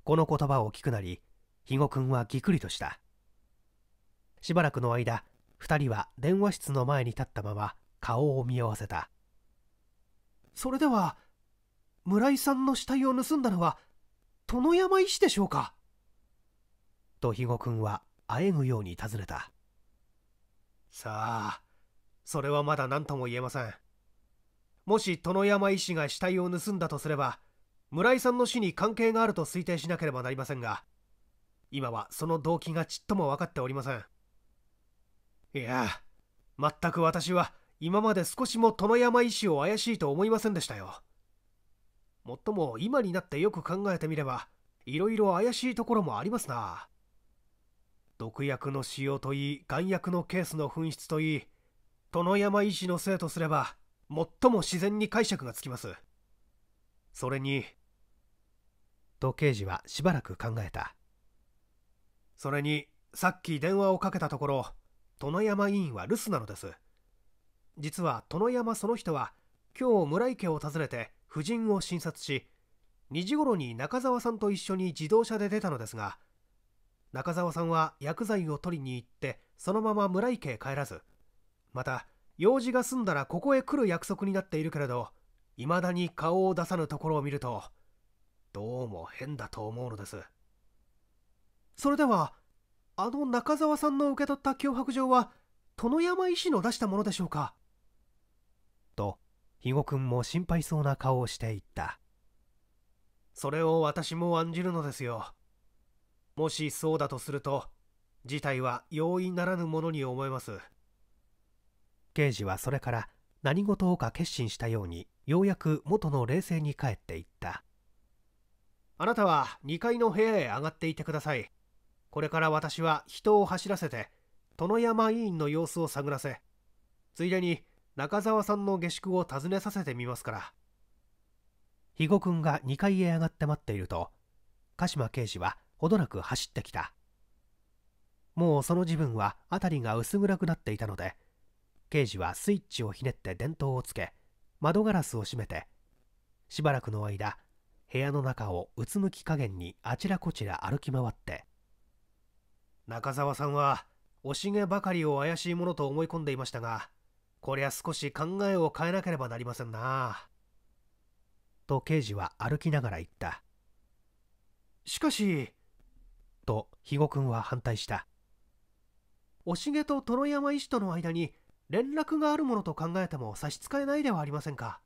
この言葉を聞くなり肥後君はぎくりとしたしばらくの間2人は電話室の前に立ったまま顔を見合わせたそれでは村井さんの死体を盗んだのは殿山医師でしょうかと肥後んはあえぐように尋ねたさあそれはまだ何とも言えませんもし殿山医師が死体を盗んだとすれば村井さんの死に関係があると推定しなければなりませんが今はその動機がちっとも分かっておりませんいや全く私は今まで少しも殿山医師を怪しいと思いませんでしたよもっとも今になってよく考えてみれば、いろいろ怪しいところもありますな。毒薬の使用といい、丸薬のケースの紛失といい、殿山医師のせいとすれば、最も自然に解釈がつきます。それに、と刑事はしばらく考えた。それに、さっき電話をかけたところ、殿山委員は留守なのです。実は殿山その人は、今日村井家を訪ねて、夫人を診察し2時頃に中澤さんと一緒に自動車で出たのですが中澤さんは薬剤を取りに行ってそのまま村池へ帰らずまた用事が済んだらここへ来る約束になっているけれどいまだに顔を出さぬところを見るとどうも変だと思うのですそれではあの中澤さんの受け取った脅迫状は殿山医師の出したものでしょうか肥後君も心配そうな顔をしていったそれを私も案じるのですよもしそうだとすると事態は容易ならぬものに思えます刑事はそれから何事をか決心したようにようやく元の冷静に帰っていったあなたは2階の部屋へ上がっていてくださいこれから私は人を走らせて殿山委員の様子を探らせついでに中澤さんの下宿を訪ねさせてみますから肥後君が2階へ上がって待っていると鹿島刑事はほどなく走ってきたもうその自分は辺りが薄暗くなっていたので刑事はスイッチをひねって電灯をつけ窓ガラスを閉めてしばらくの間部屋の中をうつむき加減にあちらこちら歩き回って中澤さんは惜しげばかりを怪しいものと思い込んでいましたがこりゃ少し考えを変えなければなりませんな。と刑事は歩きながら言った。しかし、と肥後君は反対した。おしげと殿山医師との間に連絡があるものと考えても差し支えないではありませんか。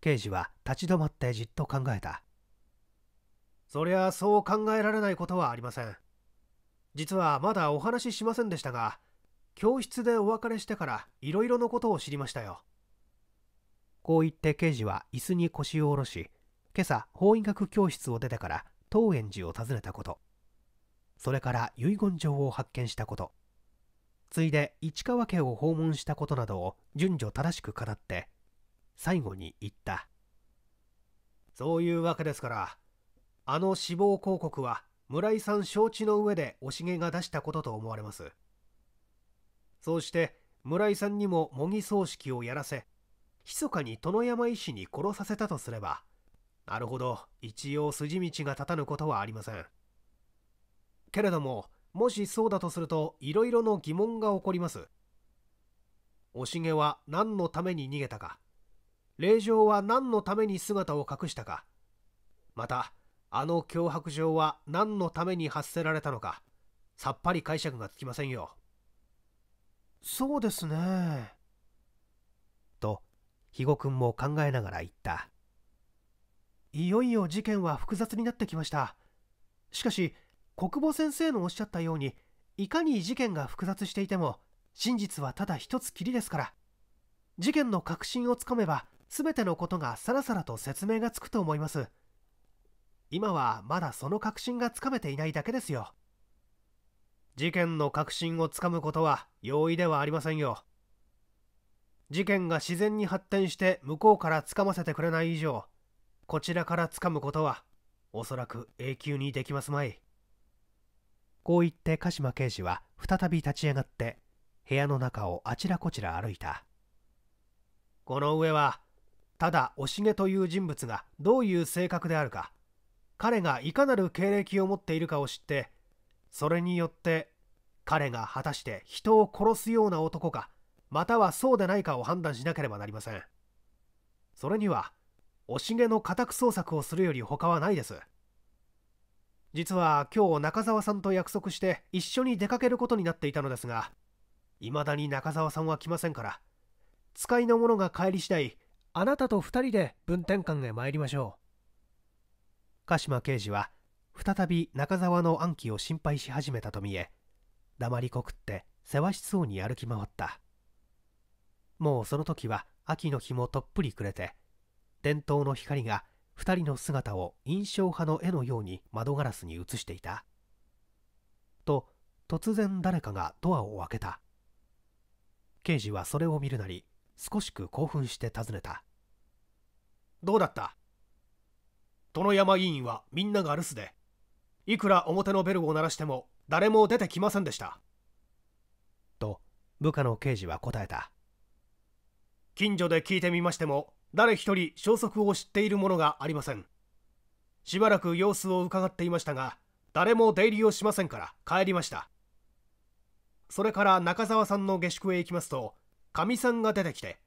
刑事は立ち止まってじっと考えた。そりゃそう考えられないことはありません。実はまだお話ししませんでしたが、教室でお別れしてからいろいろのことを知りましたよ。こう言って刑事は椅子に腰を下ろし、今朝法医学教室を出てから当園寺を訪ねたこと、それから遺言状を発見したこと、ついで市川家を訪問したことなどを順序正しく語って、最後に言った。そういうわけですから、あの死亡広告は村井さん承知の上でおしげが出したことと思われます。そうして村井さんにも模擬葬式をやらせ密かに殿山医師に殺させたとすればなるほど一応筋道が立たぬことはありませんけれどももしそうだとするといろいろの疑問が起こりますおしげは何のために逃げたか令状は何のために姿を隠したかまたあの脅迫状は何のために発せられたのかさっぱり解釈がつきませんよそうですね。と、肥後君も考えながら言った。いよいよ事件は複雑になってきました。しかし、国母先生のおっしゃったように、いかに事件が複雑していても、真実はただ一つきりですから。事件の核心をつかめば、全てのことがさらさらと説明がつくと思います。今はまだその確信がつかめていないだけですよ。事件の核心をつかむことは容易ではありませんよ事件が自然に発展して向こうからつかませてくれない以上こちらからつかむことはおそらく永久にできますまいこう言って鹿島刑事は再び立ち上がって部屋の中をあちらこちら歩いたこの上はただおしげという人物がどういう性格であるか彼がいかなる経歴を持っているかを知ってそれによって彼が果たして人を殺すような男かまたはそうでないかを判断しなければなりませんそれには惜しげの家宅捜索をするより他はないです実は今日中澤さんと約束して一緒に出かけることになっていたのですが未だに中澤さんは来ませんから使いの者が帰り次第あなたと2人で分店館へ参りましょう鹿島刑事は再び中沢の暗記を心配し始めたと見え黙りこくってせわしそうに歩き回ったもうその時は秋の日もとっぷり暮れて伝統の光が2人の姿を印象派の絵のように窓ガラスに映していたと突然誰かがドアを開けた刑事はそれを見るなり少しく興奮して尋ねたどうだった殿山委員はみんなが留守でいくら表のベルを鳴らしても誰も出てきませんでしたと部下の刑事は答えた近所で聞いてみましても誰一人消息を知っているものがありませんしばらく様子を伺っていましたが誰も出入りをしませんから帰りましたそれから中澤さんの下宿へ行きますとかみさんが出てきて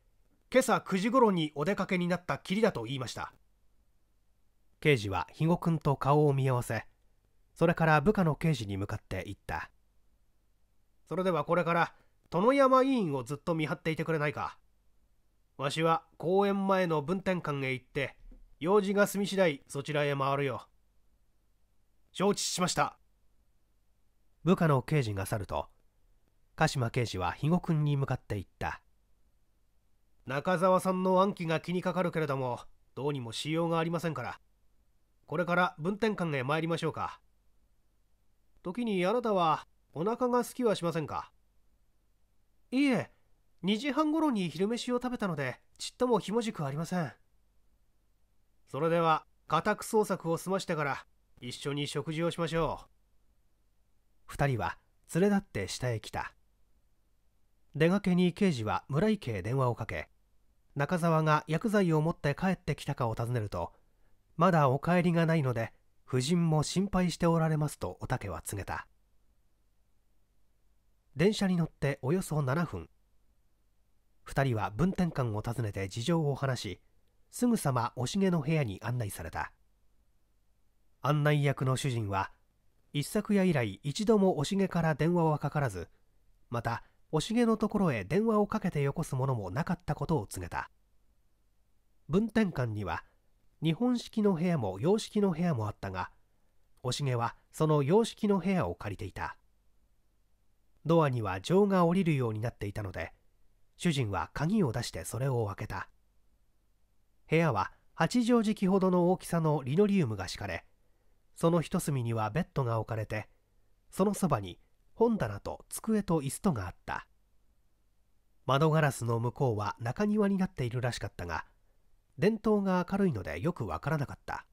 今朝9時頃にお出かけになったきりだと言いました刑事は肥後君と顔を見合わせそれから部下の刑事に向かって言ったそれではこれから殿山委員をずっと見張っていてくれないかわしは公園前の分店館へ行って用事が済み次第そちらへ回るよ承知しました部下の刑事が去ると鹿島刑事は肥後君に向かって行った中澤さんの暗記が気にかかるけれどもどうにもしようがありませんからこれから分店館へ参りましょうか時にあなたはお腹が空きはしませんかいいえ、2時半頃に昼飯を食べたので、ちっともひもじくありません。それでは、家宅捜索を済ましてから、一緒に食事をしましょう。2人は連れ立って下へ来た。出がけに刑事は村井家へ電話をかけ、中沢が薬剤を持って帰ってきたかを尋ねると、まだお帰りがないので、夫人も心配しておられますとおたけは告げた電車に乗っておよそ7分2人は分店館を訪ねて事情を話しすぐさまおしげの部屋に案内された案内役の主人は一昨夜以来一度もおしげから電話はかからずまたおしげのところへ電話をかけてよこすものもなかったことを告げた分店館には日本式の部屋も洋式の部屋もあったがおしげはその洋式の部屋を借りていたドアには錠が下りるようになっていたので主人は鍵を出してそれを開けた部屋は八畳敷ほどの大きさのリノリウムが敷かれその一隅にはベッドが置かれてそのそばに本棚と机と椅子とがあった窓ガラスの向こうは中庭になっているらしかったが伝統が明るいのでよくわからなかった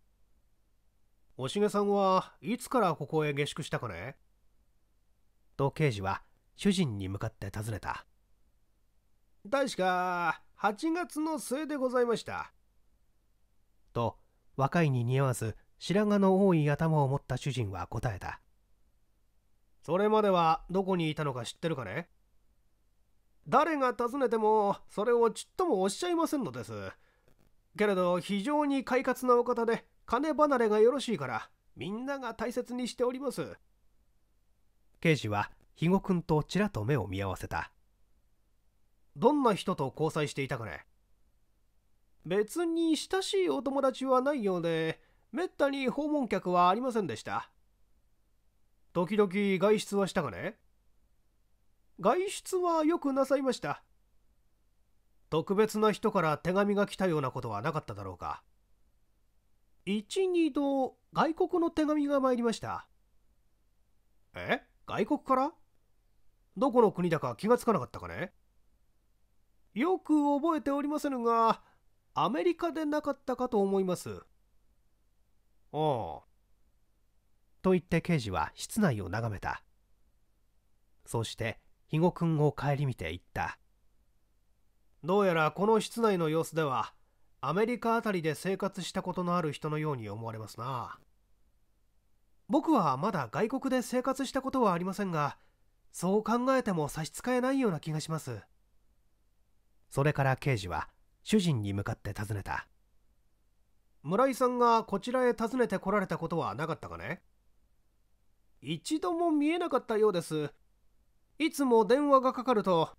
おしげさんはいつからここへ下宿したかねと刑事は主人に向かって尋ねた確か8月の末でございましたと若いに似合わず白髪の多い頭を持った主人は答えたそれまではどこにいたのか知ってるかね誰が尋ねてもそれをちっともおっしゃいませんのですけれど非常に快活なお方で金離れがよろしいからみんなが大切にしております刑事は肥後君とちらと目を見合わせたどんな人と交際していたかね別に親しいお友達はないようでめったに訪問客はありませんでした時々外出はしたかね外出はよくなさいました特別な人から手紙が来たようなことはなかっただろうか12度外国の手紙が参りましたえ外国からどこの国だか気がつかなかったかねよく覚えておりませんがアメリカでなかったかと思いますああと言って刑事は室内を眺めたそして肥後君を顧みて言ったどうやらこの室内の様子ではアメリカあたりで生活したことのある人のように思われますな僕はまだ外国で生活したことはありませんがそう考えても差し支えないような気がしますそれから刑事は主人に向かって尋ねた村井さんがこちらへ訪ねてこられたことはなかったかね一度も見えなかったようですいつも電話がかかると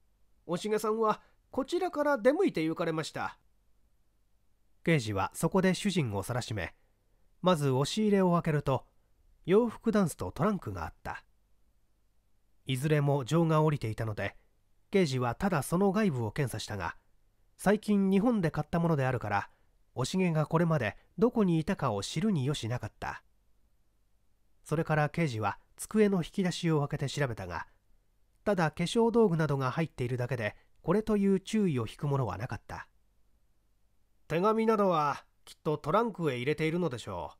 おしげさんはこちらから出向いて行かれました刑事はそこで主人を晒しめまず押し入れを開けると洋服ダンスとトランクがあったいずれも情が降りていたので刑事はただその外部を検査したが最近日本で買ったものであるからおしげがこれまでどこにいたかを知るによしなかったそれから刑事は机の引き出しを開けて調べたがただ化粧道具などが入っているだけでこれという注意を引くものはなかった手紙などはきっとトランクへ入れているのでしょう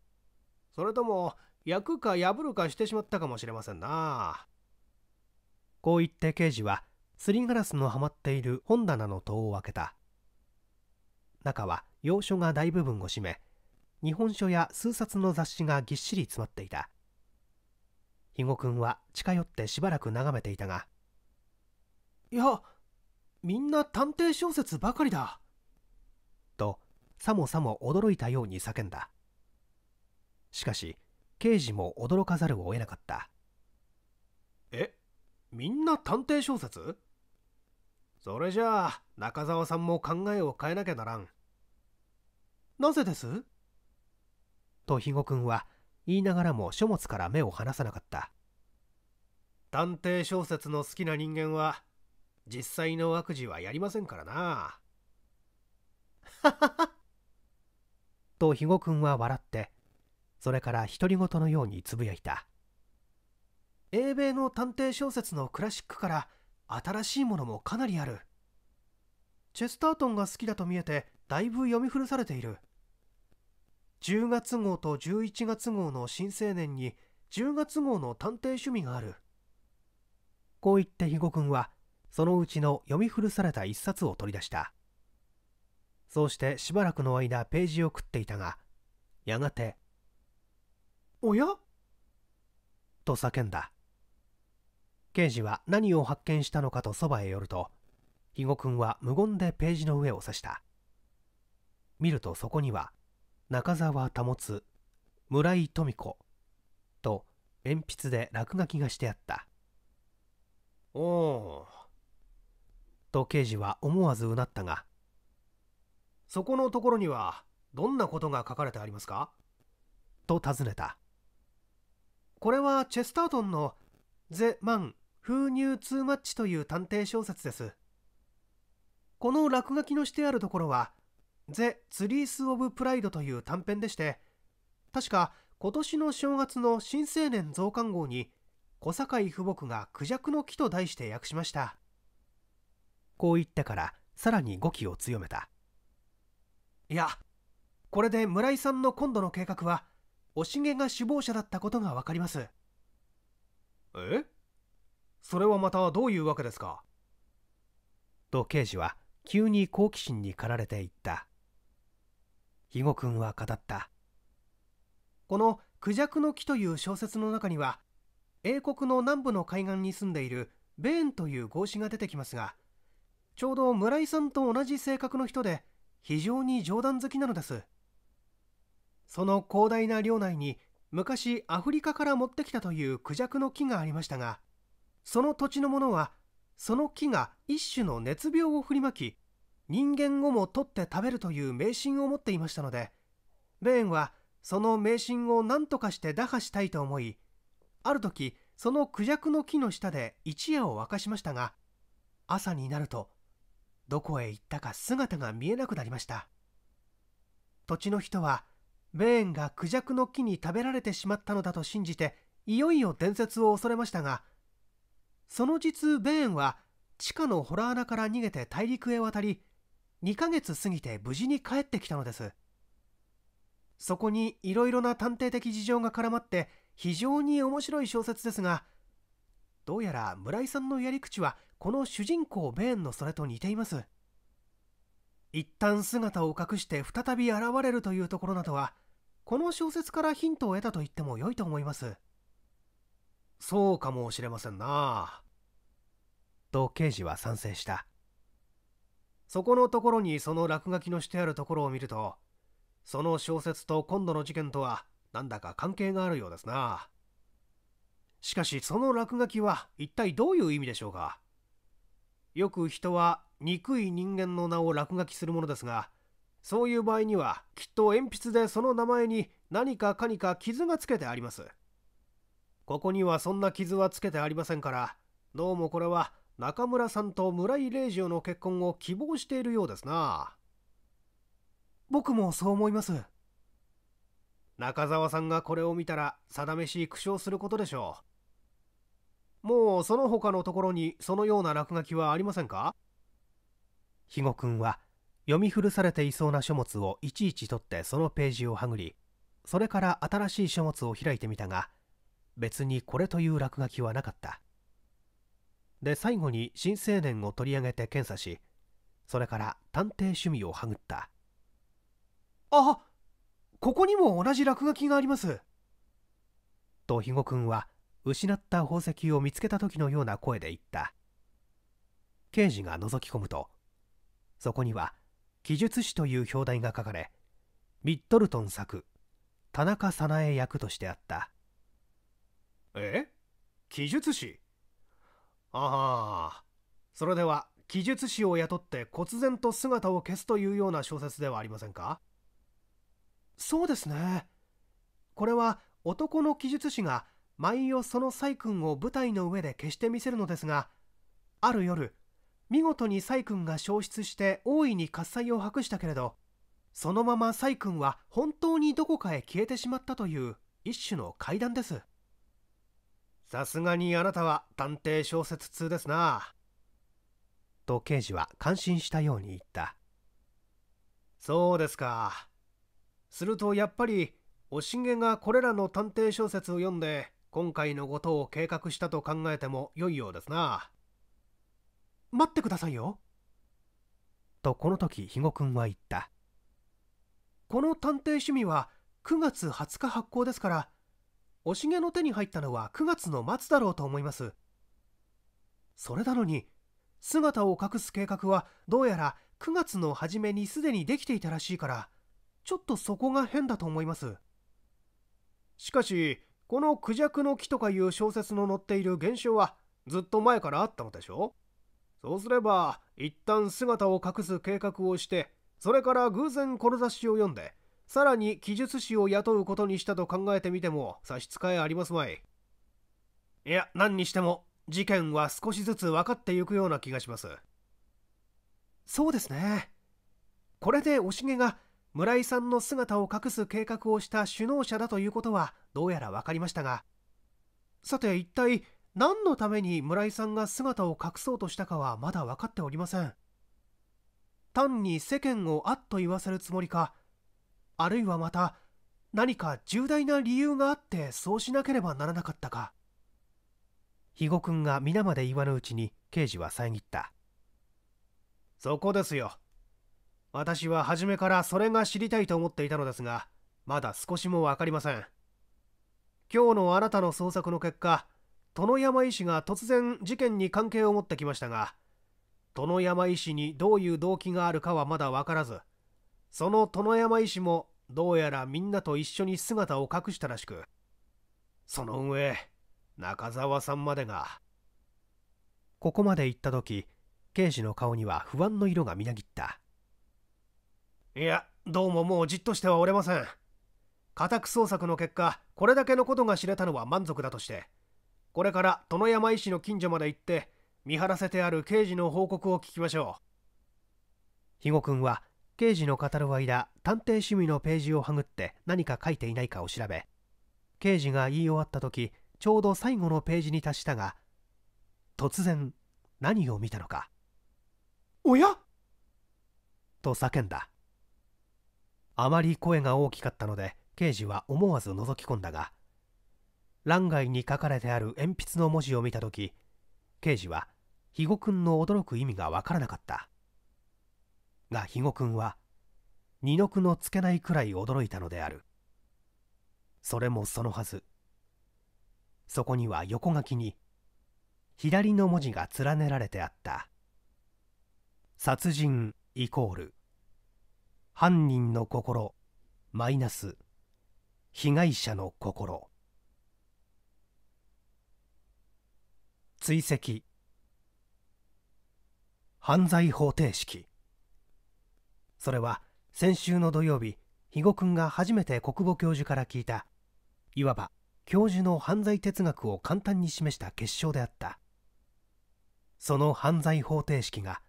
それとも焼くか破るかしてしまったかもしれませんなこう言って刑事はすりガラスのはまっている本棚の戸を開けた中は洋書が大部分を占め日本書や数冊の雑誌がぎっしり詰まっていた肥後君は近寄ってしばらく眺めていたが「いやみんな探偵小説ばかりだとさもさも驚いたように叫んだしかし刑事も驚かざるを得なかったえみんな探偵小説それじゃあ中澤さんも考えを変えなきゃならんなぜですと肥後君は言いながらも書物から目を離さなかった探偵小説の好きな人間は実際の悪事はやりませんからな。*laughs* と肥後君は笑って、それから独り言のようにつぶやいた。英米の探偵小説のクラシックから新しいものもかなりある。チェスタートンが好きだと見えて、だいぶ読み古されている。10月号と11月号の新青年に10月号の探偵趣味がある。こう言って肥後君はそのうちの読み古された一冊を取り出したそうしてしばらくの間ページを食っていたがやがて「おや?」と叫んだ刑事は何を発見したのかとそばへ寄ると肥後君は無言でページの上を指した見るとそこには「中澤保村井富子」と鉛筆で落書きがしてあったおおと刑事は思わずうなったがそこのところにはどんなことが書かれてありますかと尋ねたこれはチェスタートンの「ゼ・マン・風乳ツーマッチ」という探偵小説ですこの落書きのしてあるところは「ゼ・ツリース・オブ・プライド」という短編でして確か今年の正月の新青年増刊号に小堺不木が「クジャクの木」と題して訳しましたこう言ってからさらに語気を強めたいやこれで村井さんの今度の計画はおしげが首謀者だったことが分かりますえそれはまたどういうわけですかと刑事は急に好奇心に駆られていった肥後君は語ったこの「クジャクの木」という小説の中には英国の南部の海岸に住んでいるベーンという合子が出てきますがちょうど村井さんと同じ性格の人で非常に冗談好きなのですその広大な領内に昔アフリカから持ってきたというクジャクの木がありましたがその土地のものはその木が一種の熱病を振りまき人間をも取って食べるという迷信を持っていましたのでベーンはその迷信を何とかして打破したいと思いある時そのクジャクの木の下で一夜を沸かしましたが朝になるとどこへ行ったか姿が見えなくなりました土地の人はベーンがクジャクの木に食べられてしまったのだと信じていよいよ伝説を恐れましたがその実ベーンは地下の洞穴から逃げて大陸へ渡り2ヶ月過ぎて無事に帰ってきたのですそこにいろいろな探偵的事情が絡まって非常に面白い小説ですがどうやら村井さんのやり口はこの主人公ベーンのそれと似ています一旦姿を隠して再び現れるというところなどはこの小説からヒントを得たと言っても良いと思いますそうかもしれませんなと刑事は賛成したそこのところにその落書きのしてあるところを見るとその小説と今度の事件とはなんだか関係があるようですなしかしその落書きは一体どういう意味でしょうかよく人は憎い人間の名を落書きするものですがそういう場合にはきっと鉛筆でその名前に何かかにか傷がつけてありますここにはそんな傷はつけてありませんからどうもこれは中村さんと村井玲二の結婚を希望しているようですな僕もそう思います中澤さんがこれを見たら定めし苦笑することでしょうもうその他のところにそのような落書きはありませんか肥後君は読み古されていそうな書物をいちいち取ってそのページをはぐりそれから新しい書物を開いてみたが別にこれという落書きはなかったで最後に新青年を取り上げて検査しそれから探偵趣味をはぐったあここにも同じ落書きがありますと肥後君は失った宝石を見つけた時のような声で言った刑事が覗き込むとそこには記述師という表題が書かれミッドルトン作田中早苗役としてあったえ記述師ああそれでは記述師を雇って忽然と姿を消すというような小説ではありませんかそうですねこれは男の記述師が毎をその細君を舞台の上で消してみせるのですがある夜見事に細君が消失して大いに喝采を博したけれどそのまま細君は本当にどこかへ消えてしまったという一種の怪談ですさすがにあなたは探偵小説通ですなと刑事は感心したように言ったそうですかするとやっぱりおしげがこれらの探偵小説を読んで今回のことを計画したと考えても良いようですな。待ってくださいよ。とこの時肥後君は言った。この探偵趣味は9月20日発行ですから、おしげの手に入ったのは9月の末だろうと思います。それなのに、姿を隠す計画はどうやら9月の初めにすでにできていたらしいから、ちょっとそこが変だと思います。しかし、このクジャクの木とかいう小説の載っている現象はずっと前からあったのでしょそうすれば一旦姿を隠す計画をしてそれから偶然この雑誌を読んでさらに記述師を雇うことにしたと考えてみても差し支えありますまいいや何にしても事件は少しずつ分かっていくような気がしますそうですねこれでおしげが村井さんの姿を隠す計画をした首脳者だということはどうやら分かりましたがさて一体何のために村井さんが姿を隠そうとしたかはまだ分かっておりません単に世間をあっと言わせるつもりかあるいはまた何か重大な理由があってそうしなければならなかったか肥後君が皆まで言わぬうちに刑事は遮ったそこですよ私は初めからそれが知りたいと思っていたのですがまだ少しも分かりません今日のあなたの捜索の結果殿山医師が突然事件に関係を持ってきましたが殿山医師にどういう動機があるかはまだ分からずその殿山医師もどうやらみんなと一緒に姿を隠したらしくその上中澤さんまでがここまで行った時刑事の顔には不安の色がみなぎったいやどうももうじっとしてはおれません家宅捜索の結果これだけのことが知れたのは満足だとしてこれから殿山医師の近所まで行って見張らせてある刑事の報告を聞きましょう肥後君は刑事の語る間探偵趣味のページをはぐって何か書いていないかを調べ刑事が言い終わった時ちょうど最後のページに達したが突然何を見たのか「おや?」と叫んだあまり声が大きかったので刑事は思わず覗き込んだが欄外に書かれてある鉛筆の文字を見た時刑事は肥後君の驚く意味がわからなかったが肥後君は二の句のつけないくらい驚いたのであるそれもそのはずそこには横書きに左の文字が連ねられてあった殺人イコール犯人の心マイナス被害者の心追跡犯罪方程式それは先週の土曜日肥後君が初めて国母教授から聞いたいわば教授の犯罪哲学を簡単に示した結晶であったその犯罪方程式が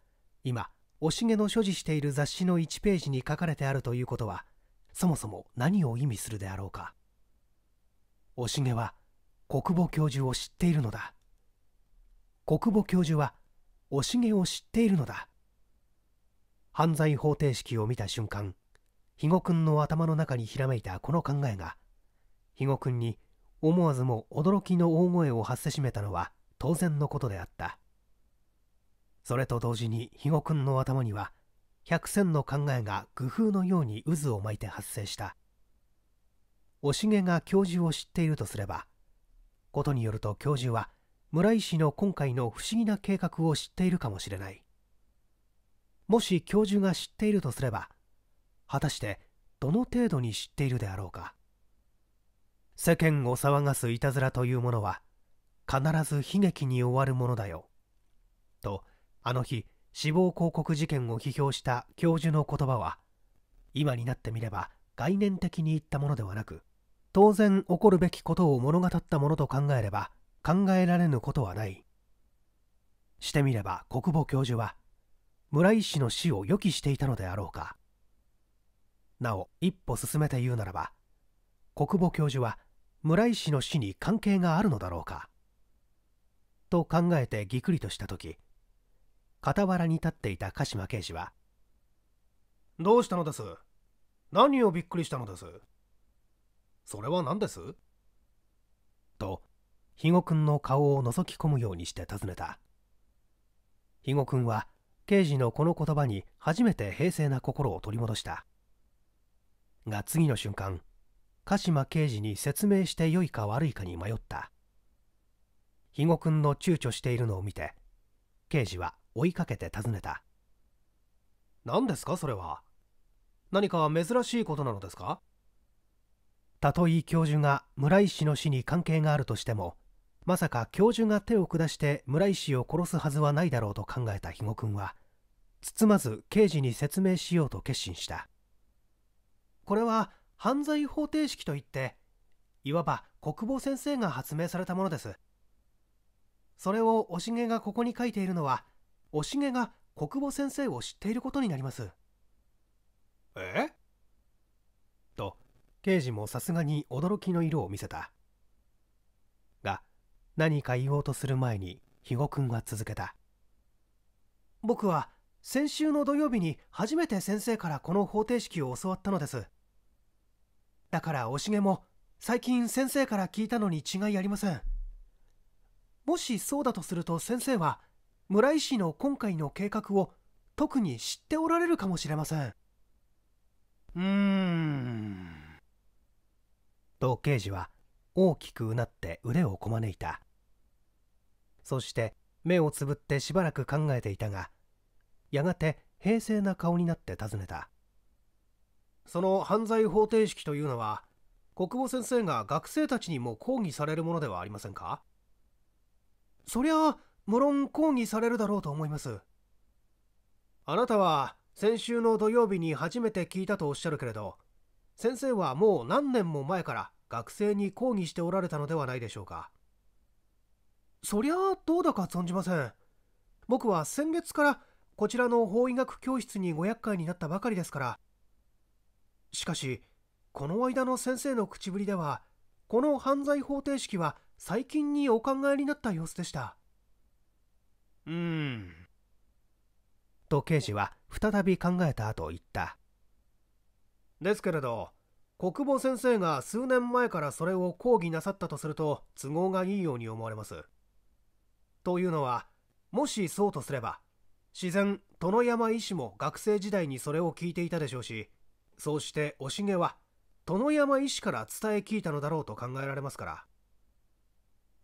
今惜しげの所持している雑誌の1ページに書かれてあるということはそもそも何を意味するであろうか惜しげは国母教授を知っているのだ国母教授は惜しげを知っているのだ犯罪方程式を見た瞬間肥後君の頭の中にひらめいたこの考えが肥後君に思わずも驚きの大声を発せしめたのは当然のことであったそれと同時に肥後君の頭には百戦の考えが愚風のように渦を巻いて発生したおしげが教授を知っているとすればことによると教授は村井氏の今回の不思議な計画を知っているかもしれないもし教授が知っているとすれば果たしてどの程度に知っているであろうか世間を騒がすいたずらというものは必ず悲劇に終わるものだよとあの日死亡広告事件を批評した教授の言葉は今になってみれば概念的に言ったものではなく当然起こるべきことを物語ったものと考えれば考えられぬことはないしてみれば国母教授は村井氏の死を予期していたのであろうかなお一歩進めて言うならば国母教授は村井氏の死に関係があるのだろうかと考えてぎくりとした時傍らに立っていた鹿島刑事は「どうしたのです何をびっくりしたのですそれは何です?」と肥後くんの顔を覗き込むようにして尋ねた肥後くんは刑事のこの言葉に初めて平静な心を取り戻したが次の瞬間鹿島刑事に説明してよいか悪いかに迷った肥後くんの躊躇しているのを見て刑事は追いかけて尋ねた何ですかそれは何か珍しいことなのですかたとえ教授が村井氏の死に関係があるとしてもまさか教授が手を下して村井氏を殺すはずはないだろうと考えた肥後君はつつまず刑事に説明しようと決心したこれは犯罪方程式といっていわば国防先生が発明されたものですそれをおしげがここに書いているのはおしげが国母先生を知っていることになりますえと刑事もさすがに驚きの色を見せたが何か言おうとする前に肥後君は続けた僕は先週の土曜日に初めて先生からこの方程式を教わったのですだからおしげも最近先生から聞いたのに違いありませんもしそうだとすると先生は村井氏の今回の計画を特に知っておられるかもしれませんうーんと刑事は大きくうなって腕をこまねいたそして目をつぶってしばらく考えていたがやがて平静な顔になって尋ねたその犯罪方程式というのは国母先生が学生たちにも抗議されるものではありませんかそりゃあ無論抗議されるだろうと思いますあなたは先週の土曜日に初めて聞いたとおっしゃるけれど先生はもう何年も前から学生に抗議しておられたのではないでしょうかそりゃあどうだか存じません僕は先月からこちらの法医学教室にご厄介になったばかりですからしかしこの間の先生の口ぶりではこの犯罪方程式は最近にお考えになった様子でしたうんと刑事は再び考えた後言ったですけれど国保先生が数年前からそれを抗議なさったとすると都合がいいように思われますというのはもしそうとすれば自然殿山医師も学生時代にそれを聞いていたでしょうしそうしておしげは殿山医師から伝え聞いたのだろうと考えられますから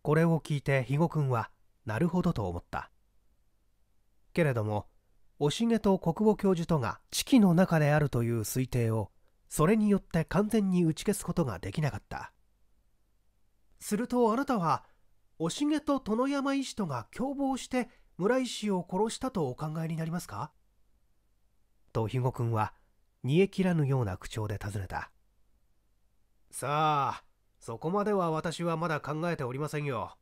これを聞いて肥後君はなるほどと思ったけれどもおしげと国母教授とが地の中であるという推定をそれによって完全に打ち消すことができなかったするとあなたはおしげと殿山医師とが共謀して村師を殺したとお考えになりますかと肥後君は煮え切らぬような口調で尋ねたさあそこまでは私はまだ考えておりませんよ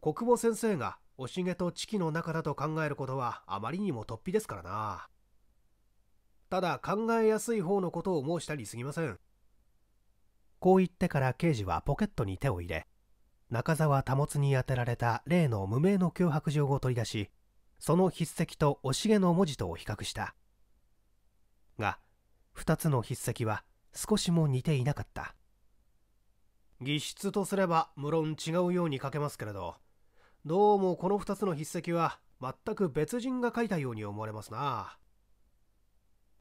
国母先生がおしげとチキの中だと考えることはあまりにも突飛ですからな。ただ考えやすい方のことを申したりすぎません。こう言ってから刑事はポケットに手を入れ、中沢保に宛てられた例の無名の脅迫状を取り出し、その筆跡とおしげの文字とを比較した。が、2つの筆跡は少しも似ていなかった。技質とすれば無論違うように書けますけれど、どうもこの2つの筆跡は全く別人が書いたように思われますな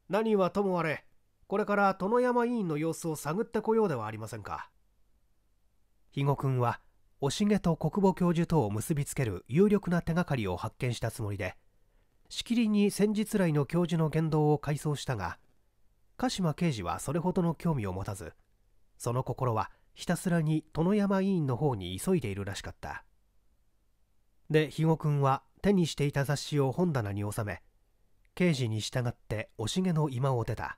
何はともあれこれから殿山委員の様子を探ってこようではありませんか肥後君はおしげと国母教授とを結びつける有力な手がかりを発見したつもりでしきりに先日来の教授の言動を回想したが鹿島刑事はそれほどの興味を持たずその心はひたすらに殿山委員の方に急いでいるらしかったで肥後君は手にしていた雑誌を本棚に収め刑事に従っておしげの居間を出た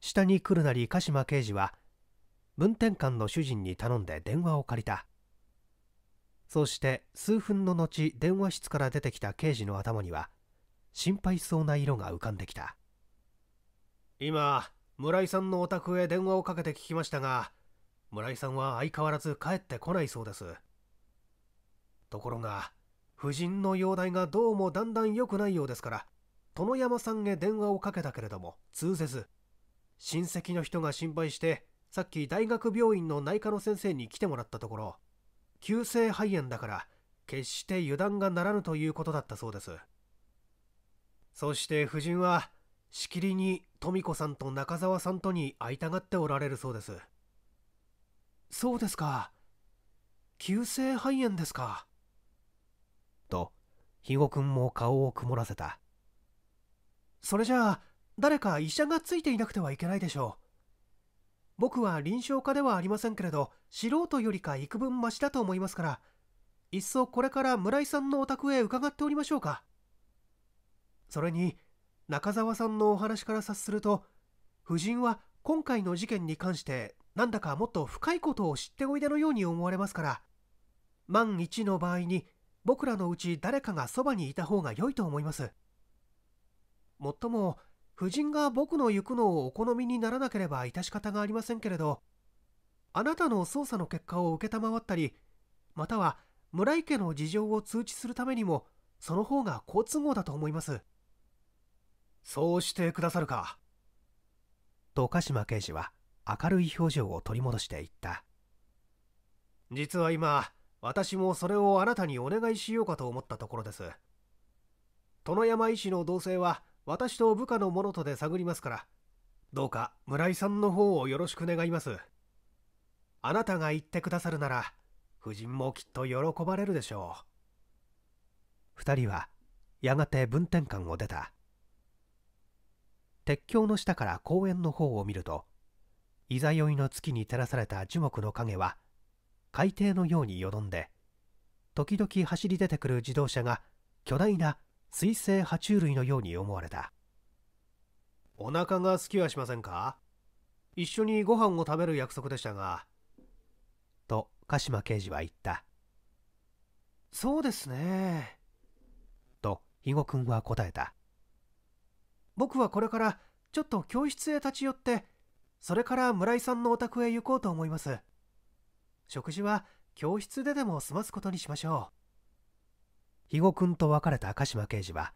下に来るなり鹿島刑事は運転官の主人に頼んで電話を借りたそうして数分の後電話室から出てきた刑事の頭には心配そうな色が浮かんできた今村井さんのお宅へ電話をかけて聞きましたが村井さんは相変わらず帰ってこないそうですところが夫人の容体がどうもだんだん良くないようですから殿山さんへ電話をかけたけれども通せず親戚の人が心配してさっき大学病院の内科の先生に来てもらったところ急性肺炎だから決して油断がならぬということだったそうですそして夫人はしきりに富子さんと中澤さんとに会いたがっておられるそうですそうですか急性肺炎ですかと肥後君も顔を曇らせたそれじゃあ誰か医者がついていなくてはいけないでしょう僕は臨床家ではありませんけれど素人よりか幾分マシだと思いますからいっそこれから村井さんのお宅へ伺っておりましょうかそれに中澤さんのお話から察すると夫人は今回の事件に関してなんだかもっと深いことを知っておいでのように思われますから万一の場合に僕らのうち誰かがそばにいた方が良いと思います。もっとも、夫人が僕の行くのをお好みにならなければ致し方がありませんけれど、あなたの捜査の結果を承ったり、または村井家の事情を通知するためにも、その方が好都合だと思います。そうしてくださるか。と鹿島刑事は明るい表情を取り戻していった。実は今、私もそれをあなたにお願いしようかと思ったところです殿山医師の同棲は私と部下の者とで探りますからどうか村井さんの方をよろしく願いますあなたが言ってくださるなら夫人もきっと喜ばれるでしょう2人はやがて分店館を出た鉄橋の下から公園の方を見るといざ酔いの月に照らされた樹木の影は海底のようによどんで時々走り出てくる自動車が巨大な水生爬虫類のように思われたお腹がすきはしませんか一緒にご飯を食べる約束でしたがと鹿島刑事は言ったそうですねと肥後君は答えた僕はこれからちょっと教室へ立ち寄ってそれから村井さんのお宅へ行こうと思います食事は教室ででも済ますことにしましょう肥後君と別れた赤島刑事は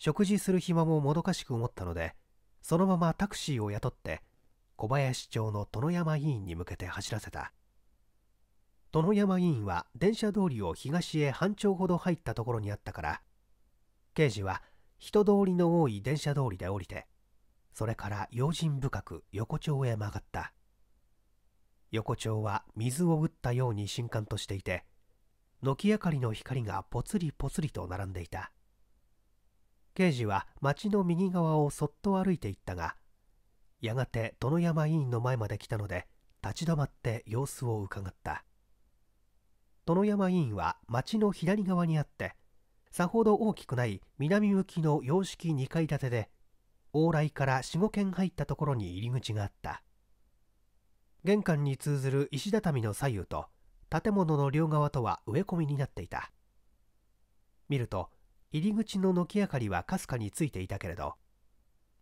食事する暇ももどかしく思ったのでそのままタクシーを雇って小林町の殿山委員に向けて走らせた殿山委員は電車通りを東へ半丁ほど入ったところにあったから刑事は人通りの多い電車通りで降りてそれから用心深く横丁へ曲がった横丁は水を打ったように新刊としていて軒明かりの光がぽつりぽつりと並んでいた刑事は町の右側をそっと歩いていったがやがて殿山委員の前まで来たので立ち止まって様子をうかがった殿山委員は町の左側にあってさほど大きくない南向きの洋式2階建てで往来から45軒入ったところに入り口があった玄関に通ずる石畳の左右と建物の両側とは植え込みになっていた見ると入り口の軒明かりはかすかについていたけれど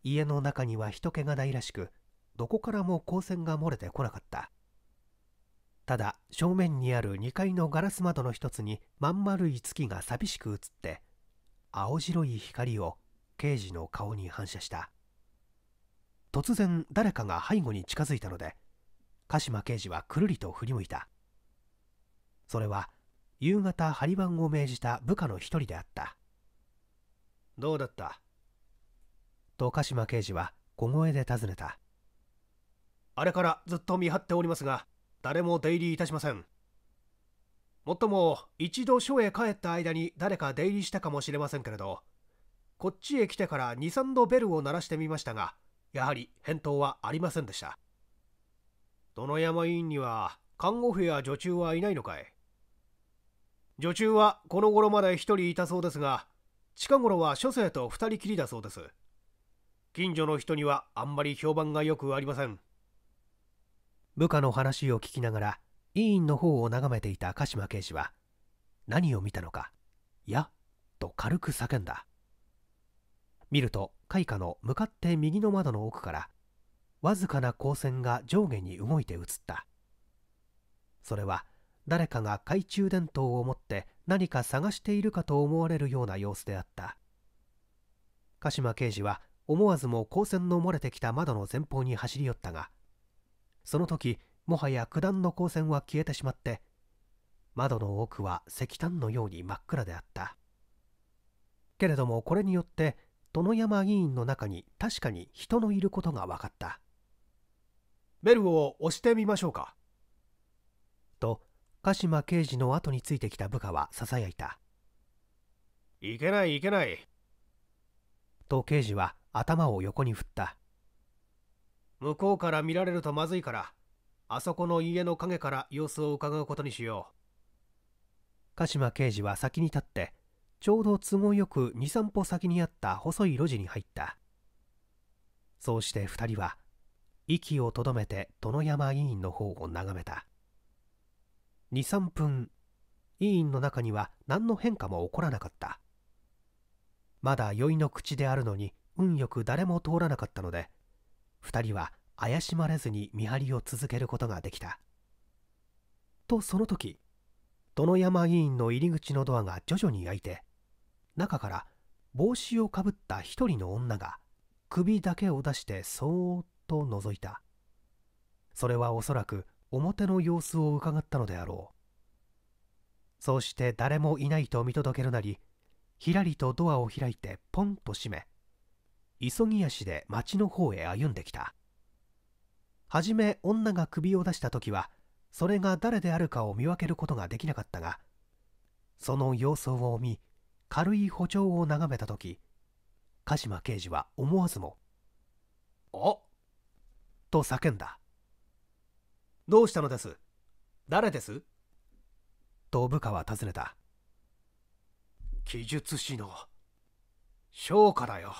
家の中には人気がないらしくどこからも光線が漏れてこなかったただ正面にある2階のガラス窓の一つにまん丸い月が寂しく映って青白い光を刑事の顔に反射した突然誰かが背後に近づいたので鹿島刑事はくるりと振り向いたそれは夕方張り番を命じた部下の一人であったどうだったと鹿島刑事は小声で尋ねたあれからずっと見張っておりますが誰も出入りいたしませんもっとも一度署へ帰った間に誰か出入りしたかもしれませんけれどこっちへ来てから23度ベルを鳴らしてみましたがやはり返答はありませんでした殿山委員には看護婦や女中はいないのかい女中はこの頃まで1人いたそうですが近頃は諸生と2人きりだそうです近所の人にはあんまり評判がよくありません部下の話を聞きながら委員の方を眺めていた鹿島刑事は何を見たのか「や」と軽く叫んだ見ると開花の向かって右の窓の奥からわずかな光線が上下に動いて映ったそれは誰かが懐中電灯を持って何か探しているかと思われるような様子であった鹿島刑事は思わずも光線の漏れてきた窓の前方に走り寄ったがその時もはや九段の光線は消えてしまって窓の奥は石炭のように真っ暗であったけれどもこれによって殿山議員の中に確かに人のいることが分かったベルを押してみましょうか。と、鹿島刑事の後についてきた部下はささやいた。いけないいけない。と刑事は頭を横に振った。向こうから見られるとまずいから、あそこの家の陰から様子を伺うことにしよう。鹿島刑事は先に立って、ちょうど都合よく2、3歩先にあった細い路地に入った。そうして2人は息をとどめて殿山委員の方を眺めた23分委員の中には何の変化も起こらなかったまだ酔いの口であるのに運よく誰も通らなかったので2人は怪しまれずに見張りを続けることができたとその時殿山委員の入り口のドアが徐々に開いて中から帽子をかぶった一人の女が首だけを出してそーっと覗いたそれはおそらく表の様子をうかがったのであろうそうして誰もいないと見届けるなりひらりとドアを開いてポンと閉め急ぎ足で町の方へ歩んできたはじめ女が首を出した時はそれが誰であるかを見分けることができなかったがその様相を見軽い歩調を眺めた時鹿島刑事は思わずも「あと叫んだどうしたのです誰ですと部下は尋ねた記述師の商家だよ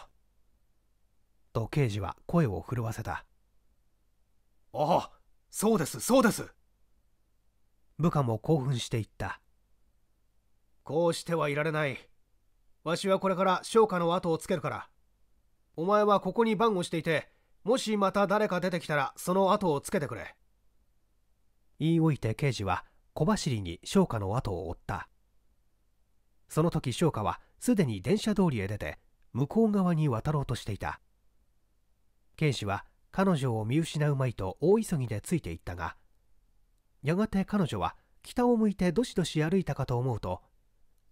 と刑事は声を震わせたああそうですそうです部下も興奮していったこうしてはいられないわしはこれから商歌の後をつけるからお前はここに番をしていてもしまた誰か出てきたらその後をつけてくれ言い置いて刑事は小走りに商家の後を追ったその時商家はすでに電車通りへ出て向こう側に渡ろうとしていた刑事は彼女を見失うまいと大急ぎでついていったがやがて彼女は北を向いてどしどし歩いたかと思うと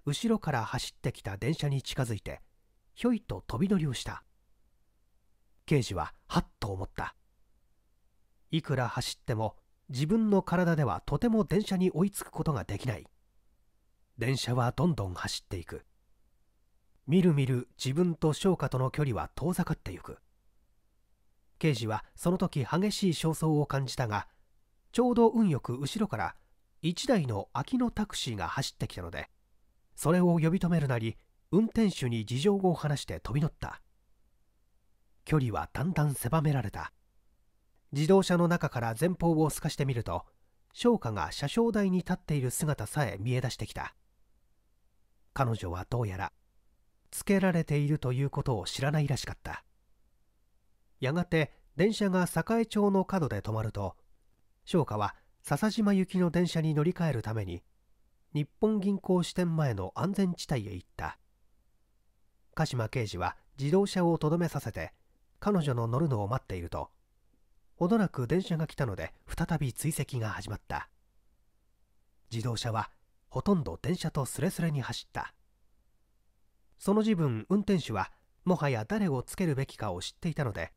後ろから走ってきた電車に近づいてひょいと飛び乗りをした刑事ははっと思ったいくら走っても自分の体ではとても電車に追いつくことができない電車はどんどん走っていくみるみる自分と昇華との距離は遠ざかってゆく刑事はその時激しい焦燥を感じたがちょうど運よく後ろから1台の空きのタクシーが走ってきたのでそれを呼び止めるなり運転手に事情を話して飛び乗った距離はだんだん狭められた自動車の中から前方を透かしてみると翔歌が車掌台に立っている姿さえ見え出してきた彼女はどうやらつけられているということを知らないらしかったやがて電車が栄町の角で止まると翔歌は笹島行きの電車に乗り換えるために日本銀行支店前の安全地帯へ行った鹿島刑事は自動車をとどめさせて彼女の乗るのを待っているとほどなく電車が来たので再び追跡が始まった自動車はほとんど電車とすれすれに走ったその時分運転手はもはや誰をつけるべきかを知っていたので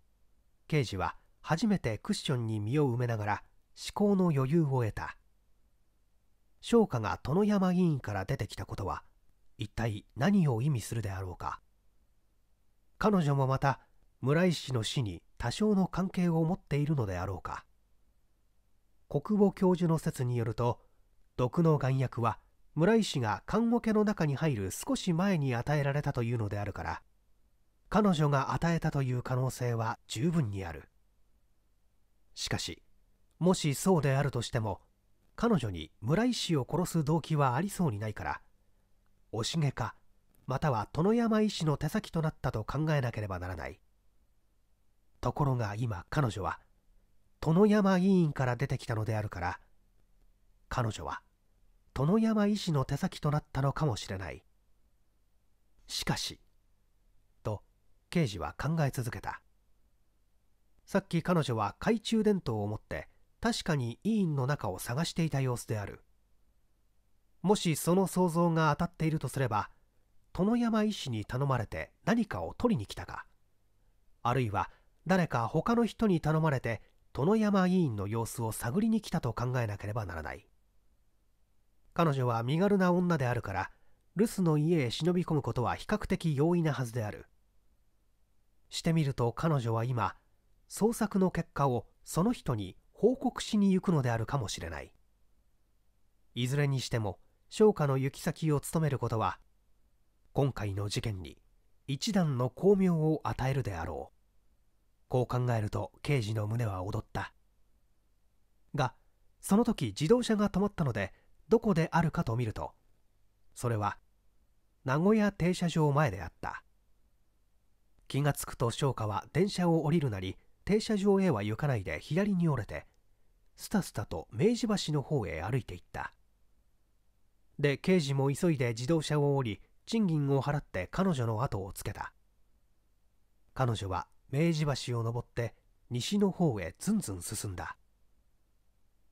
刑事は初めてクッションに身を埋めながら思考の余裕を得た翔家が殿山議員から出てきたことは一体何を意味するであろうか彼女もまた村井氏の死に多少の関係を持っているのであろうか国母教授の説によると毒の丸薬は村井氏が棺桶の中に入る少し前に与えられたというのであるから彼女が与えたという可能性は十分にあるしかしもしそうであるとしても彼女に村井氏を殺す動機はありそうにないからおしげかまたは殿山医師の手先となったと考えなければならないところが今彼女は殿山委員から出てきたのであるから彼女は殿山医師の手先となったのかもしれないしかしと刑事は考え続けたさっき彼女は懐中電灯を持って確かに医院の中を探していた様子であるもしその想像が当たっているとすれば殿山医師に頼まれて何かを取りに来たかあるいは誰か他の人に頼まれて殿山委員の様子を探りに来たと考えなければならない彼女は身軽な女であるから留守の家へ忍び込むことは比較的容易なはずであるしてみると彼女は今捜索の結果をその人に報告しに行くのであるかもしれないいずれにしても商家の行き先を務めることは今回の事件に一段の巧妙を与えるであろうこう考えると刑事の胸は踊ったがその時自動車が止まったのでどこであるかと見るとそれは名古屋停車場前であった気がつくと翔歌は電車を降りるなり停車場へは行かないで左に折れてスタスタと明治橋の方へ歩いていったで刑事も急いで自動車を降り賃金を払って彼女の後をつけた彼女は明治橋を登って西の方へずんずん進んだ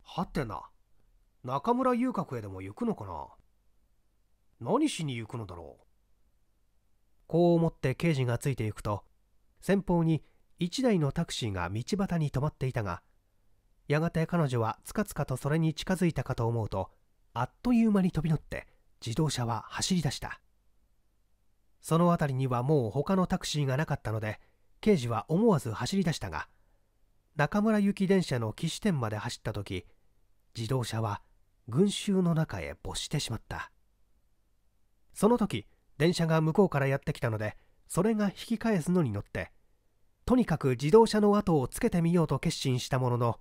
はてな中村遊郭へでも行くのかな何しに行くのだろうこう思って刑事がついていくと先方に1台のタクシーが道端に止まっていたがやがて彼女はつかつかとそれに近づいたかと思うとあっという間に飛び乗って自動車は走り出したその辺りにはもう他のタクシーがなかったので刑事は思わず走り出したが中村行き電車の岸点まで走った時自動車は群衆の中へ没してしまったその時電車が向こうからやってきたのでそれが引き返すのに乗ってとにかく自動車の後をつけてみようと決心したものの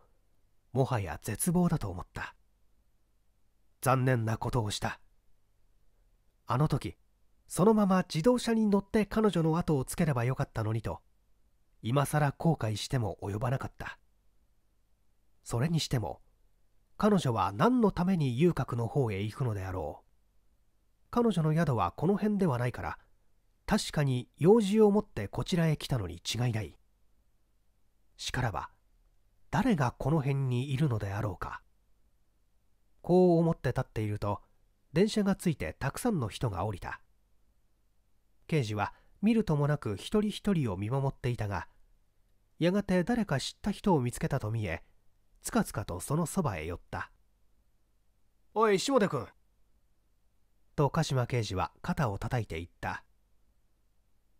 もはや絶望だと思った残念なことをしたあの時そのまま自動車に乗って彼女の後をつければよかったのにと今更後悔しても及ばなかったそれにしても彼女は何のために遊郭の方へ行くのであろう彼女の宿はこの辺ではないから確かに用事を持ってこちらへ来たのに違いないしからば誰がこの辺にいるのであろうかこう思って立っていると電車がついてたくさんの人が降りた刑事は見るともなく一人一人を見守っていたがやがて誰か知った人を見つけたと見えつかつかとそのそばへ寄ったおい下田君と鹿島刑事は肩を叩いていった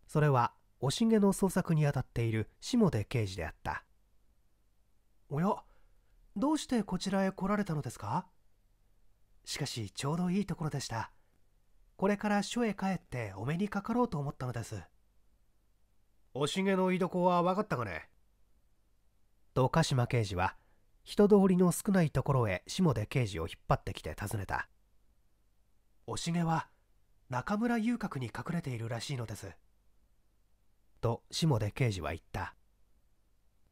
それはおしげの捜索に当たっている下で刑事であったおやどうしてこちらへ来られたのですかしかしちょうどいいところでしたこれから署へ帰ってお目にかかろうと思ったのですおしげの居所は分かったがねと鹿島刑事は人通りの少ないところへ下で刑事を引っ張ってきて尋ねたおしげは中村遊郭に隠れているらしいのですと下で刑事は言った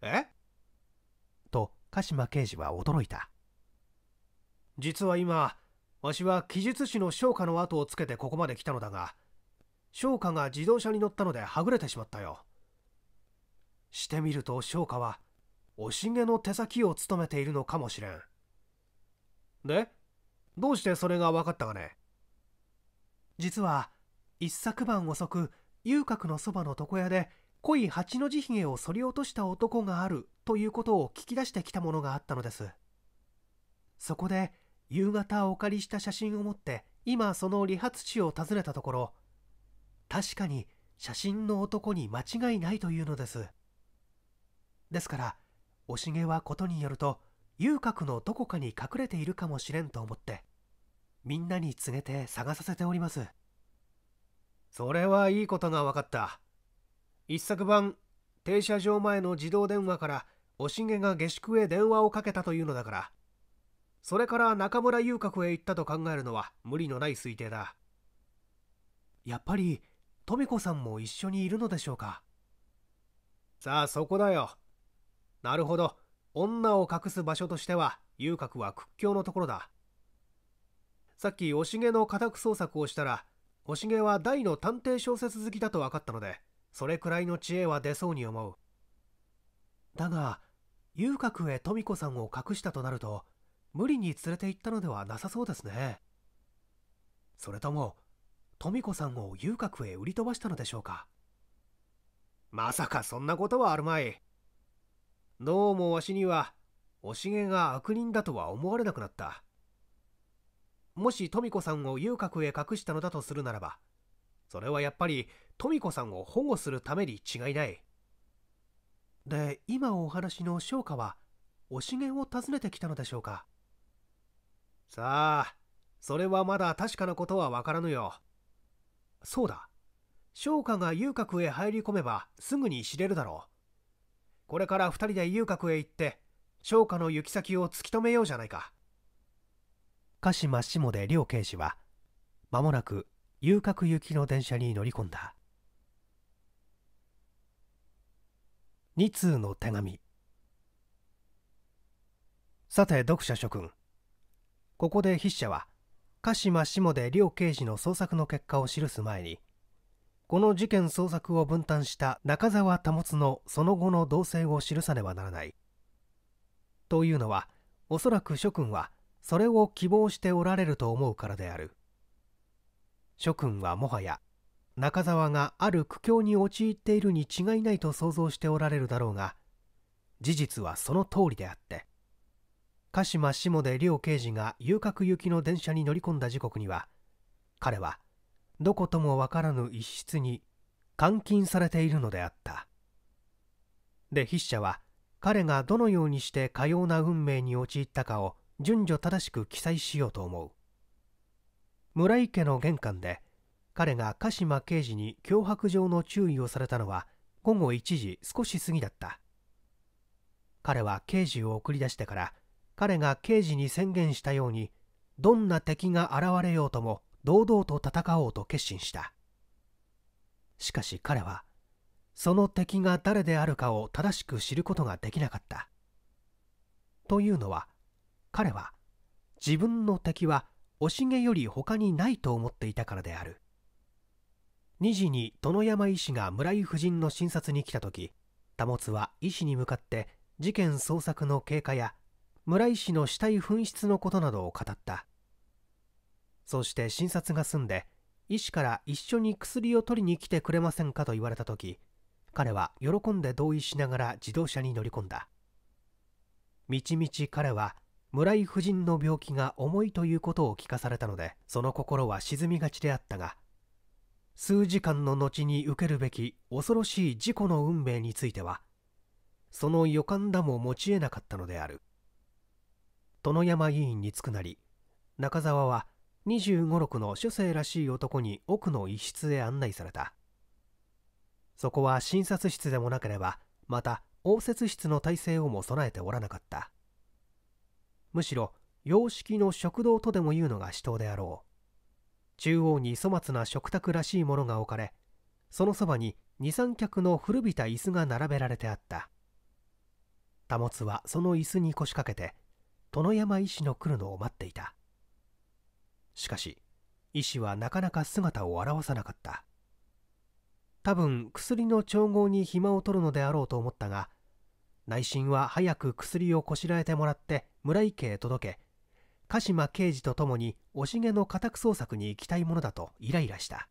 えと鹿島刑事は驚いた実は今わしは記述師の昇華の後をつけてここまで来たのだが昇華が自動車に乗ったのではぐれてしまったよしてみると昇華はおしげの手先を務めているのかもしれんでどうしてそれが分かったかね実は一昨晩遅く遊郭のそばの床屋で濃い八の字ひげを剃り落とした男があるということを聞き出してきたものがあったのですそこで夕方お借りした写真を持って今その理髪師を訪ねたところ確かに写真の男に間違いないというのですですからおしげはことによると遊郭のどこかに隠れているかもしれんと思ってみんなに告げて探させておりますそれはいいことが分かった一昨晩停車場前の自動電話からおしげが下宿へ電話をかけたというのだからそれから中村遊郭へ行ったと考えるのは無理のない推定だやっぱり富子さんも一緒にいるのでしょうかさあそこだよなるほど。女を隠す場所としては、遊郭は屈強のところだ。さっき、おしげの家宅捜索をしたら、おしげは大の探偵小説好きだと分かったので、それくらいの知恵は出そうに思う。だが、遊郭へ富子さんを隠したとなると、無理に連れて行ったのではなさそうですね。それとも、富子さんを遊郭へ売り飛ばしたのでしょうか。まさかそんなことはあるまい。どうもわしには、おしげが悪人だとは思われなくなった。もし富子さんを遊郭へ隠したのだとするならば、それはやっぱり富子さんを保護するために違いない。で、今お話の商歌は、おしげを訪ねてきたのでしょうかさあ、それはまだ確かなことはわからぬよ。そうだ。商歌が遊郭へ入り込めばすぐに知れるだろう。これから2人で遊郭へ行って商家の行き先を突き止めようじゃないか鹿島下で両刑事は間もなく遊郭行きの電車に乗り込んだ2通の手紙さて読者諸君ここで筆者は鹿島下で両刑事の捜索の結果を記す前にこの事件捜索を分担した中澤保のその後の動静を記さねばならない。というのはおそらく諸君はそれを希望しておられると思うからである諸君はもはや中沢がある苦境に陥っているに違いないと想像しておられるだろうが事実はその通りであって鹿島下で両刑事が遊郭行きの電車に乗り込んだ時刻には彼はどこともわからぬ一室に監禁されているのであったで筆者は彼がどのようにしてかような運命に陥ったかを順序正しく記載しようと思う村井家の玄関で彼が鹿島刑事に脅迫状の注意をされたのは午後1時少し過ぎだった彼は刑事を送り出してから彼が刑事に宣言したようにどんな敵が現れようとも堂々と戦おうと決心したしかし彼はその敵が誰であるかを正しく知ることができなかったというのは彼は自分の敵はおしげより他にないと思っていたからである2時に殿山医師が村井夫人の診察に来た時保は医師に向かって事件捜索の経過や村井氏の死体紛失のことなどを語ったそして診察が済んで医師から一緒に薬を取りに来てくれませんかと言われた時彼は喜んで同意しながら自動車に乗り込んだみちみち彼は村井夫人の病気が重いということを聞かされたのでその心は沈みがちであったが数時間の後に受けるべき恐ろしい事故の運命についてはその予感だも持ちえなかったのである殿山医院に着くなり中澤は25、6の書生らしい男に奥の一室へ案内された。そこは診察室でもなければ、また応接室の体制をも備えておらなかった。むしろ、洋式の食堂とでもいうのが死闘であろう。中央に粗末な食卓らしいものが置かれ、そのそばに二三脚の古びた椅子が並べられてあった。保はその椅子に腰掛けて、殿山医師の来るのを待っていた。しかし医師はなかなか姿を現さなかった多分薬の調合に暇を取るのであろうと思ったが内心は早く薬をこしらえてもらって村井家へ届け鹿島刑事と共に惜しげの家宅捜索に行きたいものだとイライラした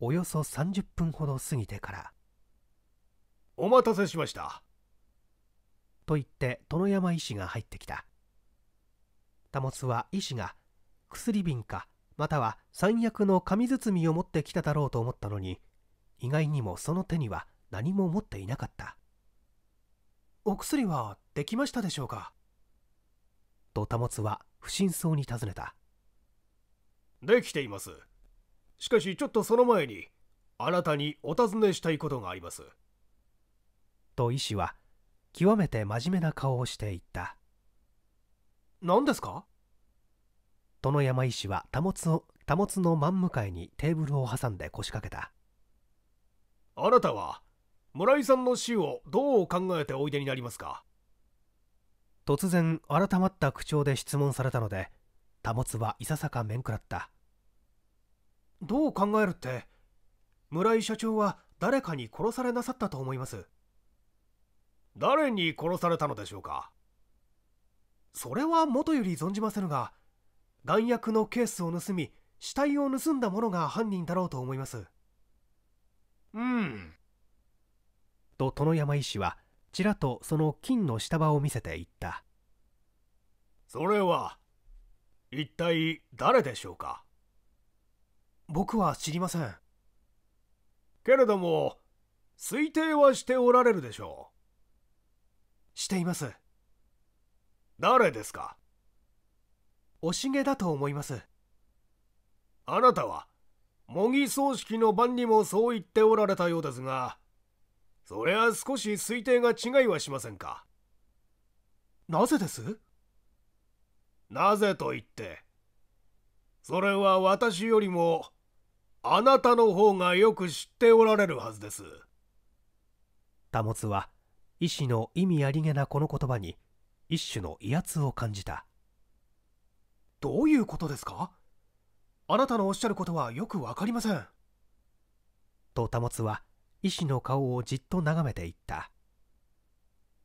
およそ30分ほど過ぎてから「お待たせしました」と言って殿山医師が入ってきた保は医師が薬瓶かまたは三役の紙包みを持ってきただろうと思ったのに意外にもその手には何も持っていなかったお薬はできましたでしょうかと保つは不審そうに尋ねたできていますしかしちょっとその前にあなたにお尋ねしたいことがありますと医師は極めて真面目な顔をしていった何ですか殿山医師は保つを保つの満向かいにテーブルを挟んで腰掛けたあなたは村井さんの死をどう考えておいでになりますか突然改まった口調で質問されたので保つはいささか面食らったどう考えるって村井社長は誰かに殺されなさったと思います誰に殺されたのでしょうかそれはもとより存じませぬが弾薬のケースを盗み死体を盗んだ者が犯人だろうと思いますうんと殿山医師はちらとその金の下場を見せていったそれは一体誰でしょうか僕は知りませんけれども推定はしておられるでしょうしています誰ですか惜しげだと思いますあなたは模擬葬式の晩にもそう言っておられたようですがそれは少し推定が違いはしませんかなぜですなぜと言ってそれは私よりもあなたの方がよく知っておられるはずです保は医師の意味ありげなこの言葉に一種の威圧を感じたどういうことですかあなたのおっしゃることはよくわかりません。と保つは医師の顔をじっと眺めていった。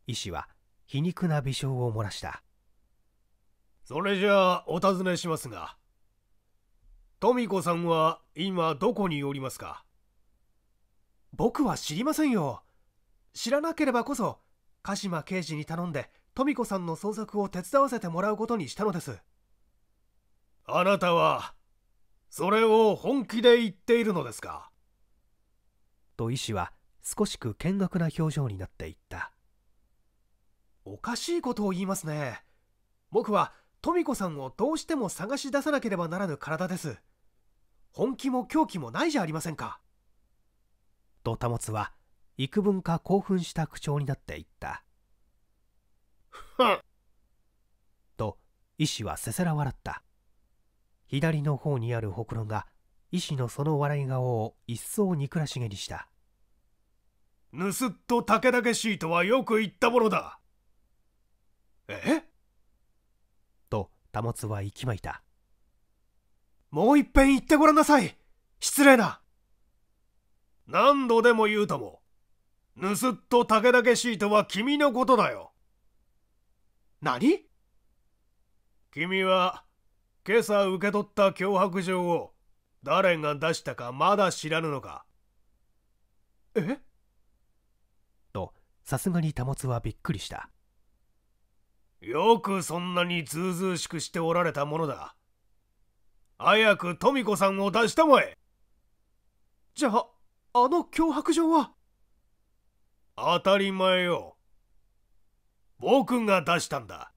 医師は皮肉な微笑を漏らした。それじゃあお尋ねしますが、富子さんは今どこにおりますか僕は知りませんよ。知らなければこそ、鹿島刑事に頼んで富子さんの捜索を手伝わせてもらうことにしたのです。あなたはそれを本気で言っているのですかと医師は少しく見学な表情になっていったおかしいことを言いますね僕は富子さんをどうしても探し出さなければならぬ体です本気も狂気もないじゃありませんかと保つは幾分か興奮した口調になっていったと医師はせせら笑った左の方にあるほくろが医師のその笑い顔を一層憎らしげにした盗っ人たけだけしいとはよく言ったものだえと保つは息巻いたもういっぺん言ってごらんなさい失礼な何度でも言うとも盗っ人たけだけしいとは君のことだよ何君は今朝受け取った脅迫状を誰が出したかまだ知らぬのかえとさすがに保はびっくりしたよくそんなにずうずうしくしておられたものだ早く富子さんを出したまえじゃああの脅迫状は当たり前よ僕が出したんだ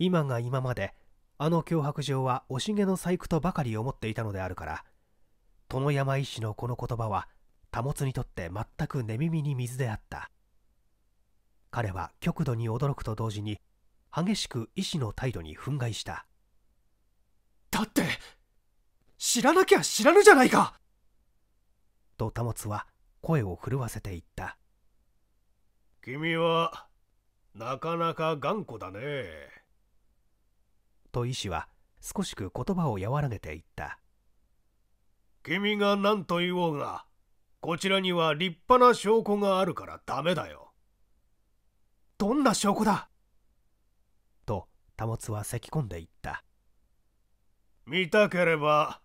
今が今まであの脅迫状はおしげの細工とばかり思っていたのであるから殿山医師のこの言葉は保つにとって全く寝耳に水であった彼は極度に驚くと同時に激しく医師の態度に憤慨しただって知らなきゃ知らぬじゃないかと保つは声を震わせていった君はなかなか頑固だねと医師は少しく言葉を和らげていった君が何と言おうがこちらには立派な証拠があるからダメだよどんな証拠だと保つは咳き込んでいった見たければ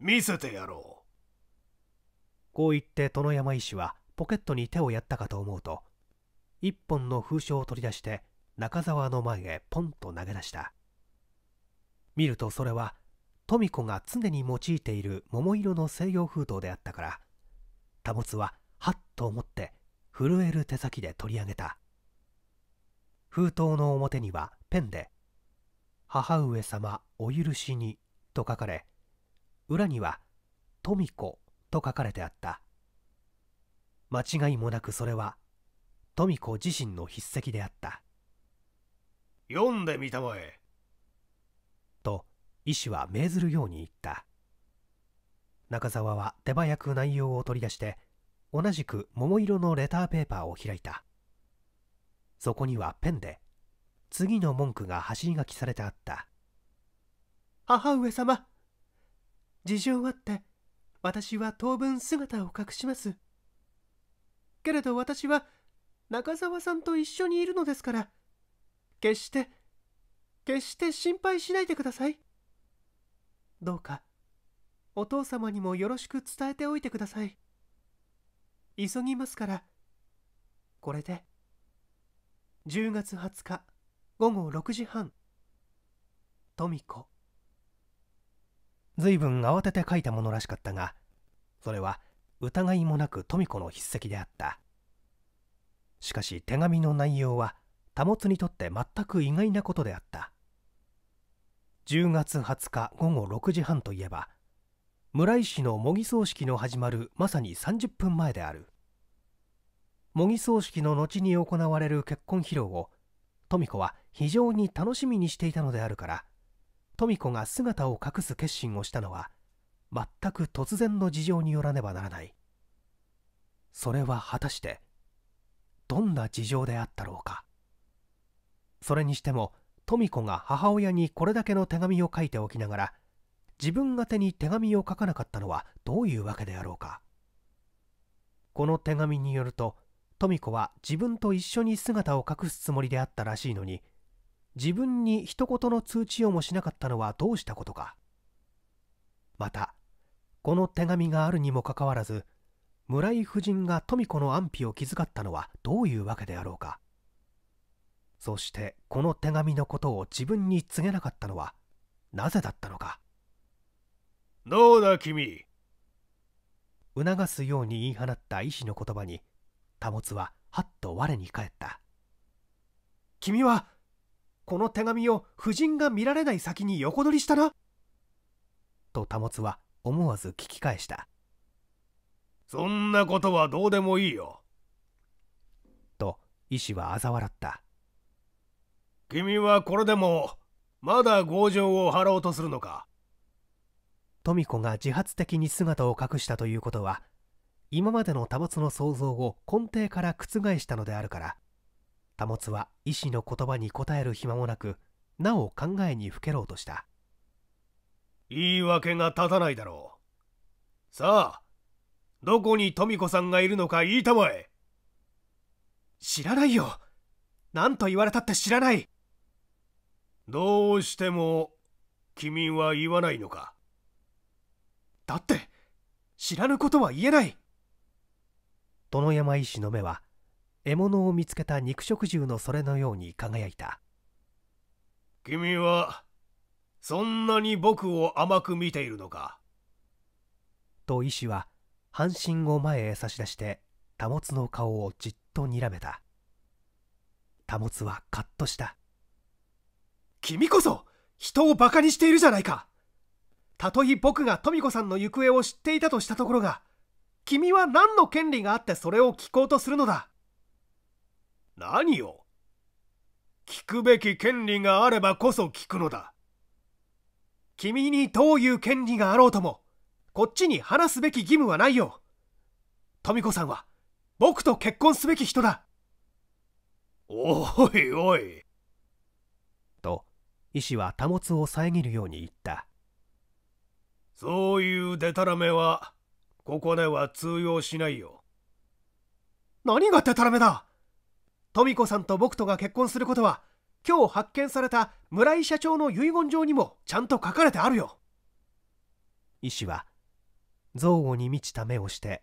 見せてやろうこう言って殿山医師はポケットに手をやったかと思うと一本の封書を取り出して中沢の前へポンと投げ出した見るとそれは富子が常に用いている桃色の西洋封筒であったから多物ははっと思って震える手先で取り上げた封筒の表にはペンで「母上様お許しに」と書かれ裏には「富子」と書かれてあった間違いもなくそれは富子自身の筆跡であった読んでみたまえ医師は命ずるように言った中澤は手早く内容を取り出して同じく桃色のレターペーパーを開いたそこにはペンで次の文句が走り書きされてあった母上様事情あって私は当分姿を隠しますけれど私は中澤さんと一緒にいるのですから決して決して心配しないでくださいどうかお父様にもよろしく伝えておいてください急ぎますからこれで10月20日午後6時半富子随分慌てて書いたものらしかったがそれは疑いもなく富子の筆跡であったしかし手紙の内容は保にとって全く意外なことであった10月20日午後6時半といえば村井氏の模擬葬式の始まるまさに30分前である模擬葬式の後に行われる結婚披露を富子は非常に楽しみにしていたのであるから富子が姿を隠す決心をしたのは全く突然の事情によらねばならないそれは果たしてどんな事情であったろうかそれにしても富子が母親にこれだけの手紙を書いておきながら自分宛に手紙を書かなかったのはどういうわけであろうかこの手紙によると富子は自分と一緒に姿を隠すつもりであったらしいのに自分に一言の通知をもしなかったのはどうしたことかまたこの手紙があるにもかかわらず村井夫人が富子の安否を気遣ったのはどういうわけであろうかそしてこの手紙のことを自分に告げなかったのはなぜだったのかどうだ君促すように言い放った医師の言葉に保ははっと我に返った君はこの手紙を夫人が見られない先に横取りしたなと保は思わず聞き返したそんなことはどうでもいいよと医師は嘲笑った君はこれでもまだ強情を張ろうとするのか富子が自発的に姿を隠したということは今までの保物の想像を根底から覆したのであるから保物は医師の言葉に答える暇もなくなお考えにふけろうとした言い訳が立たないだろうさあどこに富子さんがいるのか言いたまえ知らないよ何と言われたって知らないどうしても君は言わないのかだって知らぬことは言えない殿山医師の目は獲物を見つけた肉食獣のそれのように輝いた君はそんなに僕を甘く見ているのかと医師は半身を前へ差し出して保の顔をじっとにらめた保はカッとした君こそ人をバカにしているじゃないかたとえ僕が富子さんの行方を知っていたとしたところが君は何の権利があってそれを聞こうとするのだ何を聞くべき権利があればこそ聞くのだ君にどういう権利があろうともこっちに話すべき義務はないよ富子さんは僕と結婚すべき人だおいおい医師は保つを遮るように言ったそういうデタラメはここでは通用しないよ何がデタラメだ富子さんと僕とが結婚することは今日発見された村井社長の遺言状にもちゃんと書かれてあるよ医師は憎悪に満ちた目をして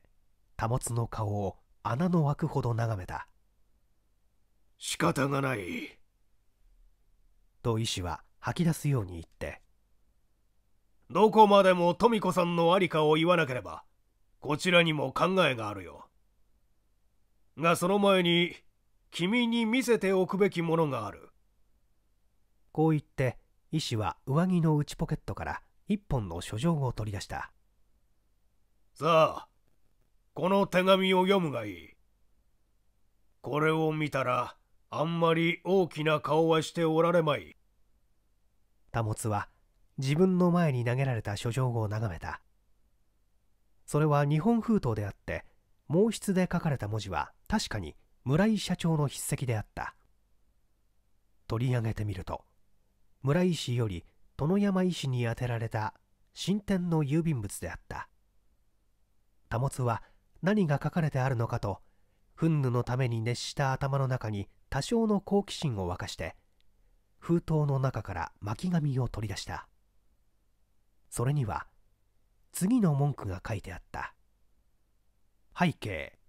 保つの顔を穴の開くほど眺めた仕方がないと医師は吐き出すように言ってどこまでも富子さんのありかを言わなければこちらにも考えがあるよがその前に君に見せておくべきものがあるこう言って医師は上着の内ポケットから一本の書状を取り出したさあこの手紙を読むがいいこれを見たらあんまり大きな顔はしておられまい。保つは自分の前に投げられた書状を眺めた。それは日本封筒であって、毛筆で書かれた文字は確かに村井社長の筆跡であった。取り上げてみると、村井氏より殿山医師に宛てられた新店の郵便物であった。保は何が書かれてあるのかと憤怒のために熱した頭の中に多少の好奇心を沸かして封筒の中から巻紙を取り出したそれには次の文句が書いてあった「背景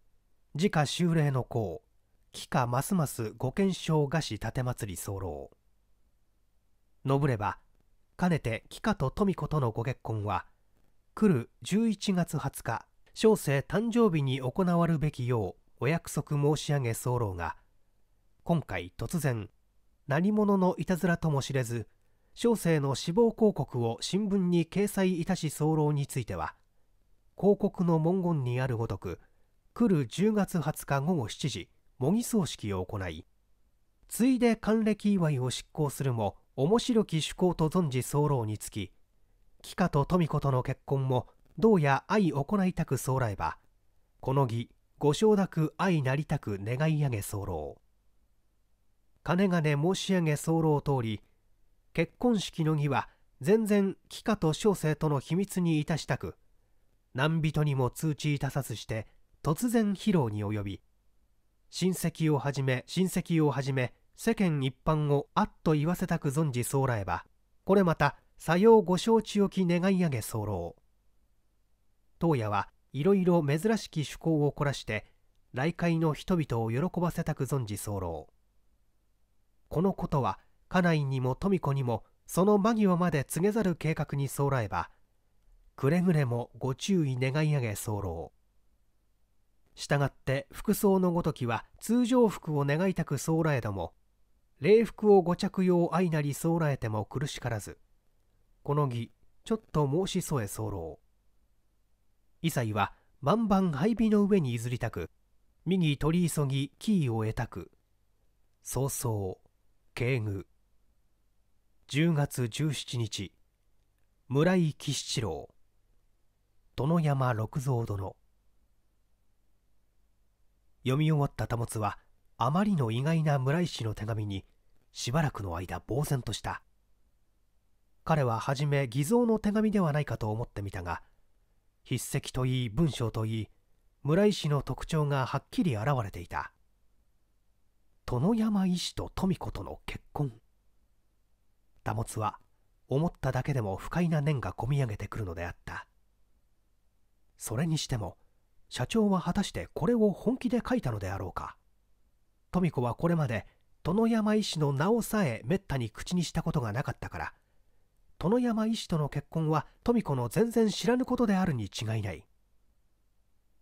自家修例の功帰化ますますご健勝菓子奉り候」のぶればかねて帰化と富子とのご結婚は来る11月20日小生誕生日に行わるべきようお約束申し上げ候が今回突然何者のいたずらとも知れず小生の死亡広告を新聞に掲載いたし候については広告の文言にあるごとく来る10月20日午後7時模擬葬式を行いついで還暦祝いを執行するも面白き趣向と存じ候につき紀香と富子との結婚もどうや愛行いたく候ばこの儀ご承諾愛なりたく願い上げ候金々申し上げ候通り結婚式の儀は全然貴家と小生との秘密にいたしたく何人にも通知いたさずして突然披露に及び親戚をはじめ親戚をはじめ世間一般をあっと言わせたく存じ候えばこれまたさようご承知おき願い上げ候当夜はいろいろ珍しき趣向を凝らして来会の人々を喜ばせたく存じ候このことは家内にも富子にもその間際まで告げざる計画に候えばくれぐれもご注意願い上げ候したがって服装のごときは通常服を願いたく候えども礼服をご着用相なり候えても苦しからずこの儀ちょっと申し添え候異彩は万々廃備の上に譲りたく右取り急ぎキーを得たく早々敬具10月17日村井喜七郎殿山六蔵殿読み終わった保はあまりの意外な村井氏の手紙にしばらくの間呆然とした彼は初め偽造の手紙ではないかと思ってみたが筆跡といい文章といい村井氏の特徴がはっきり現れていた殿山医師と富子との結婚田つは思っただけでも不快な念がこみ上げてくるのであったそれにしても社長は果たしてこれを本気で書いたのであろうか富子はこれまで殿山医師の名をさえめったに口にしたことがなかったから殿山医師との結婚は富子の全然知らぬことであるに違いない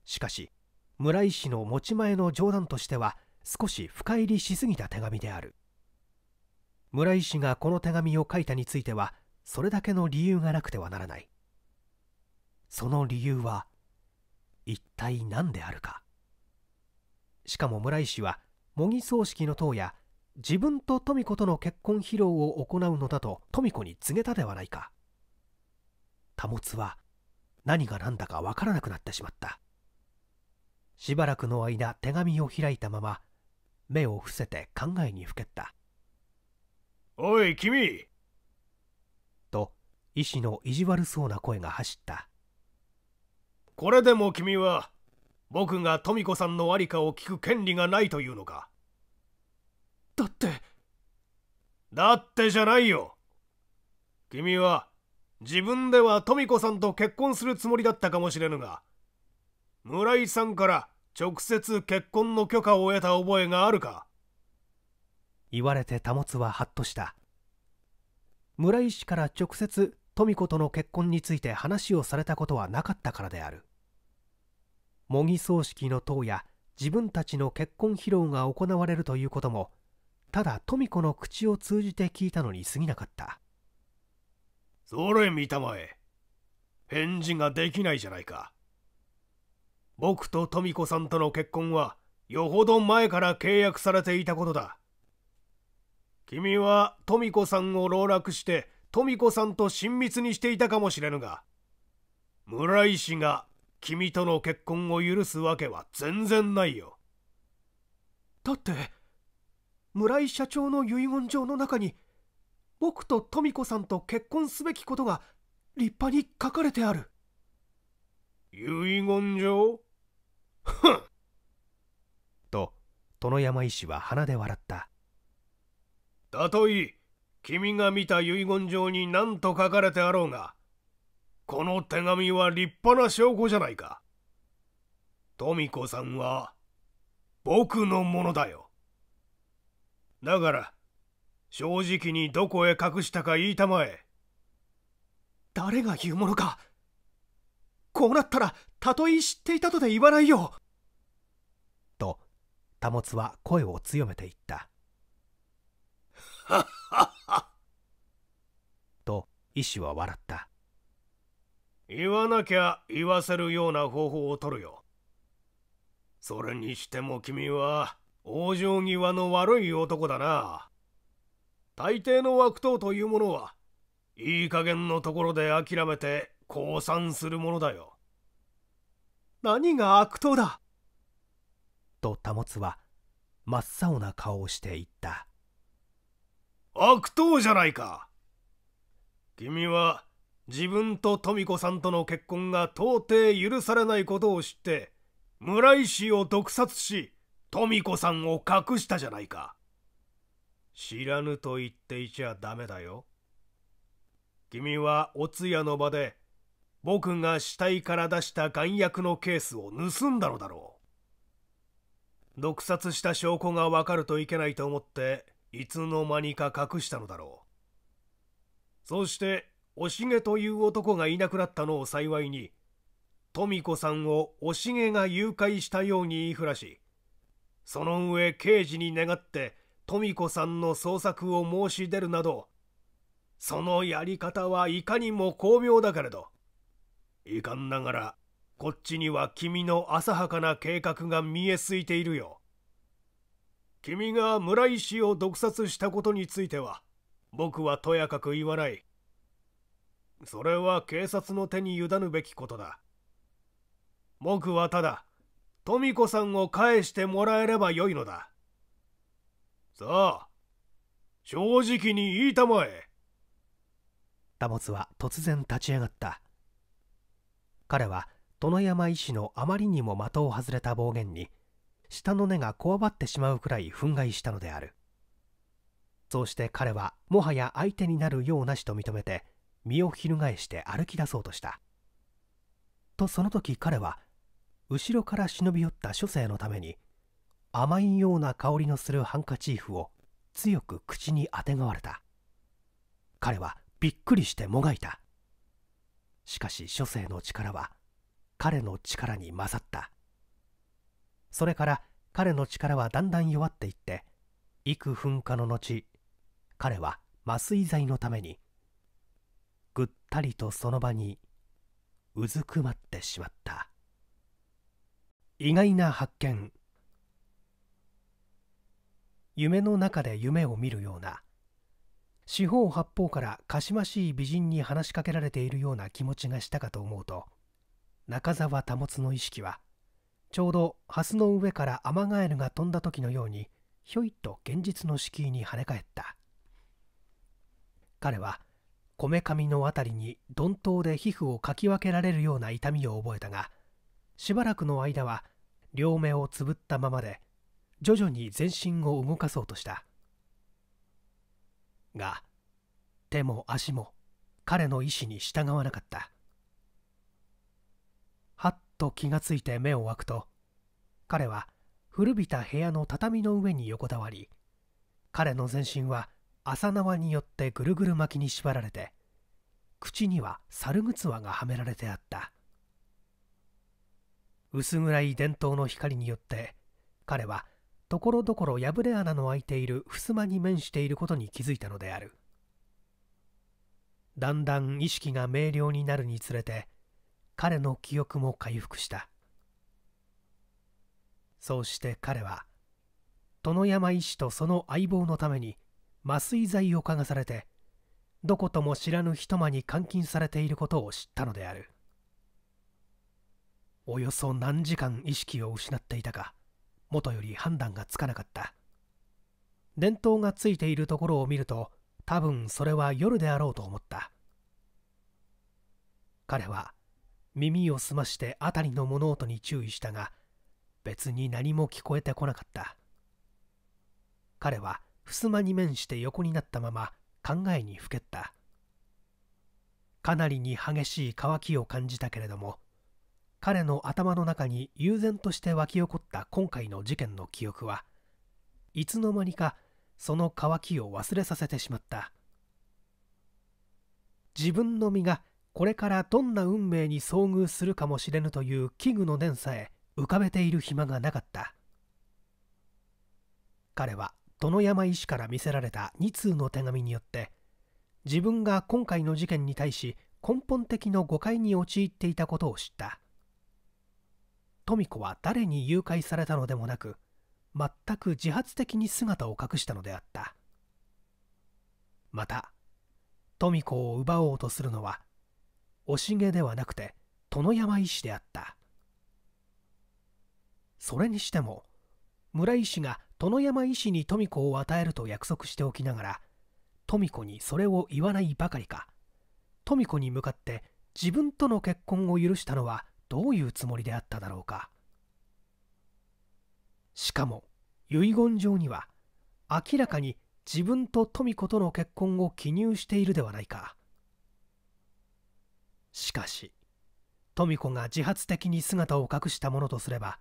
しかし村井氏の持ち前の冗談としては少し深入りしすぎた手紙である村井氏がこの手紙を書いたについてはそれだけの理由がなくてはならないその理由は一体何であるかしかも村井氏は模擬葬式の塔や自分と富子との結婚披露を行うのだと富子に告げたではないか保は何が何だか分からなくなってしまったしばらくの間手紙を開いたまま目を伏せて考えにふけったおい君と医師の意地悪そうな声が走ったこれでも君は僕が富子さんの在りかを聞く権利がないというのかだってだってじゃないよ君は自分では富子さんと結婚するつもりだったかもしれぬが村井さんから直接結婚の許可を得た覚えがあるか言われて保はハッとした村井氏から直接富子との結婚について話をされたことはなかったからである模擬葬式の塔や自分たちの結婚披露が行われるということもただ富子の口を通じて聞いたのに過ぎなかったそれ見たまえ返事ができないじゃないか僕と富子さんとの結婚はよほど前から契約されていたことだ君は富子さんを籠絡して富子さんと親密にしていたかもしれぬが村井氏が君との結婚を許すわけは全然ないよだって村井社長の遺言状の中に僕と富子さんと結婚すべきことが立派に書かれてある遺言状ふんと殿山医師は鼻で笑ったたとえ君が見た遺言状に何と書かれてあろうがこの手紙は立派な証拠じゃないか富子さんは僕のものだよだから正直にどこへ隠したか言いたまえ誰が言うものかこうなったらたとえ知っていたとで言わないよと保は声を強めていった *laughs* と医師は笑った言わなきゃ言わせるような方法をとるよそれにしても君は往生際の悪い男だな大抵の悪党というものはいい加減のところで諦めて降参するものだよ何が悪党だと保つは真っ青な顔をして言った悪党じゃないか君は自分と富子さんとの結婚が到底許されないことを知って村井氏を毒殺し富子さんを隠したじゃないか知らぬと言っていちゃダメだよ君はお通夜の場で僕が死体から出した丸薬のケースを盗んだのだろう。毒殺した証拠がわかるといけないと思って、いつの間にか隠したのだろう。そして、おしげという男がいなくなったのを幸いに、富子さんをおしげが誘拐したように言いふらし、その上刑事に願って、富子さんの捜索を申し出るなど、そのやり方はいかにも巧妙だけれど、遺憾ながらこっちには君の浅はかな計画が見えすいているよ。君が村石を毒殺したことについては僕はとやかく言わない。それは警察の手に委ねべきことだ。僕はただ、富子さんを返してもらえればよいのだ。さあ、正直に言いたまえ。タモツは突然立ち上がった。彼は殿山医師のあまりにも的を外れた暴言に下の根がこわばってしまうくらい憤慨したのであるそうして彼はもはや相手になるようなしと認めて身を翻して歩き出そうとしたとその時彼は後ろから忍び寄った書生のために甘いような香りのするハンカチーフを強く口にあてがわれた彼はびっくりしてもがいたしかし書生の力は彼の力に勝ったそれから彼の力はだんだん弱っていって幾噴火の後彼は麻酔剤のためにぐったりとその場にうずくまってしまった意外な発見夢の中で夢を見るような四方八方からかしましい美人に話しかけられているような気持ちがしたかと思うと中澤保の意識はちょうど蓮の上からアマガエルが飛んだ時のようにひょいと現実の敷居に跳ね返った彼はこめかみの辺りに鈍刀で皮膚をかき分けられるような痛みを覚えたがしばらくの間は両目をつぶったままで徐々に全身を動かそうとしたが手も足も彼の意思に従わなかったはっと気がついて目を開くと彼は古びた部屋の畳の上に横たわり彼の全身は浅縄によってぐるぐる巻きに縛られて口には猿靴がはめられてあった薄暗い伝統の光によって彼はところどころ破れ穴の開いている襖に面していることに気づいたのであるだんだん意識が明瞭になるにつれて彼の記憶も回復したそうして彼は殿山医師とその相棒のために麻酔剤を嗅がされてどことも知らぬ一間に監禁されていることを知ったのであるおよそ何時間意識を失っていたかもとより判断がつかなかった電灯がついているところを見ると多分それは夜であろうと思った彼は耳を澄まして辺りの物音に注意したが別に何も聞こえてこなかった彼は襖に面して横になったまま考えにふけったかなりに激しい渇きを感じたけれども彼の頭の中に悠然として湧き起こった今回の事件の記憶はいつの間にかその渇きを忘れさせてしまった自分の身がこれからどんな運命に遭遇するかもしれぬという危惧の念さえ浮かべている暇がなかった彼は殿山医師から見せられた2通の手紙によって自分が今回の事件に対し根本的な誤解に陥っていたことを知った富子は誰に誘拐されたのでもなく全く自発的に姿を隠したのであったまた富子を奪おうとするのは惜しげではなくて殿山医師であったそれにしても村医師が殿山医師に富子を与えると約束しておきながら富子にそれを言わないばかりか富子に向かって自分との結婚を許したのはどういうつもりであっただろうかしかも遺言状には明らかに自分と富子との結婚を記入しているではないかしかし富子が自発的に姿を隠したものとすれば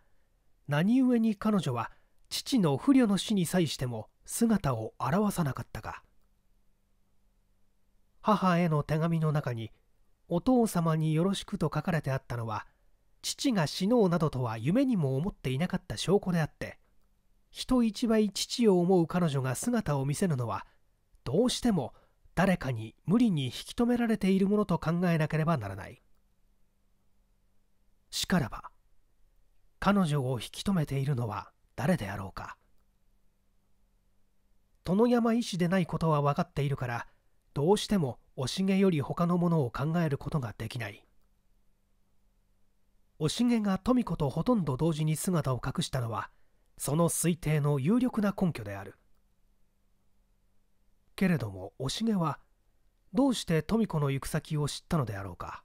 何故に彼女は父の不慮の死に際しても姿を現さなかったか母への手紙の中に「お父様によろしく」と書かれてあったのは父が死のうなどとは夢にも思っていなかった証拠であって人一倍父を思う彼女が姿を見せるのはどうしても誰かに無理に引き止められているものと考えなければならないしからば彼女を引き止めているのは誰であろうか殿山医師でないことは分かっているからどうしてもおしげより他のものを考えることができないおしげが富子とほとんど同時に姿を隠したのはその推定の有力な根拠であるけれどもおしげはどうして富子の行く先を知ったのであろうか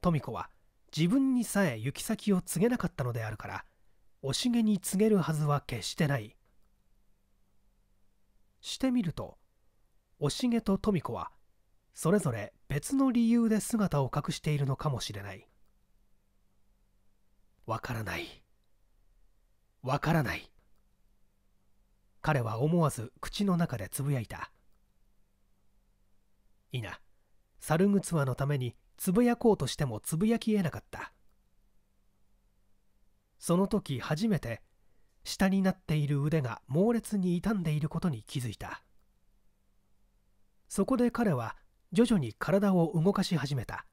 富子は自分にさえ行き先を告げなかったのであるからおしげに告げるはずは決してないしてみるとおしげと富子はそれぞれ別の理由で姿を隠しているのかもしれないわからない。わからない。彼は思わず口の中でつぶやいた。いな、猿ぐつわのためにつぶやこうとしてもつぶやきえなかった。その時初めて、下になっている腕が猛烈に傷んでいることに気づいた。そこで彼は徐々に体を動かし始めた。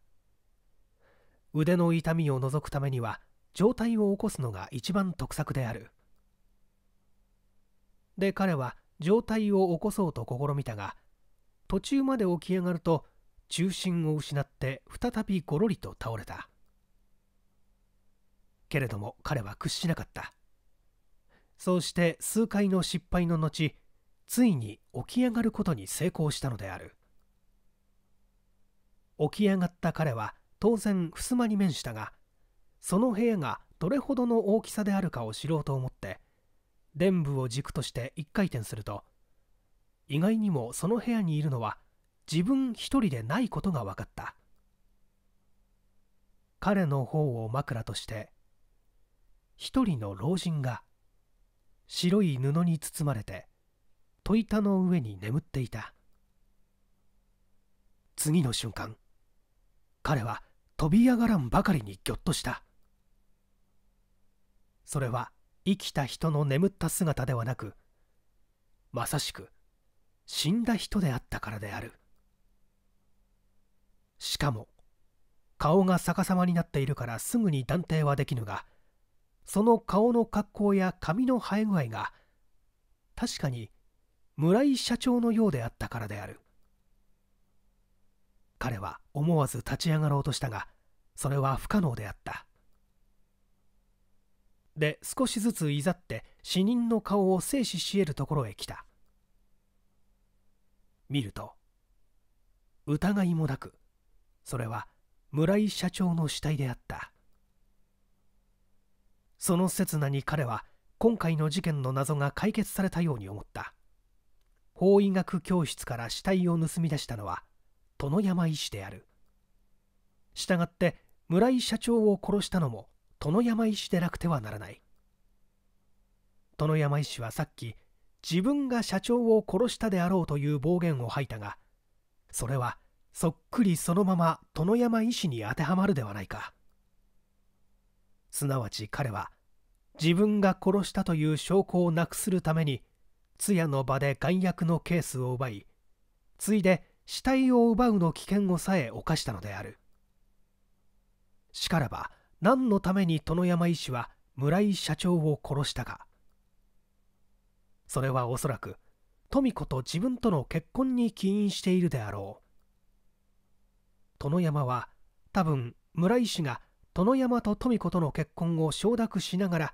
腕の痛みを除くためには状態を起こすのが一番得策であるで彼は状態を起こそうと試みたが途中まで起き上がると中心を失って再びごろりと倒れたけれども彼は屈しなかったそうして数回の失敗の後ついに起き上がることに成功したのである起き上がった彼は当然襖に面したがその部屋がどれほどの大きさであるかを知ろうと思って電部を軸として1回転すると意外にもその部屋にいるのは自分一人でないことが分かった彼の方を枕として一人の老人が白い布に包まれて戸板の上に眠っていた次の瞬間彼は飛び上がらんばかりにぎょっとしたそれは生きた人の眠った姿ではなくまさしく死んだ人であったからであるしかも顔が逆さまになっているからすぐに断定はできぬがその顔の格好や髪の生え具合が確かに村井社長のようであったからである彼は思わず立ち上がろうとしたがそれは不可能であったで少しずついざって死人の顔を静止し得るところへ来た見ると疑いもなくそれは村井社長の死体であったその刹那に彼は今回の事件の謎が解決されたように思った法医学教室から死体を盗み出したのは殿山医師であるしたがって村井社長を殺したのも殿山医師でなくてはならない殿山医師はさっき自分が社長を殺したであろうという暴言を吐いたがそれはそっくりそのまま殿山医師に当てはまるではないかすなわち彼は自分が殺したという証拠をなくするために通夜の場で丸薬のケースを奪いついで死体を奪うの危険をさえ犯したのであるしからば何のために殿山医師は村井社長を殺したかそれはおそらく富子と自分との結婚に起因しているであろう殿山は多分村井氏が殿山と富子との結婚を承諾しながら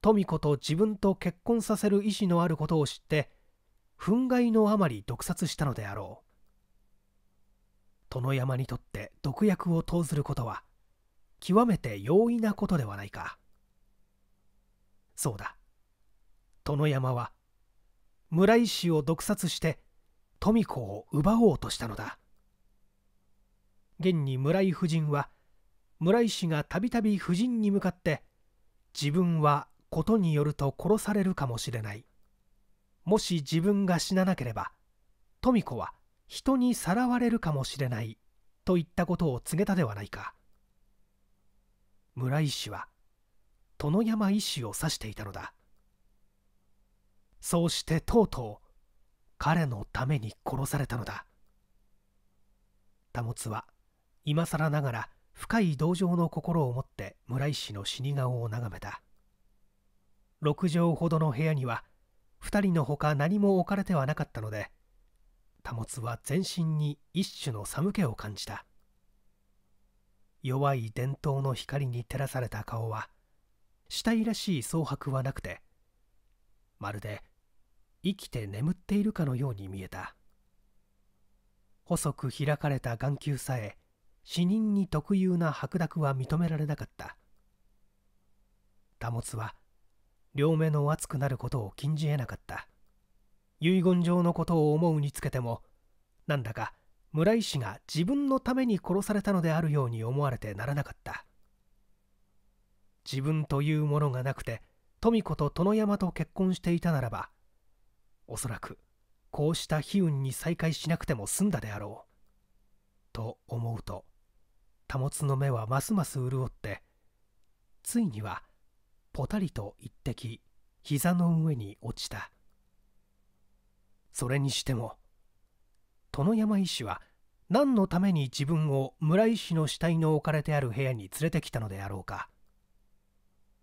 富子と自分と結婚させる意思のあることを知って憤慨のあまり毒殺したのであろう殿山にとって毒薬を投ずることは極めて容易なことではないかそうだ殿山は村井氏を毒殺して富子を奪おうとしたのだ現に村井夫人は村井氏がたびたび夫人に向かって自分はことによると殺されるかもしれないもし自分が死ななければ富子は人にさらわれるかもしれないといったことを告げたではないか村井氏は殿山医師を指していたのだそうしてとうとう彼のために殺されたのだ保は今更ながら深い同情の心を持って村井氏の死に顔を眺めた6畳ほどの部屋には2人のほか何も置かれてはなかったので保は全身に一種の寒気を感じた弱い伝統の光に照らされた顔は死体らしい蒼白はなくてまるで生きて眠っているかのように見えた細く開かれた眼球さえ死人に特有な白濁は認められなかった保は両目の熱くなることを禁じえなかった遺言状のことを思うにつけてもなんだか村井氏が自分のために殺されたのであるように思われてならなかった自分というものがなくて富子と殿山と結婚していたならばおそらくこうした悲運に再会しなくても済んだであろうと思うと保つの目はますます潤ってついにはぽたりと一滴膝の上に落ちたそれにしても殿山医師は何のために自分を村医師の死体の置かれてある部屋に連れてきたのであろうか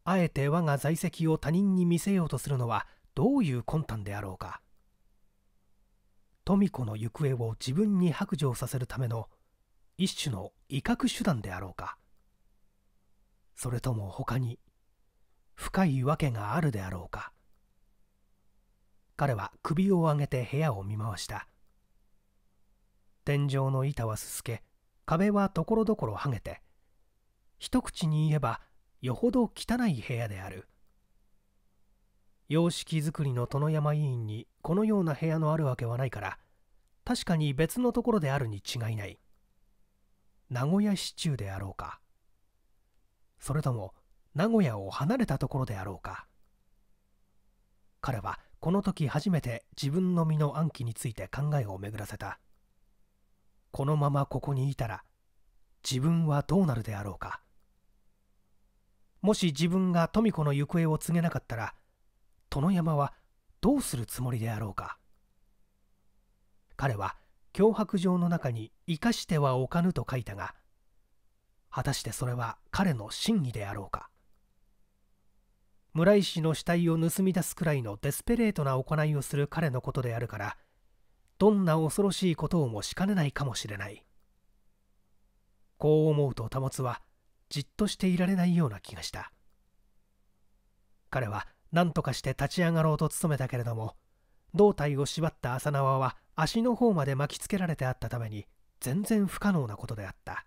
あえて我が在籍を他人に見せようとするのはどういう魂胆であろうか富子の行方を自分に白状させるための一種の威嚇手段であろうかそれとも他に深いわけがあるであろうか彼は首を上げて部屋を見回した天井の板はすすけ壁はところどころはげて一口に言えばよほど汚い部屋である様式作りの殿山委員にこのような部屋のあるわけはないから確かに別のところであるに違いない名古屋市中であろうかそれとも名古屋を離れたところであろうか彼はこの時初めて自分の身の暗記について考えを巡らせたこのままここにいたら自分はどうなるであろうかもし自分が富子の行方を告げなかったら殿山はどうするつもりであろうか彼は脅迫状の中に「生かしてはおかぬ」と書いたが果たしてそれは彼の真偽であろうか村井氏の死体を盗み出すくらいのデスペレートな行いをする彼のことであるからどんな恐ろしいことをもしかねないかもしれないこう思うと保はじっとしていられないような気がした彼は何とかして立ち上がろうと努めたけれども胴体を縛った浅縄は足の方まで巻きつけられてあったために全然不可能なことであった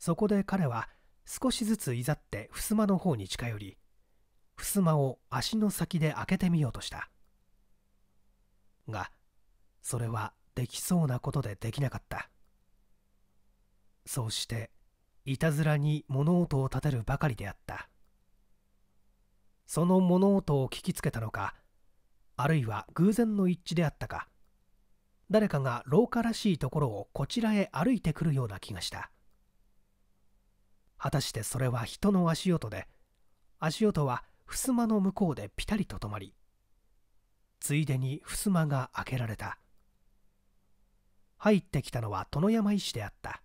そこで彼は少しずついざって襖の方に近寄り襖を足の先で開けてみようとしたがそれはできそうなことでできなかったそうしていたずらに物音を立てるばかりであったその物音を聞きつけたのかあるいは偶然の一致であったか誰かが廊下らしいところをこちらへ歩いてくるような気がした果たしてそれは人の足音で足音は襖の向こうでピタリと止まりついでに襖が開けられた入ってきたのは殿山医師であった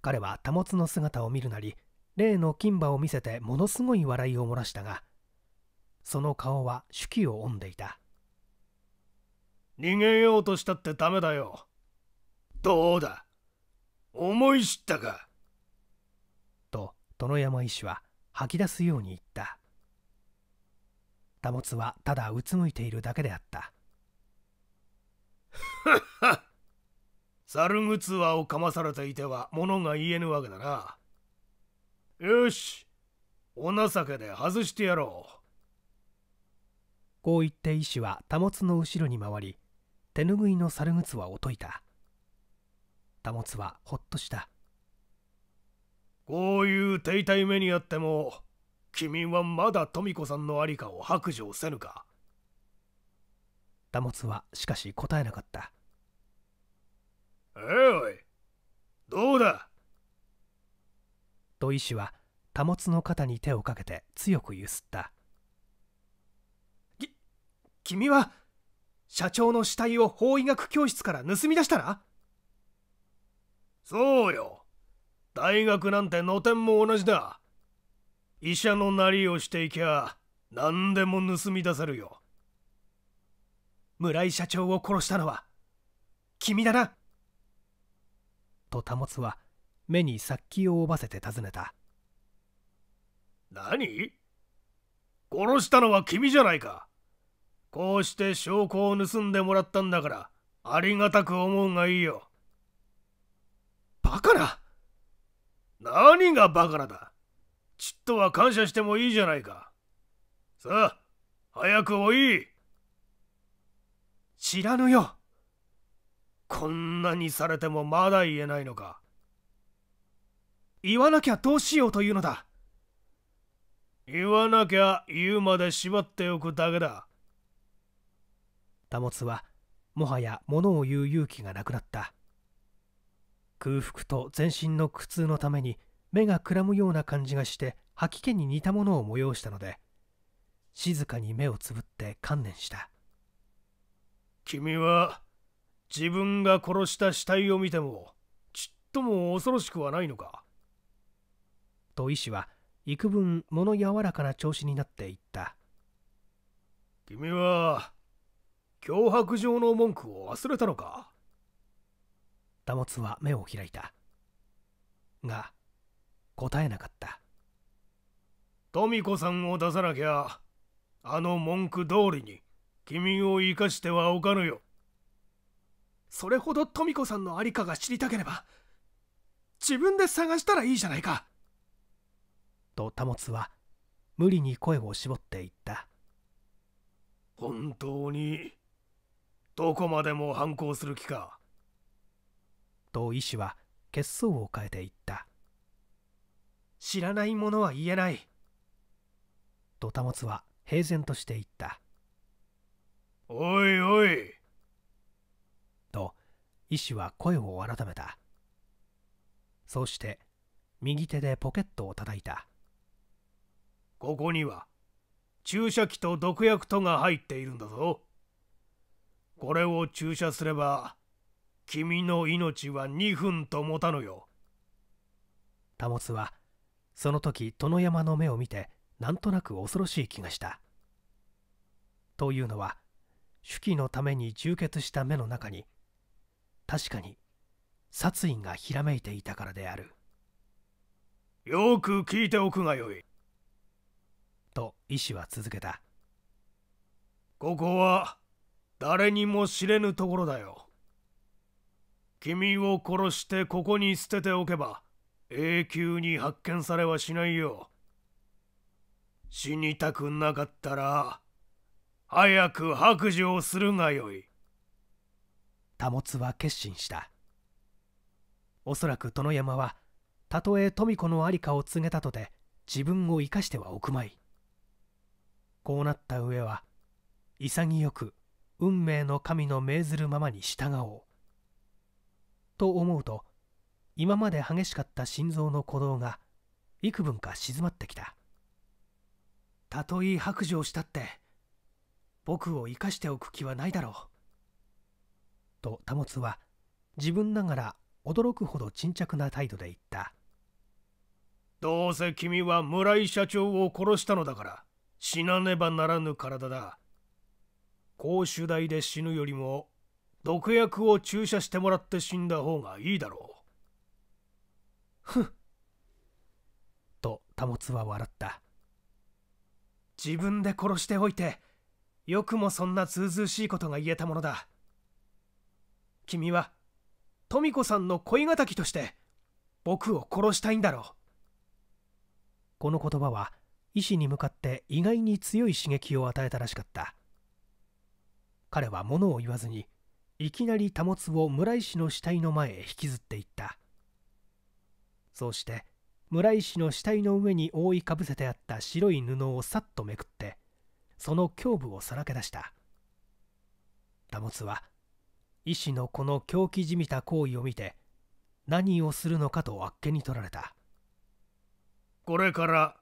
彼は保の姿を見るなり例の金馬を見せてものすごい笑いを漏らしたがその顔は手記を織んでいた逃げようとしたってダメだよどうだ思い知ったかと殿山医師は吐き出すように言ったタモツはただうつむいているだけであった。*laughs* はっ猿ぐつわをかまされていては物が言えぬわけだな。よし、お情けで外してやろう。こう言って医師は保つの後ろに回り、手ぬぐいの猿ぐつわを解いた。保つはほっとした。こういう手痛い目にあっても、君はまだ富子さんのありかを白状せぬか田モはしかし答えなかったええおいどうだ土井氏は田モの肩に手をかけて強くゆすったき君は社長の死体を法医学教室から盗み出したらそうよ大学なんてのてんも同じだ医者のなりをしていきゃ何でも盗み出せるよ村井社長を殺したのは君だなと保つは目に殺気をおばせて尋ねた何殺したのは君じゃないかこうして証拠を盗んでもらったんだからありがたく思うがいいよバカな何がバカなだちっとは感謝してもいいじゃないか。さあ、早くおい知らぬよ。こんなにされてもまだ言えないのか。言わなきゃどうしようというのだ。言わなきゃ言うまで縛っておくだけだ。保はもはや物を言う勇気がなくなった空腹と全身の苦痛のために目がくらむような感じがして吐き気に似たものを催したので静かに目をつぶって観念した君は自分が殺した死体を見てもちっとも恐ろしくはないのかと医師は幾分物柔らかな調子になっていった君は脅迫状の文句を忘れたのか保は目を開いたが答えなかった富子さんを出さなきゃあの文句通りに君を生かしてはおかぬよそれほどみ子さんのありかが知りたければ自分で探したらいいじゃないかと保つは無理に声を絞って言った本当にどこまでも反抗する気かと医師は血相を変えていった知らないものは言えないドタモツは平然として言ったおいおいと医師は声を改めたそうして右手でポケットを叩いたここには注射器と毒薬とが入っているんだぞこれを注射すれば君の命は2分と持たぬよ。保はその時殿山の目を見てなんとなく恐ろしい気がした。というのは手記のために充血した目の中に確かに殺意がひらめいていたからである。よく聞いておくがよい。と医師は続けた。ここは誰にも知れぬところだよ。君を殺してここに捨てておけば永久に発見されはしないよ死にたくなかったら早く白状するがよい保つは決心したおそらく殿山はたとえ富子の在りかを告げたとて自分を生かしてはおくまいこうなった上は潔く運命の神の命ずるままに従おうと思うと今まで激しかった心臓の鼓動が幾分か静まってきたたとえ白状したって僕を生かしておく気はないだろうと保つは自分ながら驚くほど沈着な態度で言ったどうせ君は村井社長を殺したのだから死なねばならぬ体だ公主代で死ぬよりも毒薬を注射してもらって死んだ方がいいだろうふんと保つは笑った自分で殺しておいてよくもそんなずうずうしいことが言えたものだ君は富子さんの恋敵として僕を殺したいんだろうこの言葉は医師に向かって意外に強い刺激を与えたらしかった彼は物を言わずにいきなり保を村井氏の死体の前へ引きずっていったそうして村医師の死体の上に覆いかぶせてあった白い布をさっとめくってその胸部をさらけ出した保は医師のこの狂気じみた行為を見て何をするのかとあっけに取られたこれから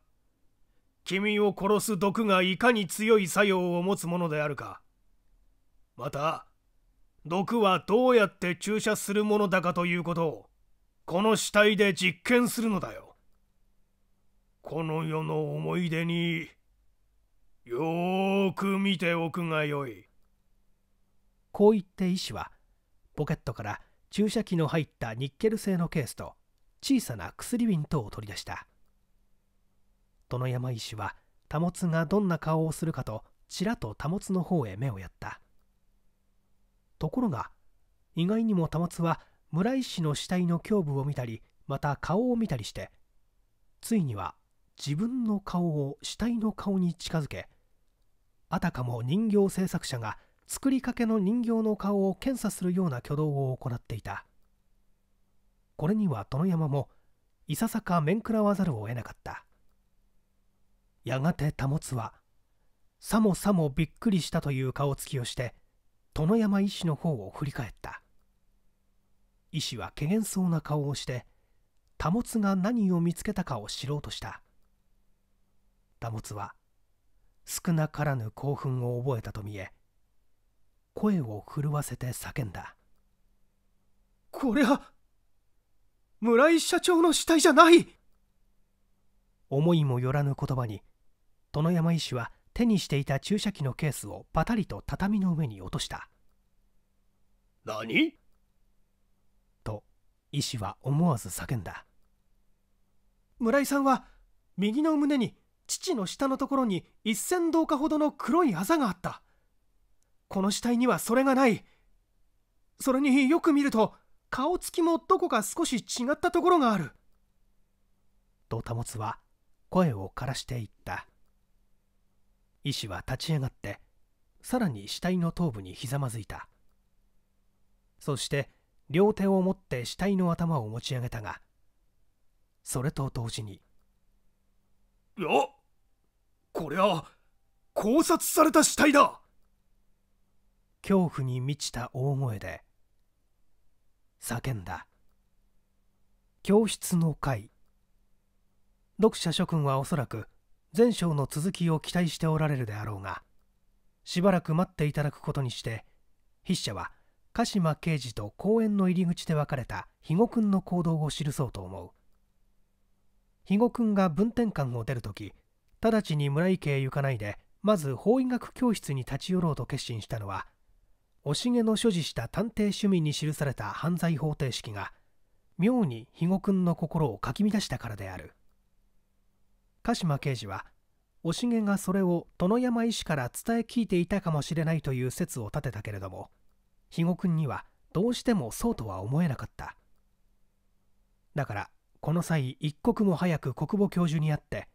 君を殺す毒がいかに強い作用を持つものであるかまた毒はどうやって注射するものだかということをこの死体で実験するのだよこの世の思い出によーく見ておくがよいこう言って医師はポケットから注射器の入ったニッケル製のケースと小さな薬瓶等を取り出した殿山医師は保つがどんな顔をするかとちらと保つの方へ目をやったところが意外にも保つは村井氏の死体の胸部を見たりまた顔を見たりしてついには自分の顔を死体の顔に近づけあたかも人形制作者が作りかけの人形の顔を検査するような挙動を行っていたこれには殿山もいささか面食らわざるを得なかったやがて保はさもさもびっくりしたという顔つきをして殿山医師の方を振り返った医師は怪げそうな顔をして多物が何を見つけたかを知ろうとした多物は少なからぬ興奮を覚えたと見え声を震わせて叫んだこりゃ村井社長の死体じゃない思いもよらぬ言葉に殿山医師は手にしていた注射器のケースをパタリと畳の上に落とした何医師は思わず叫んだ村井さんは右の胸に父の下のところに一銭銅貨ほどの黒いあざがあったこの死体にはそれがないそれによく見ると顔つきもどこか少し違ったところがあると保つは声を枯らしていった医師は立ち上がってさらに死体の頭部にひざまずいたそして両手を持って死体の頭を持ち上げたがそれと同時にいやこりゃ考察された死体だ恐怖に満ちた大声で叫んだ教室の会読者諸君はおそらく前章の続きを期待しておられるであろうがしばらく待っていただくことにして筆者は「鹿島刑事と公園の入り口で別れた肥後君の行動を記そうと思う肥後君が分天館を出るとき直ちに村池へ行かないでまず法医学教室に立ち寄ろうと決心したのは惜しげの所持した探偵趣味に記された犯罪方程式が妙に肥後君の心をかき乱したからである鹿島刑事は惜しげがそれを殿山医師から伝え聞いていたかもしれないという説を立てたけれども肥後君にはどうしてもそうとは思えなかっただからこの際一刻も早く国母教授に会って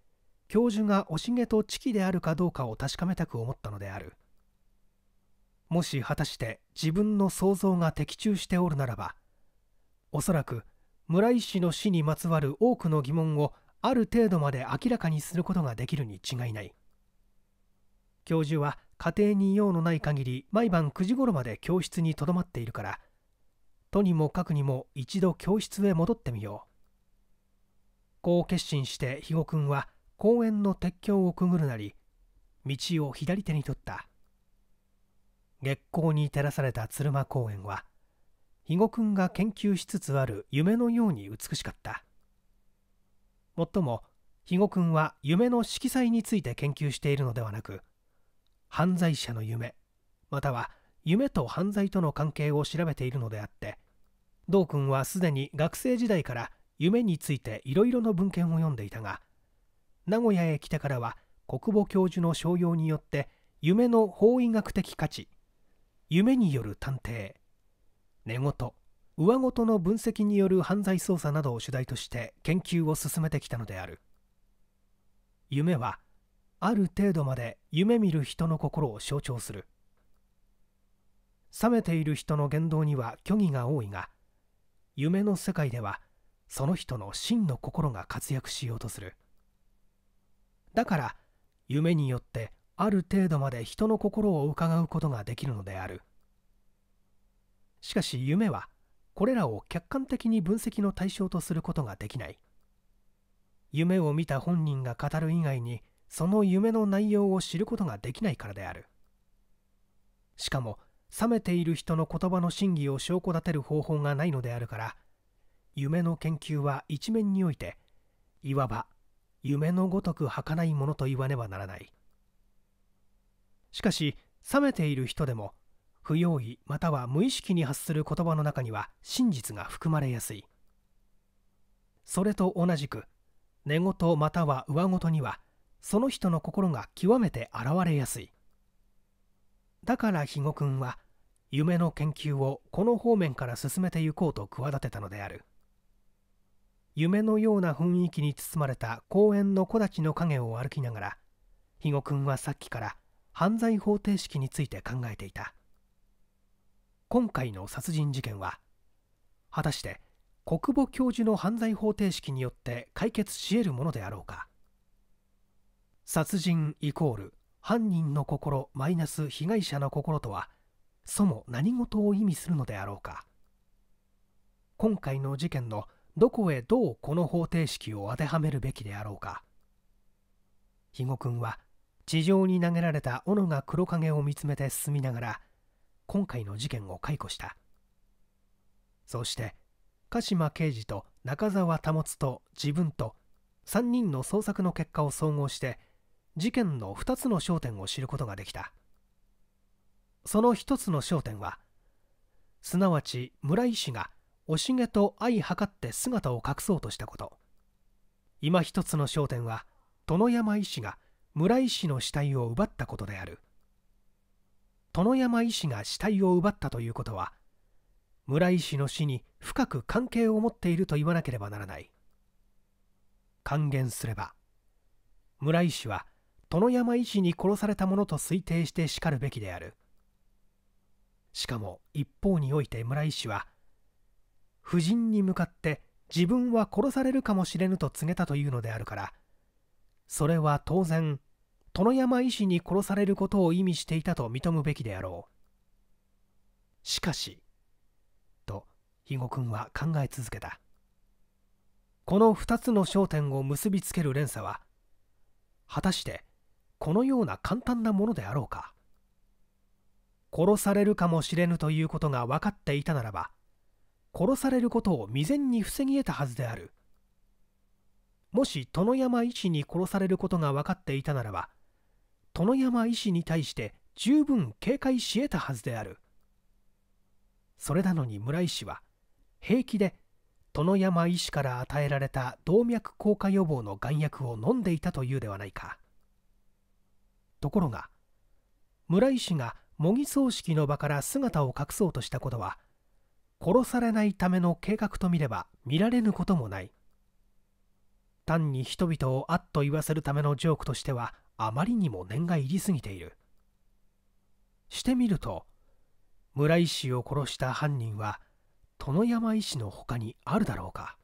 教授がおしげと知己であるかどうかを確かめたく思ったのであるもし果たして自分の想像が的中しておるならばおそらく村井氏の死にまつわる多くの疑問をある程度まで明らかにすることができるに違いない教授は家庭に用のない限り毎晩9時頃まで教室にとどまっているからとにもかくにも一度教室へ戻ってみようこう決心して肥後君は公園の鉄橋をくぐるなり道を左手に取った月光に照らされた鶴間公園は肥後君が研究しつつある夢のように美しかったもっとも肥後君は夢の色彩について研究しているのではなく犯罪者の夢または夢と犯罪との関係を調べているのであって道君はすでに学生時代から夢についていろいろな文献を読んでいたが名古屋へ来てからは国母教授の商用によって夢の法医学的価値夢による探偵寝言上事の分析による犯罪捜査などを主題として研究を進めてきたのである夢はある程度まで夢見る人の心を象徴する冷めている人の言動には虚偽が多いが夢の世界ではその人の真の心が活躍しようとするだから夢によってある程度まで人の心を伺うことができるのであるしかし夢はこれらを客観的に分析の対象とすることができない夢を見た本人が語る以外にその夢の内容を知ることができないからであるしかも冷めている人の言葉の真偽を証拠立てる方法がないのであるから夢の研究は一面においていわば夢のごとく儚いものと言わねばならないしかし冷めている人でも不用意または無意識に発する言葉の中には真実が含まれやすいそれと同じく寝言または上言にはその人の心が極めて現れやすいだから肥後君は夢の研究をこの方面から進めていこうと企てたのである夢のような雰囲気に包まれた公園の木立の影を歩きながら肥後君はさっきから犯罪方程式について考えていた今回の殺人事件は果たして国母教授の犯罪方程式によって解決し得るものであろうか殺人イコール犯人の心マイナス被害者の心とはそも何事を意味するのであろうか今回の事件のどこへどうこの方程式を当てはめるべきであろうか肥後君は地上に投げられた斧が黒影を見つめて進みながら今回の事件を解雇したそして鹿島刑事と中澤保と自分と3人の捜索の結果を総合して事件の2つの焦点を知ることができたその1つの焦点はすなわち村井氏がおしげと相図って姿を隠そうとしたこと今一つの焦点は殿山医師が村井氏の死体を奪ったことである殿山医師が死体を奪ったということは村井氏の死に深く関係を持っていると言わなければならない還元すれば村井氏は殿山医師に殺されたものと推定してしかるべきであるしかも一方において村医師は夫人に向かって自分は殺されるかもしれぬと告げたというのであるからそれは当然殿山医師に殺されることを意味していたと認むべきであろうしかしと肥後君は考え続けたこの2つの焦点を結びつける連鎖は果たしてこのような簡単なものであろうか殺されるかもしれぬということが分かっていたならば殺されることを未然に防ぎ得たはずであるもし殿山医師に殺されることが分かっていたならば殿山医師に対して十分警戒し得たはずであるそれなのに村医師は平気で殿山医師から与えられた動脈硬化予防の丸薬を飲んでいたというではないか。ところが村井氏が模擬葬式の場から姿を隠そうとしたことは殺されないための計画と見れば見られぬこともない単に人々をあっと言わせるためのジョークとしてはあまりにも念が入りすぎているしてみると村井氏を殺した犯人は殿山医師のほかにあるだろうか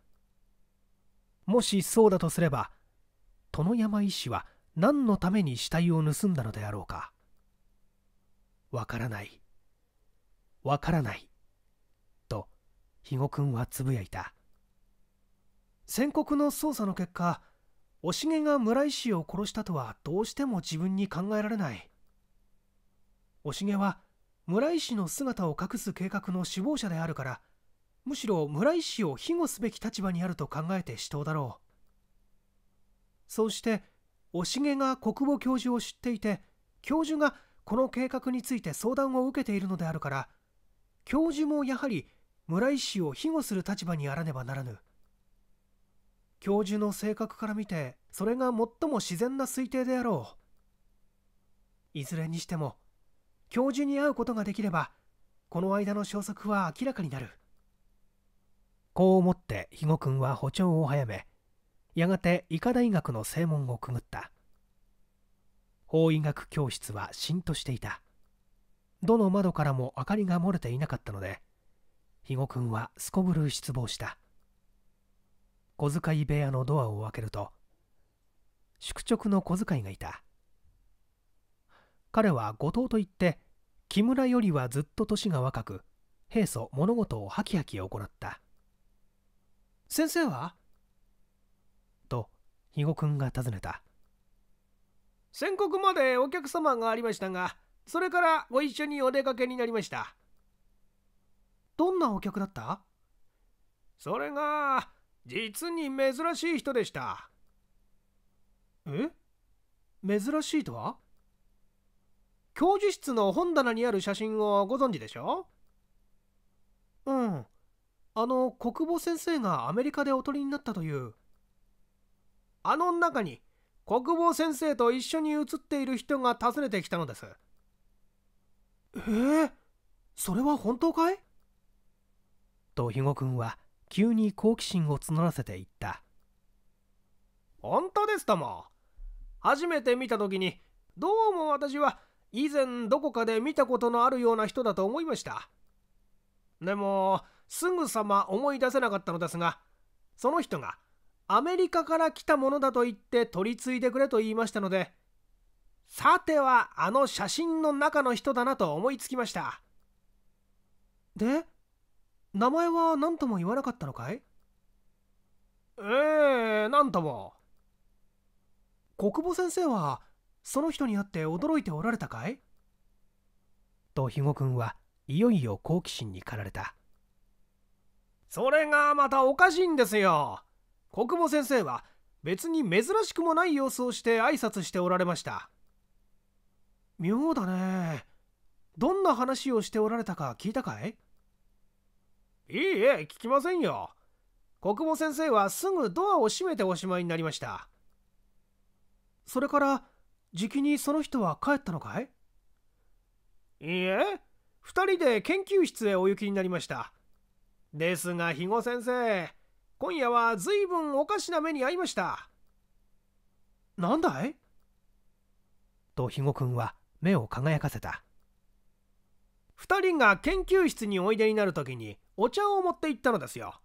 もしそうだとすれば殿山医師は何のために死体を盗んだのであろうかわからないわからないと肥後君はつぶやいた宣告の捜査の結果おしげが村井氏を殺したとはどうしても自分に考えられないおしげは村井氏の姿を隠す計画の首謀者であるからむしろ村井氏を庇護すべき立場にあると考えて死闘だろうそうして惜しげが国母教授を知っていて教授がこの計画について相談を受けているのであるから教授もやはり村井氏を庇護する立場にあらねばならぬ教授の性格から見てそれが最も自然な推定であろういずれにしても教授に会うことができればこの間の消息は明らかになるこう思って肥後君は歩調を早めやがて医科大学の正門をくぐった法医学教室はしんとしていたどの窓からも明かりが漏れていなかったので肥後君はすこぶる失望した小遣い部屋のドアを開けると宿直の小遣いがいた彼は後藤といって木村よりはずっと年が若く平素物事をハキハキ行った先生は肥後くんが尋ねた宣告までお客様がありましたがそれからご一緒にお出かけになりましたどんなお客だったそれが実に珍しい人でしたえ珍しいとは教授室の本棚にある写真をご存知でしょうんあの小久保先生がアメリカでおとりになったというあの中に国防先生と一緒に写っている人が訪ねてきたのですえー、それは本当かいと肥後君は急に好奇心を募らせていった本当ですとも初めて見た時にどうも私は以前どこかで見たことのあるような人だと思いましたでもすぐさま思い出せなかったのですがその人がアメリカから来たものだと言って取り次いでくれと言いましたのでさてはあの写真の中の人だなと思いつきましたで名前は何とも言わなかったのかいええー、何とも国母先生はその人に会って驚いておられたかいと肥後君はいよいよ好奇心に駆られたそれがまたおかしいんですよ小久保先生は別に珍しくもない様子をして挨拶しておられました妙だねどんな話をしておられたか聞いたかいいいえ聞きませんよ国母先生はすぐドアを閉めておしまいになりましたそれからじきにその人は帰ったのかいいいえ2人で研究室へお行きになりましたですが肥後先生今夜はずいぶんおかしな目に遭いました。なんだいと肥後んは目を輝かせた。2人が研究室においでになる時にお茶を持って行ったのですよ。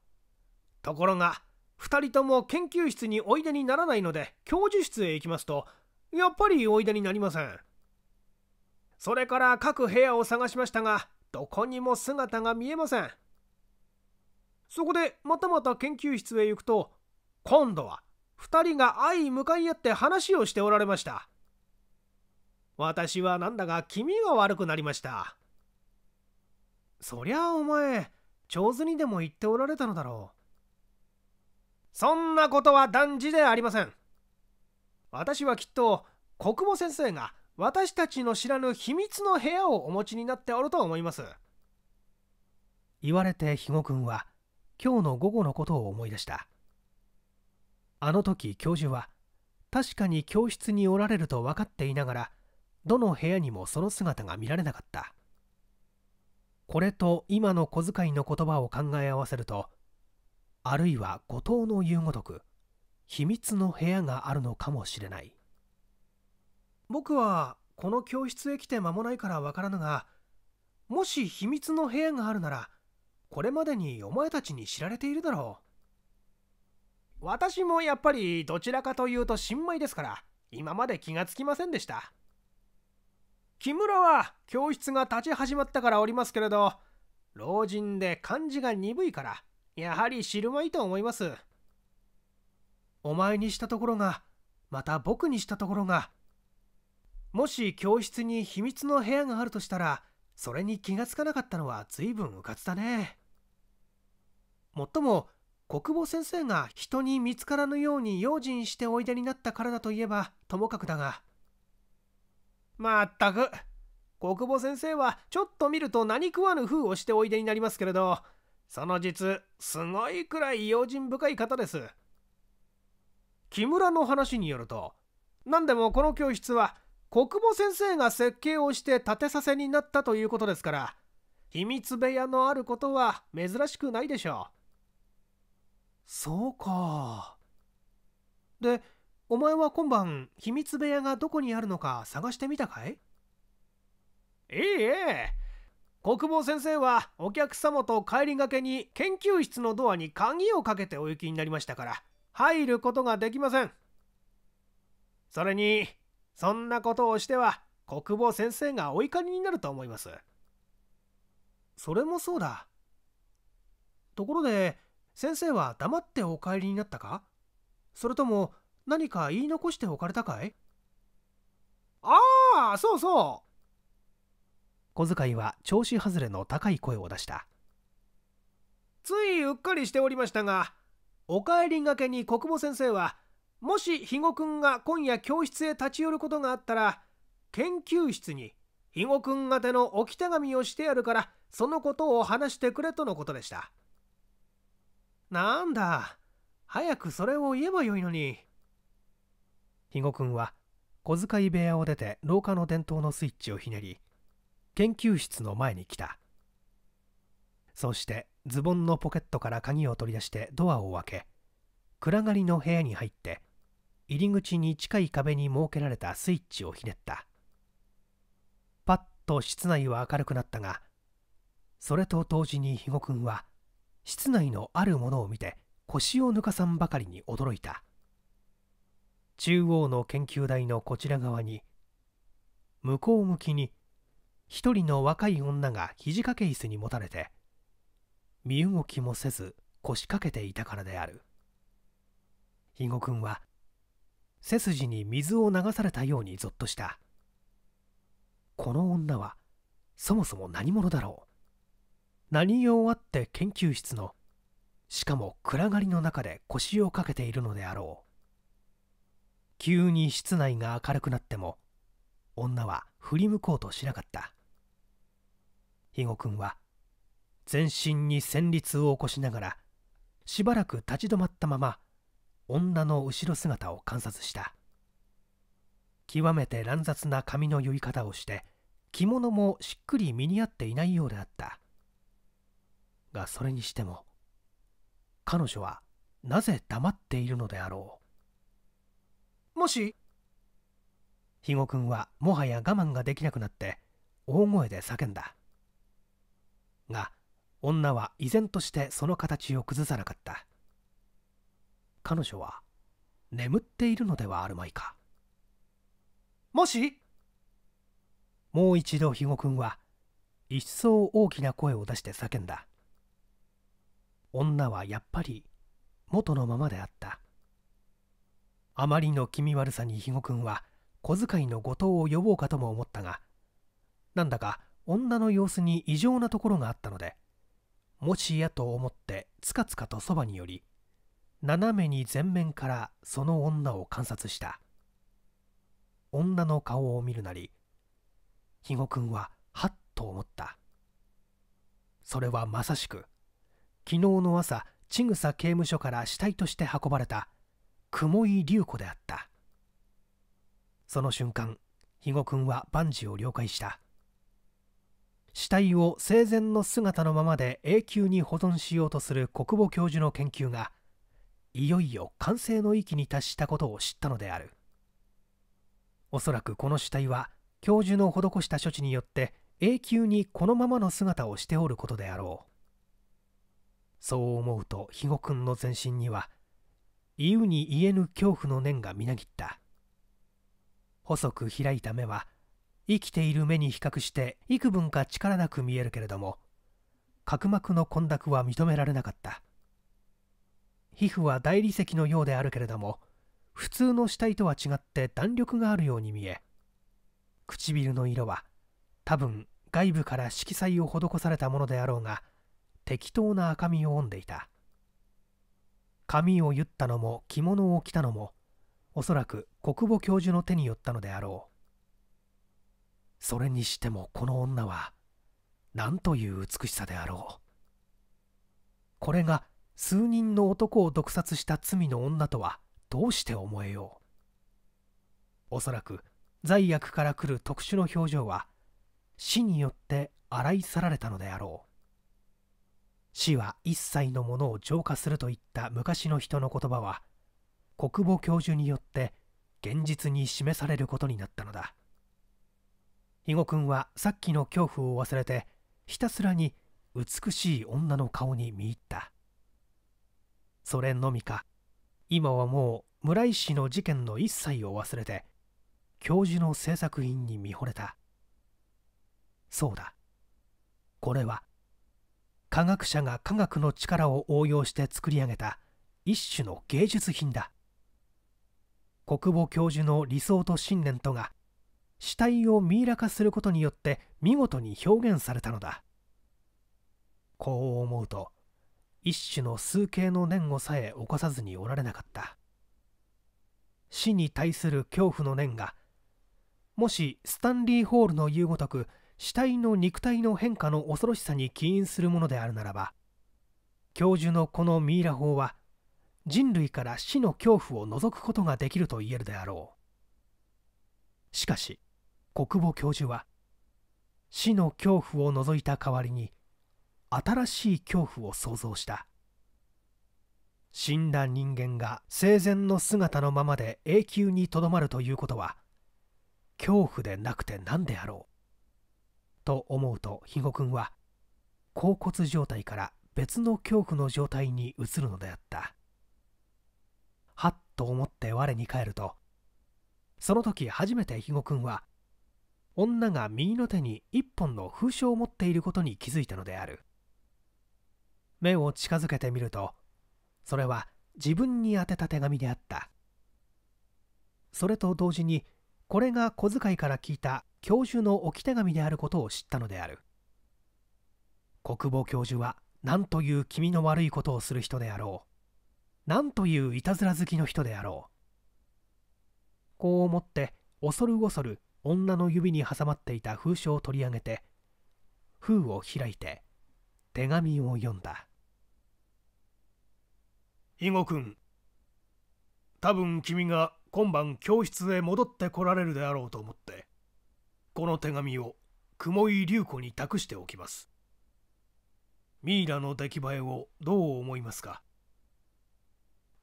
ところが2人とも研究室においでにならないので教授室へ行きますとやっぱりおいでになりません。それから各部屋を探しましたがどこにも姿が見えません。そこでまたまた研究室へ行くと今度は2人が相向かい合って話をしておられました私はなんだか気味が悪くなりましたそりゃあお前上手にでも言っておられたのだろうそんなことは断じでありません私はきっと国母先生が私たちの知らぬ秘密の部屋をお持ちになっておると思います言われて肥後君は今日の午後のことを思い出したあの時教授は確かに教室におられると分かっていながらどの部屋にもその姿が見られなかったこれと今の小遣いの言葉を考え合わせるとあるいは後藤の言うごとく秘密の部屋があるのかもしれない僕はこの教室へ来て間もないから分からぬがもし秘密の部屋があるならこれまでにお前たちに知られているだろう私もやっぱりどちらかというと新米ですから今まで気がつきませんでした木村は教室が立ち始まったからおりますけれど老人で漢字が鈍いからやはり知るまいと思いますお前にしたところがまた僕にしたところがもし教室に秘密の部屋があるとしたらそれに気がつかなかったのは随分うかつだねもっとも国母先生が人に見つからぬように用心しておいでになったからだといえばともかくだがまったく国母先生はちょっと見ると何食わぬ風をしておいでになりますけれどその実すごいくらい用心深い方です木村の話によると何でもこの教室は国母先生が設計をして建てさせになったということですから秘密部屋のあることは珍しくないでしょうそうかでお前は今晩秘密部屋がどこにあるのか探してみたかいいいえ国防先生はお客様と帰りがけに研究室のドアに鍵をかけてお行きになりましたから入ることができませんそれにそんなことをしては国防先生がお怒りになると思いますそれもそうだところで先生は黙ってお帰りになったかそれとも何か言い残しておかれたかいああそうそう小遣いは調子外れの高い声を出したついうっかりしておりましたがお帰りがけに国母先生はもし肥後くんが今夜教室へ立ち寄ることがあったら研究室に肥後くん宛ての置き手紙をしてやるからそのことを話してくれとのことでしたなんだ早くそれを言えばよいのに肥後君は小遣い部屋を出て廊下の電灯のスイッチをひねり研究室の前に来たそしてズボンのポケットから鍵を取り出してドアを開け暗がりの部屋に入って入り口に近い壁に設けられたスイッチをひねったパッと室内は明るくなったがそれと同時に肥後君は「室内のあるものを見て腰を抜かさんばかりに驚いた中央の研究台のこちら側に向こう向きに一人の若い女が肘掛け椅子にもたれて身動きもせず腰掛けていたからである肥後君は背筋に水を流されたようにぞっとしたこの女はそもそも何者だろう何用あって研究室のしかも暗がりの中で腰をかけているのであろう急に室内が明るくなっても女は振り向こうとしなかった肥後君は全身に旋律を起こしながらしばらく立ち止まったまま女の後ろ姿を観察した極めて乱雑な髪の結い方をして着物もしっくり身に合っていないようであったがそれにしても彼女はなぜ黙っているのであろうもし肥後君はもはや我慢ができなくなって大声で叫んだが女は依然としてその形を崩さなかった彼女は眠っているのではあるまいかもしもう一度肥後君は一層大きな声を出して叫んだ女はやっぱり元のままであったあまりの気味悪さに肥後君は小遣いの後藤を呼ぼうかとも思ったがなんだか女の様子に異常なところがあったのでもしやと思ってつかつかとそばに寄り斜めに前面からその女を観察した女の顔を見るなり肥後君ははっと思ったそれはまさしく昨日の朝千草刑務所から死体として運ばれた雲井隆子であったその瞬間肥後君は万事を了解した死体を生前の姿のままで永久に保存しようとする国母教授の研究がいよいよ完成の域に達したことを知ったのであるおそらくこの死体は教授の施した処置によって永久にこのままの姿をしておることであろうそう思うと肥後君の全身には言うに言えぬ恐怖の念がみなぎった細く開いた目は生きている目に比較して幾分か力なく見えるけれども角膜の混濁は認められなかった皮膚は大理石のようであるけれども普通の死体とは違って弾力があるように見え唇の色は多分外部から色彩を施されたものであろうが適当な赤みを帯んでいた髪を結ったのも着物を着たのもおそらく国母教授の手によったのであろうそれにしてもこの女は何という美しさであろうこれが数人の男を毒殺した罪の女とはどうして思えようおそらく罪悪から来る特殊の表情は死によって洗い去られたのであろう死は一切のものを浄化するといった昔の人の言葉は国母教授によって現実に示されることになったのだ肥後君はさっきの恐怖を忘れてひたすらに美しい女の顔に見入ったそれのみか今はもう村井氏の事件の一切を忘れて教授の制作品に見惚れたそうだこれは科学者が科学の力を応用して作り上げた一種の芸術品だ国母教授の理想と信念とが死体をミイラ化することによって見事に表現されたのだこう思うと一種の数形の念をさえ起こさずにおられなかった死に対する恐怖の念がもしスタンリー・ホールの言うごとく死体の肉体の変化の恐ろしさに起因するものであるならば教授のこのミイラ法は人類から死の恐怖を除くことができると言えるであろうしかし国母教授は死の恐怖を除いた代わりに新しい恐怖を想像した死んだ人間が生前の姿のままで永久にとどまるということは恐怖でなくて何であろうと思うと肥後くんは恍惚状態から別の恐怖の状態に移るのであったはっと思って我に返るとその時初めて肥後くんは女が右の手に一本の風書を持っていることに気づいたのである目を近づけてみるとそれは自分に宛てた手紙であったそれと同時にこれが小遣いから聞いた教授の置き手紙であることを知ったのである国防教授は何という気味の悪いことをする人であろう何といういたずら好きの人であろうこう思って恐る恐る女の指に挟まっていた封書を取り上げて封を開いて手紙を読んだ囲碁君多分君が今晩教室へ戻ってこられるであろうと思ってこの手紙を雲井隆子に託しておきますミイラの出来栄えをどう思いますか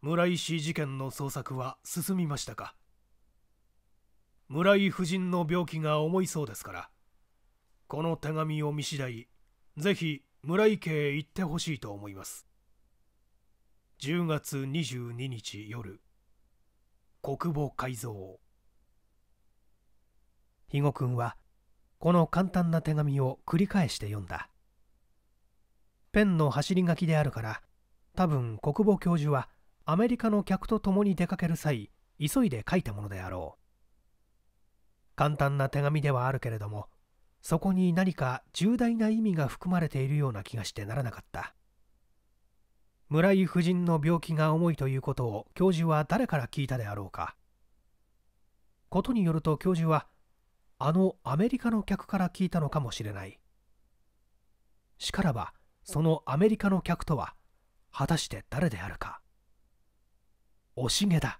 村井氏事件の捜索は進みましたか村井夫人の病気が重いそうですからこの手紙を見次第ぜひ村井家へ行ってほしいと思います10月22日夜国母改造肥後君はこの簡単な手紙を繰り返して読んだペンの走り書きであるから多分国防教授はアメリカの客と共に出かける際急いで書いたものであろう簡単な手紙ではあるけれどもそこに何か重大な意味が含まれているような気がしてならなかった村井夫人の病気が重いということを教授は誰から聞いたであろうかことによると教授はあのアメリカの客から聞いたのかもしれないしからばそのアメリカの客とは果たして誰であるかおしげだ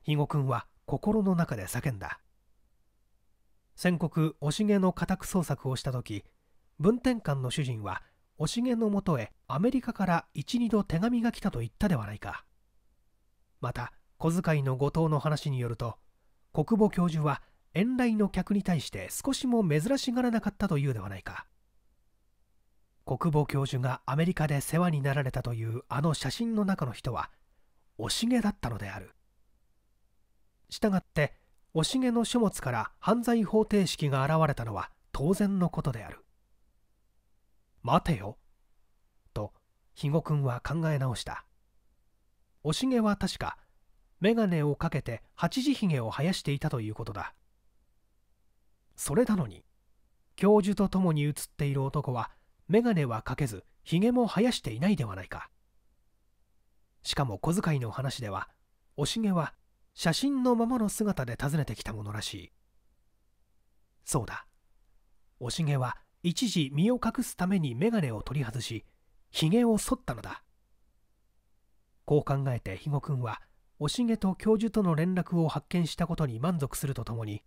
肥後君は心の中で叫んだ先告おしげの家宅捜索をした時文典館の主人はおしげのもとへアメリカから12度手紙が来たと言ったではないかまた小遣いの後藤の話によると国母教授は遠来の客に対して少しも珍しがらなかったというではないか国防教授がアメリカで世話になられたというあの写真の中の人はおしげだったのであるしたがっておしげの書物から犯罪方程式が現れたのは当然のことである待てよと肥後君は考え直したおしげは確か眼鏡をかけて八時ひげを生やしていたということだそれなのに教授と共に写っている男は眼鏡はかけずひげも生やしていないではないかしかも小遣いの話ではおしげは写真のままの姿で訪ねてきたものらしいそうだおしげは一時身を隠すために眼鏡を取り外しひげを剃ったのだこう考えて肥後君はおしげと教授との連絡を発見したことに満足するとともに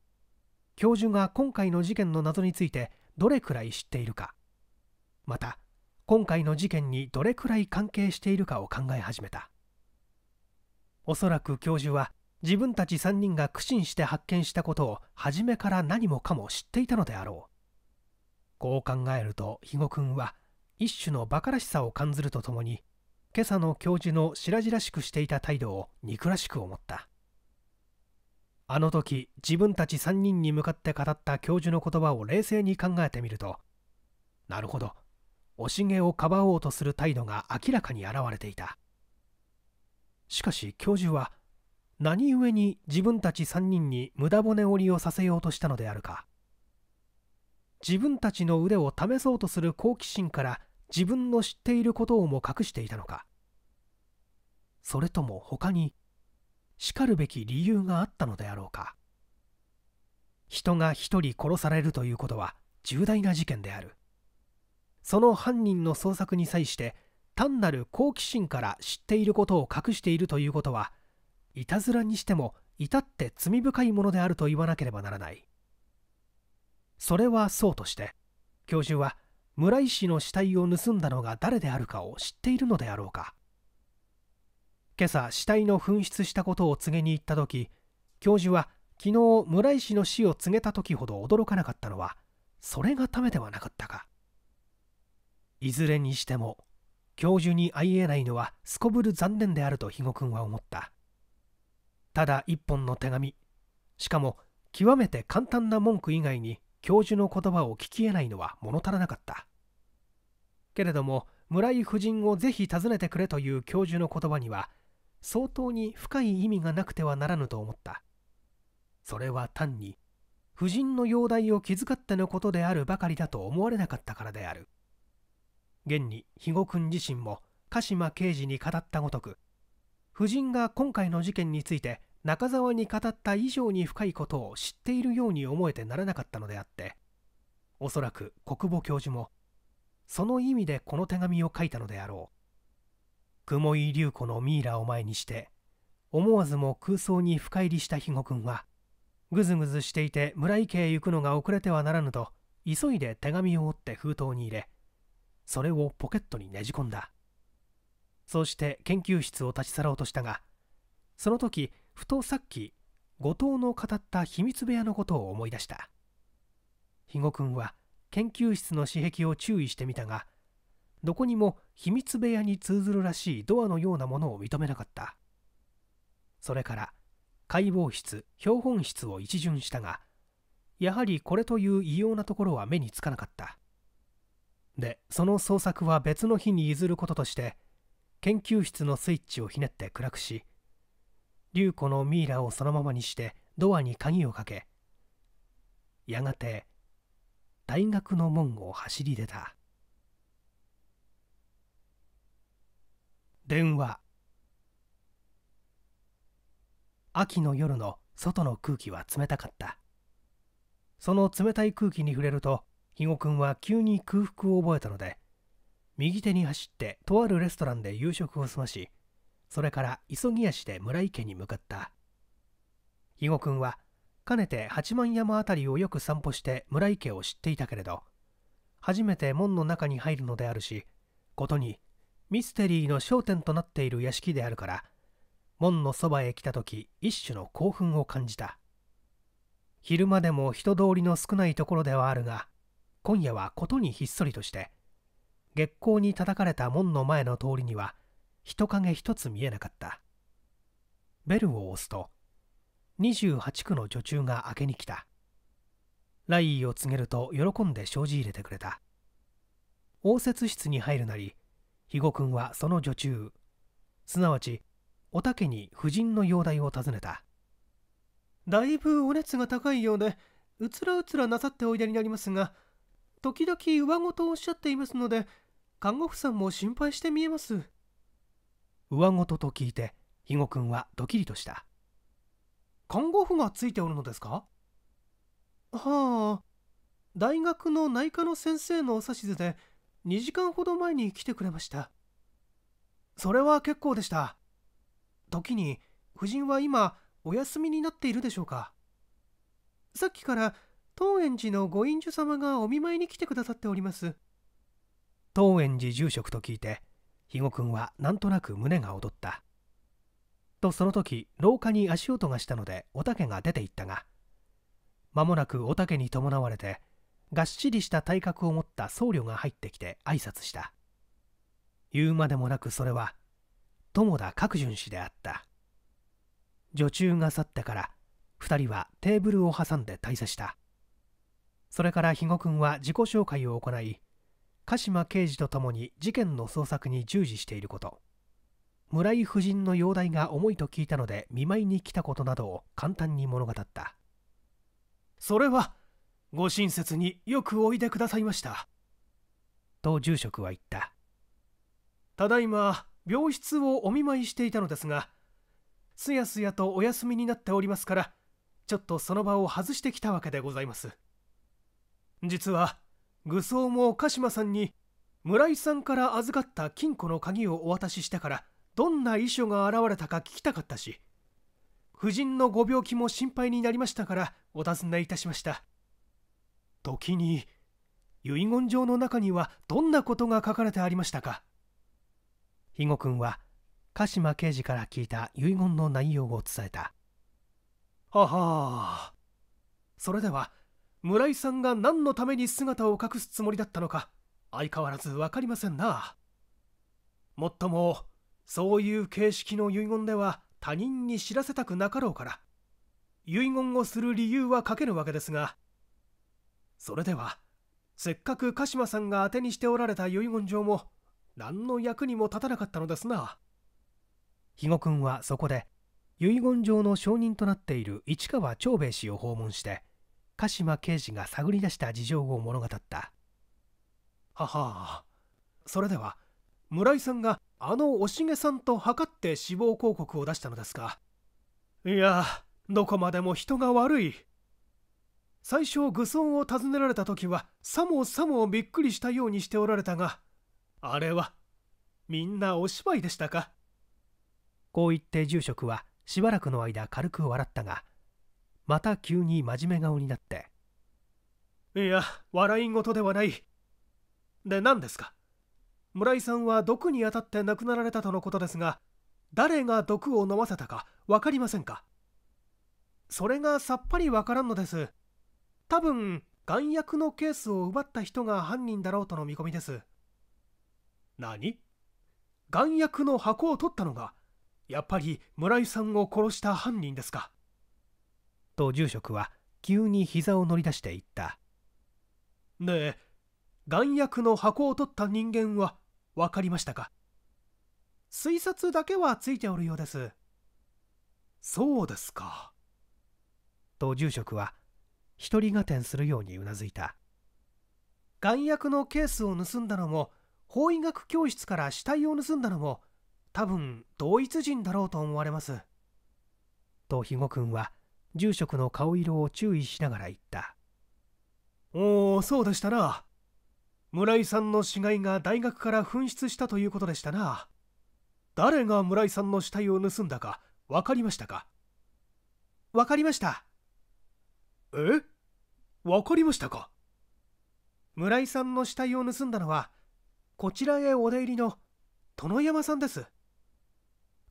教授が今回の事件の謎についてどれくらい知っているかまた今回の事件にどれくらい関係しているかを考え始めたおそらく教授は自分たち3人が苦心して発見したことを初めから何もかも知っていたのであろうこう考えると肥後君は一種の馬鹿らしさを感ずるとともに今朝の教授の白々しくしていた態度を憎らしく思ったあの時自分たち3人に向かって語った教授の言葉を冷静に考えてみるとなるほど惜しげをかばおうとする態度が明らかに現れていたしかし教授は何故に自分たち3人に無駄骨折りをさせようとしたのであるか自分たちの腕を試そうとする好奇心から自分の知っていることをも隠していたのかそれとも他にしかるべき理由があったのであろうか人が一人殺されるということは重大な事件であるその犯人の捜索に際して単なる好奇心から知っていることを隠しているということはいたずらにしても至って罪深いものであると言わなければならないそれはそうとして教授は村井氏の死体を盗んだのが誰であるかを知っているのであろうか今朝死体の紛失したことを告げに行った時教授は昨日村井氏の死を告げた時ほど驚かなかったのはそれがためではなかったかいずれにしても教授に会えないのはすこぶる残念であると肥後君は思ったただ一本の手紙しかも極めて簡単な文句以外に教授の言葉を聞き得ないのは物足らなかったけれども村井夫人をぜひ訪ねてくれという教授の言葉には相当に深い意味がなくてはならぬと思ったそれは単に夫人の容体を気遣ってのことであるばかりだと思われなかったからである現に肥後君自身も鹿島刑事に語ったごとく夫人が今回の事件について中澤に語った以上に深いことを知っているように思えてならなかったのであっておそらく国母教授もその意味でこの手紙を書いたのであろう雲井隆子のミイラを前にして思わずも空想に深入りした肥後君はぐずぐずしていて村井家へ行くのが遅れてはならぬと急いで手紙を折って封筒に入れそれをポケットにねじ込んだそうして研究室を立ち去ろうとしたがその時ふとさっき後藤の語った秘密部屋のことを思い出した肥後君は研究室の私壁を注意してみたがどこにも秘密部屋に通ずるらしいドアのようなものを認めなかったそれから解剖室標本室を一巡したがやはりこれという異様なところは目につかなかったでその捜索は別の日に譲ることとして研究室のスイッチをひねって暗くし竜子のミイラをそのままにしてドアに鍵をかけやがて大学の門を走り出た。電話秋の夜の外の空気は冷たかったその冷たい空気に触れると肥後君は急に空腹を覚えたので右手に走ってとあるレストランで夕食を済ましそれから急ぎ足で村井家に向かった肥後君はかねて八幡山辺りをよく散歩して村井家を知っていたけれど初めて門の中に入るのであるしことにミステリーの焦点となっている屋敷であるから門のそばへ来た時一種の興奮を感じた昼間でも人通りの少ないところではあるが今夜はことにひっそりとして月光に叩かれた門の前の通りには人影一つ見えなかったベルを押すと28区の女中が明けに来た来意を告げると喜んで生じ入れてくれた応接室に入るなり肥後君はその女中すなわちおたけに夫人の容体を尋ねただいぶお熱が高いようでうつらうつらなさっておいでになりますが時々上ごとをおっしゃっていますので看護婦さんも心配して見えます上ごとと聞いて肥後君はドキリとした看護婦がついておるのですかはあ大学の内科の先生のお指図で2時間ほど前に来てくれましたそれは結構でした時に夫人は今お休みになっているでしょうかさっきから東園寺のご隠居様がお見舞いに来てくださっております東園寺住職と聞いて肥後君はなんとなく胸が踊ったとその時廊下に足音がしたのでおたけが出て行ったが間もなくおたけに伴われてがっしりした体格を持った僧侶が入ってきて挨拶した言うまでもなくそれは友田角順氏であった女中が去ってから2人はテーブルを挟んで退社したそれから肥後君は自己紹介を行い鹿島刑事とともに事件の捜索に従事していること村井夫人の容体が重いと聞いたので見舞いに来たことなどを簡単に物語ったそれはご親切によくおいでくださいましたと住職は言ったただいま病室をお見舞いしていたのですがすやすやとお休みになっておりますからちょっとその場を外してきたわけでございます実は愚僧も鹿島さんに村井さんから預かった金庫の鍵をお渡ししてからどんな遺書が現れたか聞きたかったし夫人のご病気も心配になりましたからお尋ねいたしました時に遺言状の中にはどんなことが書かれてありましたか肥後君は鹿島刑事から聞いた遺言の内容を伝えたははそれでは村井さんが何のために姿を隠すつもりだったのか相変わらず分かりませんなもっともそういう形式の遺言では他人に知らせたくなかろうから遺言をする理由は書けるわけですがそれではせっかく鹿島さんが当てにしておられた遺言状も何の役にも立たなかったのですな肥後君はそこで遺言状の証人となっている市川長兵衛氏を訪問して鹿島刑事が探り出した事情を物語ったははあそれでは村井さんがあのおしげさんと測って死亡広告を出したのですかいやどこまでも人が悪い最初愚村を訪ねられた時はさもさもびっくりしたようにしておられたがあれはみんなお芝居でしたかこう言って住職はしばらくの間軽く笑ったがまた急に真面目顔になっていや笑い事ではないで何ですか村井さんは毒に当たって亡くなられたとのことですが誰が毒を飲ませたか分かりませんかそれがさっぱり分からんのです多分眼薬のケースを奪った人が犯人だろうとの見込みです何眼薬の箱を取ったのがやっぱり村井さんを殺した犯人ですかと住職は急に膝を乗り出していったねえ薬の箱を取った人間は分かりましたか推察だけはついておるようですそうですかと住職は独り合点するようにうなずいた眼薬のケースを盗んだのも法医学教室から死体を盗んだのも多分同一人だろうと思われますと肥後君は住職の顔色を注意しながら言ったおおそうでしたな村井さんの死骸が大学から紛失したということでしたな誰が村井さんの死体を盗んだか分かりましたか分かりましたえわかりましたか村井さんの死体を盗んだのはこちらへお出入りの殿山さんです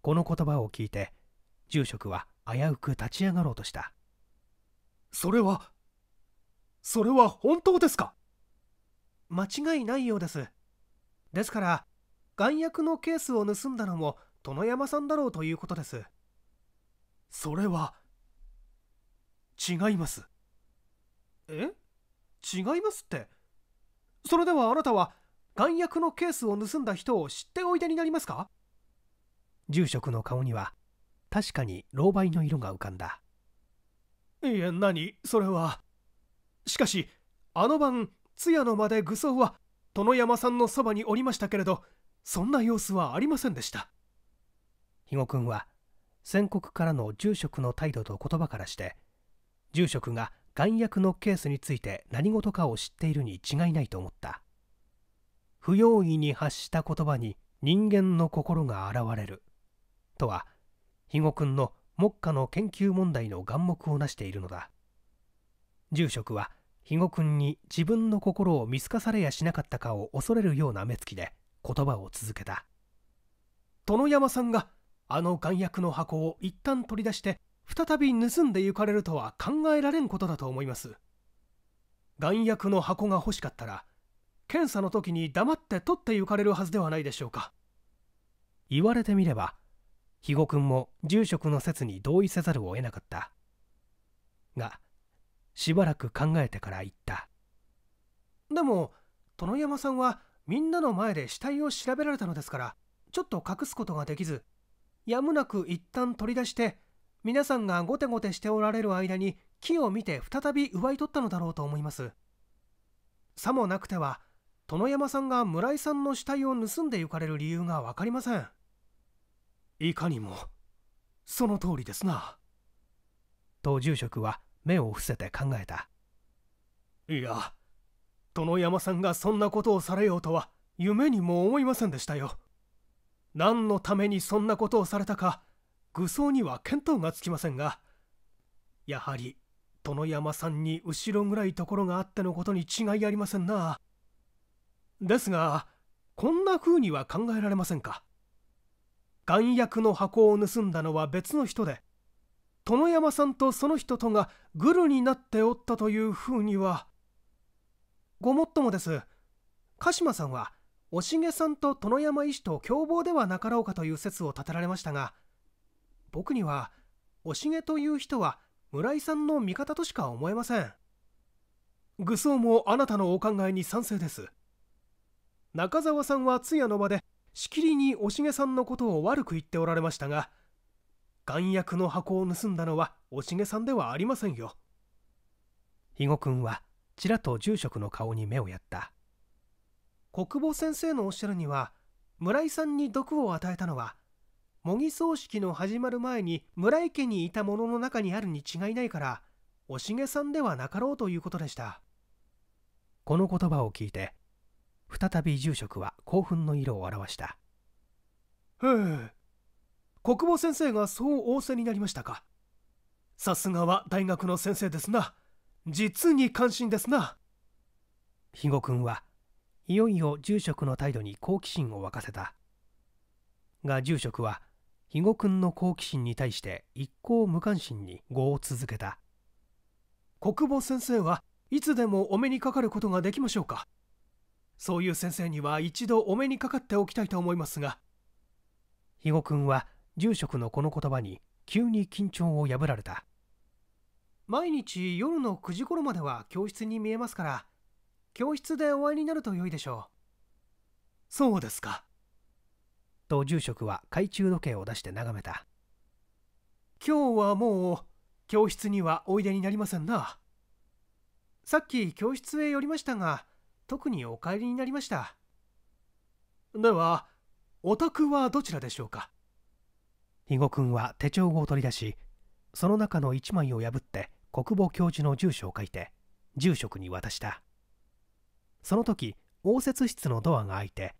この言葉を聞いて住職は危うく立ち上がろうとしたそれはそれは本当ですか間違いないようですですから眼薬のケースを盗んだのも殿山さんだろうということですそれは違いますえ違いますってそれではあなたは眼薬のケースを盗んだ人を知っておいでになりますか住職の顔には確かに狼狽の色が浮かんだいえ何それはしかしあの晩通夜の間で愚僧は殿山さんのそばにおりましたけれどそんな様子はありませんでした肥後君は宣告からの住職の態度と言葉からして住職が丸薬のケースについて何事かを知っているに違いないと思った不用意に発した言葉に人間の心が現れるとは肥後君の目下の研究問題の眼目をなしているのだ住職は肥後君に自分の心を見透かされやしなかったかを恐れるような目つきで言葉を続けた殿山さんがあの丸薬の箱を一旦取り出して再び盗んで行かれるとは考えられんことだと思います弾薬の箱が欲しかったら検査の時に黙って取って行かれるはずではないでしょうか言われてみれば肥後君も住職の説に同意せざるを得なかったがしばらく考えてから言ったでも殿山さんはみんなの前で死体を調べられたのですからちょっと隠すことができずやむなく一旦取り出して皆さんがゴテゴテしておられる間に木を見て再び奪い取ったのだろうと思いますさもなくては殿山さんが村井さんの死体を盗んで行かれる理由が分かりませんいかにもその通りですなと住職は目を伏せて考えたいや殿山さんがそんなことをされようとは夢にも思いませんでしたよ何のためにそんなことをされたか愚僧には見当がつきませんがやはり殿山さんに後ろ暗いところがあってのことに違いありませんなですがこんな風には考えられませんか丸薬の箱を盗んだのは別の人で殿山さんとその人とがグルになっておったという風にはごもっともです鹿島さんはおしげさんと殿山医師と共謀ではなかろうかという説を立てられましたが僕にはおしげという人は村井さんの味方としか思えません愚僧もあなたのお考えに賛成です中澤さんは通夜の場でしきりにおしげさんのことを悪く言っておられましたが丸薬の箱を盗んだのはおしげさんではありませんよ肥後君はちらっと住職の顔に目をやった国保先生のおっしゃるには村井さんに毒を与えたのは模擬葬式の始まる前に村井家にいた者の中にあるに違いないからおしげさんではなかろうということでしたこの言葉を聞いて再び住職は興奮の色を表したへえ国母先生がそう仰せになりましたかさすがは大学の先生ですな実に関心ですな肥後君はいよいよ住職の態度に好奇心を沸かせたが住職は肥後君の好奇心に対して一向無関心に語を続けた国母先生はいつでもお目にかかることができましょうかそういう先生には一度お目にかかっておきたいと思いますが肥後君は住職のこの言葉に急に緊張を破られた毎日夜の9時頃までは教室に見えますから教室でお会いになると良いでしょうそうですかと住職は懐中時計を出して眺めた今日はもう教室にはおいでになりませんなさっき教室へ寄りましたが特にお帰りになりましたではお宅はどちらでしょうか肥後君は手帳を取り出しその中の1枚を破って国母教授の住所を書いて住職に渡したその時応接室のドアが開いて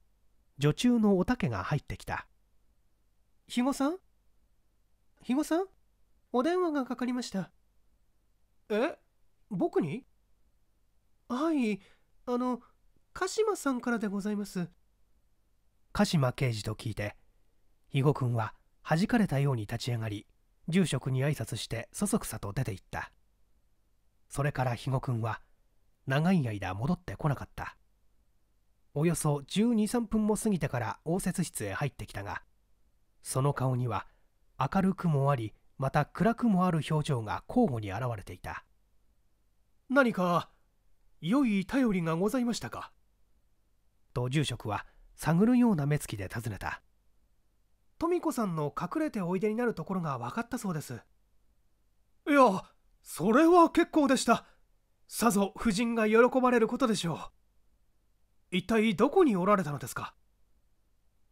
女中のおたけが入ってきた肥後さん肥後さんお電話がかかりましたえ僕にはいあの鹿島さんからでございます鹿島刑事と聞いて肥後君は弾かれたように立ち上がり住職に挨拶してそそくさと出て行ったそれから肥後君は長い間戻ってこなかったおよそ1 2 3分も過ぎてから応接室へ入ってきたがその顔には明るくもありまた暗くもある表情が交互に現れていた何か良い頼りがございましたかと住職は探るような目つきで尋ねた富子さんの隠れておいでになるところが分かったそうですいやそれは結構でしたさぞ夫人が喜ばれることでしょう一体どこにおられたのですか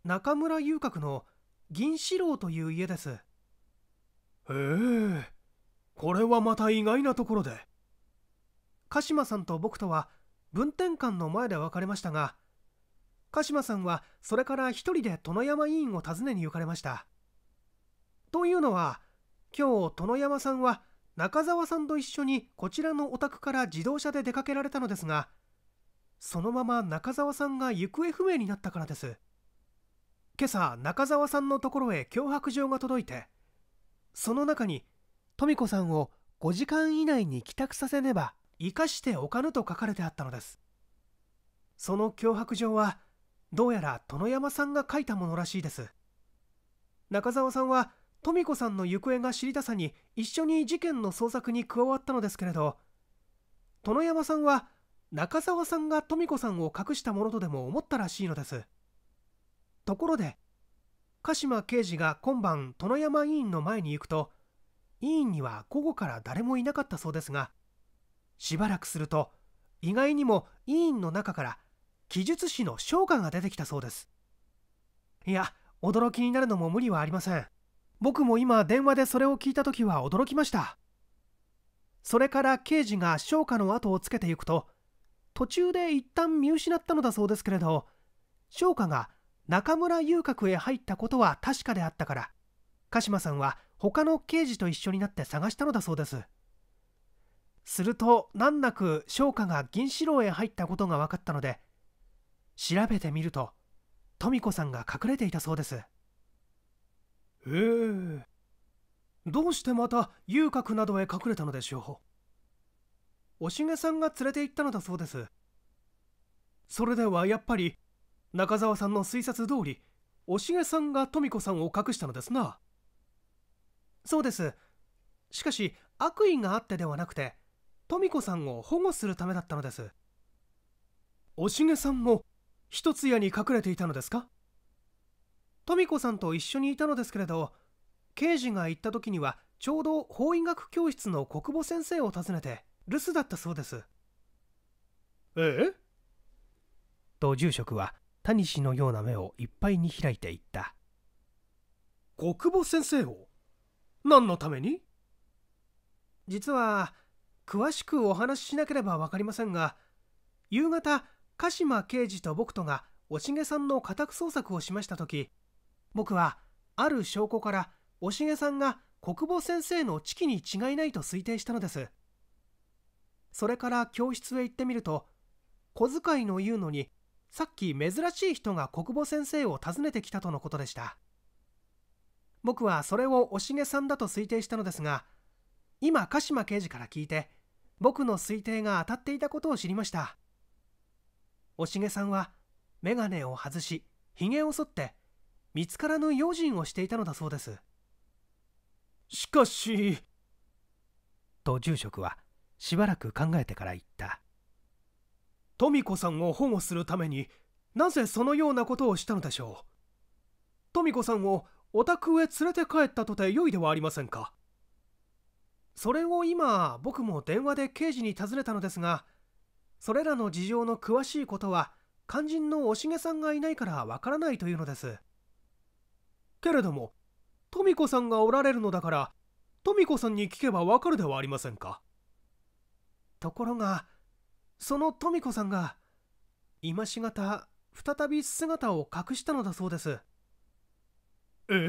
中村遊郭の銀四郎という家ですへえこれはまた意外なところで鹿島さんと僕とは分店館の前で別れましたが鹿島さんはそれから一人で殿山委員を訪ねに行かれましたというのは今日殿山さんは中澤さんと一緒にこちらのお宅から自動車で出かけられたのですがそのまま中澤さんが行方不明になったからです今朝中澤さんのところへ脅迫状が届いてその中に富子さんを5時間以内に帰宅させねば生かしておかぬと書かれてあったのですその脅迫状はどうやら殿山さんが書いたものらしいです中澤さんは富子さんの行方が知りたさに一緒に事件の捜索に加わったのですけれど殿山さんは中澤さんが富子さんを隠したものとでも思ったらしいのですところで鹿島刑事が今晩殿山委員の前に行くと委員には午後から誰もいなかったそうですがしばらくすると意外にも委員の中から記述師の昇歌が出てきたそうですいや驚きになるのも無理はありません僕も今電話でそれを聞いた時は驚きましたそれから刑事が昇歌の後をつけていくと途中で一旦見失ったのだそうですけれど翔歌が中村遊郭へ入ったことは確かであったから鹿島さんは他の刑事と一緒になって探したのだそうですすると難なく翔歌が銀四郎へ入ったことが分かったので調べてみると富子さんが隠れていたそうですへえどうしてまた遊郭などへ隠れたのでしょうおしげさんが連れて行ったのだそうですそれではやっぱり中澤さんの推察通りおしげさんが富子さんを隠したのですなそうですしかし悪意があってではなくて富子さんを保護するためだったのですおしげさんも一つ屋に隠れていたのですか富子さんと一緒にいたのですけれど刑事が行った時にはちょうど法医学教室の小久保先生を訪ねて留守だったそうですええと住職は谷氏のような目をいっぱいに開いていった国母先生を何のために実は詳しくお話ししなければ分かりませんが夕方鹿島刑事と僕とがおしげさんの家宅捜索をしました時僕はある証拠からおしげさんが国母先生の知己に違いないと推定したのですそれから教室へ行ってみると小遣いの言うのにさっき珍しい人が国母先生を訪ねてきたとのことでした僕はそれをおしげさんだと推定したのですが今鹿島刑事から聞いて僕の推定が当たっていたことを知りましたおしげさんは眼鏡を外しひげを剃って見つからぬ用心をしていたのだそうですしかしと住職はしばらく考えてから言ったみ子さんを保護するためになぜそのようなことをしたのでしょう富子さんをお宅へ連れて帰ったとて良いではありませんかそれを今僕も電話で刑事に尋ねたのですがそれらの事情の詳しいことは肝心のおしげさんがいないからわからないというのですけれどもみ子さんがおられるのだからみ子さんに聞けばわかるではありませんかところがその富子さんが今しがた再び姿を隠したのだそうですえ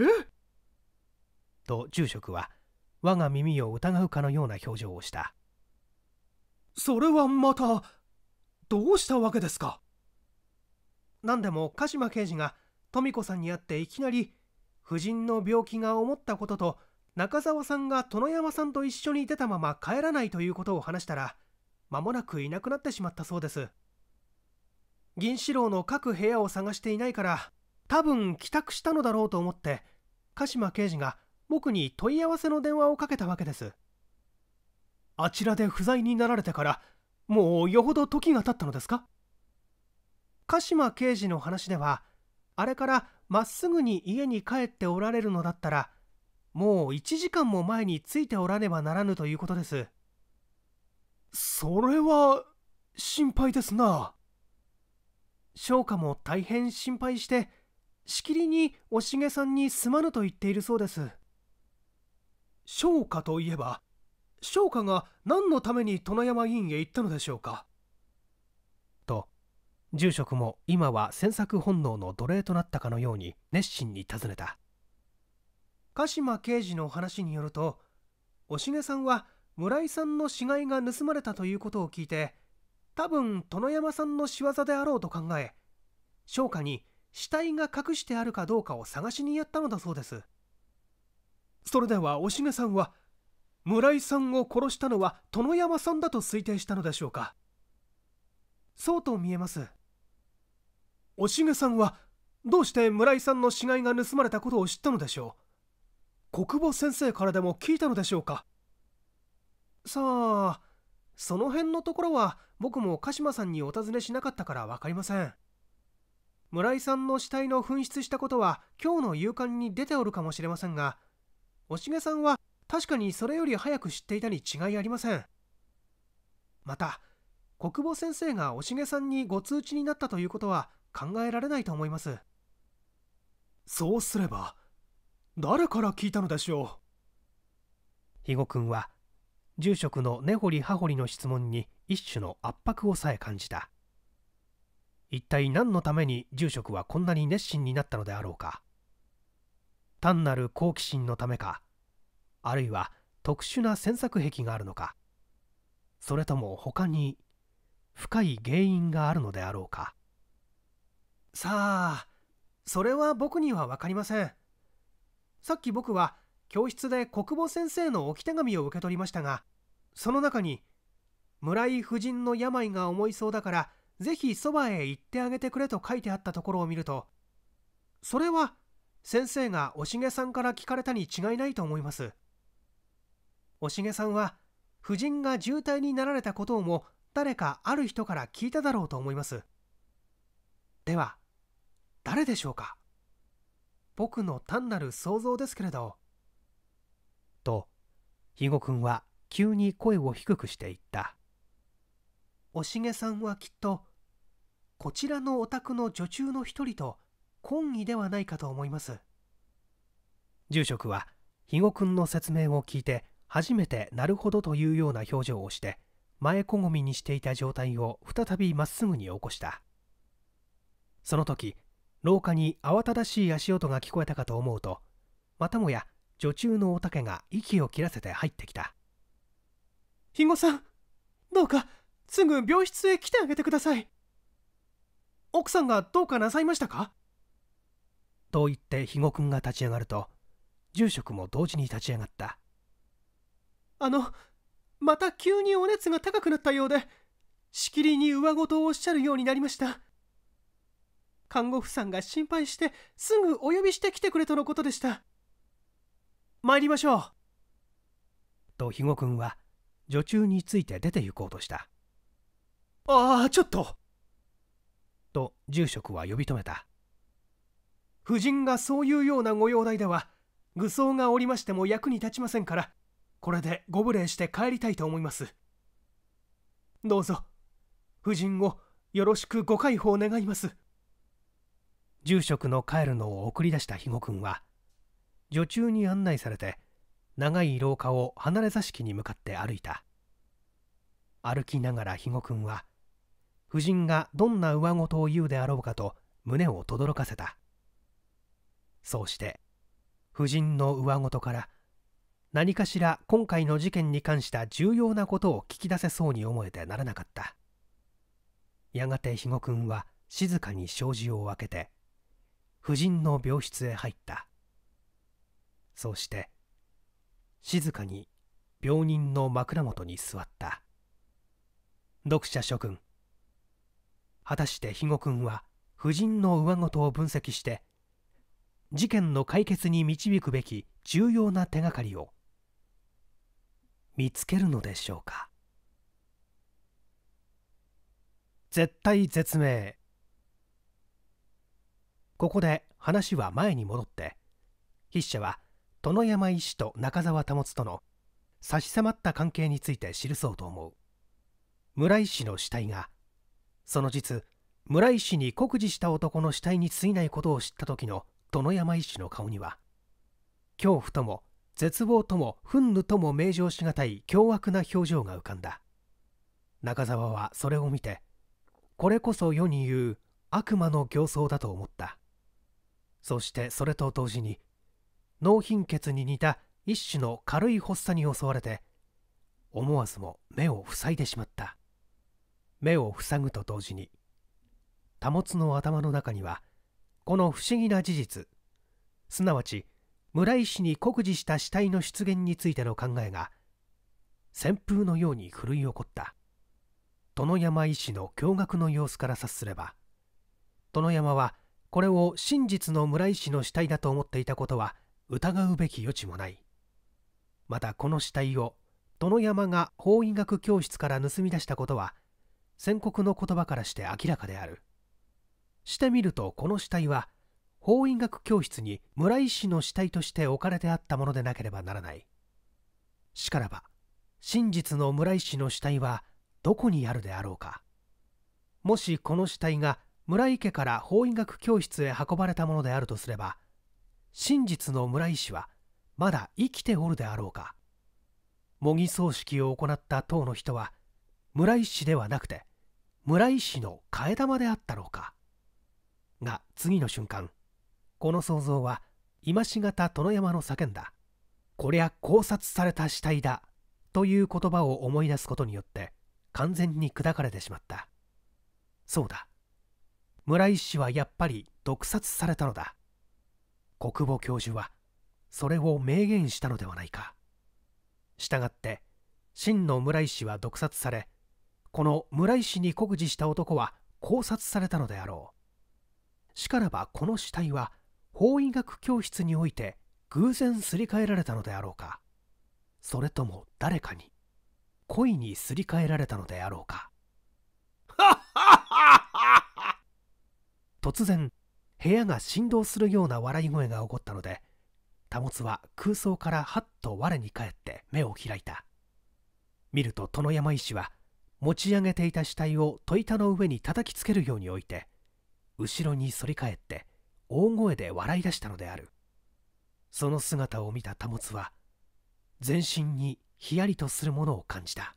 と住職は我が耳を疑うかのような表情をしたそれはまたどうしたわけですか何でも鹿島刑事が富子さんに会っていきなり夫人の病気が思ったことと中澤さんが殿山さんと一緒に出たまま帰らないということを話したら間もなくいなくなってしまったそうです銀四郎の各部屋を探していないから多分帰宅したのだろうと思って鹿島刑事が僕に問い合わせの電話をかけたわけですあちらで不在になられてからもうよほど時が経ったのですか鹿島刑事の話ではあれからまっすぐに家に帰っておられるのだったらもう1時間も前に着いておらねばならぬということですそれは心配ですな商歌も大変心配してしきりにおしげさんにすまぬと言っているそうです商歌といえば商歌が何のために殿山委員へ行ったのでしょうかと住職も今は詮索本能の奴隷となったかのように熱心に尋ねた鹿島刑事の話によるとおしげさんは村井さんの死骸が盗まれたということを聞いて多分殿山さんの仕業であろうと考え商家に死体が隠してあるかどうかを探しにやったのだそうですそれではおしげさんは村井さんを殺したのは殿山さんだと推定したのでしょうかそうと見えますおしげさんはどうして村井さんの死骸が盗まれたことを知ったのでしょう久保先生からでも聞いたのでしょうかさあその辺のところは僕も鹿島さんにお尋ねしなかったから分かりません村井さんの死体の紛失したことは今日の夕刊に出ておるかもしれませんがおしげさんは確かにそれより早く知っていたに違いありませんまた小久保先生がおしげさんにご通知になったということは考えられないと思いますそうすれば誰から聞いたのでしょう肥後君は住職の根掘り葉掘りの質問に一種の圧迫をさえ感じた一体何のために住職はこんなに熱心になったのであろうか単なる好奇心のためかあるいは特殊な詮索癖があるのかそれとも他に深い原因があるのであろうかさあそれは僕には分かりませんさっき僕は教室で国母先生の置き手紙を受け取りましたがその中に村井夫人の病が重いそうだからぜひそばへ行ってあげてくれと書いてあったところを見るとそれは先生がおしげさんから聞かれたに違いないと思いますおしげさんは夫人が重体になられたことをも誰かある人から聞いただろうと思いますでは誰でしょうか僕の単なる想像ですけれど。と、肥後くんは急に声を低くして言った。おしげさんはきっと、こちらのお宅の女中の一人と懇意ではないかと思います。住職は、肥後くんの説明を聞いて、初めてなるほどというような表情をして、前こごみにしていた状態を再びまっすぐに起こした。その時、廊下に慌ただしい足音が聞こえたかと思うとまたもや女中のおたけが息を切らせて入ってきた肥後さんどうかすぐ病室へ来てあげてください奥さんがどうかなさいましたかと言って肥後君が立ち上がると住職も同時に立ち上がったあのまた急にお熱が高くなったようでしきりに上ごとをおっしゃるようになりました看護婦さんが心配してすぐお呼びしてきてくれとのことでした参りましょうと肥後君は女中について出て行こうとしたああちょっとと住職は呼び止めた夫人がそういうようなご容体では愚僧がおりましても役に立ちませんからこれでご無礼して帰りたいと思いますどうぞ夫人をよろしくご解放願います住職の帰るのを送り出した肥後君は女中に案内されて長い廊下を離れ座敷に向かって歩いた歩きながら肥後君は夫人がどんな上事を言うであろうかと胸を轟かせたそうして夫人の上事から何かしら今回の事件に関した重要なことを聞き出せそうに思えてならなかったやがて肥後君は静かに障子を開けて夫人の病室へ入ったそうして静かに病人の枕元に座った読者諸君果たして肥後君は夫人の上事を分析して事件の解決に導くべき重要な手がかりを見つけるのでしょうか絶対絶命ここで話は前に戻って筆者は殿山医師と中澤保との差し迫った関係について記そうと思う村井氏の死体がその実村井氏に酷似した男の死体に過ぎないことを知った時の殿山医師の顔には恐怖とも絶望とも憤怒とも名状しがたい凶悪な表情が浮かんだ中澤はそれを見てこれこそ世に言う悪魔の形相だと思ったそしてそれと同時に脳貧血に似た一種の軽い発作に襲われて思わずも目を塞いでしまった目を塞ぐと同時に保つの頭の中にはこの不思議な事実すなわち村井氏に酷似した死体の出現についての考えが旋風のように奮い起こった殿山医師の驚愕の様子から察すれば殿山はこれを真実の村井氏の死体だと思っていたことは疑うべき余地もないまたこの死体を殿山が法医学教室から盗み出したことは宣告の言葉からして明らかであるしてみるとこの死体は法医学教室に村井氏の死体として置かれてあったものでなければならないしからば真実の村井氏の死体はどこにあるであろうかもしこの死体が村井家から法医学教室へ運ばれたものであるとすれば真実の村井氏はまだ生きておるであろうか模擬葬式を行った当の人は村井氏ではなくて村井氏の替え玉であったろうかが次の瞬間この想像は今しがた殿山の叫んだ「こりゃ考察された死体だ」という言葉を思い出すことによって完全に砕かれてしまったそうだ村井氏はやっぱり毒殺されたのだ国母教授はそれを明言したのではないかしたがって真の村井氏は毒殺されこの村井氏に告示した男は考察されたのであろうしからばこの死体は法医学教室において偶然すり替えられたのであろうかそれとも誰かに故意にすり替えられたのであろうか突然部屋が振動するような笑い声が起こったので保は空想からはっと我に返って目を開いた見ると殿山医師は持ち上げていた死体を戸板の上に叩きつけるように置いて後ろに反り返って大声で笑い出したのであるその姿を見た保は全身にヒヤリとするものを感じた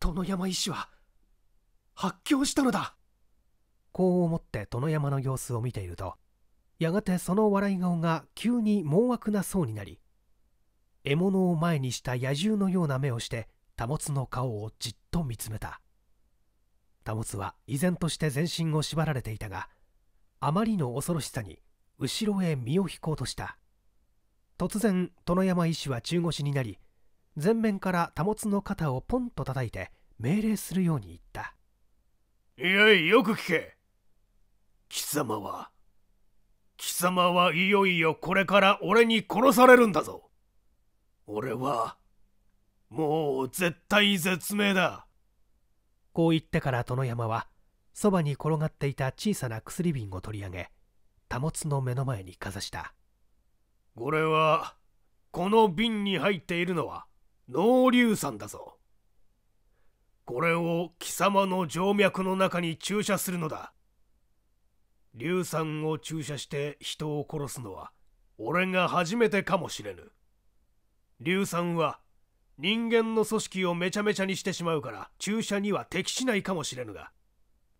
殿山医師は発狂したのだこう思って殿山の様子を見ているとやがてその笑い顔が急に猛悪なそうになり獲物を前にした野獣のような目をして保の顔をじっと見つめた保は依然として全身を縛られていたがあまりの恐ろしさに後ろへ身を引こうとした突然殿山医師は中腰になり前面から保の肩をポンと叩いて命令するように言ったいやよく聞け貴様は貴様はいよいよこれから俺に殺されるんだぞ俺はもう絶対絶命だこう言ってから殿山はそばに転がっていた小さな薬瓶を取り上げ保つの目の前にかざしたこれはこの瓶に入っているのは濃硫酸だぞこれを貴様の静脈の中に注射するのだ硫酸を注射して人を殺すのは俺が初めてかもしれぬ硫酸は人間の組織をめちゃめちゃにしてしまうから注射には適しないかもしれぬが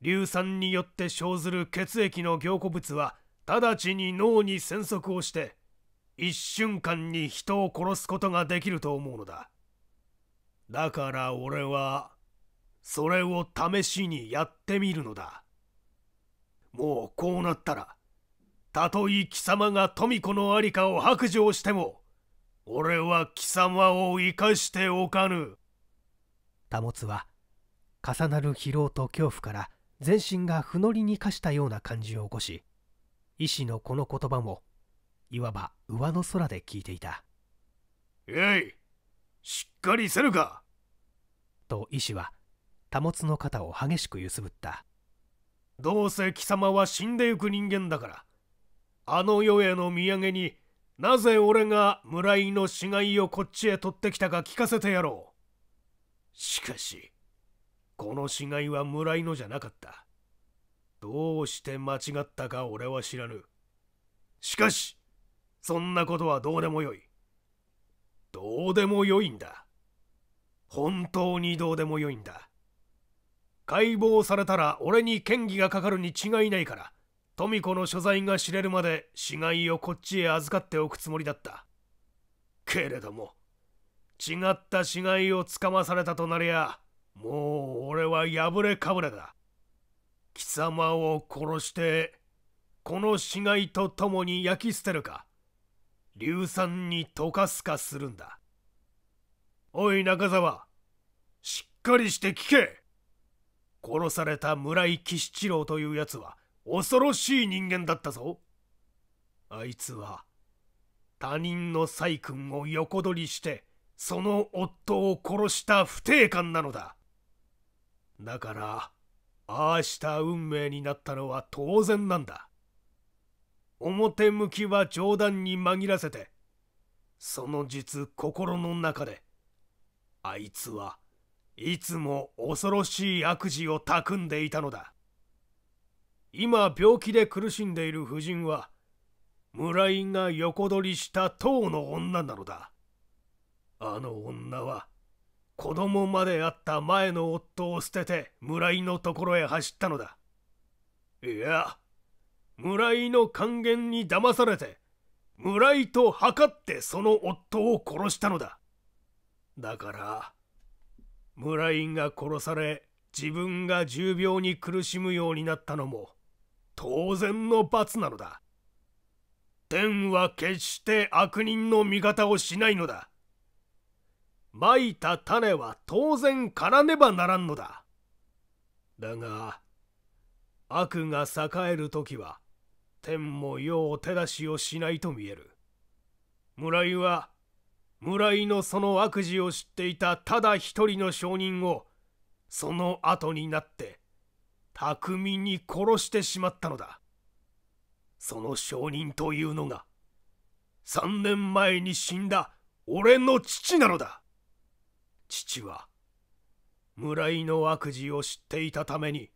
硫酸によって生ずる血液の凝固物は直ちに脳に染息をして一瞬間に人を殺すことができると思うのだだから俺はそれを試しにやってみるのだもうこうなったらたとえ貴様が富子の在りかを白状しても俺は貴様を生かしておかぬ保つは重なる疲労と恐怖から全身が不乗りに化したような感じを起こし医師のこの言葉もいわば上の空で聞いていた「えいしっかりせぬか!」と医師は保つの肩を激しく揺すぶったどうせ貴様は死んでゆく人間だからあの世への土産になぜ俺が村井の死骸をこっちへ取ってきたか聞かせてやろうしかしこの死骸は村井のじゃなかったどうして間違ったか俺は知らぬしかしそんなことはどうでもよいどうでもよいんだ本当にどうでもよいんだ解剖されたら俺に嫌疑がかかるに違いないから富子の所在が知れるまで死骸をこっちへ預かっておくつもりだったけれども違った死骸をつかまされたとなりゃもう俺は破れかぶれだ貴様を殺してこの死骸と共に焼き捨てるか硫酸に溶かすかするんだおい中沢しっかりして聞け殺された村井吉七郎というやつは恐ろしい人間だったぞ。あいつは他人の細君を横取りしてその夫を殺した不定感なのだ。だからああした運命になったのは当然なんだ。表向きは冗談に紛らせてその実心の中であいつはいつも恐ろしい悪事を企んでいたのだ今病気で苦しんでいる夫人は村井が横取りした塔の女なのだあの女は子供まであった前の夫を捨てて村井のところへ走ったのだいや村井の還元に騙されて村井と測ってその夫を殺したのだだから村井が殺され自分が重病に苦しむようになったのも当然の罰なのだ天は決して悪人の味方をしないのだ蒔いた種は当然刈らねばならんのだだが悪が栄える時は天もよう手出しをしないと見える村井は村井のその悪事を知っていたただ一人の証人をその後になって巧みに殺してしまったのだその証人というのが3年前に死んだ俺の父なのだ父は村井の悪事を知っていたために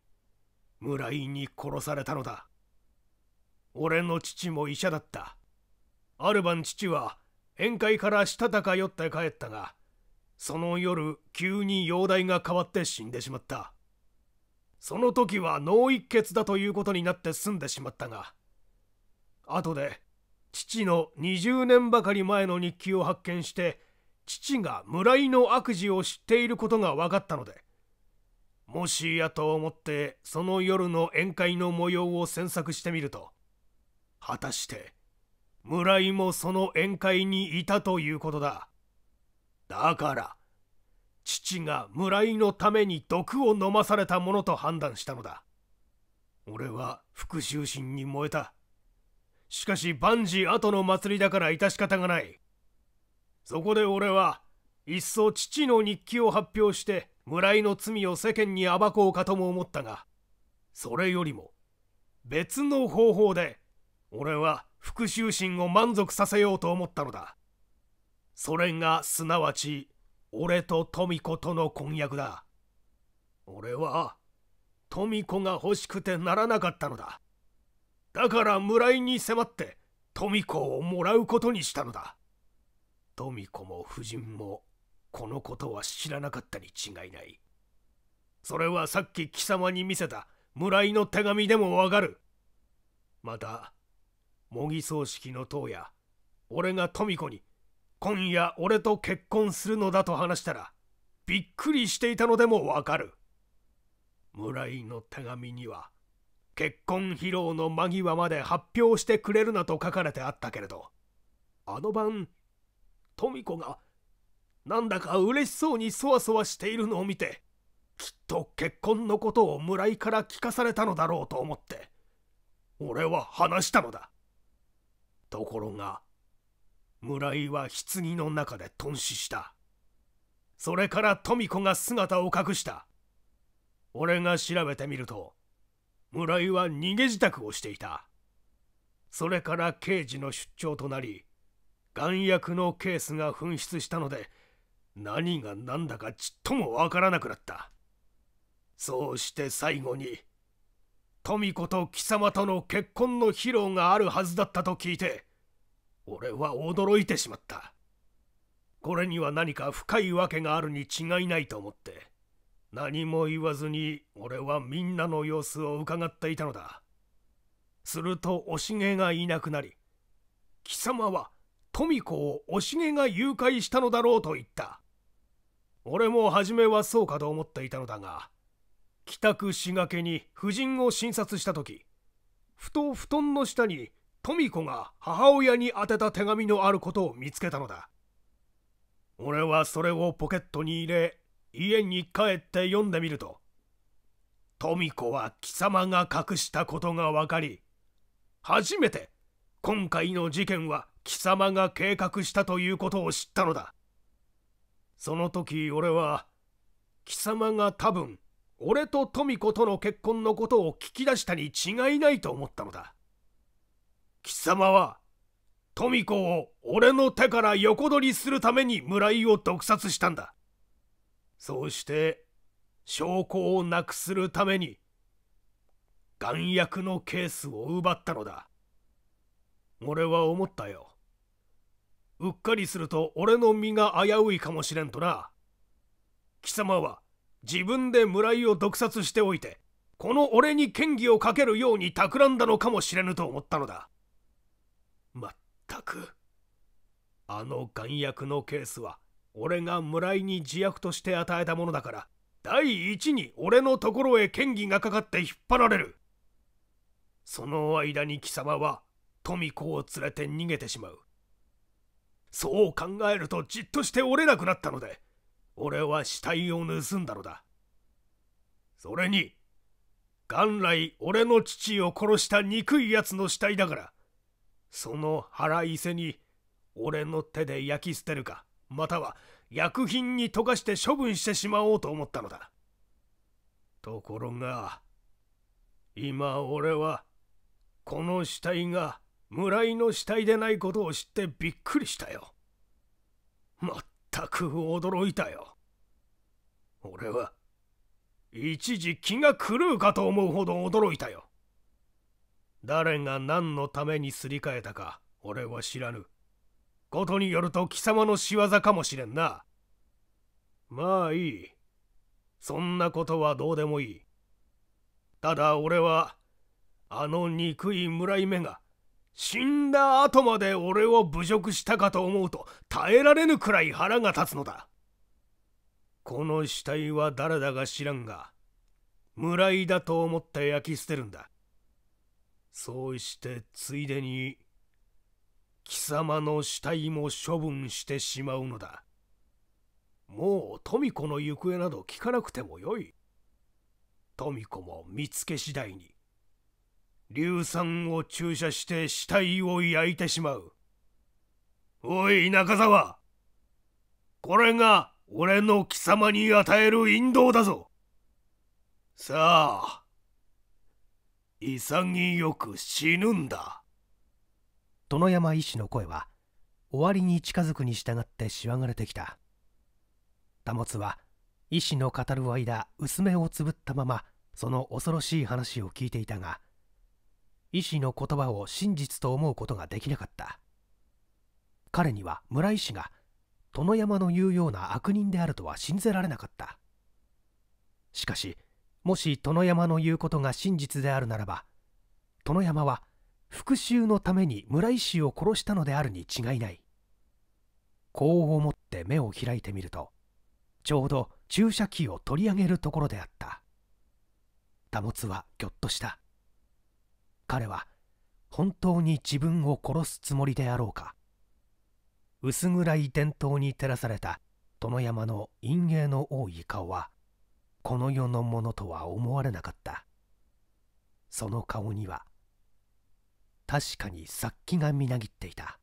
村井に殺されたのだ俺の父も医者だったある晩父は宴会からしたたか酔って帰ったがその夜急に容体が変わって死んでしまったその時は脳一血だということになって済んでしまったが後で父の20年ばかり前の日記を発見して父が村井の悪事を知っていることが分かったのでもしやと思ってその夜の宴会の模様を詮索してみると果たして。村井もその宴会にいたということだ。だから、父が村井のために毒を飲まされたものと判断したのだ。俺は復讐心に燃えた。しかし万事後の祭りだから致し方がない。そこで俺は、いっそ父の日記を発表して、村井の罪を世間に暴こうかとも思ったが、それよりも、別の方法で、俺は復讐心を満足させようと思ったのだそれがすなわち俺と富子との婚約だ俺は富子が欲しくてならなかったのだだから村井に迫って富子をもらうことにしたのだ富子も夫人もこのことは知らなかったに違いないそれはさっき貴様に見せた村井の手紙でもわかるまた模擬葬式の塔や俺が富子に今夜俺と結婚するのだと話したらびっくりしていたのでもわかる村井の手紙には結婚披露の間際まで発表してくれるなと書かれてあったけれどあの晩富子がなんだか嬉しそうにそわそわしているのを見てきっと結婚のことを村井から聞かされたのだろうと思って俺は話したのだところが村井は棺の中で頓死したそれから富子が姿を隠した俺が調べてみると村井は逃げ自宅をしていたそれから刑事の出張となり丸薬のケースが紛失したので何が何だかちっともわからなくなったそうして最後に富子と貴様との結婚の披露があるはずだったと聞いて俺は驚いてしまったこれには何か深いわけがあるに違いないと思って何も言わずに俺はみんなの様子を伺っていたのだするとおしげがいなくなり貴様は富子をおしげが誘拐したのだろうと言った俺も初めはそうかと思っていたのだが帰宅しがけに夫人を診察した時ふと布団の下に富子が母親に宛てた手紙のあることを見つけたのだ俺はそれをポケットに入れ家に帰って読んでみると富子は貴様が隠したことが分かり初めて今回の事件は貴様が計画したということを知ったのだその時俺は貴様が多分俺と富子との結婚のことを聞き出したに違いないと思ったのだ貴様は富子を俺の手から横取りするために村井を毒殺したんだそうして証拠をなくするために丸薬のケースを奪ったのだ俺は思ったようっかりすると俺の身が危ういかもしれんとな貴様は自分で村井を毒殺しておいてこの俺に嫌疑をかけるように企んだのかもしれぬと思ったのだまったくあの丸薬のケースは俺が村井に自役として与えたものだから第一に俺のところへ嫌疑がかかって引っ張られるその間に貴様は富子を連れて逃げてしまうそう考えるとじっとして折れなくなったので俺は死体を盗んだのだそれに元来俺の父を殺した憎い奴の死体だからその腹いせに俺の手で焼き捨てるかまたは薬品に溶かして処分してしまおうと思ったのだところが今俺はこの死体が村井の死体でないことを知ってびっくりしたよま全く驚いたよ俺は一時気が狂うかと思うほど驚いたよ誰が何のためにすり替えたか俺は知らぬことによると貴様の仕業かもしれんなまあいいそんなことはどうでもいいただ俺はあの憎い村井目が死んだ後まで俺を侮辱したかと思うと耐えられぬくらい腹が立つのだこの死体は誰だか知らんが村井だと思って焼き捨てるんだそうしてついでに貴様の死体も処分してしまうのだもう富子の行方など聞かなくてもよい富子も見つけ次第に硫酸を注射して死体を焼いてしまう。おい、中沢これが俺の貴様に与える引導だぞさあ、潔く死ぬんだ。殿山医師の声は、終わりに近づくに従ってしわがれてきた。保つは、医師の語る間、薄目をつぶったまま、その恐ろしい話を聞いていたが、医師の言葉を真実と思うことができなかった彼には村井氏が殿山の言うような悪人であるとは信じられなかったしかしもし殿山の言うことが真実であるならば殿山は復讐のために村井氏を殺したのであるに違いないこう思って目を開いてみるとちょうど注射器を取り上げるところであった保はぎょっとした彼は本当に自分を殺すつもりであろうか薄暗い伝統に照らされた殿山の陰影の多い顔はこの世のものとは思われなかったその顔には確かに殺気がみなぎっていた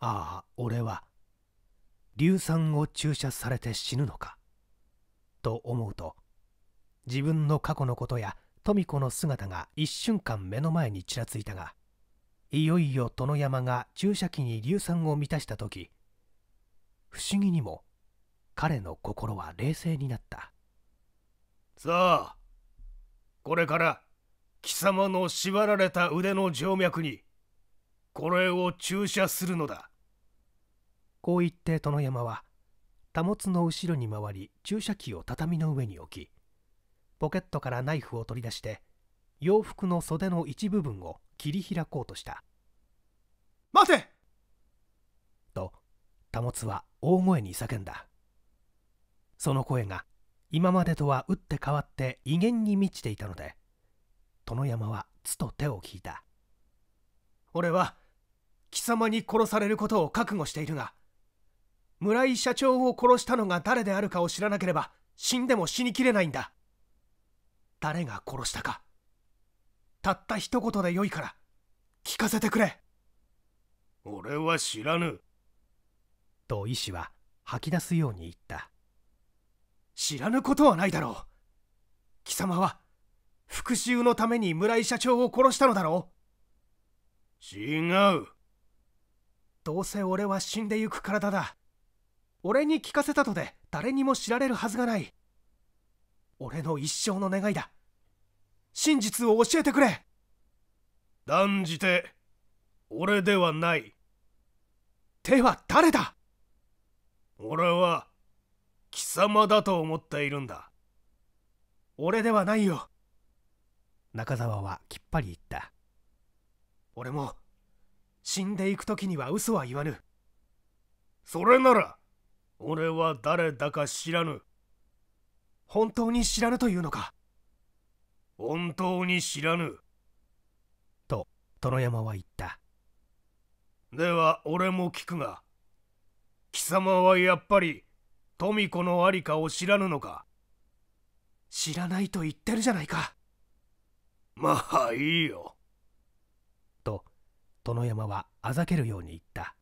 ああ俺は硫酸を注射されて死ぬのかと思うと自分の過去のことや富子の姿が一瞬間目の前にちらついたがいよいよ殿山が注射器に硫酸を満たした時不思議にも彼の心は冷静になったさあこれから貴様の縛られた腕の静脈にこれを注射するのだこう言って殿山は保の後ろに回り注射器を畳の上に置きポケットからナイフを取り出して洋服の袖の一部分を切り開こうとした待てと保は大声に叫んだその声が今までとは打って変わって威厳に満ちていたので殿山はつと手を引いた俺は貴様に殺されることを覚悟しているが村井社長を殺したのが誰であるかを知らなければ死んでも死にきれないんだ誰が殺したかたった一言でよいから聞かせてくれ俺は知らぬと医師は吐き出すように言った知らぬことはないだろう貴様は復讐のために村井社長を殺したのだろう違うどうせ俺は死んでゆく体だ俺に聞かせたとで誰にも知られるはずがない俺の一生の願いだ真実を教えてくれ断じて俺ではない手は誰だ俺は貴様だと思っているんだ俺ではないよ中澤はきっぱり言った俺も死んでいく時には嘘は言わぬそれなら俺は誰だか知らぬ本当に知らぬというのか本当に知らぬと殿山は言ったでは俺も聞くが貴様はやっぱり富子の在りかを知らぬのか知らないと言ってるじゃないかまあいいよと殿山はあざけるように言った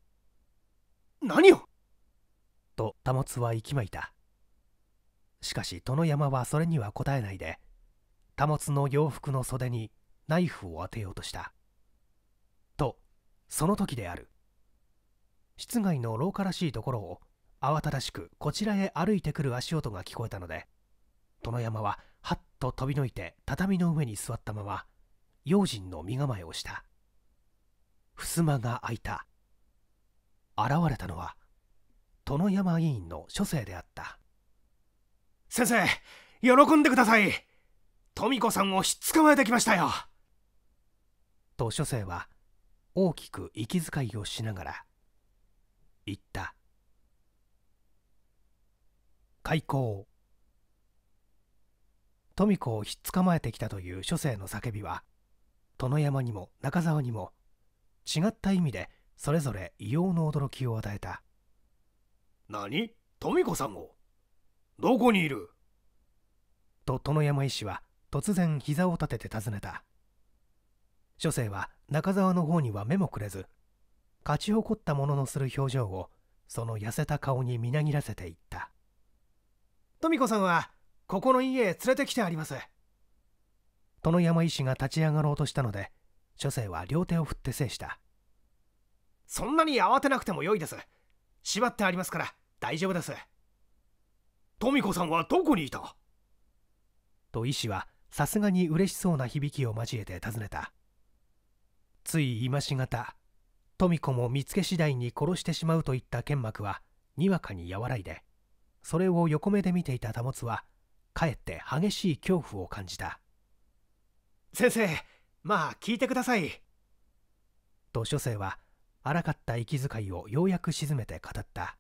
何をと保は息巻いたしかし殿山はそれには答えないで保物の洋服の袖にナイフを当てようとしたとその時である室外の廊下らしいところを慌ただしくこちらへ歩いてくる足音が聞こえたので殿山ははっと飛びのいて畳の上に座ったまま用心の身構えをした襖が開いた現れたのは殿山委員の書生であった先生喜んでください富子さんをひっ捕まえてきましたよと書生は大きく息遣いをしながら言った開口富子をひっ捕まえてきたという書生の叫びは殿山にも中沢にも違った意味でそれぞれ異様の驚きを与えた何富子さんをどこにいると殿山医師は突然膝を立てて尋ねた書生は中沢の方には目もくれず勝ち誇ったもののする表情をその痩せた顔にみなぎらせていった富子さんはここの家へ連れてきてあります殿山医師が立ち上がろうとしたので書生は両手を振って制したそんなに慌てなくてもよいです縛ってありますから大丈夫です富子さんはどこにいたと医師はさすがに嬉しそうな響きを交えて尋ねたつい今しがた富子も見つけ次第に殺してしまうといった剣幕はにわかに和らいでそれを横目で見ていた保はかえって激しい恐怖を感じた先生まあ聞いてくださいと書生は荒かった息遣いをようやく沈めて語った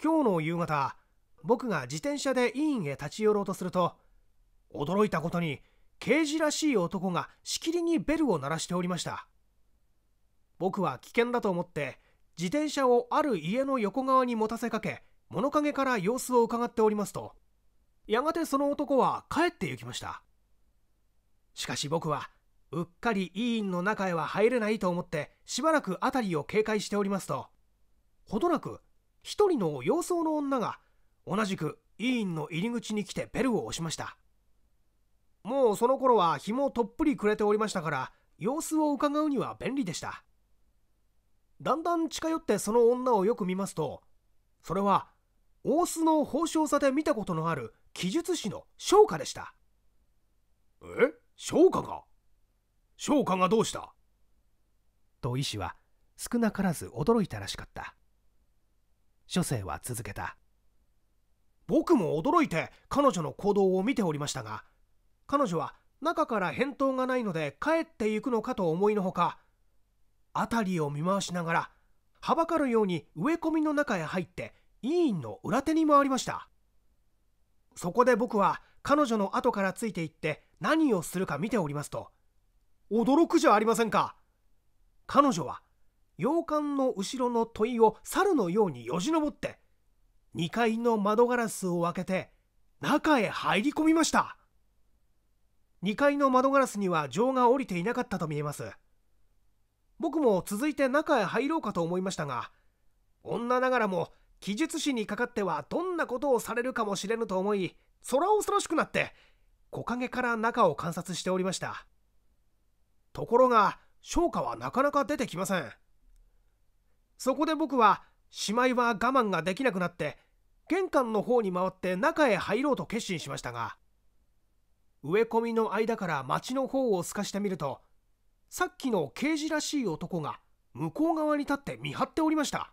今日の夕方僕が自転車で委員へ立ち寄ろうとすると驚いたことに刑事らしい男がしきりにベルを鳴らしておりました僕は危険だと思って自転車をある家の横側に持たせかけ物陰から様子を伺っておりますとやがてその男は帰って行きましたしかし僕はうっかり医院の中へは入れないと思ってしばらく辺りを警戒しておりますとほどなく一人の様相の女が同じく医院の入り口に来てベルを押しましたもうその頃は日もとっぷり暮れておりましたから様子を伺うには便利でしただんだん近寄ってその女をよく見ますとそれは大須の宝生座で見たことのある記述師の昇歌でしたえ昇歌が昇歌がどうしたと医師は少なからず驚いたらしかった書生は続けた僕も驚いて彼女の行動を見ておりましたが彼女は中から返答がないので帰っていくのかと思いのほか辺りを見回しながらはばかるように植え込みの中へ入って委員の裏手に回りましたそこで僕は彼女の後からついていって何をするか見ておりますと驚くじゃありませんか彼女は洋館の後ろの問いを猿のようによじ登って2階の窓ガラスを開けて中へ入り込みました2階の窓ガラスには錠が下りていなかったと見えます僕も続いて中へ入ろうかと思いましたが女ながらも記述師にかかってはどんなことをされるかもしれぬと思い空恐ろしくなって木陰から中を観察しておりましたところが商家はなかなか出てきませんそこで僕はしまいは我慢ができなくなって玄関の方に回って中へ入ろうと決心しましたが植え込みの間から町の方を透かしてみるとさっきの刑事らしい男が向こう側に立って見張っておりました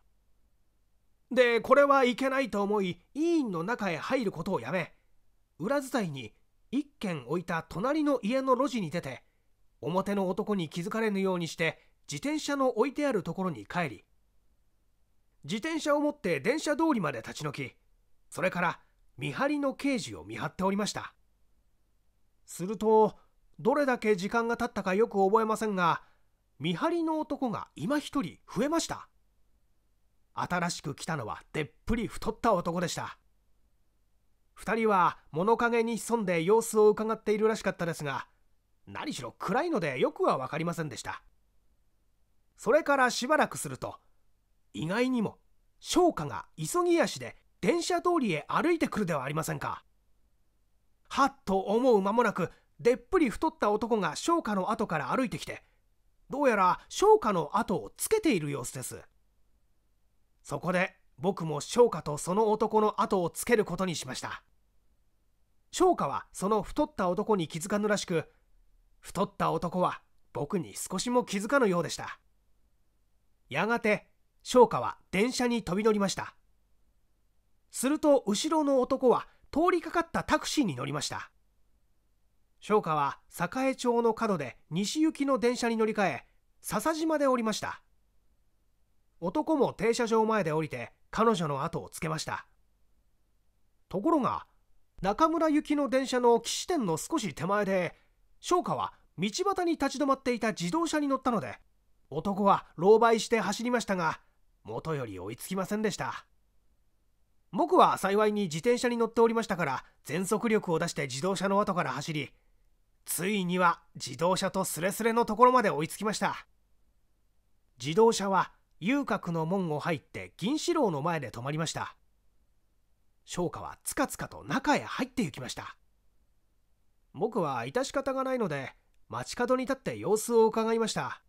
でこれはいけないと思い医院の中へ入ることをやめ裏伝いに1軒置いた隣の家の路地に出て表の男に気づかれぬようにして自転車の置いてあるところに帰り自転車を持って電車通りまで立ち退きそれから見張りの刑事を見張っておりましたするとどれだけ時間が経ったかよく覚えませんが見張りの男が今一人増えました新しく来たのはでっぷり太った男でした2人は物陰に潜んで様子をうかがっているらしかったですが何しろ暗いのでよくは分かりませんでしたそれからしばらくすると意外にも商華が急ぎ足で電車通りへ歩いてくるではありませんかはっと思う間もなくでっぷり太った男が商華の後から歩いてきてどうやら商華の後をつけている様子ですそこで僕も商華とその男の後をつけることにしました商華はその太った男に気づかぬらしく太った男は僕に少しも気づかぬようでしたやがて商家は電車に飛び乗りましたすると後ろの男は通りかかったタクシーに乗りました商家は栄町の角で西行きの電車に乗り換え笹島で降りました男も停車場前で降りて彼女の後をつけましたところが中村行きの電車の岸点の少し手前で商家は道端に立ち止まっていた自動車に乗ったので男は狼狽して走りましたが元より追いつきませんでした僕は幸いに自転車に乗っておりましたから全速力を出して自動車の後から走りついには自動車とすれすれのところまで追いつきました自動車は遊郭の門を入って銀四郎の前で止まりました商家はつかつかと中へ入って行きました僕は致し方がないので街角に立って様子を伺いました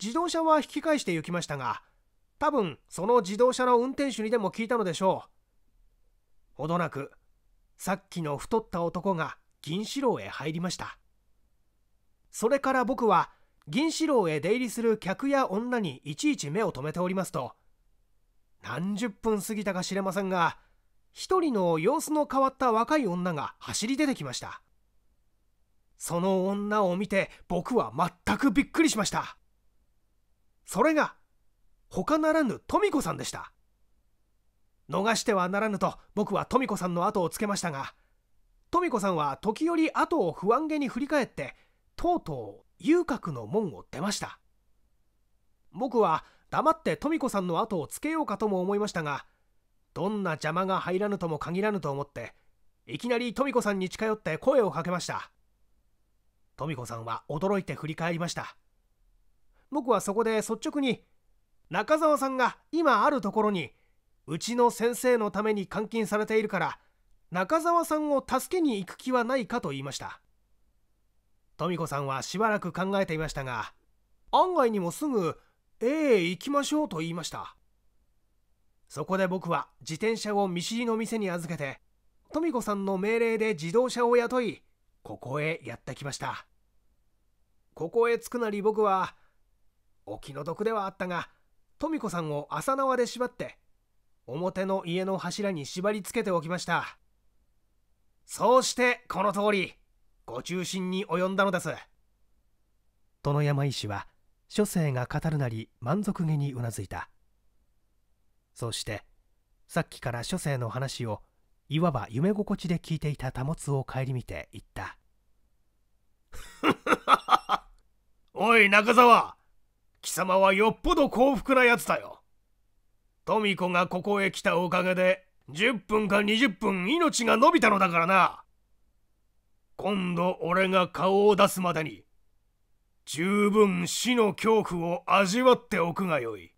自動車は引き返して行きましたが多分その自動車の運転手にでも聞いたのでしょうほどなくさっきの太った男が銀四郎へ入りましたそれから僕は銀四郎へ出入りする客や女にいちいち目を留めておりますと何十分過ぎたか知れませんが一人の様子の変わった若い女が走り出てきましたその女を見て僕は全くびっくりしましたそれが他ならぬ富子さんでした逃してはならぬと僕は富子さんの後をつけましたが富子さんは時折後を不安げに振り返ってとうとう遊郭の門を出ました僕は黙って富子さんの後をつけようかとも思いましたがどんな邪魔が入らぬとも限らぬと思っていきなり富子さんに近寄って声をかけました富子さんは驚いて振り返りました僕はそこで率直に中澤さんが今あるところにうちの先生のために監禁されているから中澤さんを助けに行く気はないかと言いました富子さんはしばらく考えていましたが案外にもすぐ「ええ行きましょう」と言いましたそこで僕は自転車を見知りの店に預けて富子さんの命令で自動車を雇いここへやってきましたここへ着くなり僕はお気の毒ではあったが富子さんを麻縄で縛って表の家の柱に縛り付けておきましたそうしてこの通りご中心に及んだのです殿山医師は書生が語るなり満足げにうなずいたそしてさっきから書生の話をいわば夢心地で聞いていた保つを顧みて言った *laughs* おい中澤貴様はよっぽど幸福なやつだよ。富子がここへ来たおかげで、10分か20分命が伸びたのだからな。今度俺が顔を出すまでに、十分死の恐怖を味わっておくがよい。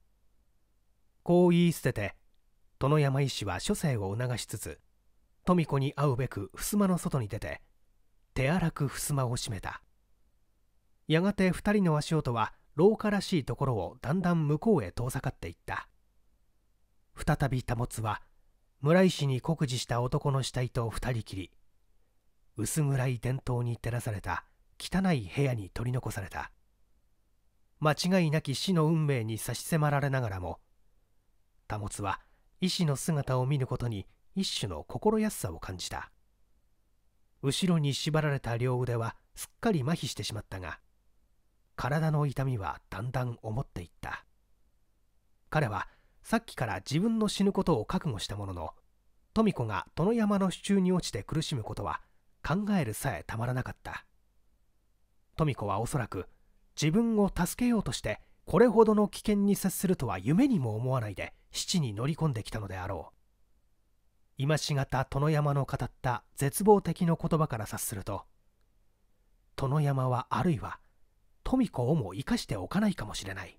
こう言い捨てて、殿山医師は処世を促しつつ、富子に会うべく襖の外に出て、手荒く襖を閉めた。やがて二人の足音は、廊下らしいところをだんだん向こうへ遠ざかっていった再び保は村石に酷似した男の死体と2人きり薄暗い伝統に照らされた汚い部屋に取り残された間違いなき死の運命に差し迫られながらも保は医師の姿を見ることに一種の心安さを感じた後ろに縛られた両腕はすっかり麻痺してしまったが体の痛みはだんだん思っていった彼はさっきから自分の死ぬことを覚悟したものの富子が殿山の支柱に落ちて苦しむことは考えるさえたまらなかった富子はおそらく自分を助けようとしてこれほどの危険に接するとは夢にも思わないで七に乗り込んできたのであろう今しがた殿山の語った絶望的の言葉から察すると殿山はあるいは富子をも生かしておかないかもしれない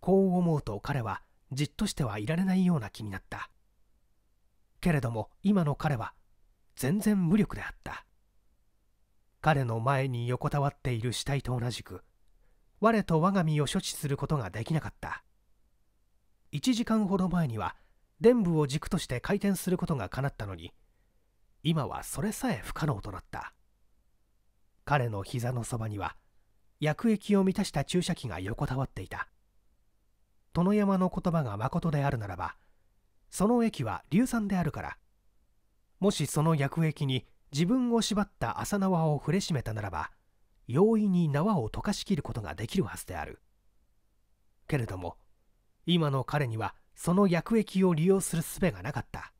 こう思うと彼はじっとしてはいられないような気になったけれども今の彼は全然無力であった彼の前に横たわっている死体と同じく我と我が身を処置することができなかった1時間ほど前には伝部を軸として回転することが叶ったのに今はそれさえ不可能となった彼の膝のそばには薬液を満たした注射器が横たわっていた殿山の言葉が誠であるならばその液は硫酸であるからもしその薬液に自分を縛った浅縄を触れしめたならば容易に縄を溶かしきることができるはずであるけれども今の彼にはその薬液を利用する術がなかった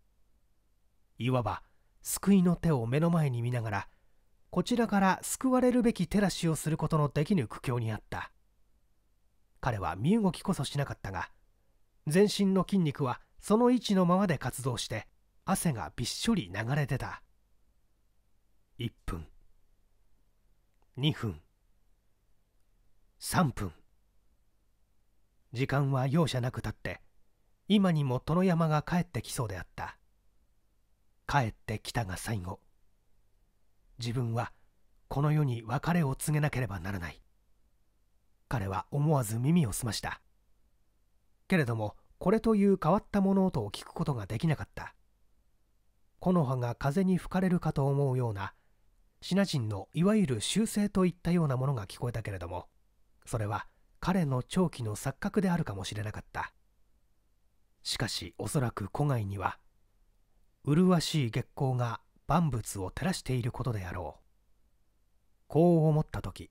いわば救いの手を目の前に見ながらこちらから救われるべき手出しをすることのできぬ苦境にあった彼は身動きこそしなかったが全身の筋肉はその位置のままで活動して汗がびっしょり流れ出た1分2分3分時間は容赦なくたって今にも殿山が帰ってきそうであった帰ってきたが最後自分はこの世に別れを告げなければならない彼は思わず耳を澄ましたけれどもこれという変わった物音を聞くことができなかった木の葉が風に吹かれるかと思うようなシナ人のいわゆる習性といったようなものが聞こえたけれどもそれは彼の長期の錯覚であるかもしれなかったしかしおそらく古外には麗しい月光が万物を照らしていることであろうこう思った時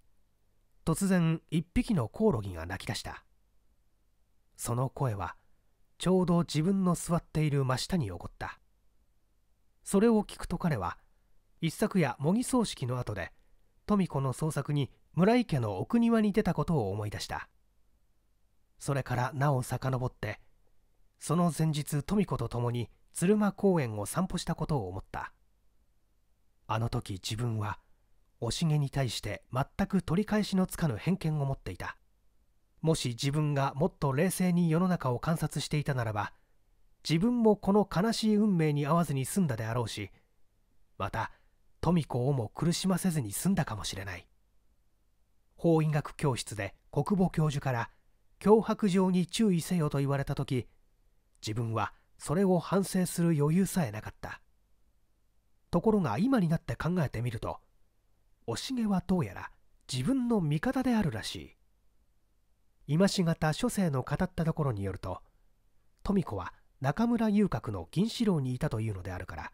突然一匹のコオロギが泣き出したその声はちょうど自分の座っている真下に起こったそれを聞くと彼は一昨夜模擬葬式の後で富子の捜索に村井家の奥庭に出たことを思い出したそれからなお遡ってその前日富子と共に鶴間公園を散歩したことを思ったあの時自分はおしげに対して全く取り返しのつかぬ偏見を持っていたもし自分がもっと冷静に世の中を観察していたならば自分もこの悲しい運命に合わずに済んだであろうしまた富子をも苦しませずに済んだかもしれない法医学教室で国母教授から脅迫状に注意せよと言われた時自分はそれを反省する余裕さえなかったところが今になって考えてみるとおしげはどうやら自分の味方であるらしい今しがた書生の語ったところによると富子は中村遊郭の銀四郎にいたというのであるから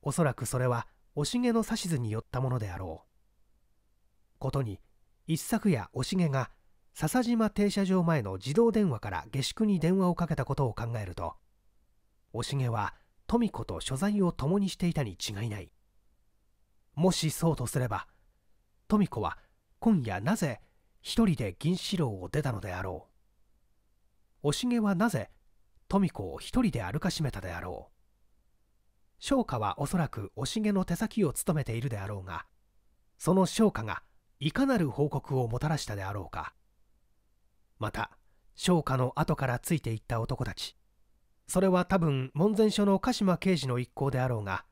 おそらくそれはおしげの指図によったものであろうことに一昨夜おしげが笹島停車場前の自動電話から下宿に電話をかけたことを考えるとおしげは富子と所在を共にしていたに違いないもしそうとすれば富子は今夜なぜ一人で銀四郎を出たのであろうおしげはなぜ富子を一人で歩かしめたであろう商家はおそらくおしげの手先を務めているであろうがその商歌がいかなる報告をもたらしたであろうかまた商歌の後からついていった男たちそれは多分門前署の鹿島刑事の一行であろうが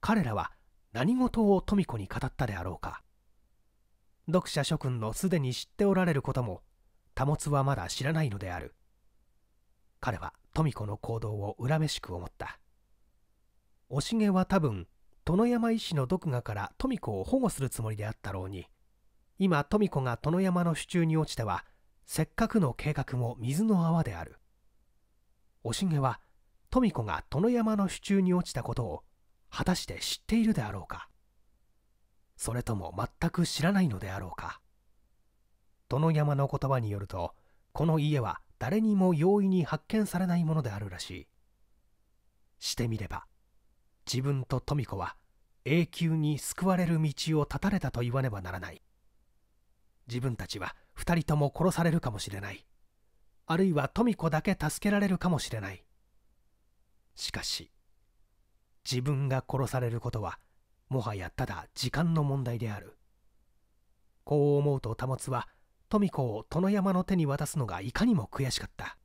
彼らは何事を富子に語ったであろうか読者諸君のすでに知っておられることも保つはまだ知らないのである彼は富子の行動を恨めしく思ったおしげは多分殿山医師の毒牙から富子を保護するつもりであったろうに今富子が殿山の手中に落ちてはせっかくの計画も水の泡であるおしげは富子が殿山の手中に落ちたことを果たして知っているであろうかそれとも全く知らないのであろうか殿山の言葉によるとこの家は誰にも容易に発見されないものであるらしいしてみれば自分と富子は永久に救われる道を断たれたと言わねばならない自分たちは2人とも殺されるかもしれないあるいは富子だけ助けられるかもしれないしかし自分が殺されることはもはやただ時間の問題であるこう思うと保は富子を殿山の手に渡すのがいかにも悔しかった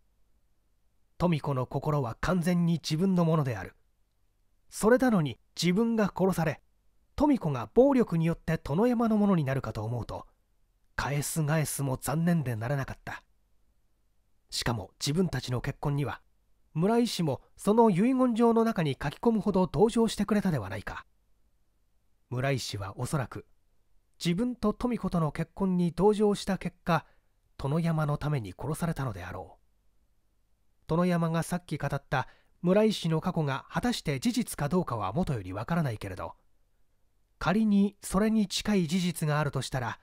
富子の心は完全に自分のものであるそれなのに自分が殺され富子が暴力によって殿山のものになるかと思うと返す返すも残念でならなかったしかも自分たちの結婚には村井氏もその遺言状の中に書き込むほど同情してくれたではないか村井氏はおそらく自分と富子との結婚に同情した結果殿山のために殺されたのであろう殿山がさっき語った村井氏の過去が果たして事実かどうかはもとよりわからないけれど仮にそれに近い事実があるとしたら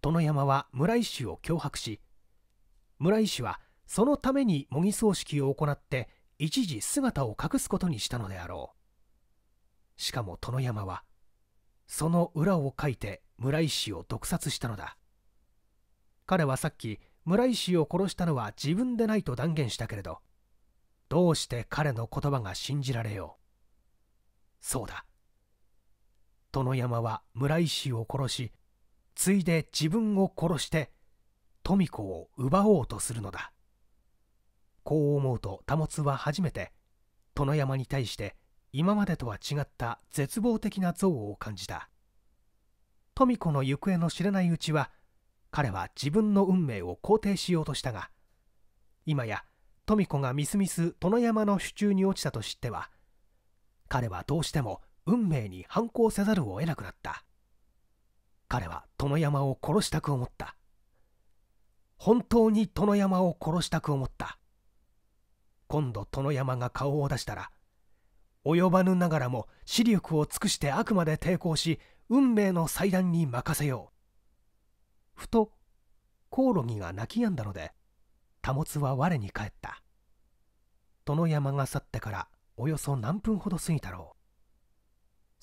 殿山は村井氏を脅迫し村井氏はそのために模擬葬式を行って一時姿を隠すことにしたのであろうしかも殿山はその裏を書いて村井氏を毒殺したのだ彼はさっき村井氏を殺したのは自分でないと断言したけれどどうして彼の言葉が信じられようそうだ殿山は村井氏を殺しついで自分を殺して富子を奪おうとするのだこう思うと保は初めて殿山に対して今までとは違った絶望的な憎悪を感じた富子の行方の知れないうちは彼は自分の運命を肯定しようとしたが今や富子がみすみす殿山の手中に落ちたと知っては彼はどうしても運命に反抗せざるを得なくなった彼は殿山を殺したく思った本当に殿山を殺したく思った今度殿山が顔を出したら及ばぬながらも視力を尽くしてあくまで抵抗し運命の祭壇に任せようふとコオロギが泣き止んだので保つは我に返った殿山が去ってからおよそ何分ほど過ぎたろう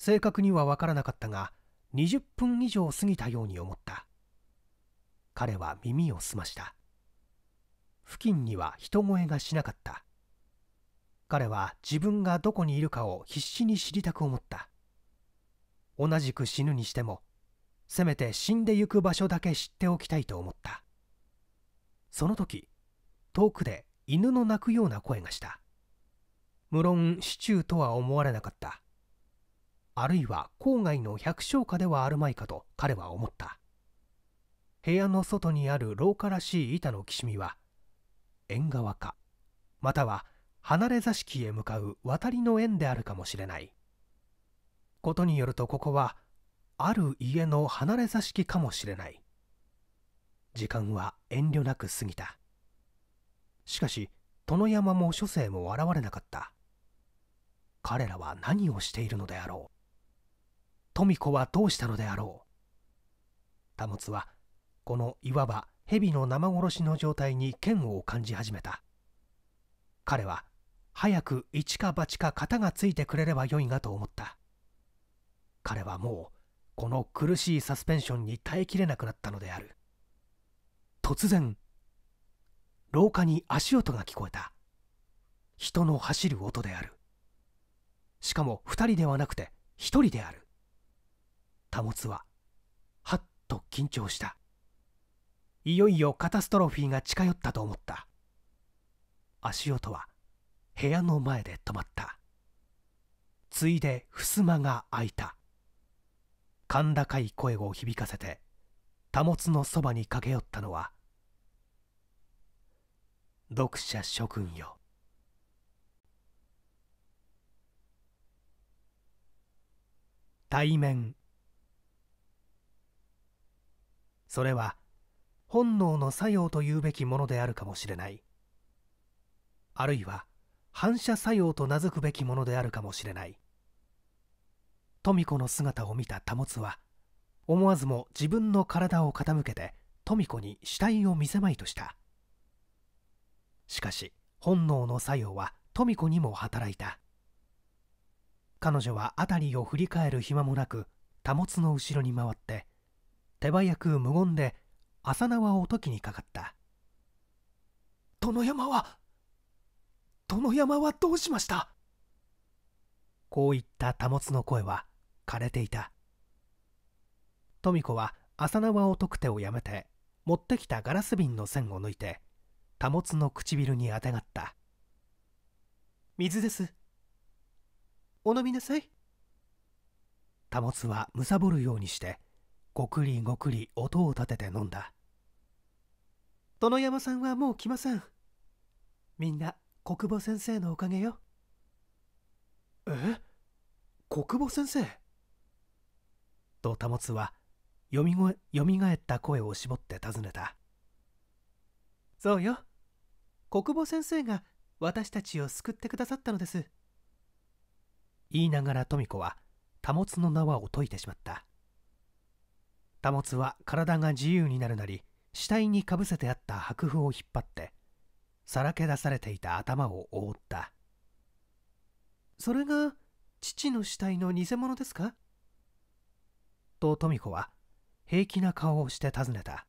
正確には分からなかったが20分以上過ぎたように思った彼は耳を澄ました付近には人声がしなかった彼は自分がどこにいるかを必死に知りたく思った同じく死ぬにしてもせめて死んでゆく場所だけ知っておきたいと思ったその時遠くで犬の鳴くような声がした無論シチューとは思われなかったあるいは郊外の百姓家ではあるまいかと彼は思った部屋の外にある廊下らしい板のきしみは縁側かまたは離れ座敷へ向かう渡りの縁であるかもしれないことによるとここはある家の離れ座敷かもしれない時間は遠慮なく過ぎたしかし殿山も諸生も現れなかった彼らは何をしているのであろう富子はどうしたのであろう保はこのいわば蛇の生殺しの状態に嫌悪を感じ始めた彼は早く一か八か型がついてくれればよいがと思った彼はもうこの苦しいサスペンションに耐えきれなくなったのである突然廊下に足音が聞こえた人の走る音であるしかも2人ではなくて1人である保ははっと緊張したいよいよカタストロフィーが近寄ったと思った足音は部屋の前で止まったついで襖が開いた甲高い声を響かせて保つのそばに駆け寄ったのは読者諸君よ対面それは本能の作用というべきものであるかもしれないあるいは反射作用と名付くべきものであるかもしれない富子の姿を見た保は思わずも自分の体を傾けて富子に死体を見せまいとしたしかし本能の作用は富子にも働いた彼女は辺りを振り返る暇もなく保の後ろに回って手早く無言で浅縄を解きにかかった殿山は殿山はどうしましたこういった保の声は枯れていた富子は浅縄を解く手をやめて持ってきたガラス瓶の線を抜いて保の唇にあてがった水ですお飲みなさい保はむさぼるようにしてごくりごくり音を立てて飲んだ殿山さんはもう来ませんみんな国母先生のおかげよえ小久保先生と保つはよみごよみがえった声を絞って尋ねたそうよ小久保先生が私たちを救ってくださったのです言いながら富子は保の縄を解いてしまった保は体が自由になるなり死体にかぶせてあった白布を引っ張ってさらけ出されていた頭を覆ったそれが父の死体の偽物ですかと富子は平気な顔をして尋ねた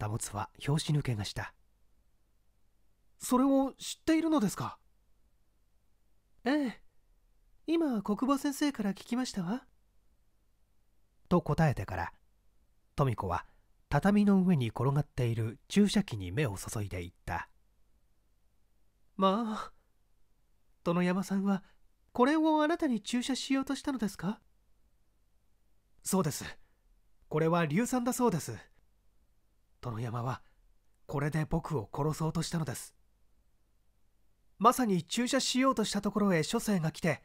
保は拍子抜けがしたそれを知っているのですかええ今小久保先生から聞きましたわと答えてから富子は畳の上に転がっている注射器に目を注いでいったまあ殿山さんはこれをあなたに注射しようとしたのですかそうですこれは硫酸だそうです殿山はこれで僕を殺そうとしたのですまさに注射しようとしたところへ書生が来て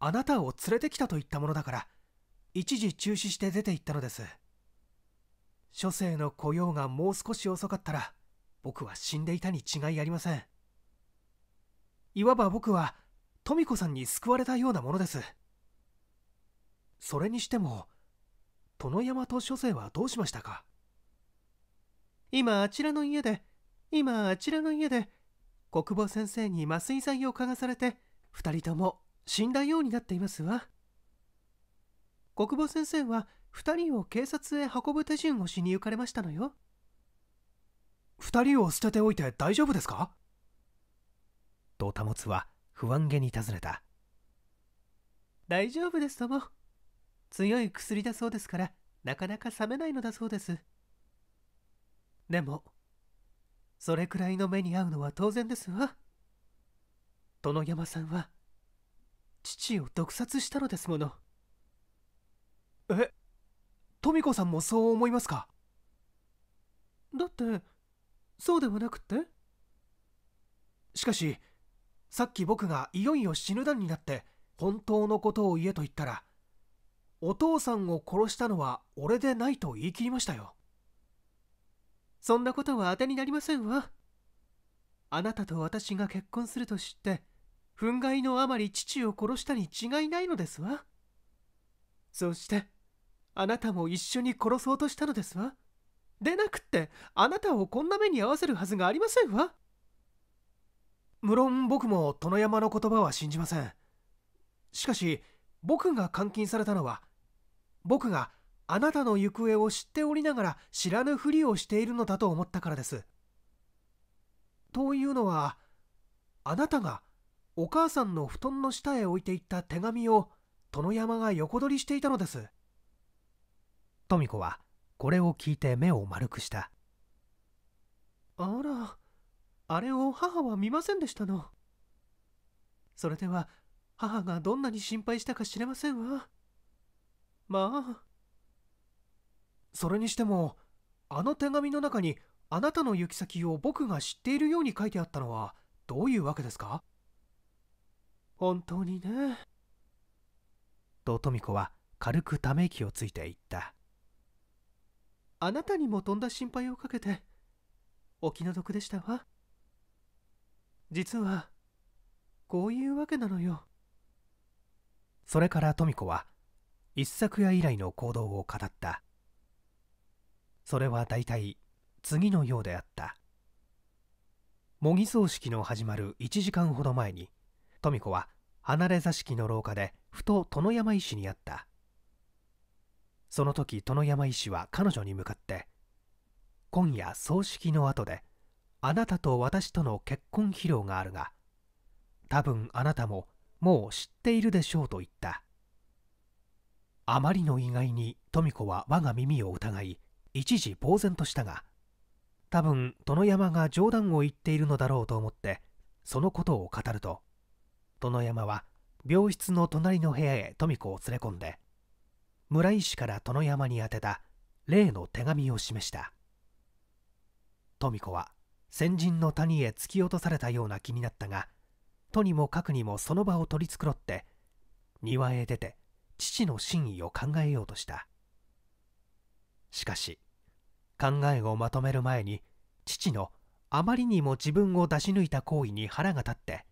あなたを連れてきたと言ったものだから一時中止して出て行ったのです諸生の雇用がもう少し遅かったら僕は死んでいたに違いありませんいわば僕は富子さんに救われたようなものですそれにしても殿山と諸生はどうしましたか今あちらの家で今あちらの家で久保先生に麻酔剤を嗅がされて2人とも死んだようになっていますわ国母先生は2人を警察へ運ぶ手順をしに行かれましたのよ2人を捨てておいて大丈夫ですかと保は不安げに尋ねた大丈夫ですとも強い薬だそうですからなかなか冷めないのだそうですでもそれくらいの目に遭うのは当然ですわ殿山さんは父を毒殺したのですものえ富子さんもそう思いますかだってそうではなくってしかしさっき僕がいよいよ死ぬ段になって本当のことを言えと言ったらお父さんを殺したのは俺でないと言い切りましたよそんなことは当てになりませんわあなたと私が結婚すると知って憤慨のあまり父を殺したに違いないのですわそしてあなたも一緒に殺そうとしたのですわでなくってあなたをこんな目に遭わせるはずがありませんわ無論僕も殿山の言葉は信じませんしかし僕が監禁されたのは僕があなたの行方を知っておりながら知らぬふりをしているのだと思ったからですというのはあなたがお母さんの布団の下へ置いていった手紙を殿山が横取りしていたのです富子はこれを聞いて目を丸くしたあらあれを母は見ませんでしたのそれでは母がどんなに心配したか知れませんわまあそれにしてもあの手紙の中にあなたの行き先を僕が知っているように書いてあったのはどういうわけですか本当にねと富子は軽くため息をついていったあなたにもとんだ心配をかけてお気の毒でしたわ実はこういうわけなのよそれから富子は一昨夜以来の行動を語ったそれは大体次のようであった模擬葬式の始まる1時間ほど前に富子は離れ座敷の廊下でふと殿山医師に会ったその時殿山医師は彼女に向かって「今夜葬式の後であなたと私との結婚披露があるが多分あなたももう知っているでしょう」と言ったあまりの意外に富子は我が耳を疑い一時呆然としたが多分殿山が冗談を言っているのだろうと思ってそのことを語ると殿山は病室の隣の部屋へ富子を連れ込んで村井氏から殿山に宛てた例の手紙を示した富子は先人の谷へ突き落とされたような気になったがとにもかくにもその場を取り繕って庭へ出て父の真意を考えようとしたしかし考えをまとめる前に父のあまりにも自分を出し抜いた行為に腹が立って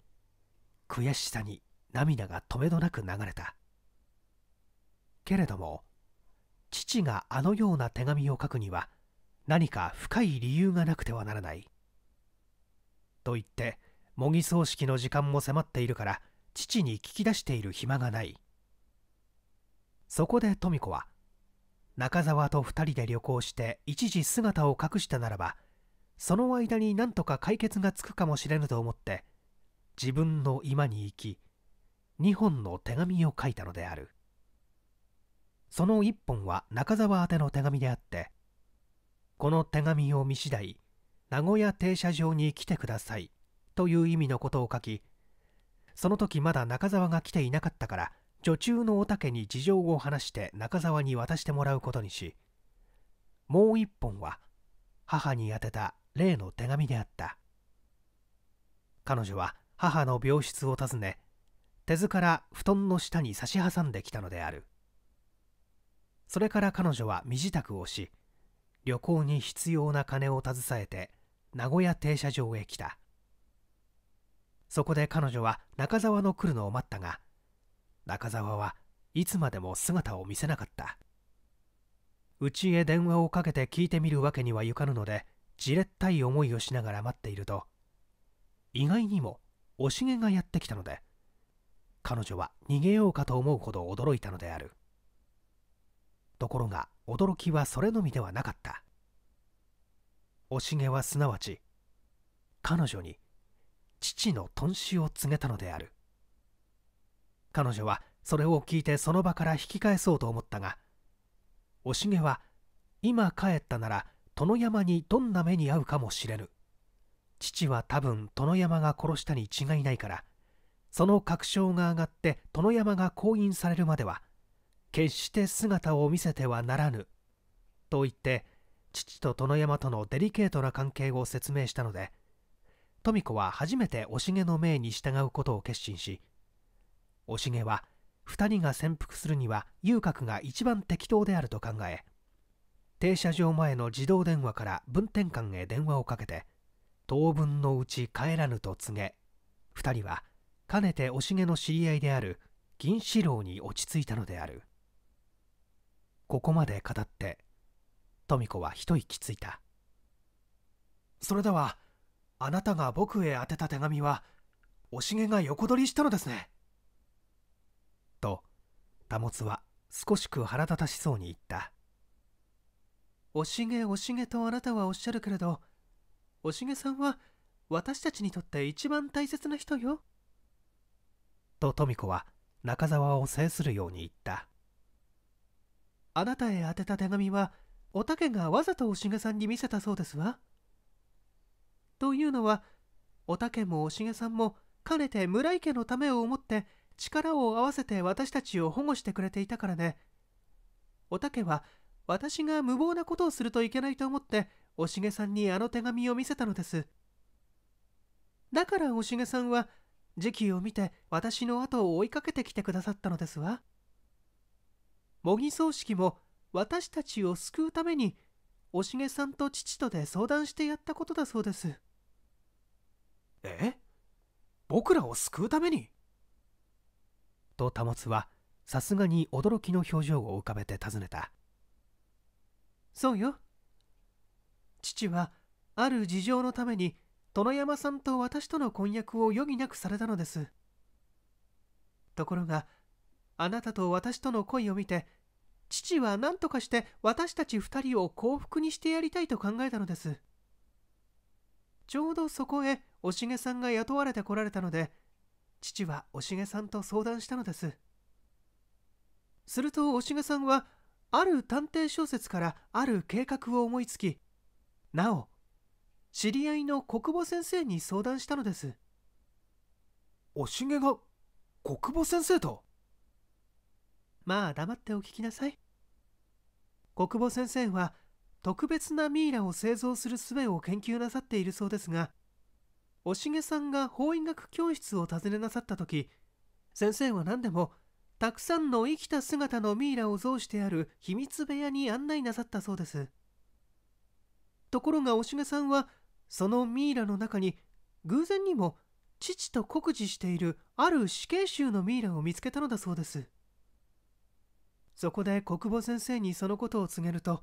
悔しさに涙が止めどなく流れたけれども父があのような手紙を書くには何か深い理由がなくてはならない。と言って模擬葬式の時間も迫っているから父に聞き出している暇がない。そこで富子は中澤と2人で旅行して一時姿を隠したならばその間になんとか解決がつくかもしれぬと思って自分の居間に行き2本の手紙を書いたのである。その一本は中澤宛ての手紙であってこの手紙を見次第名古屋停車場に来てくださいという意味のことを書きその時まだ中沢が来ていなかったから女中のお竹に事情を話して中澤に渡してもらうことにしもう一本は母に宛てた例の手紙であった彼女は母の病室を訪ね手塚から布団の下に差し挟んできたのであるそれから彼女は身支度をし旅行に必要な金を携えて名古屋停車場へ来たそこで彼女は中沢の来るのを待ったが中沢はいつまでも姿を見せなかったうちへ電話をかけて聞いてみるわけにはいかぬのでじれったい思いをしながら待っていると意外にもおしげがやってきたので彼女は逃げようかと思うほど驚いたのであるところが驚きはそれのみではなかったおしげはすなわち彼女に父の頓死を告げたのである彼女はそれを聞いてその場から引き返そうと思ったがおしげは今帰ったなら殿山にどんな目に遭うかもしれぬ父は多分殿山が殺したに違いないからその確証が上がって殿山が降院されるまでは決して姿を見せてはならぬと言って父と殿山とのデリケートな関係を説明したので富子は初めておしげの命に従うことを決心しおしげは2人が潜伏するには遊郭が一番適当であると考え停車場前の自動電話から分店間へ電話をかけて当分のうち帰らぬと告げ2人はかねておしげの知り合いである銀四郎に落ち着いたのである。ここまで語って富子は一息ついたそれではあなたが僕へ宛てた手紙はおしげが横取りしたのですねと保は少しく腹立たしそうに言ったおしげおしげとあなたはおっしゃるけれどおしげさんは私たちにとって一番大切な人よと富子は中沢を制するように言ったあなたへ宛てた手紙はおたけがわざとおしげさんに見せたそうですわ。というのはおたけもおしげさんもかねて村井家のためを思って力を合わせて私たちを保護してくれていたからね。おたけは私が無謀なことをするといけないと思っておしげさんにあの手紙を見せたのです。だからおしげさんは時期を見て私の後を追いかけてきてくださったのですわ。模擬葬式も私たちを救うためにおしげさんと父とで相談してやったことだそうですえ僕らを救うためにと保はさすがに驚きの表情を浮かべて尋ねたそうよ父はある事情のために殿山さんと私との婚約を余儀なくされたのですところがあなたと私との恋を見て父は何とかして私たち2人を幸福にしてやりたいと考えたのですちょうどそこへおしげさんが雇われてこられたので父はおしげさんと相談したのですするとおしげさんはある探偵小説からある計画を思いつきなお知り合いの国母先生に相談したのですおしげが国母先生とまあ黙ってお聞きなさい国防先生は特別なミイラを製造する術を研究なさっているそうですがおしげさんが法医学教室を訪ねなさった時先生は何でもたくさんの生きた姿のミイラを像してある秘密部屋に案内なさったそうですところがおしげさんはそのミイラの中に偶然にも父と酷似しているある死刑囚のミイラを見つけたのだそうですそこで国母先生にそのことを告げると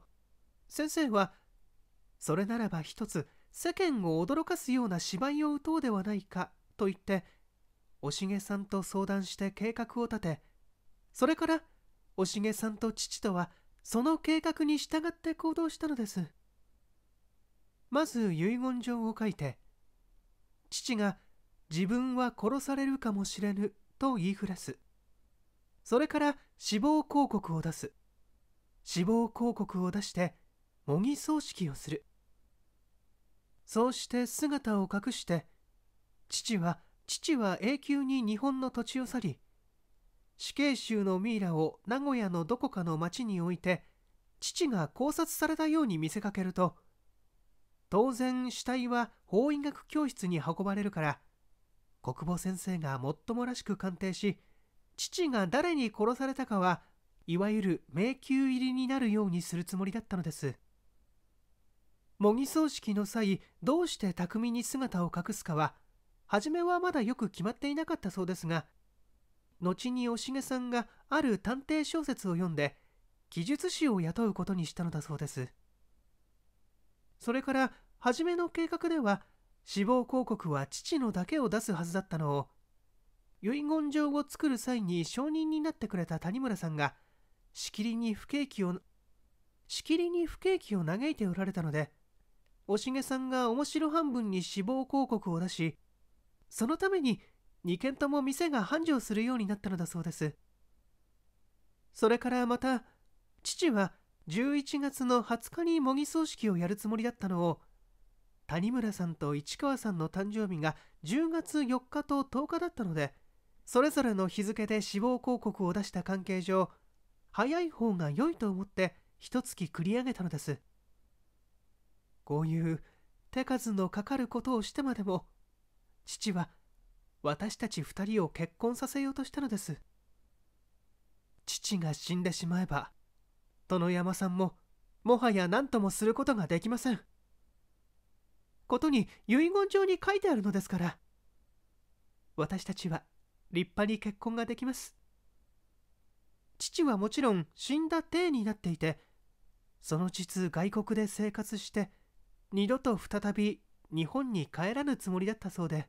先生は「それならば一つ世間を驚かすような芝居を打とうではないか」と言っておしげさんと相談して計画を立てそれからおしげさんと父とはその計画に従って行動したのですまず遺言状を書いて父が「自分は殺されるかもしれぬ」と言いふらすそれから死亡広告を出す死亡広告を出して模擬葬式をするそうして姿を隠して父は父は永久に日本の土地を去り死刑囚のミイラを名古屋のどこかの町に置いて父が考察されたように見せかけると当然死体は法医学教室に運ばれるから国保先生がもっともらしく鑑定し父が誰に殺されたかはいわゆる迷宮入りになるようにするつもりだったのです模擬葬式の際どうして巧みに姿を隠すかは初めはまだよく決まっていなかったそうですが後におしげさんがある探偵小説を読んで記述師を雇うことにしたのだそうですそれから初めの計画では死亡広告は父のだけを出すはずだったのを遺言状を作る際に証人になってくれた谷村さんがしきりに不景気をしきりに不景気を嘆いておられたのでおしげさんが面白半分に死亡広告を出しそのために2軒とも店が繁盛するようになったのだそうですそれからまた父は11月の20日に模擬葬式をやるつもりだったのを谷村さんと市川さんの誕生日が10月4日と10日だったのでそれぞれの日付で死亡広告を出した関係上早い方が良いと思って一月繰り上げたのですこういう手数のかかることをしてまでも父は私たち2人を結婚させようとしたのです父が死んでしまえば殿山さんももはや何ともすることができませんことに遺言状に書いてあるのですから私たちは立派に結婚ができます父はもちろん死んだ体になっていてその実外国で生活して二度と再び日本に帰らぬつもりだったそうで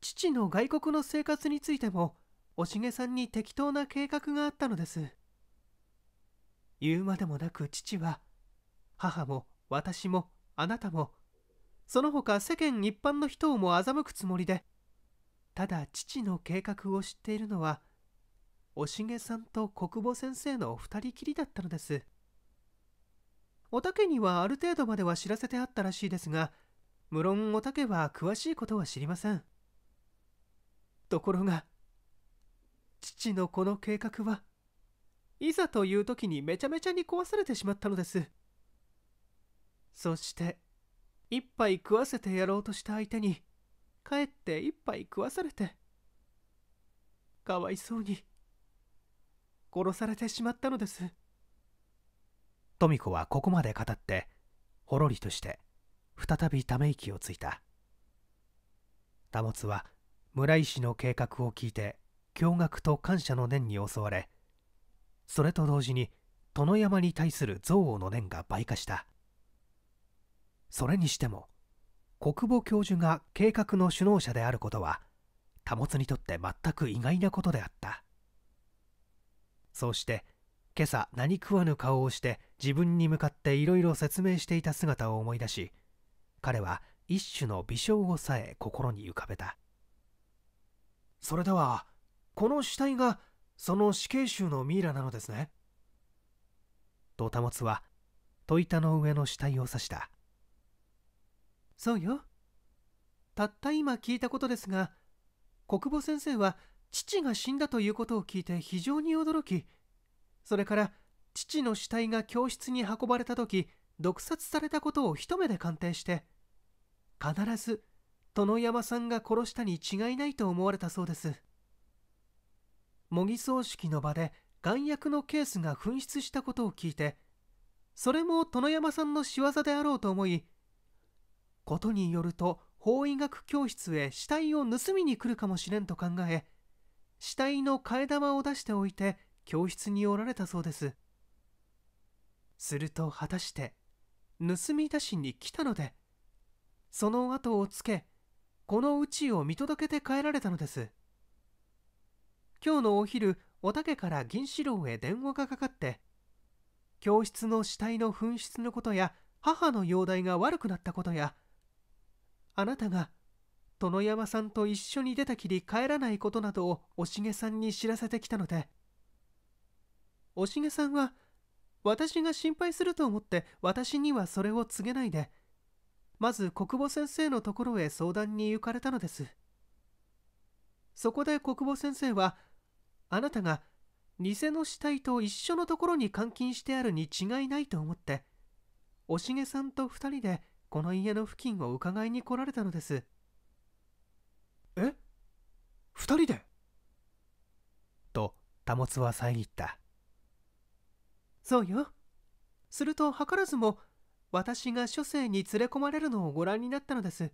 父の外国の生活についてもおしげさんに適当な計画があったのです言うまでもなく父は母も私もあなたもその他世間一般の人をも欺くつもりでただ父の計画を知っているのはおしげさんと国母先生の2人きりだったのですおたけにはある程度までは知らせてあったらしいですが無論おたけは詳しいことは知りませんところが父のこの計画はいざという時にめちゃめちゃに壊されてしまったのですそして一杯食わせてやろうとした相手に帰って一杯食わされてかわいそうに殺されてしまったのです富子はここまで語ってほろりとして再びため息をついた保は村井氏の計画を聞いて驚愕と感謝の念に襲われそれと同時に殿山に対する憎悪の念が倍化したそれにしても国防教授が計画の首脳者であることは保にとって全く意外なことであったそうして今朝何食わぬ顔をして自分に向かっていろいろ説明していた姿を思い出し彼は一種の微笑をさえ心に浮かべたそれではこの死体がその死刑囚のミイラなのですねと保は戸板の上の死体を指したそうよたった今聞いたことですが国母先生は父が死んだということを聞いて非常に驚きそれから父の死体が教室に運ばれた時毒殺されたことを一目で鑑定して必ず殿山さんが殺したに違いないと思われたそうです模擬葬式の場で眼薬のケースが紛失したことを聞いてそれも殿山さんの仕業であろうと思いことによると法医学教室へ死体を盗みに来るかもしれんと考え死体の替え玉を出しておいて教室におられたそうですすると果たして盗み出しに来たのでその後をつけこのうちを見届けて帰られたのです今日のお昼おたけから銀四郎へ電話がかかって教室の死体の紛失のことや母の容体が悪くなったことやあなたが殿山さんと一緒に出たきり帰らないことなどをおしげさんに知らせてきたのでおしげさんは私が心配すると思って私にはそれを告げないでまず国母先生のところへ相談に行かれたのですそこで国母先生はあなたが偽の死体と一緒のところに監禁してあるに違いないと思っておしげさんと2人でこの家の付近を伺いに来られたのですえ二人でと保は遮ったそうよすると図らずも私が書生に連れ込まれるのをご覧になったのです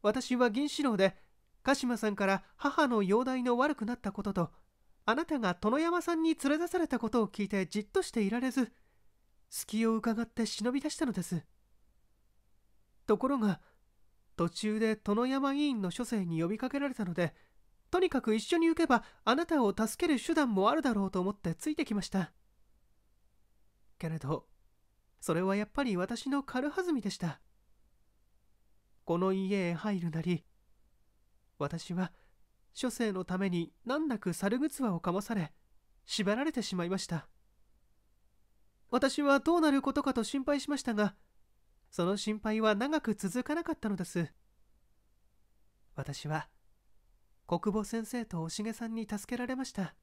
私は銀四郎で鹿島さんから母の容体の悪くなったこととあなたが殿山さんに連れ出されたことを聞いてじっとしていられず隙をうかがって忍び出したのですところが途中で殿山委員の書生に呼びかけられたのでとにかく一緒に行けばあなたを助ける手段もあるだろうと思ってついてきましたけれどそれはやっぱり私の軽はずみでしたこの家へ入るなり私は書生のために難なく猿ぐつわをかまされ縛られてしまいました私はどうなることかと心配しましたがその心配は長く続かなかったのです私は久保先生とおしげさんに助けられました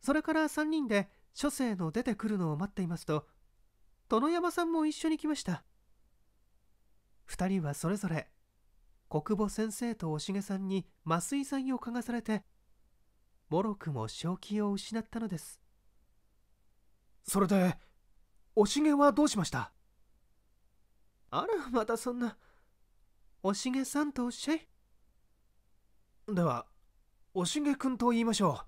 それから3人で書生の出てくるのを待っていますと殿山さんも一緒に来ました2人はそれぞれ小久保先生とおしげさんに麻酔剤を嗅がされてもろくも正気を失ったのですそれでおしげはどうしましたあら、またそんな。おしげさんとおっしゃい。では、おしげくんと言いましょう。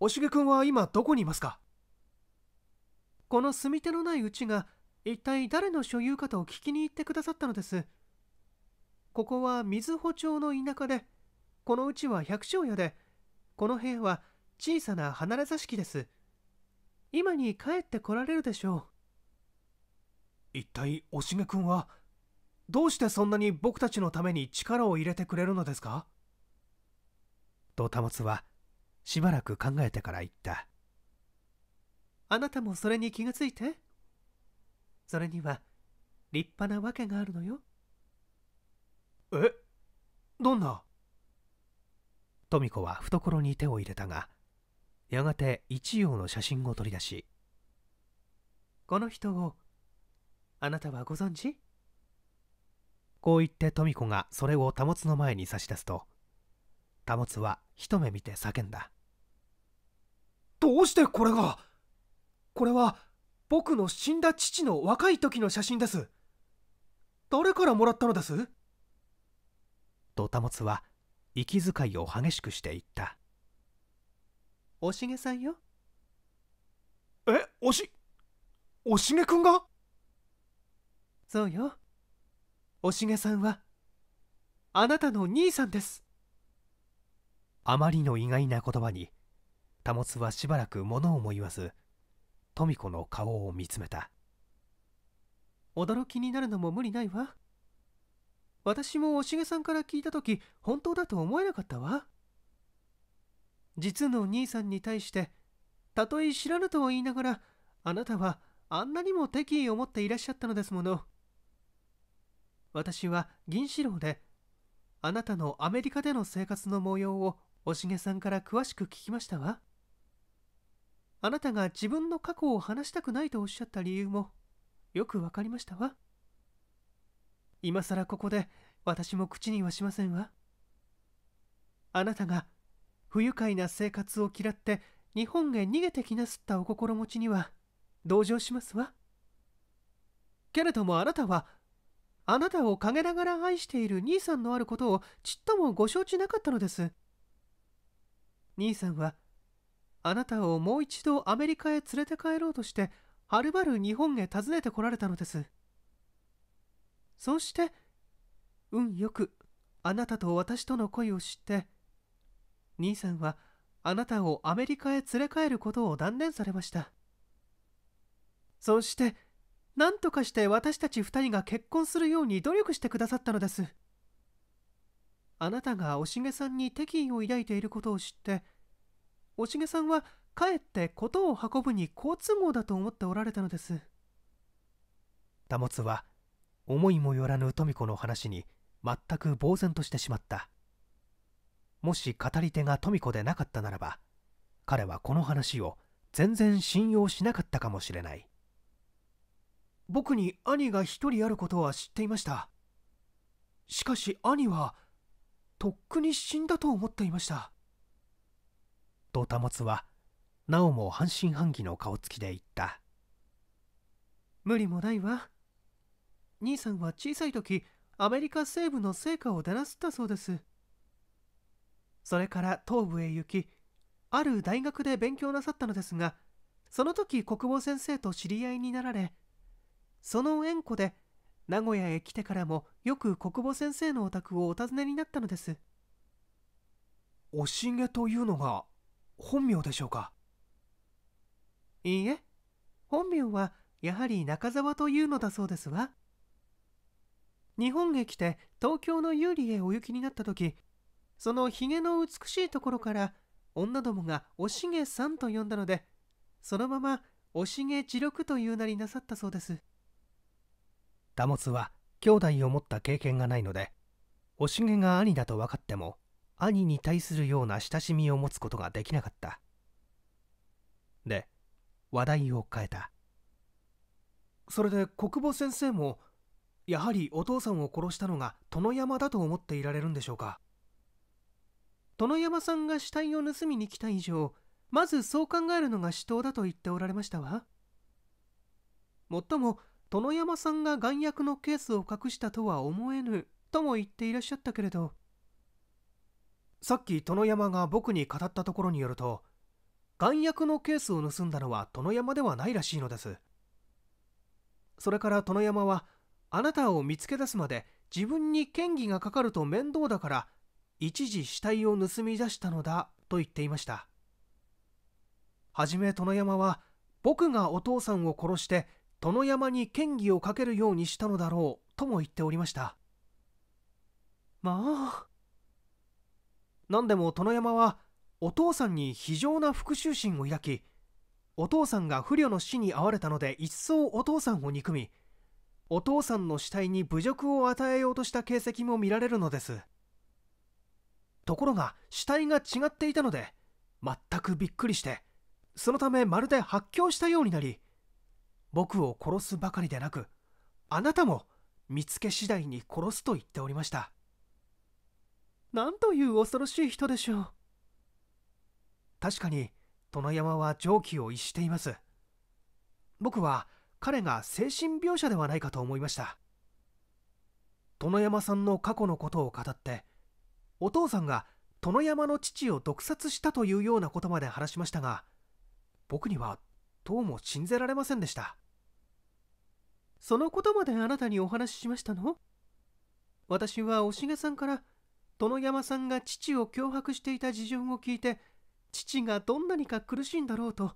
おしげくんは今どこにいますかこの住み手のないうちが一体誰の所有かと聞きに行ってくださったのです。ここは瑞穂町の田舎で、このうちは百姓屋で、この部屋は小さな離れ座敷です。今に帰ってこられるでしょう。一体おしげくんはどうしてそんなに僕たちのために力を入れてくれるのですかと保つはしばらく考えてから言ったあなたもそれに気がついてそれには立派なわけがあるのよえどんなとみ子は懐に手を入れたがやがて一葉の写真を取り出しこの人をあなたはご存知こう言って富子がそれを保の前に差し出すと保は一目見て叫んだどうしてこれがこれは僕の死んだ父の若い時の写真です誰からもらったのですと保は息遣いを激しくして言ったおしげさんよえおしおしげくんがそうよおしげさんはあなたの兄さんですあまりの意外な言葉に保はしばらく物をも言わず富子の顔を見つめた驚きになるのも無理ないわ私もおしげさんから聞いた時本当だと思えなかったわ実の兄さんに対してたとえ知らぬとは言いながらあなたはあんなにも敵意を持っていらっしゃったのですもの私は銀四郎で、あなたのアメリカでの生活の模様をおしげさんから詳しく聞きましたわ。あなたが自分の過去を話したくないとおっしゃった理由もよくわかりましたわ。今さらここで私も口にはしませんわ。あなたが不愉快な生活を嫌って日本へ逃げてきなすったお心持ちには同情しますわ。けれどもあなたはあなたを陰ながら愛している兄さんのあることをちっともご承知なかったのです兄さんはあなたをもう一度アメリカへ連れて帰ろうとしてはるばる日本へ訪ねてこられたのですそして運よくあなたと私との恋を知って兄さんはあなたをアメリカへ連れ帰ることを断念されましたそして何とかして私たち2人が結婚するように努力してくださったのですあなたがおしげさんに敵意を抱いていることを知っておしげさんはかえって事を運ぶに好都合だと思っておられたのです保つは思いもよらぬ富子の話に全く呆然としてしまったもし語り手が富子でなかったならば彼はこの話を全然信用しなかったかもしれない僕に兄が一人あることは知っていましたしかし兄はとっくに死んだと思っていましたと保つはなおも半信半疑の顔つきで言った無理もないわ兄さんは小さい時アメリカ西部の成果を出なすったそうですそれから東部へ行きある大学で勉強なさったのですがその時国防先生と知り合いになられその縁故で名古屋へ来てからもよく国母先生のお宅をお訪ねになったのですおしげというのが本名でしょうかいいえ本名はやはり中澤というのだそうですわ日本へ来て東京の有利へお行きになった時そのひげの美しいところから女どもがおしげさんと呼んだのでそのままおしげ地力という名になさったそうですダスは兄弟を持った経験がないのでおしげが兄だと分かっても兄に対するような親しみを持つことができなかったで話題を変えたそれで国母先生もやはりお父さんを殺したのが殿山だと思っていられるんでしょうか殿山さんが死体を盗みに来た以上まずそう考えるのが死闘だと言っておられましたわもっとも殿山さんが眼薬のケースを隠したとは思えぬとも言っていらっしゃったけれどさっき殿山が僕に語ったところによると眼薬のケースを盗んだのは殿山ではないらしいのですそれから殿山はあなたを見つけ出すまで自分に嫌疑がかかると面倒だから一時死体を盗み出したのだと言っていましたはじめ殿山は僕がお父さんを殺して殿山に嫌疑をかけるようにしたのだろうとも言っておりましたまあ何でも殿山はお父さんに非常な復讐心を抱きお父さんが不慮の死に遭われたので一層お父さんを憎みお父さんの死体に侮辱を与えようとした形跡も見られるのですところが死体が違っていたので全くびっくりしてそのためまるで発狂したようになり僕を殺すばかりでなくあなたも見つけ次第に殺すと言っておりましたなんという恐ろしい人でしょう確かに殿山は常軌を逸しています僕は彼が精神病者ではないかと思いました殿山さんの過去のことを語ってお父さんが殿山の父を毒殺したというようなことまで話しましたが僕にはどうも信じられませんでしたそのことまであなたにお話ししましたの私はおしげさんから殿山さんが父を脅迫していた事情を聞いて父がどんなにか苦しいんだろうと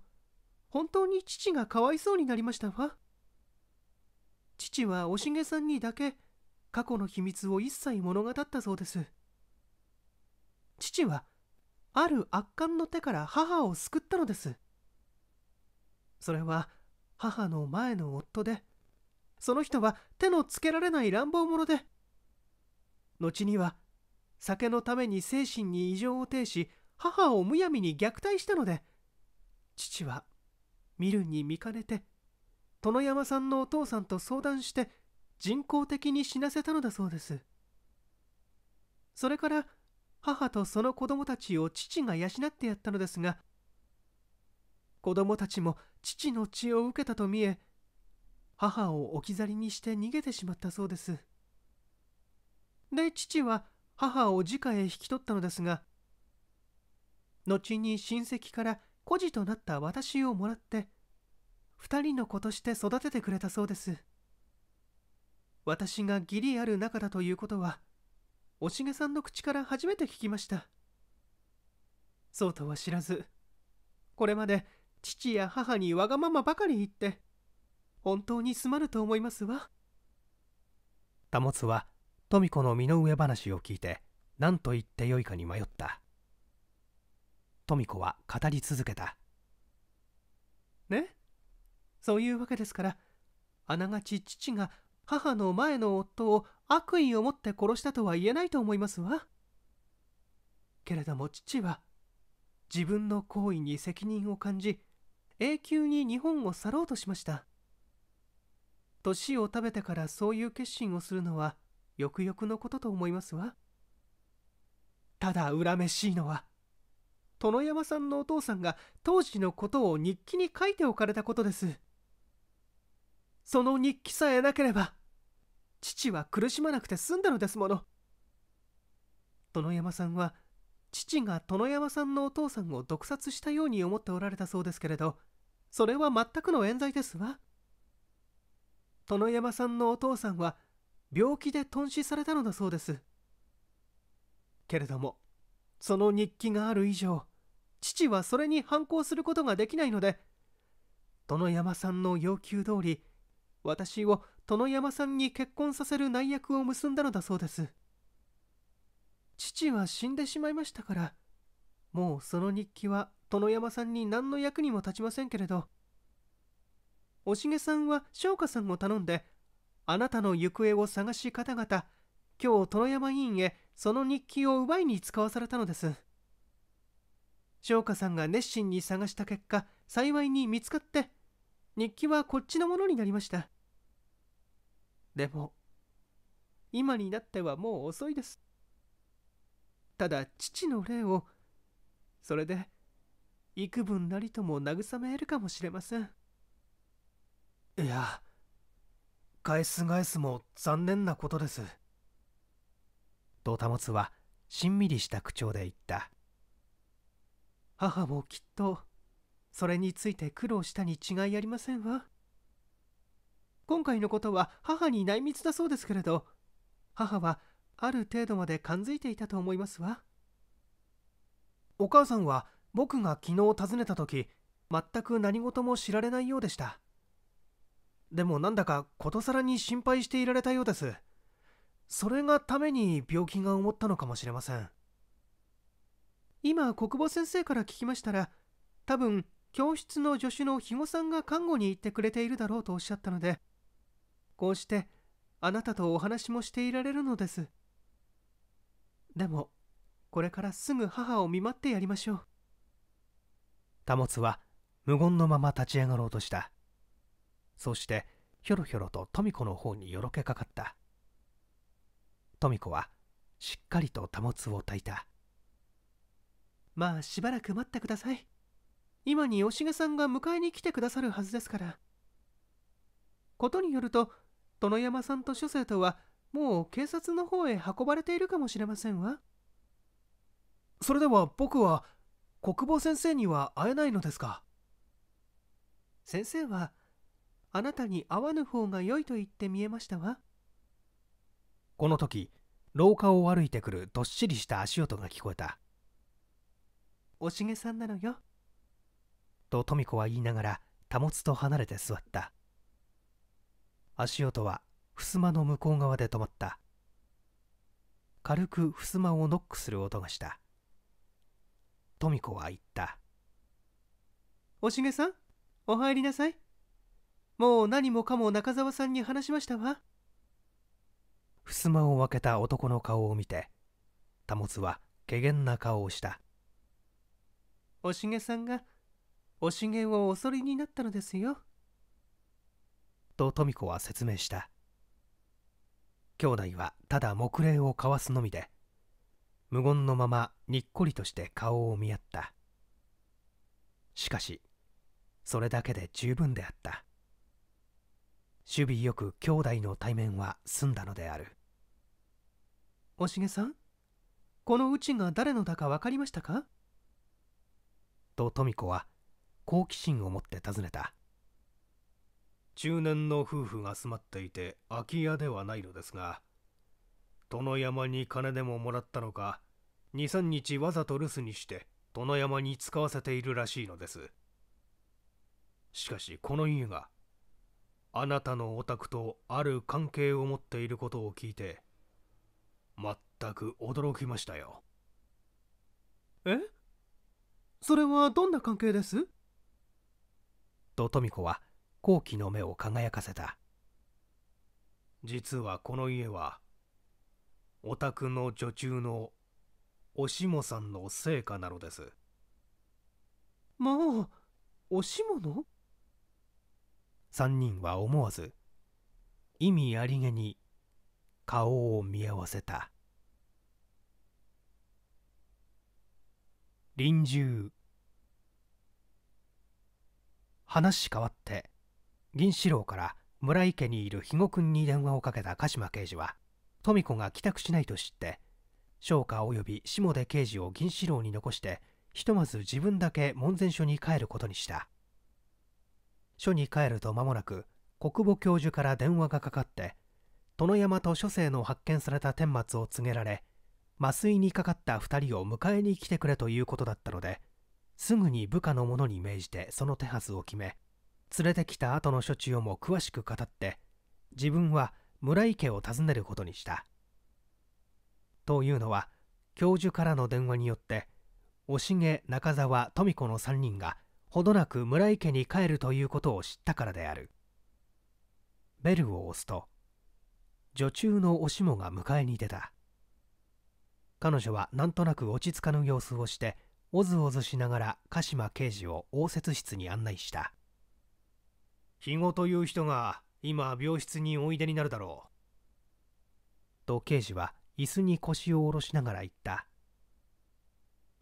本当に父がかわいそうになりましたわ父はおしげさんにだけ過去の秘密を一切物語ったそうです父はある悪巻の手から母を救ったのですそれは母の前の夫でその人は手のつけられない乱暴者で後には酒のために精神に異常を呈し母をむやみに虐待したので父は見るに見かねて殿山さんのお父さんと相談して人工的に死なせたのだそうですそれから母とその子供たちを父が養ってやったのですが子供たちも父の血を受けたと見え母を置き去りにして逃げてしまったそうですで父は母を自家へ引き取ったのですが後に親戚から孤児となった私をもらって2人の子として育ててくれたそうです私が義理ある仲だということはおしげさんの口から初めて聞きましたそうとは知らずこれまで父や母にわがままばかり言って本当にすまぬと思いますわ保は富子の身の上話を聞いて何と言ってよいかに迷った富子は語り続けたねそういうわけですからあながち父が母の前の夫を悪意を持って殺したとは言えないと思いますわけれども父は自分の行為に責任を感じ永久に日本を去ろうとしました年を食べてからそういう決心をするのはよくよくのことと思いますわただ恨めしいのは殿山さんのお父さんが当時のことを日記に書いておかれたことですその日記さえなければ父は苦しまなくて済んだのですもの殿山さんは父が殿山さんのお父さんを毒殺したように思っておられたそうですけれどそれは全くの冤罪ですわ殿山さんのお父さんは病気で頓死されたのだそうですけれどもその日記がある以上父はそれに反抗することができないので殿山さんの要求通り私を殿山さんに結婚させる内約を結んだのだそうです父は死んでしまいましたからもうその日記は殿山さんに何の役にも立ちませんけれどおしげさんは翔花さんを頼んであなたの行方を探し方々今日殿山委員へその日記を奪いに使わされたのです翔花さんが熱心に探した結果幸いに見つかって日記はこっちのものになりましたでも今になってはもう遅いですただ父の霊をそれで幾分なりとも慰めるかもしれませんいや返す返すも残念なことですと保つはしんみりした口調で言った母もきっとそれについて苦労したに違いありませんわ今回のことは母に内密だそうですけれど母はある程度まで感づいていたと思いますわお母さんは僕が昨日訪ねた時全く何事も知られないようでしたでもなんだかことさらに心配していられたようですそれがために病気が思ったのかもしれません今国母先生から聞きましたら多分教室の助手の肥後さんが看護に行ってくれているだろうとおっしゃったのでこうしてあなたとお話もしていられるのですでもこれからすぐ母を見舞ってやりましょう保は無言のまま立ち上がろうとしたそうしてひょろひょろと富子の方によろけかかった富子はしっかりと保つをたいたまあしばらく待ってください今にしげさんが迎えに来てくださるはずですからことによると殿山さんと書生とはもう警察の方へ運ばれているかもしれませんわそれでは僕は国防先生には会えないのですか先生はあなたに会わぬ方が良いと言って見えましたわこの時廊下を歩いてくるどっしりした足音が聞こえたおしげさんなのよと富子は言いながら保つと離れて座った足音は襖の向こう側で止まった軽く襖をノックする音がした富子は言った「おしげさんお入りなさい」もう何もかも中澤さんに話しましたわ襖を開けた男の顔を見て保は怪げな顔をしたおしげさんがおしげをおそりになったのですよと富子は説明した兄弟はただ黙礼を交わすのみで無言のままにっこりとして顔を見合ったしかしそれだけで十分であった守備よく兄弟の対面は済んだのであるおしげさんこのうちが誰のだか分かりましたかと富子は好奇心を持って尋ねた中年の夫婦が住まっていて空き家ではないのですが殿山に金でももらったのか23日わざと留守にして殿山に使わせているらしいのですしかしこの家があなたのお宅とある関係を持っていることを聞いて全く驚きましたよえそれはどんな関係ですと富子は好奇の目を輝かせた実はこの家はお宅の女中のおしもさんの生家なのですもうおしもの3人は思わず意味ありげに顔を見合わせた臨終話変わって銀四郎から村井家にいる肥後君に電話をかけた鹿島刑事は富子が帰宅しないと知って商お及び下出刑事を銀四郎に残してひとまず自分だけ門前署に帰ることにした署に帰ると間もなく国母教授から電話がかかって殿山と書生の発見された顛末を告げられ麻酔にかかった2人を迎えに来てくれということだったのですぐに部下の者に命じてその手はずを決め連れてきた後の処置をも詳しく語って自分は村井家を訪ねることにしたというのは教授からの電話によって押しげ中澤富子の3人がほどなく村井家に帰るということを知ったからであるベルを押すと女中のおしもが迎えに出た彼女はなんとなく落ち着かぬ様子をしておずおずしながら鹿島刑事を応接室に案内した肥後という人が今病室においでになるだろうと刑事は椅子に腰を下ろしながら言った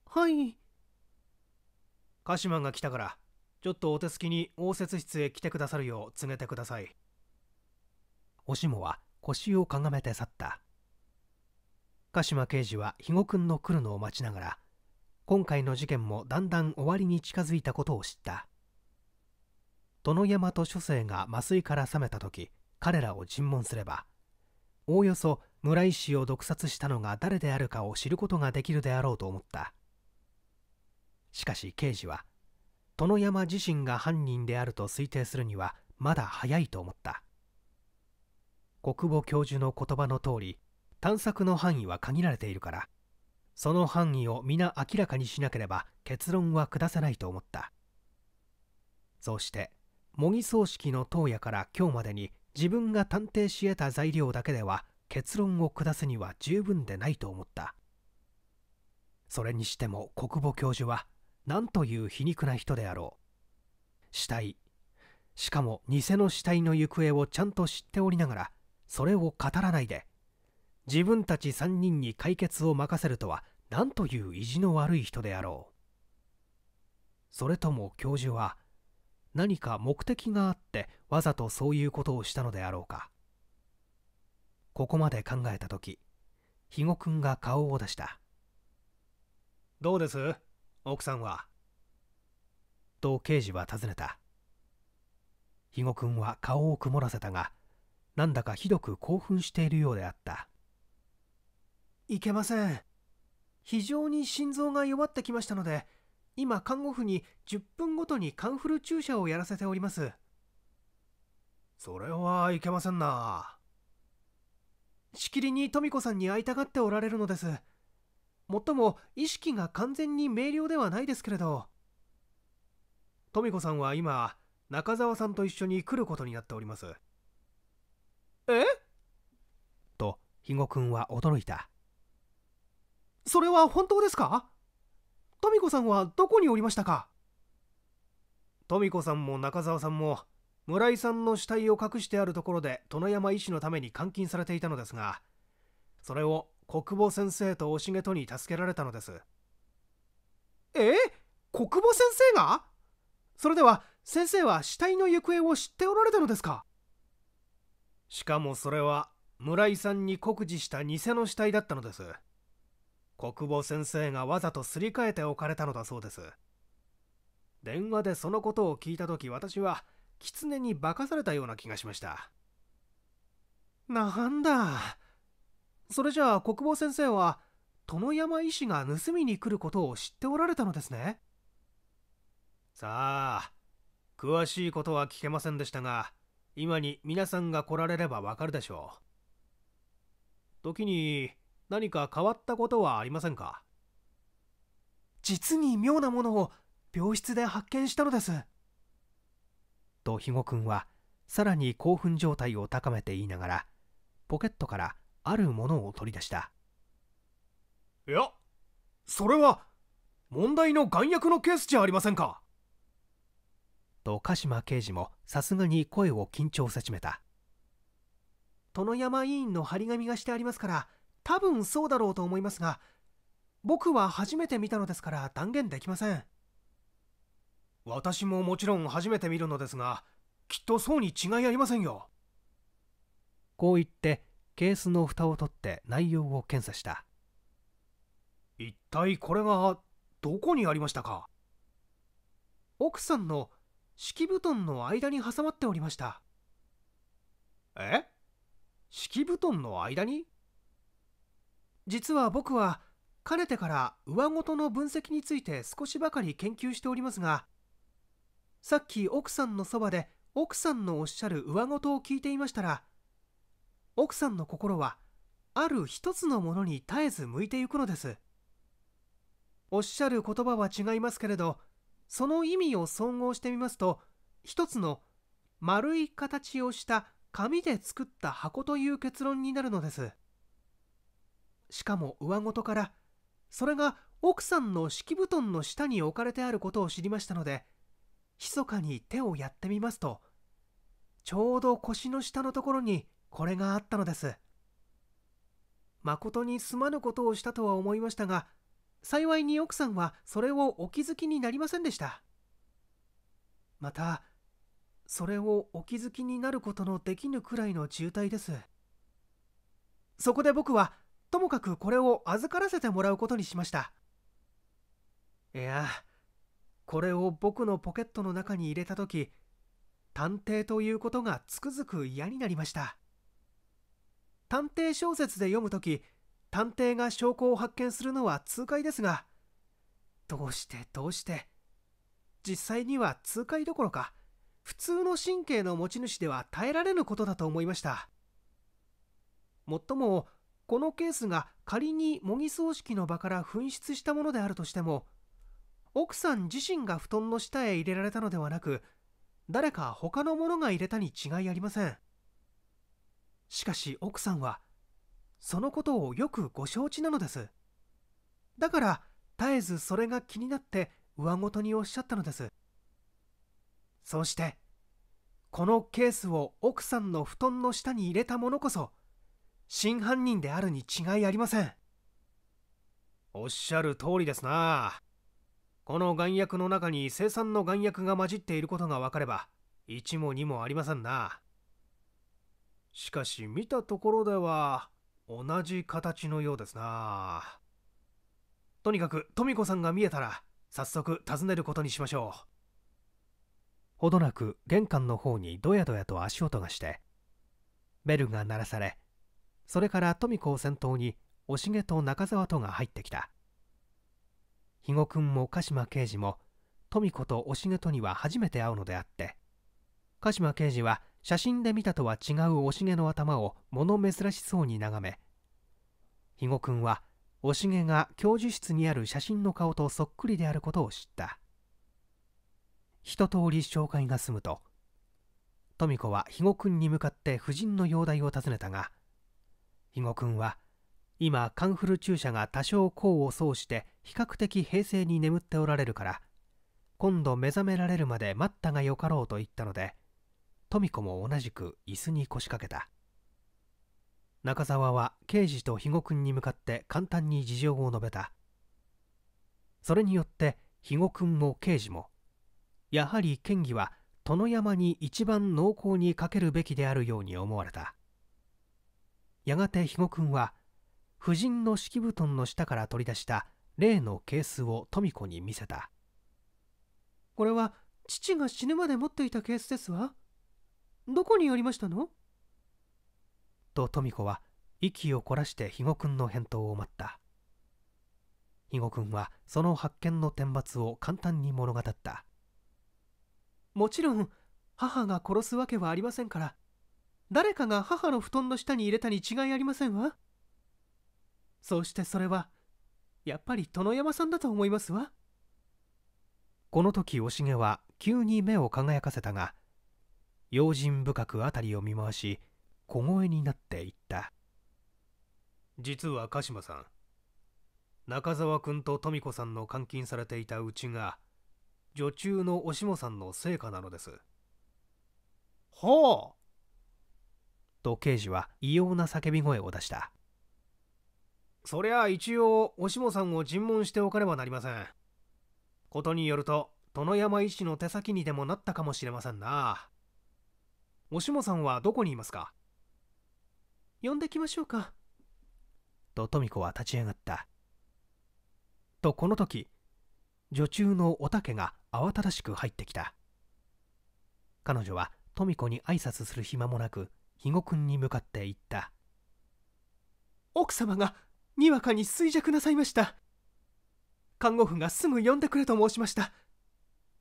はいカシマンが来たからちょっとお手すきに応接室へ来てくださるよう告げてくださいおしもは腰をかがめて去った鹿島刑事は肥後君の来るのを待ちながら今回の事件もだんだん終わりに近づいたことを知った殿山と諸生が麻酔から覚めた時彼らを尋問すればおおよそ村井氏を毒殺したのが誰であるかを知ることができるであろうと思ったしかし刑事は殿山自身が犯人であると推定するにはまだ早いと思った国母教授の言葉の通り探索の範囲は限られているからその範囲を皆明らかにしなければ結論は下せないと思ったそうして模擬葬式の当夜から今日までに自分が探偵し得た材料だけでは結論を下すには十分でないと思ったそれにしても国母教授はなんという皮肉な人であろう死体しかも偽の死体の行方をちゃんと知っておりながらそれを語らないで自分たち3人に解決を任せるとは何という意地の悪い人であろうそれとも教授は何か目的があってわざとそういうことをしたのであろうかここまで考えた時肥後君が顔を出したどうです奥さんはと刑事は尋ねた肥後君は顔を曇らせたがなんだかひどく興奮しているようであったいけません非常に心臓が弱ってきましたので今看護婦に10分ごとにカンフル注射をやらせておりますそれはいけませんなしきりに富子さんに会いたがっておられるのですもっとも意識が完全に明瞭ではないですけれど富子さんは今中澤さんと一緒に来ることになっておりますえと肥後んは驚いたそれは本当ですか富子さんはどこにおりましたか富子さんも中澤さんも村井さんの死体を隠してあるところで殿山医師のために監禁されていたのですがそれを久保先生とおしげとに助けられたのですえ小久保先生がそれでは先生は死体の行方を知っておられたのですかしかもそれは村井さんに酷似した偽の死体だったのです小久保先生がわざとすり替えておかれたのだそうです電話でそのことを聞いた時私は狐に化かされたような気がしましたなんだそれじゃあ国防先生は殿山医師が盗みに来ることを知っておられたのですねさあ詳しいことは聞けませんでしたが今に皆さんが来られればわかるでしょう時に何か変わったことはありませんか実に妙なものを病室で発見したのですと肥後君はさらに興奮状態を高めて言いながらポケットからあるものを取り出したいやそれは問題の眼薬のケースじゃありませんかと鹿島刑事もさすがに声を緊張さちめた殿山委員の張り紙がしてありますから多分そうだろうと思いますが僕は初めて見たのですから断言できません私ももちろん初めて見るのですがきっとそうに違いありませんよこう言ってケースの蓋を取って内容を検査した一体これがどこにありましたか奥さんの敷布団の間に挟まっておりましたえ敷布団の間に実は僕はかねてから上ごとの分析について少しばかり研究しておりますがさっき奥さんのそばで奥さんのおっしゃる上ごとを聞いていましたら奥さんの心はある一つのものに絶えず向いてゆくのですおっしゃる言葉は違いますけれどその意味を総合してみますと一つの丸い形をした紙で作った箱という結論になるのですしかも上ごとからそれが奥さんの敷布団の下に置かれてあることを知りましたので密かに手をやってみますとちょうど腰の下のところにこれがあったのです誠にすまぬことをしたとは思いましたが幸いに奥さんはそれをお気づきになりませんでしたまたそれをお気づきになることのできぬくらいの渋滞ですそこで僕はともかくこれを預からせてもらうことにしましたいやこれを僕のポケットの中に入れた時探偵ということがつくづく嫌になりました探偵小説で読むとき探偵が証拠を発見するのは痛快ですがどうしてどうして実際には痛快どころか普通の神経の持ち主では耐えられぬことだと思いましたもっともこのケースが仮に模擬葬式の場から紛失したものであるとしても奥さん自身が布団の下へ入れられたのではなく誰か他の者が入れたに違いありませんしかし奥さんはそのことをよくご承知なのですだから絶えずそれが気になって上ごとにおっしゃったのですそうしてこのケースを奥さんの布団の下に入れたものこそ真犯人であるに違いありませんおっしゃる通りですなこの丸薬の中に生産の丸薬が混じっていることが分かれば一も二もありませんなしかし見たところでは同じ形のようですなとにかく富子さんが見えたら早速訪ねることにしましょうほどなく玄関の方にどやどやと足音がしてベルが鳴らされそれから富子を先頭におしげと中澤とが入ってきた肥後君も鹿島刑事も富子とおしげとには初めて会うのであって鹿島刑事は写真で見たとは違うおしげの頭を物珍しそうに眺め肥後君はおしげが教授室にある写真の顔とそっくりであることを知った一通り紹介が済むと富子は肥後君に向かって夫人の容体を尋ねたが肥後君は今カンフル注射が多少功を奏して比較的平静に眠っておられるから今度目覚められるまで待ったがよかろうと言ったので富子も同じく椅子に腰掛けた中沢は刑事と肥後君に向かって簡単に事情を述べたそれによって肥後君も刑事もやはり県議は殿山に一番濃厚にかけるべきであるように思われたやがて肥後君は夫人の敷布団の下から取り出した例のケースを富子に見せたこれは父が死ぬまで持っていたケースですわどこにありましたのと富子は息を凝らして肥後くんの返答を待った肥後くんはその発見の顛末を簡単に物語ったもちろん母が殺すわけはありませんから誰かが母の布団の下に入れたに違いありませんわそうしてそれはやっぱり殿山さんだと思いますわこの時おしげは急に目を輝かせたが用心深く辺りを見回し小声になっていった実は鹿島さん中澤君と富子さんの監禁されていたうちが女中のおしもさんの成果なのですほうと刑事は異様な叫び声を出したそりゃ一応おしもさんを尋問しておかねばなりませんことによると殿山医師の手先にでもなったかもしれませんなおしもさんはどこにいますか呼んできましょうかとみ子は立ち上がったとこの時女中のおたけが慌ただしく入ってきた彼女は富子に挨拶する暇もなく肥後君に向かって言った奥様がにわかに衰弱なさいました看護婦がすぐ呼んでくれと申しました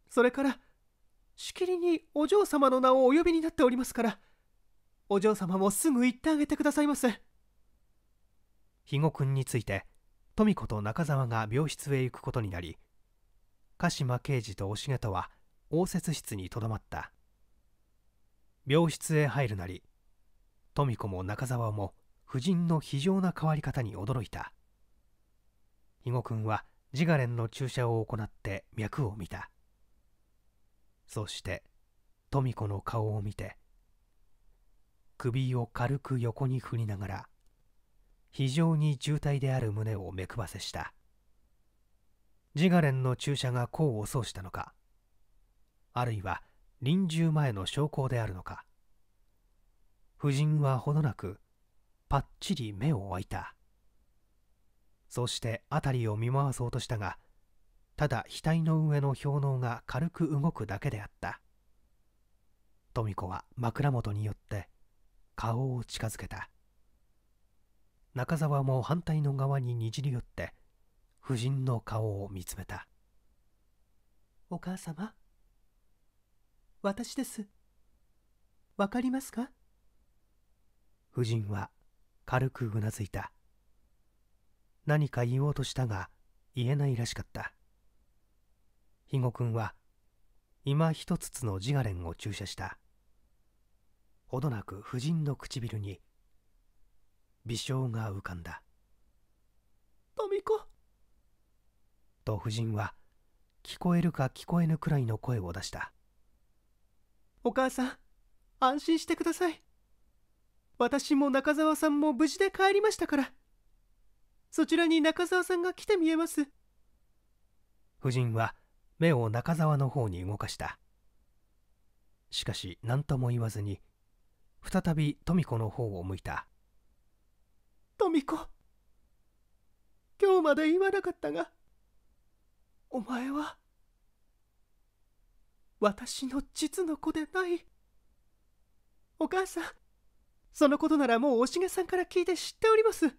それからしきりにお嬢様の名をお呼びになっておりますからお嬢様もすぐ行ってあげてくださいませ肥後君について富子と中澤が病室へ行くことになり鹿島刑事とおしげとは応接室にとどまった病室へ入るなり富子も中澤も夫人の非常な変わり方に驚いた肥後君は自ガ連の注射を行って脈を見たそして富子の顔を見て首を軽く横に振りながら非常に重体である胸を目くばせしたジガレンの注射が功を奏したのかあるいは臨終前の証拠であるのか夫人はほどなくぱっちり目を開いたそして辺りを見回そうとしたがただ額の上の氷のうが軽く動くだけであった富子は枕元によって顔を近づけた中沢も反対の側ににじり寄って夫人の顔を見つめたお母様私ですわかりますか夫人は軽くうなずいた何か言おうとしたが言えないらしかった肥後君は今一つのジガレンを注射したほどなく夫人の唇に微笑が浮かんだ富子と夫人は聞こえるか聞こえぬくらいの声を出したお母さん安心してください私も中澤さんも無事で帰りましたからそちらに中澤さんが来て見えます夫人は目を中沢の方に動かしたしかし何とも言わずに再び富子の方を向いた富子今日まで言わなかったがお前は私の実の子でないお母さんそのことならもうおしげさんから聞いて知っております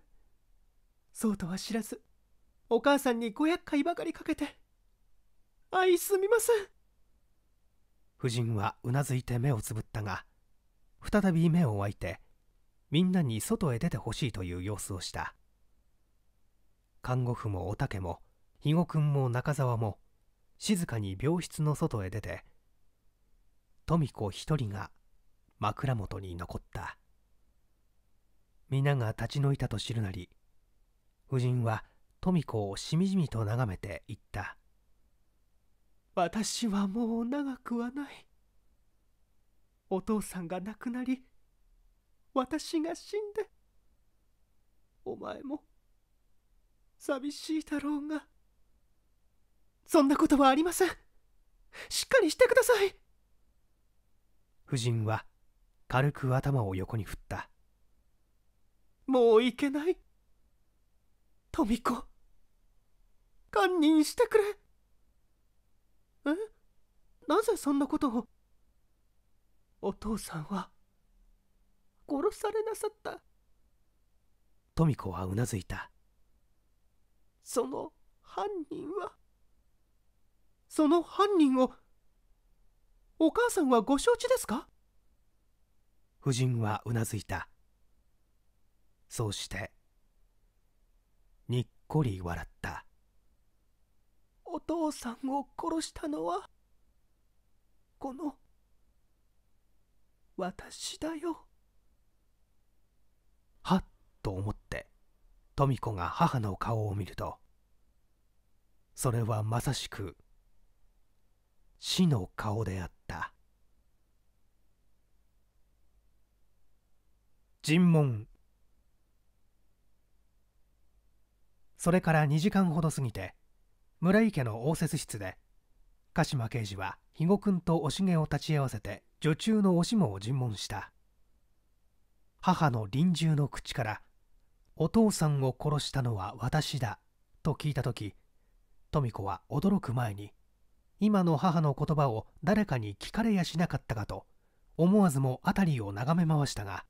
そうとは知らずお母さんに500回ばかりかけてあいすみません夫人はうなずいて目をつぶったが再び目を開いてみんなに外へ出てほしいという様子をした看護婦もおたけも肥後君も中澤も静かに病室の外へ出て富子一人が枕元に残った皆が立ち退いたと知るなり夫人は富子をしみじみと眺めて言った私はもう長くはないお父さんが亡くなり私が死んでお前も寂しいだろうがそんなことはありませんしっかりしてください夫人は軽く頭を横に振ったもういけない富子堪忍してくれえなぜそんなことをお父さんは殺されなさった富子はうなずいたその犯人はその犯人をお母さんはご承知ですか夫人はうなずいたそうしてにっこり笑ったお父さんを殺したのはこの私だよはっと思って富子が母の顔を見るとそれはまさしく死の顔であった尋問それから2時間ほど過ぎて村井家の応接室で鹿島刑事は肥後君とおしげを立ち会わせて女中のおしもを尋問した母の臨終の口から「お父さんを殺したのは私だ」と聞いた時富子は驚く前に今の母の言葉を誰かに聞かれやしなかったかと思わずも辺りを眺め回したが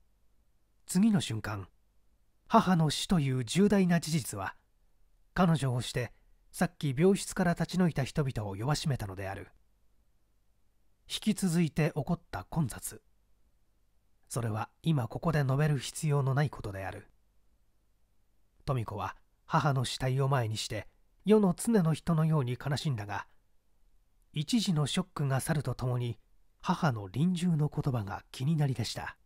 次の瞬間母の死という重大な事実は彼女をしてさっき病室から立ち退いた人々を弱しめたのである引き続いて起こった混雑それは今ここで述べる必要のないことである富子は母の死体を前にして世の常の人のように悲しんだが一時のショックが去るとともに母の臨終の言葉が気になりでした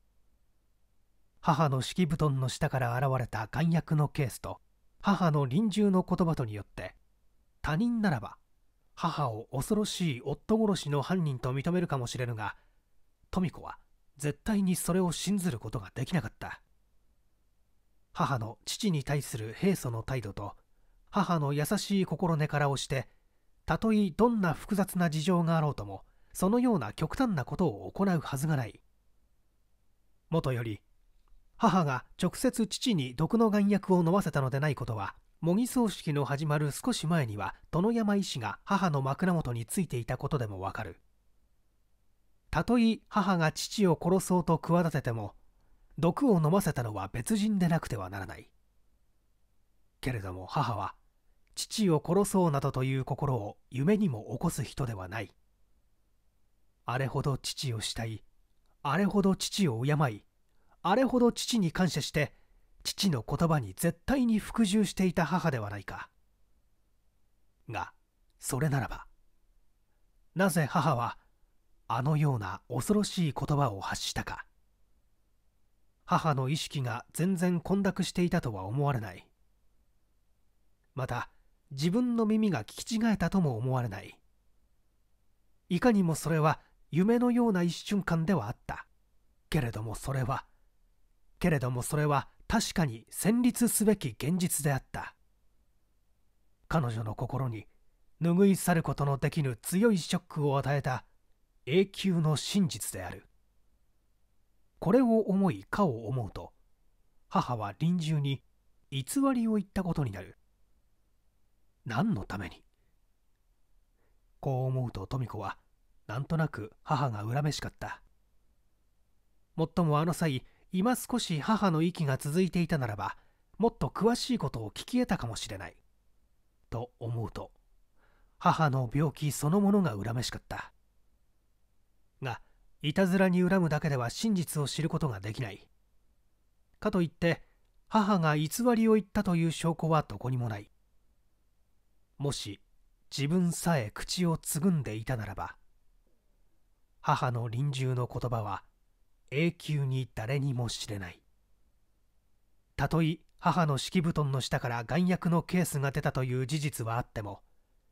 母の敷布団の下から現れた眼薬のケースと母の臨終の言葉とによって他人ならば母を恐ろしい夫殺しの犯人と認めるかもしれぬが富子は絶対にそれを信ずることができなかった母の父に対する平素の態度と母の優しい心根からをしてたとえどんな複雑な事情があろうともそのような極端なことを行うはずがないもとより母が直接父に毒の丸薬を飲ませたのでないことは模擬葬式の始まる少し前には殿山医師が母の枕元についていたことでもわかるたとえ母が父を殺そうと企てても毒を飲ませたのは別人でなくてはならないけれども母は父を殺そうなどという心を夢にも起こす人ではないあれほど父を慕いあれほど父を敬いあれほど父に感謝して父の言葉に絶対に服従していた母ではないかがそれならばなぜ母はあのような恐ろしい言葉を発したか母の意識が全然混濁していたとは思われないまた自分の耳が聞き違えたとも思われないいかにもそれは夢のような一瞬間ではあったけれどもそれはけれどもそれは確かに戦慄すべき現実であった彼女の心に拭い去ることのできぬ強いショックを与えた永久の真実であるこれを思いかを思うと母は臨終に偽りを言ったことになる何のためにこう思うと富子はなんとなく母が恨めしかったもっともあの際今少し母の息が続いていたならばもっと詳しいことを聞き得たかもしれないと思うと母の病気そのものが恨めしかったがいたずらに恨むだけでは真実を知ることができないかといって母が偽りを言ったという証拠はどこにもないもし自分さえ口をつぐんでいたならば母の臨終の言葉は永久に誰にも知れないたとえ母の敷布団の下から丸薬のケースが出たという事実はあっても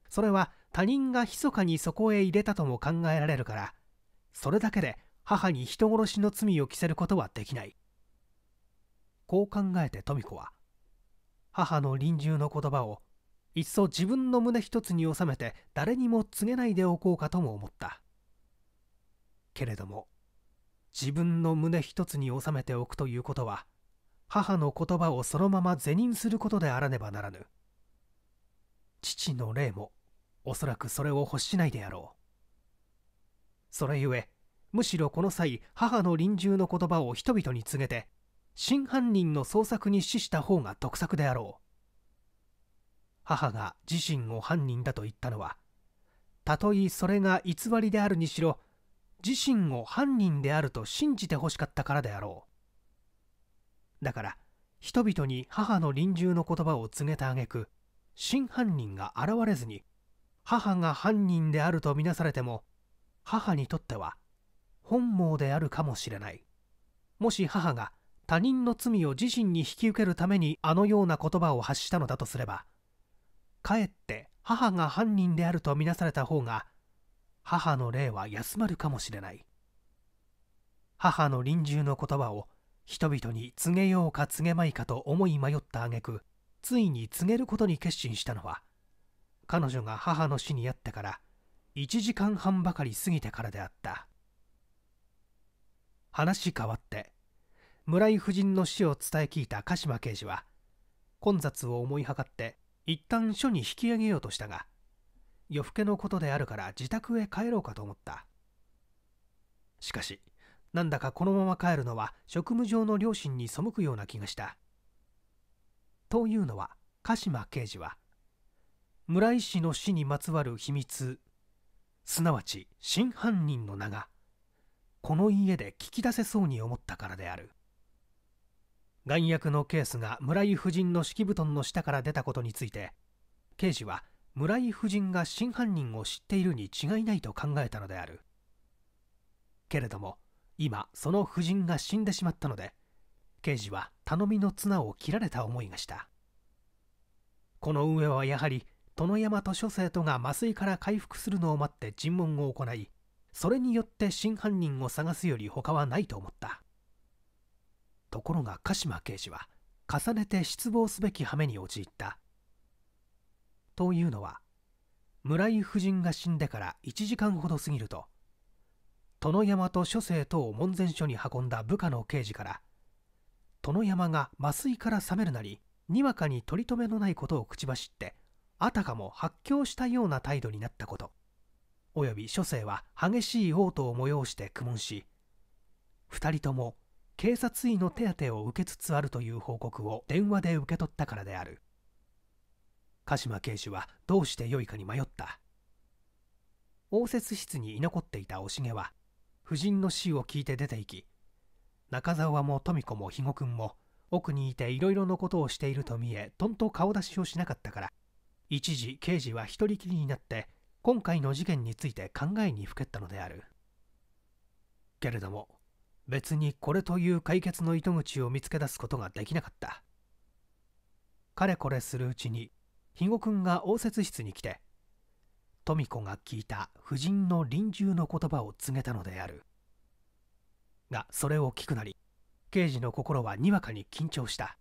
それは他人が密かにそこへ入れたとも考えられるからそれだけで母に人殺しの罪を着せることはできないこう考えて富子は母の臨終の言葉をいっそ自分の胸一つに収めて誰にも告げないでおこうかとも思ったけれども自分の胸一つに収めておくということは母の言葉をそのまま是認することであらねばならぬ父の霊もおそらくそれを欲しないであろうそれゆえむしろこの際母の臨終の言葉を人々に告げて真犯人の捜索に死した方が得策であろう母が自身を犯人だと言ったのはたとえそれが偽りであるにしろ自身を犯人であると信じてほしかったからであろうだから人々に母の臨終の言葉を告げた挙句真犯人が現れずに母が犯人であると見なされても母にとっては本望であるかもしれないもし母が他人の罪を自身に引き受けるためにあのような言葉を発したのだとすればかえって母が犯人であると見なされた方が母の霊は休まるかもしれない母の臨終の言葉を人々に告げようか告げまいかと思い迷った挙句ついに告げることに決心したのは彼女が母の死にあってから1時間半ばかり過ぎてからであった話変わって村井夫人の死を伝え聞いた鹿島刑事は混雑を思いはかって一旦署に引き上げようとしたが夜更けのことであるから自宅へ帰ろうかと思ったしかしなんだかこのまま帰るのは職務上の両親に背くような気がしたというのは鹿島刑事は村井氏の死にまつわる秘密すなわち真犯人の名がこの家で聞き出せそうに思ったからである丸薬のケースが村井夫人の敷布団の下から出たことについて刑事は村井夫人が真犯人を知っているに違いないと考えたのであるけれども今その夫人が死んでしまったので刑事は頼みの綱を切られた思いがしたこの上はやはり殿山と諸生とが麻酔から回復するのを待って尋問を行いそれによって真犯人を探すより他はないと思ったところが鹿島刑事は重ねて失望すべき羽目に陥ったというのは村井夫人が死んでから1時間ほど過ぎると殿山と諸生等を門前所に運んだ部下の刑事から殿山が麻酔から覚めるなりにわかに取り留めのないことを口走ってあたかも発狂したような態度になったことおよび諸生は激しい嘔吐を催して苦悶し2人とも警察医の手当てを受けつつあるという報告を電話で受け取ったからである鹿島刑主はどうしてよいかに迷った応接室に居残っていたおしげは夫人の死を聞いて出て行き中澤も富子も肥後君も奥にいていろいろのことをしていると見えとんと顔出しをしなかったから一時刑事は一人きりになって今回の事件について考えにふけったのであるけれども別にこれという解決の糸口を見つけ出すことができなかったかれこれするうちに肥後君が応接室に来て富子が聞いた夫人の臨終の言葉を告げたのであるがそれを聞くなり刑事の心はにわかに緊張した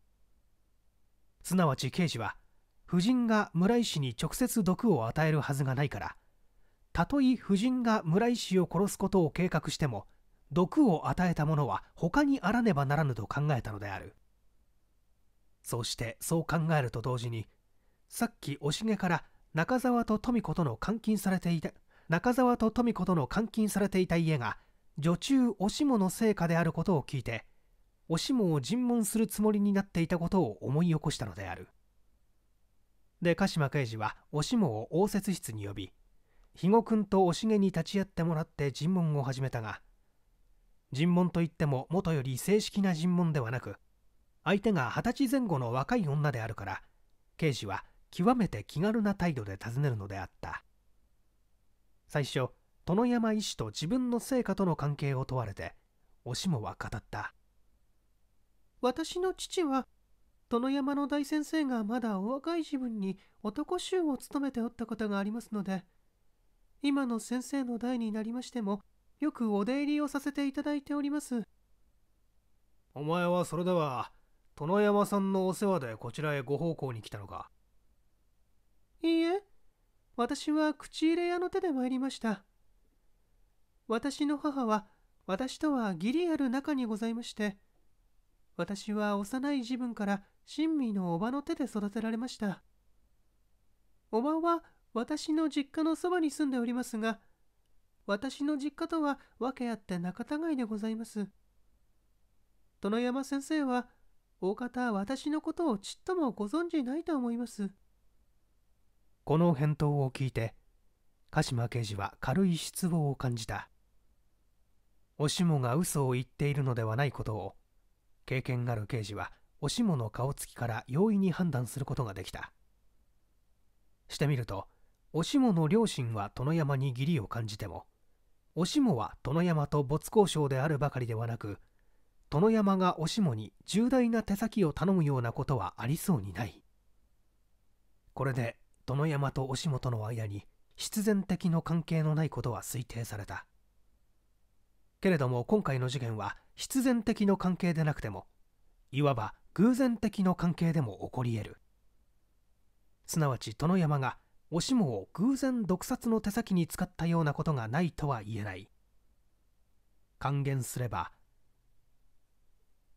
すなわち刑事は夫人が村井氏に直接毒を与えるはずがないからたとえ夫人が村井氏を殺すことを計画しても毒を与えた者は他にあらねばならぬと考えたのであるそうしてそう考えると同時にさっきおしげから中沢と富子との監禁されていた中沢と富子との監禁されていた家が女中おしもの成果であることを聞いておしもを尋問するつもりになっていたことを思い起こしたのであるで鹿島刑事はおしもを応接室に呼び肥後君とおしげに立ち会ってもらって尋問を始めたが尋問といっても元より正式な尋問ではなく相手が二十歳前後の若い女であるから刑事は極めて気軽な態度で尋ねるのであった最初殿山医師と自分の成果との関係を問われておしもは語った私の父は殿山の大先生がまだお若い自分に男衆を務めておったことがありますので今の先生の代になりましてもよくお出入りをさせていただいておりますお前はそれでは殿山さんのお世話でこちらへご奉公に来たのかいいえ、私は口入れ屋の手で参りました。私の母は私とは義理ある仲にございまして、私は幼い時分から親身のおばの手で育てられました。おばは私の実家のそばに住んでおりますが、私の実家とは訳あって仲違いでございます。殿山先生は、大方私のことをちっともご存じないと思います。この返答を聞いて鹿島刑事は軽い失望を感じたおしもが嘘を言っているのではないことを経験がある刑事はおしもの顔つきから容易に判断することができたしてみるとおしもの両親は殿山に義理を感じてもおしもは殿山と没交渉であるばかりではなく殿山がおしもに重大な手先を頼むようなことはありそうにないこれで殿山と仕事の間に必然的の関係のないことは推定されたけれども今回の事件は必然的の関係でなくてもいわば偶然的の関係でも起こり得るすなわち殿山がおしもを偶然毒殺の手先に使ったようなことがないとは言えない還元すれば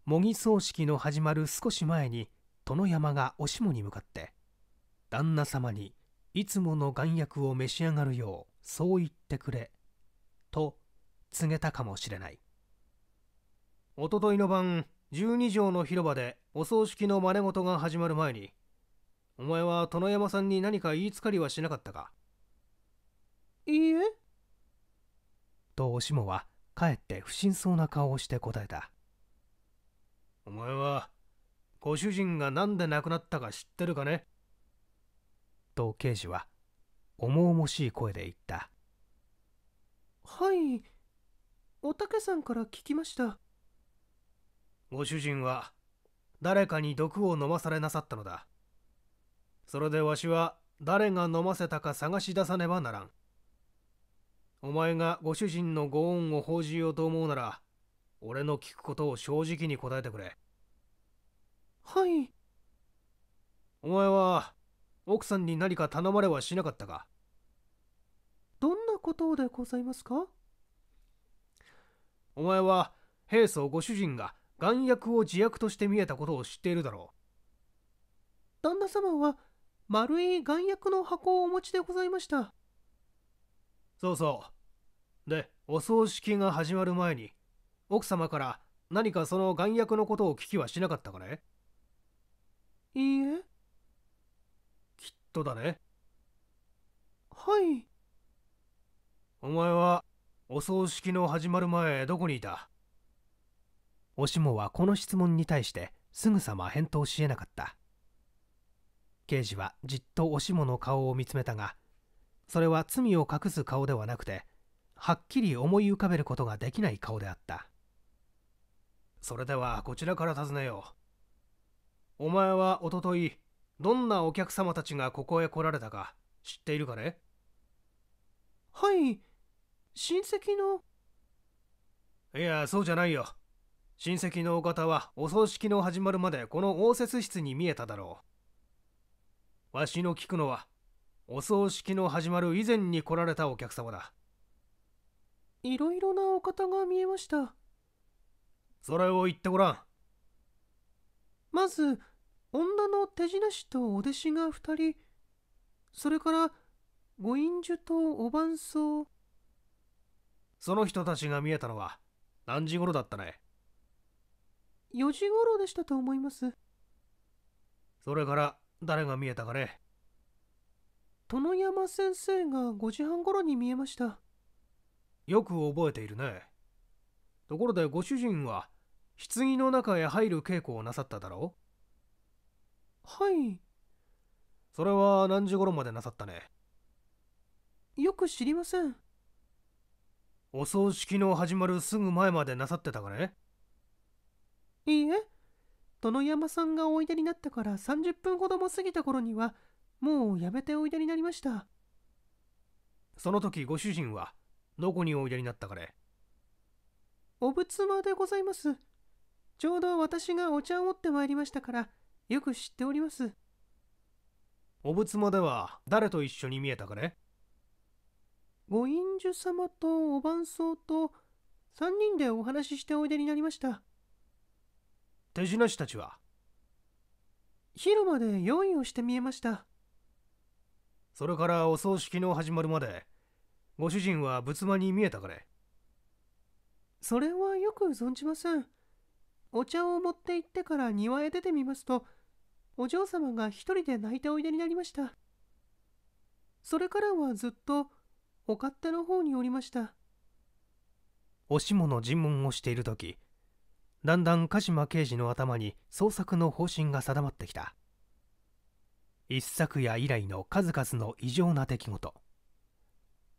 模擬葬式の始まる少し前に殿山がおしもに向かって旦那様にいつもの丸薬を召し上がるようそう言ってくれと告げたかもしれないおとといの晩12畳の広場でお葬式の真似事が始まる前にお前は殿山さんに何か言いつかりはしなかったかいいえとおしもはかえって不審そうな顔をして答えたお前はご主人が何で亡くなったか知ってるかねと刑事は重々しい声で言ったはいおたけさんから聞きましたご主人は誰かに毒を飲まされなさったのだそれでわしは誰が飲ませたか探し出さねばならんお前がご主人のご恩を報じようと思うなら俺の聞くことを正直に答えてくれはいお前は奥さんに何か頼まれはしなかったかどんなことでございますかお前は平素ご主人が眼薬を自薬として見えたことを知っているだろう旦那様は丸い眼薬の箱をお持ちでございましたそうそうでお葬式が始まる前に奥様から何かその眼薬のことを聞きはしなかったかねいいえトだねはいお前はお葬式の始まる前どこにいたおしもはこの質問に対してすぐさま返答しえなかった刑事はじっとおしもの顔を見つめたがそれは罪を隠す顔ではなくてはっきり思い浮かべることができない顔であったそれではこちらから尋ねようお前はおとといどんなお客様たちがここへ来られたか知っているかねはい親戚のいやそうじゃないよ親戚のお方はお葬式の始まるまでこの応接室に見えただろうわしの聞くのはお葬式の始まる以前に来られたお客様だいろいろなお方が見えましたそれを言ってごらんまず女の手品師とお弟子が2人それからご隠寿とお伴奏その人たちが見えたのは何時頃だったね4時頃でしたと思いますそれから誰が見えたかね殿山先生が5時半頃に見えましたよく覚えているねところでご主人は棺の中へ入る稽古をなさっただろうはいそれは何時頃までなさったねよく知りませんお葬式の始まるすぐ前までなさってたかねいいえ殿山さんがおいでになったから30分ほども過ぎた頃にはもうやめておいでになりましたその時ご主人はどこにおいでになったかねお仏間でございますちょうど私がお茶を持ってまいりましたからよく知っております。お仏間では誰と一緒に見えたかねご隠女様とお伴奏と3人でお話ししておいでになりました手品師たちは広間で用意をして見えましたそれからお葬式の始まるまでご主人は仏間に見えたかねそれはよく存じませんお茶を持って行ってから庭へ出てみますとお嬢様が一人で泣いておいでになりました。それからはずっとお勝手の方におりました。おしもの尋問をしている時だんだん鹿島刑事の頭に捜索の方針が定まってきた一昨夜以来の数々の異常な出来事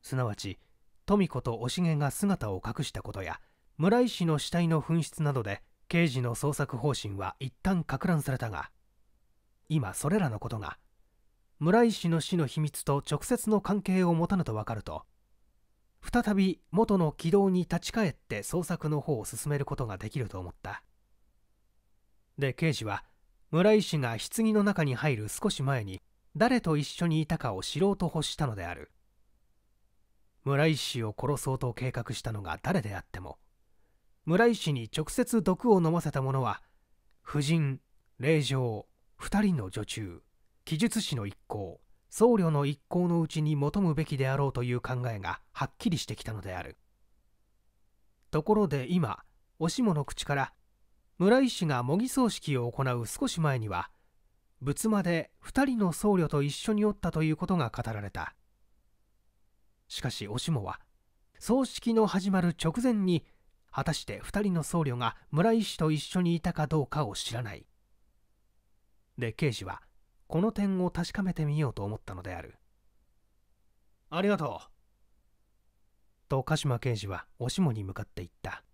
すなわち富子とおしげが姿を隠したことや村井氏の死体の紛失などで刑事の捜索方針は一旦か乱されたが今それらのことが村井氏の死の秘密と直接の関係を持たぬと分かると再び元の軌道に立ち返って捜索の方を進めることができると思ったで刑事は村井氏が棺の中に入る少し前に誰と一緒にいたかを知ろうと欲したのである村井氏を殺そうと計画したのが誰であっても村井氏に直接毒を飲ませた者は婦人令嬢2人の女中記述師の一行僧侶の一行のうちに求むべきであろうという考えがはっきりしてきたのであるところで今おしもの口から村井氏が模擬葬式を行う少し前には仏間で2人の僧侶と一緒におったということが語られたしかしおしもは葬式の始まる直前に果たして2人の僧侶が村井氏と一緒にいたかどうかを知らないで刑事はこの点を確かめてみようと思ったのであるありがとうと鹿島刑事はおしもに向かっていった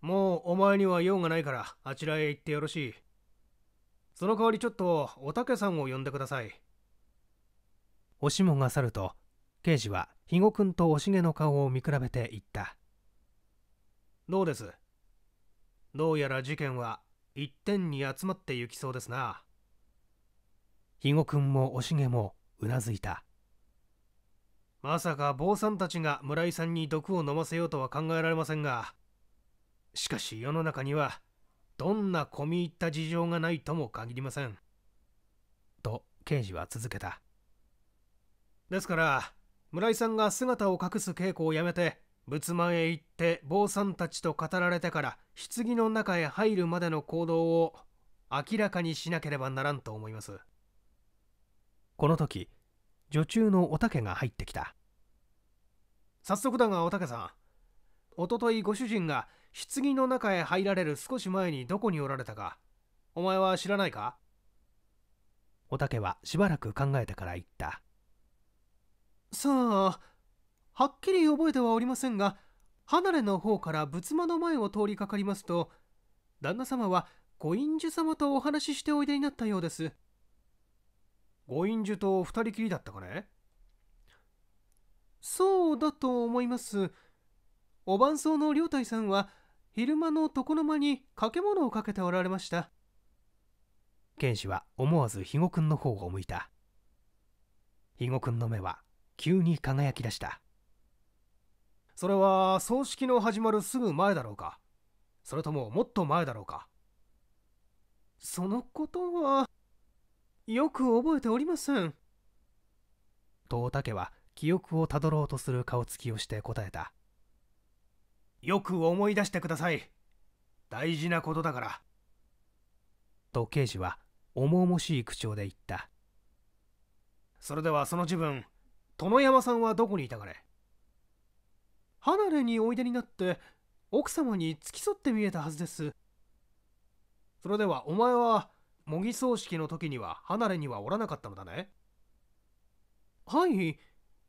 もうお前には用がないからあちらへ行ってよろしいその代わりちょっとおたけさんを呼んでくださいおしもが去ると刑事は肥後君とおしげの顔を見比べて言ったどうですどうやら事件は一点に集まってゆきそうですな肥後君もおしげもうなずいたまさか坊さんたちが村井さんに毒を飲ませようとは考えられませんがしかし世の中にはどんな込み入った事情がないとも限りませんと刑事は続けたですから村井さんが姿を隠す稽古をやめて仏間へ行って坊さんたちと語られてから棺の中へ入るまでの行動を明らかにしなければならんと思いますこの時女中のおたけが入ってきた早速だがおたけさんおとといご主人が棺の中へ入られる少し前にどこにおられたかお前は知らないかおたけはしばらく考えてから言ったさあはっきり覚えてはおりませんが離れの方から仏間の前を通りかかりますと旦那様はご隠寿様とお話ししておいでになったようですご隠寿と2人きりだったかねそうだと思いますお伴奏の両太さんは昼間の床の間に掛物をかけておられました剣士は思わず肥後君の方を向いた肥後君の目は急に輝き出したそれは葬式の始まるすぐ前だろうかそれとももっと前だろうかそのことはよく覚えておりません遠竹は記憶をたどろうとする顔つきをして答えたよく思い出してください大事なことだからと刑事は重々しい口調で言ったそれではその時分殿山さんはどこにいたかね離れにおいでになって奥様に付き添って見えたはずですそれではお前は模擬葬式の時には離れにはおらなかったのだねはい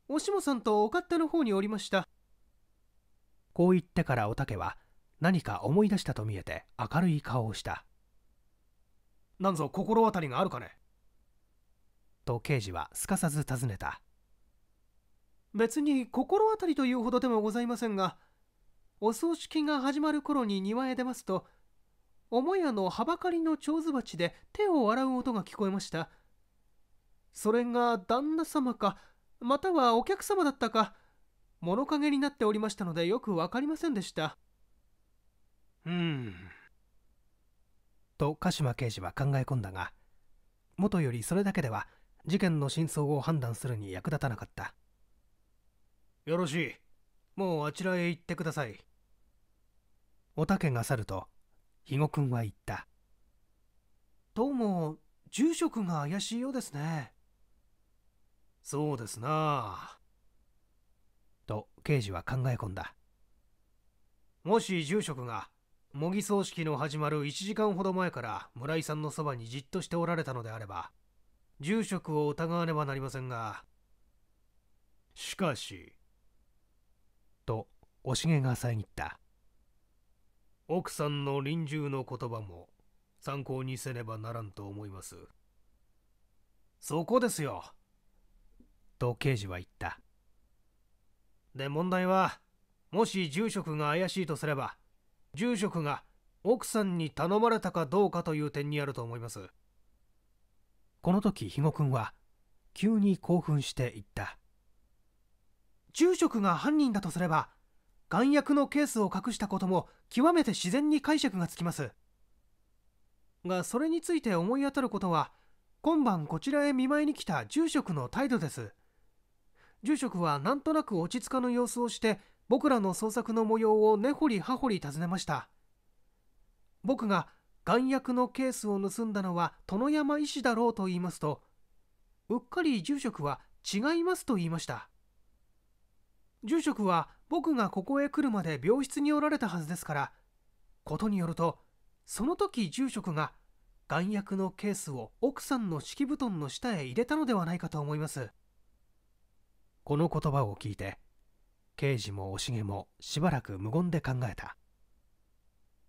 おしもさんとお勝手の方におりましたこう言ってからおたけは何か思い出したと見えて明るい顔をしたなんぞ心当たりがあるかねと刑事はすかさず尋ねた別に心当たりというほどでもございませんがお葬式が始まる頃に庭へ出ますと母屋のはばかりの手水鉢で手を洗う音が聞こえましたそれが旦那様かまたはお客様だったか物陰になっておりましたのでよく分かりませんでしたうんと鹿島刑事は考え込んだがもとよりそれだけでは事件の真相を判断するに役立たなかったよろしい。もうあちらへ行ってください。おたけが去ると、肥後くんは言った。どうも、住職が怪しいようですね。そうですなと、刑事は考え込んだ。もし住職が、模擬葬式の始まる1時間ほど前から村井さんのそばにじっとしておられたのであれば、住職を疑わねばなりませんが。しかし、とおしげが遮った奥さんの臨終の言葉も参考にせねばならんと思いますそこですよと刑事は言ったで問題はもし住職が怪しいとすれば住職が奥さんに頼まれたかどうかという点にあると思いますこの時肥後君は急に興奮して言った住職が犯人だとすれば丸薬のケースを隠したことも極めて自然に解釈がつきますがそれについて思い当たることは今晩こちらへ見舞いに来た住職の態度です住職はなんとなく落ち着かぬ様子をして僕らの捜索の模様を根掘り葉掘り尋ねました僕が丸薬のケースを盗んだのは殿山医師だろうと言いますとうっかり住職は違いますと言いました住職は僕がここへ来るまで病室におられたはずですからことによるとその時住職が眼薬のケースを奥さんの敷布団の下へ入れたのではないかと思いますこの言葉を聞いて刑事もおしげもしばらく無言で考えた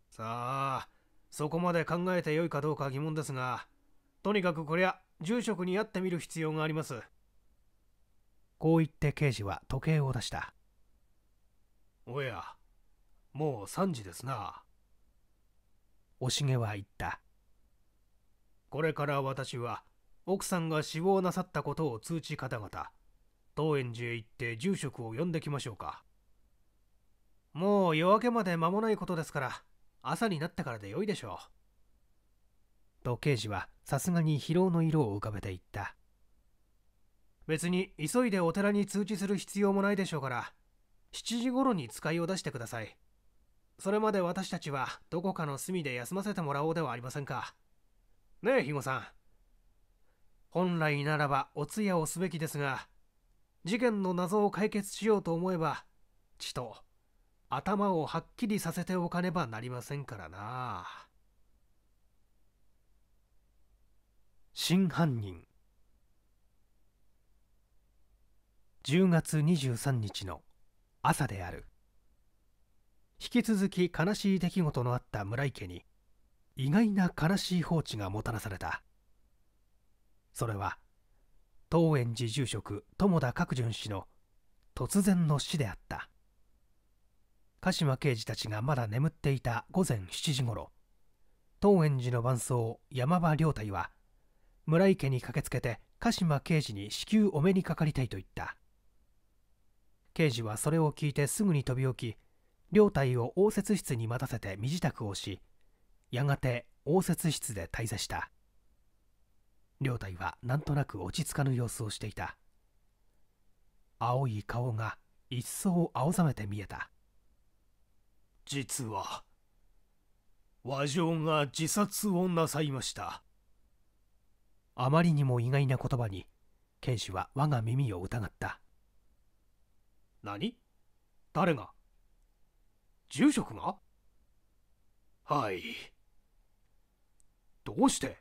さあそこまで考えてよいかどうか疑問ですがとにかくこりゃ住職に会ってみる必要がありますこう言って刑事は時計を出したおやもう3時ですなおしげは言ったこれから私は奥さんが死亡なさったことを通知方々当園寺へ行って住職を呼んできましょうかもう夜明けまで間もないことですから朝になってからでよいでしょうと刑事はさすがに疲労の色を浮かべていった別に急いでお寺に通知する必要もないでしょうから7時頃に使いを出してくださいそれまで私たちはどこかの隅で休ませてもらおうではありませんかねえ肥後さん本来ならばお通夜をすべきですが事件の謎を解決しようと思えばちと頭をはっきりさせておかねばなりませんからな真犯人10月23日の朝である引き続き悲しい出来事のあった村井家に意外な悲しい放置がもたらされたそれは東園寺住職友田角淳氏の突然の死であった鹿島刑事たちがまだ眠っていた午前7時ごろ東園寺の伴奏山場良太は村井家に駆けつけて鹿島刑事に至急お目にかかりたいと言った刑事はそれを聞いてすぐに飛び起き両隊を応接室に待たせて身支度をしやがて応接室で滞在した両隊はなんとなく落ち着かぬ様子をしていた青い顔が一層青ざめて見えた実は和上が自殺をなさいましたあまりにも意外な言葉に剣士は我が耳を疑った何誰が住職がはい。どうして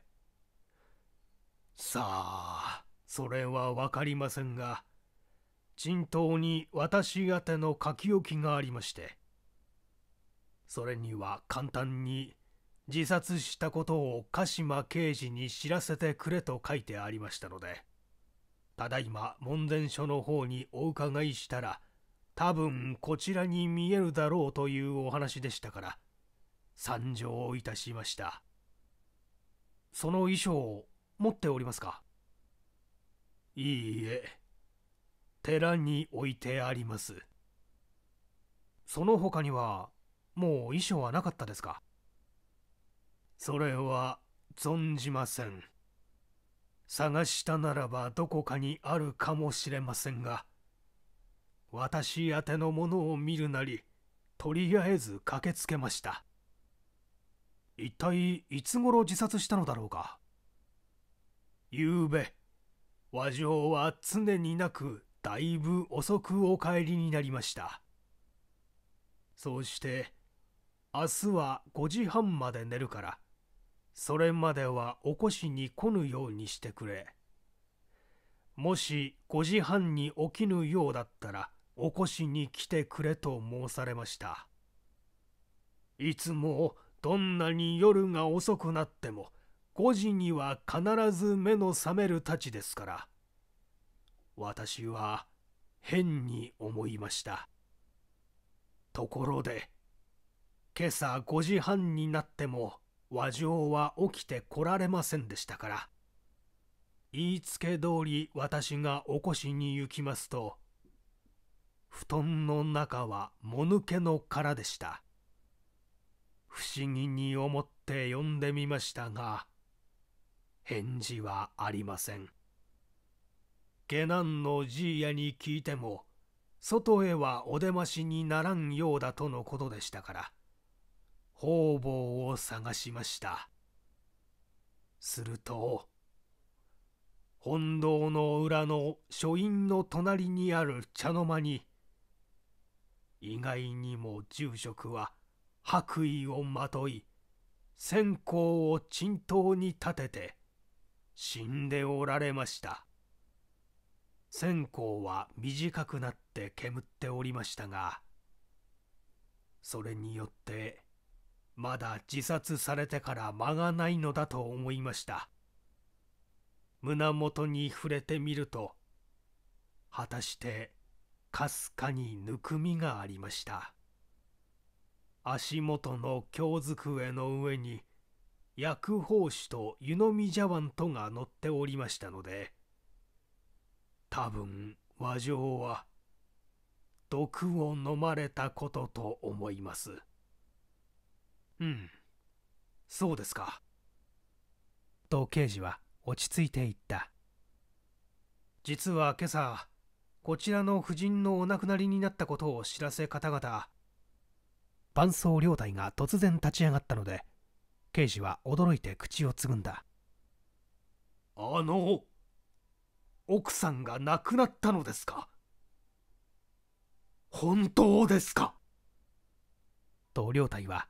さあ、それは分かりませんが、人頭に私宛ての書き置きがありまして、それには簡単に自殺したことを鹿島刑事に知らせてくれと書いてありましたので、ただいま門前署の方にお伺いしたら、多分こちらに見えるだろうというお話でしたから参上いたしましたその衣装を持っておりますかいいえ寺に置いてありますその他にはもう衣装はなかったですかそれは存じません探したならばどこかにあるかもしれませんが私宛てのものを見るなりとりあえず駆けつけました一体いつ頃自殺したのだろうか昨べ和上は常になくだいぶ遅くお帰りになりましたそうして明日は5時半まで寝るからそれまでは起こしに来ぬようにしてくれもし5時半に起きぬようだったら起こしに来てくれと申されましたいつもどんなに夜が遅くなっても5時には必ず目の覚めるたちですから私は変に思いましたところで今朝5時半になっても和上は起きてこられませんでしたから言いつけ通り私が起こしに行きますと布団の中はもぬけの殻でした不思議に思って呼んでみましたが返事はありません下男のじいやに聞いても外へはお出ましにならんようだとのことでしたから方々を探しましたすると本堂の裏の書院の隣にある茶の間に意外にも住職は白衣をまとい線香を沈騰に立てて死んでおられました線香は短くなって煙っておりましたがそれによってまだ自殺されてから間がないのだと思いました胸元に触れてみると果たしてかすかにぬくみがありました足元の京机の上に薬包酒と湯飲み茶碗とが乗っておりましたので多分和上は毒を飲まれたことと思いますうんそうですかと刑事は落ち着いていった実は今朝こちらの夫人のお亡くなりになったことを知らせ方々伴走両隊が突然立ち上がったので刑事は驚いて口をつぐんだあの奥さんが亡くなったのですか本当ですかと両隊は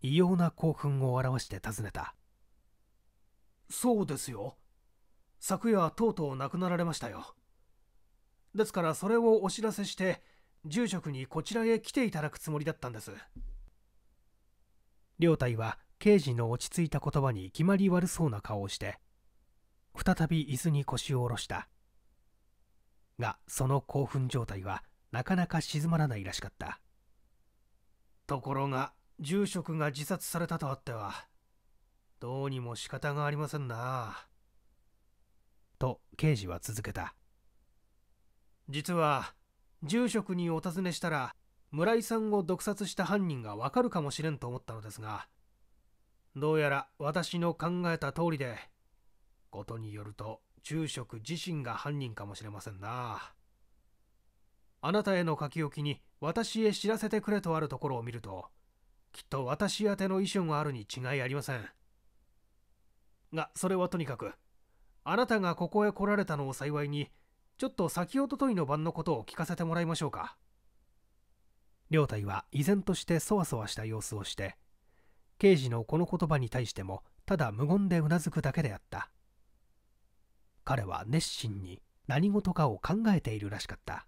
異様な興奮を表して尋ねたそうですよ昨夜とうとう亡くなられましたよですからそれをお知らせして住職にこちらへ来ていただくつもりだったんです両太は刑事の落ち着いた言葉に決まり悪そうな顔をして再び伊豆に腰を下ろしたがその興奮状態はなかなか静まらないらしかったところが住職が自殺されたとあってはどうにも仕方がありませんなと刑事は続けた実は住職にお尋ねしたら村井さんを毒殺した犯人がわかるかもしれんと思ったのですがどうやら私の考えた通りでことによると住職自身が犯人かもしれませんなあなたへの書き置きに私へ知らせてくれとあるところを見るときっと私宛ての遺書があるに違いありませんがそれはとにかくあなたがここへ来られたのを幸いにちょっと先おとといの晩のことを聞かせてもらいましょうか両太は依然としてそわそわした様子をして刑事のこの言葉に対してもただ無言でうなずくだけであった彼は熱心に何事かを考えているらしかった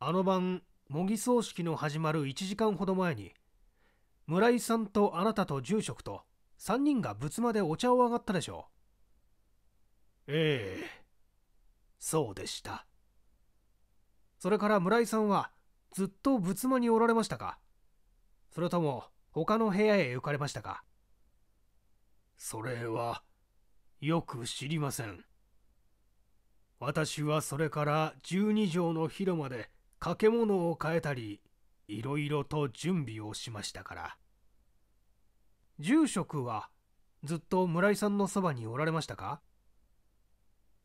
あの晩模擬葬式の始まる1時間ほど前に村井さんとあなたと住職と3人が仏間でお茶を上がったでしょうええそうでしたそれから村井さんはずっと仏間におられましたかそれとも他の部屋へ行かれましたかそれはよく知りません私はそれから12畳の広間で掛け物を変えたりいろいろと準備をしましたから住職はずっと村井さんのそばにおられましたか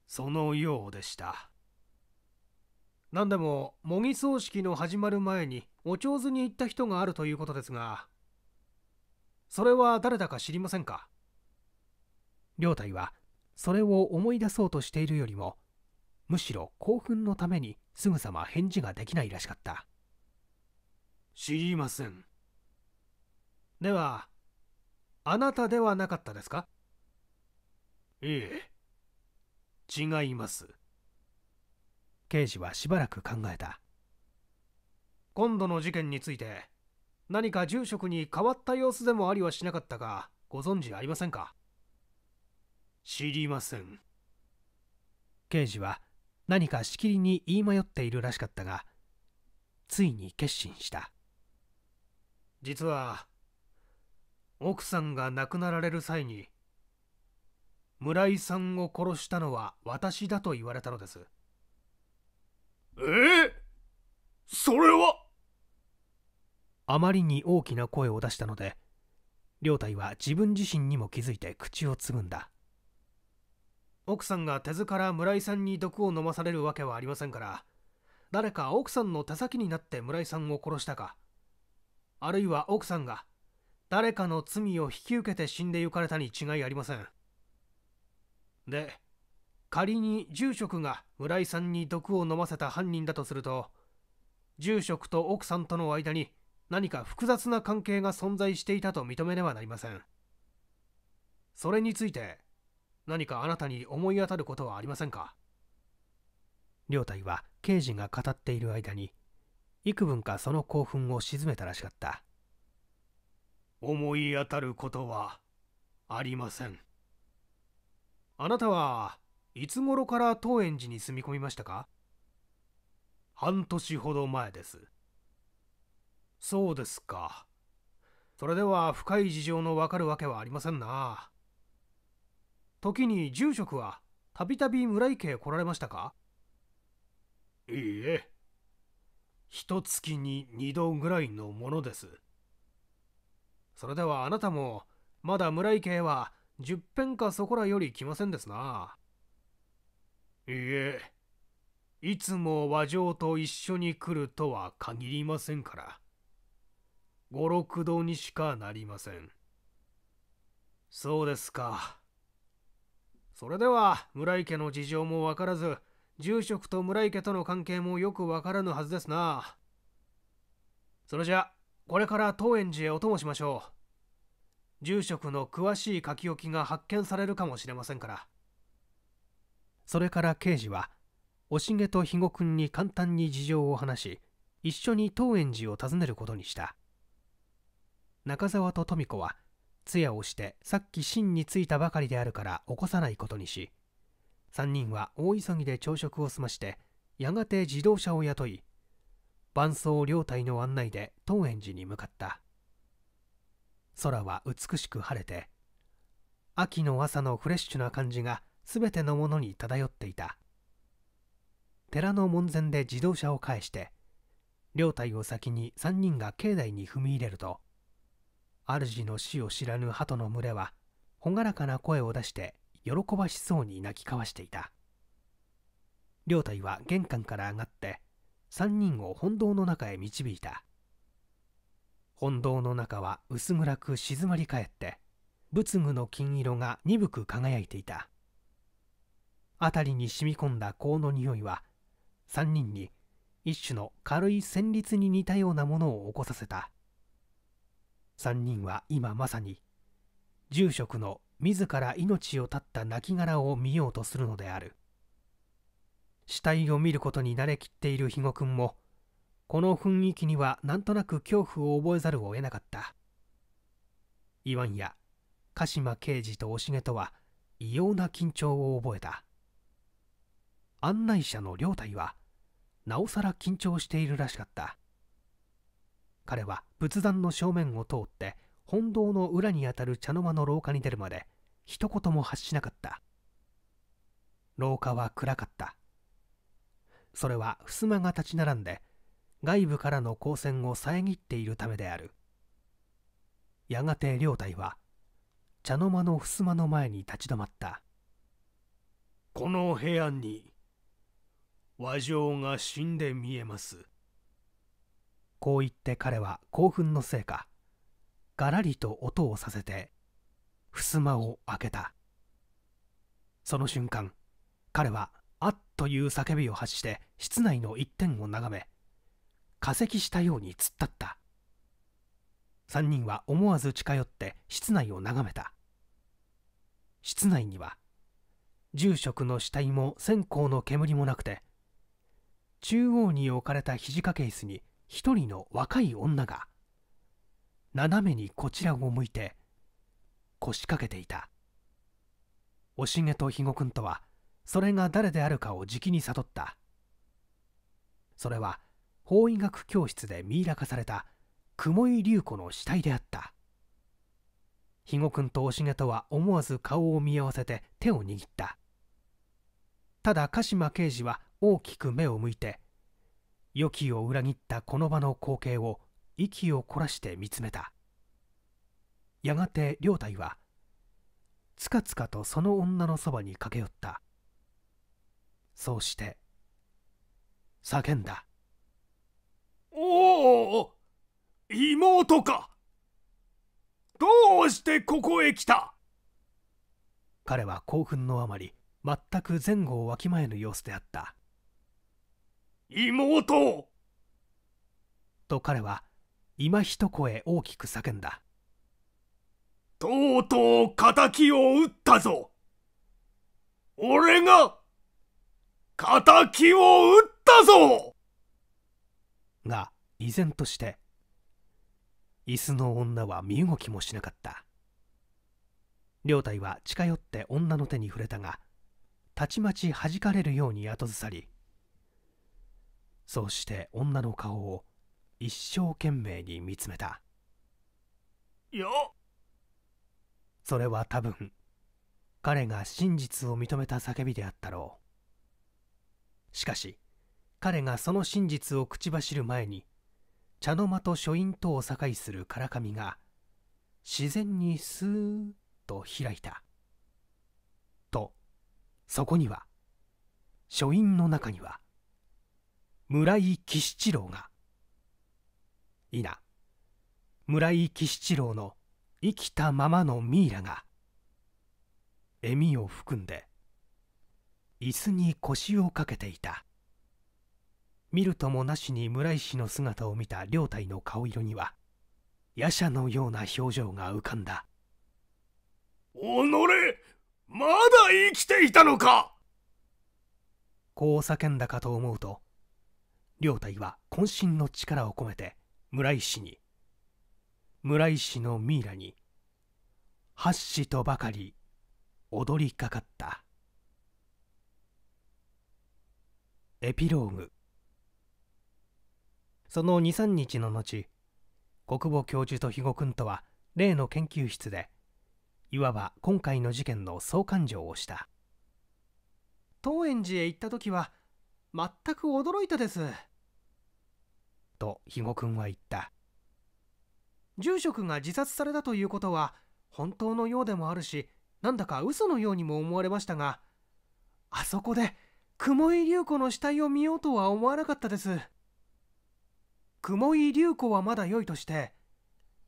そのようでした何でも模擬葬式の始まる前にお上手に行った人があるということですがそれは誰だか知りませんか両太はそれを思い出そうとしているよりもむしろ興奮のためにすぐさま返事ができないらしかった知りませんではあなたではなかったですかいえ違います刑事はしばらく考えた今度の事件について何か住職に変わった様子でもありはしなかったかご存知ありませんか知りません刑事は何かしきりに言い迷っているらしかったがついに決心した実は奥さんが亡くなられる際に村井さんを殺したのは私だと言われたのですえー、それはあまりに大きな声を出したので亮太は自分自身にも気づいて口をつぐんだ奥さんが手塚から村井さんに毒を飲まされるわけはありませんから誰か奥さんの手先になって村井さんを殺したかあるいは奥さんが誰かの罪を引き受けて死んでゆかれたに違いありませんで仮に住職が村井さんに毒を飲ませた犯人だとすると住職と奥さんとの間に何か複雑な関係が存在していたと認めねばなりませんそれについて何かあなたに思い当たることはありませんか両隊は刑事が語っている間に幾分かその興奮を鎮めたらしかった思い当たることはありませんあなたはいつ頃から当園寺に住み込みましたか半年ほど前です。そうですか。それでは深い事情のわかるわけはありませんな。時に住職はたびたび村池へ来られましたかいいえ。一月に二度ぐらいのものです。それではあなたもまだ村池へは十編かそこらより来ませんですな。いいえ、いつも和上と一緒に来るとは限りませんから。五六度にしかなりません。そうですか。それでは村井家の事情もわからず、住職と村井家との関係もよくわからぬはずですな。それじゃ、これから当園寺へお供しましょう。住職の詳しい書き置きが発見されるかもしれませんからそれから刑事はおしげと肥後君に簡単に事情を話し一緒に東園寺を訪ねることにした中澤と富子は通夜をしてさっき芯に着いたばかりであるから起こさないことにし3人は大急ぎで朝食を済ましてやがて自動車を雇い伴走両隊の案内で東園寺に向かった空は美しく晴れて秋の朝のフレッシュな感じが全てのものに漂っていた寺の門前で自動車を返して両隊を先に3人が境内に踏み入れると主の死を知らぬ鳩の群れは朗らかな声を出して喜ばしそうに泣き交わしていた両隊は玄関から上がって3人を本堂の中へ導いた本堂の中は薄暗く静まり返って仏具の金色が鈍く輝いていた辺りに染み込んだ香の匂いは3人に一種の軽い旋律に似たようなものを起こさせた3人は今まさに住職の自ら命を絶った亡骸を見ようとするのである死体を見ることに慣れきっている肥後君もこの雰囲気にはなんとなく恐怖を覚えざるを得なかった言わんや鹿島刑事とおしげとは異様な緊張を覚えた案内者の両太はなおさら緊張しているらしかった彼は仏壇の正面を通って本堂の裏にあたる茶の間の廊下に出るまで一言も発しなかった廊下は暗かったそれは襖が立ち並んで外部からの光線を遮っているためであるやがて両隊は茶の間の襖の前に立ち止まったこの部屋に和尚が死んで見えますこう言って彼は興奮のせいかがらりと音をさせて襖を開けたその瞬間彼は「あっ」という叫びを発して室内の一点を眺め化石したように突っ立った3人は思わず近寄って室内を眺めた室内には住職の死体も線香の煙もなくて中央に置かれた肘掛け椅子に一人の若い女が斜めにこちらを向いて腰掛けていたおしげと肥後君とはそれが誰であるかをじきに悟ったそれは法医学教室でミイラ化された雲井隆子の死体であった肥後君とおしげとは思わず顔を見合わせて手を握ったただ鹿島刑事は大きく目を向いて予期を裏切ったこの場の光景を息を凝らして見つめたやがて両太はつかつかとその女のそばに駆け寄ったそうして叫んだおお妹かどうしてここへ来た彼は興奮のあまり全く前後をわきまえぬ様子であった妹と彼は今一声大きく叫んだとうとう敵を撃ったぞ俺が敵を撃ったぞが依然として椅子の女は身動きもしなかった両隊は近寄って女の手に触れたがたちまち弾かれるように後ずさりそうして女の顔を一生懸命に見つめたよそれは多分彼が真実を認めた叫びであったろうしかし彼がその真実を口走る前に茶の間と書院とを境する唐紙が自然にスーッと開いたとそこには書院の中には村井喜七郎がいな村井喜七郎の生きたままのミイラが笑みを含んで椅子に腰をかけていた見るともなしに村石の姿を見た両隊の顔色には夜叉のような表情が浮かんだおのれまだ生きていたのかこう叫んだかと思うと両隊は渾身の力を込めて村石に村石のミイラに八死とばかり踊りかかったエピローグその23日の後国母教授と肥後君とは例の研究室でいわば今回の事件の総勘定をした桃園寺へ行った時は全く驚いたですと肥後君は言った住職が自殺されたということは本当のようでもあるしなんだか嘘のようにも思われましたがあそこで雲井隆子の死体を見ようとは思わなかったです雲井隆子はまだ良いとして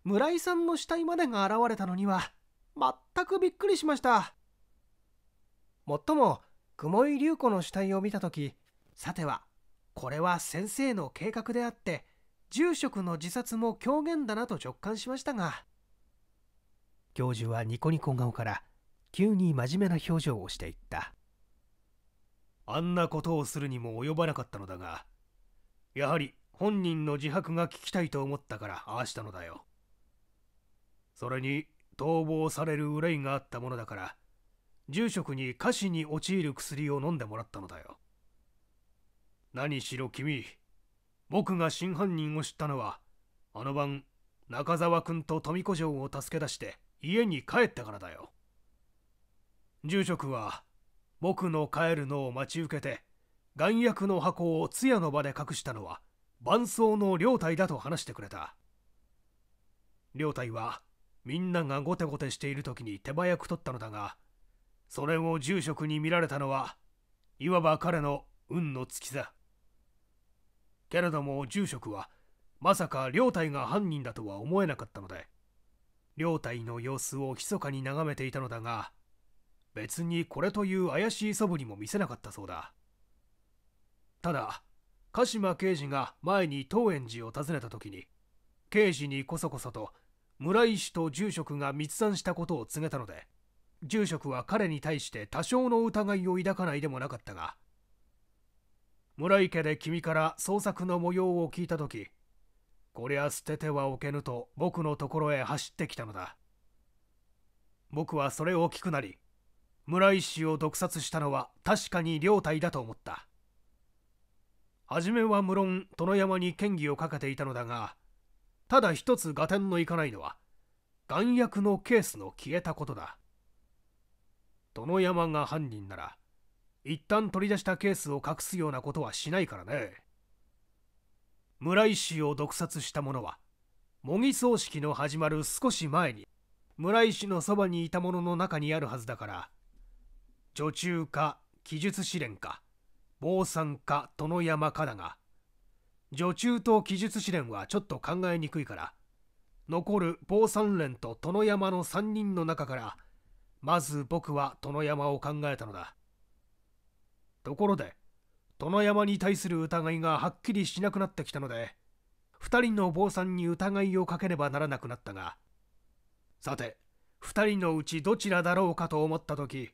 村井さんの死体までが現れたのには全くびっくりしましたもっとも雲井隆子の死体を見た時さてはこれは先生の計画であって住職の自殺も狂言だなと直感しましたが教授はニコニコ顔から急に真面目な表情をしていったあんなことをするにも及ばなかったのだがやはり本人の自白が聞きたいと思ったからああしたのだよそれに逃亡される憂いがあったものだから住職に過死に陥る薬を飲んでもらったのだよ何しろ君僕が真犯人を知ったのはあの晩中沢君と富子城を助け出して家に帰ったからだよ住職は僕の帰るのを待ち受けて丸薬の箱を通夜の場で隠したのは伴奏の両隊だと話してくれた両隊はみんながゴテゴテしている時に手早く取ったのだがそれを住職に見られたのはいわば彼の運の月きさけれども住職はまさか両隊が犯人だとは思えなかったので両隊の様子を密かに眺めていたのだが別にこれという怪しい素振りも見せなかったそうだただ鹿島刑事が前に東園寺を訪ねた時に刑事にこそこそと村井氏と住職が密談したことを告げたので住職は彼に対して多少の疑いを抱かないでもなかったが村井家で君から捜索の模様を聞いた時こりゃ捨ててはおけぬと僕のところへ走ってきたのだ僕はそれを聞くなり村井氏を毒殺したのは確かに良体だと思った初めは無論殿山に嫌疑をかけていたのだがただ一つ合点のいかないのは丸薬のケースの消えたことだ殿山が犯人なら一旦取り出したケースを隠すようなことはしないからね村井氏を毒殺した者は模擬葬式の始まる少し前に村井氏のそばにいた者の中にあるはずだから女中か記述試練か坊さんか殿山かだが女中と記述試練はちょっと考えにくいから残る坊ん連と殿山の3人の中からまず僕は殿山を考えたのだところで殿山に対する疑いがはっきりしなくなってきたので2人の坊さんに疑いをかければならなくなったがさて2人のうちどちらだろうかと思った時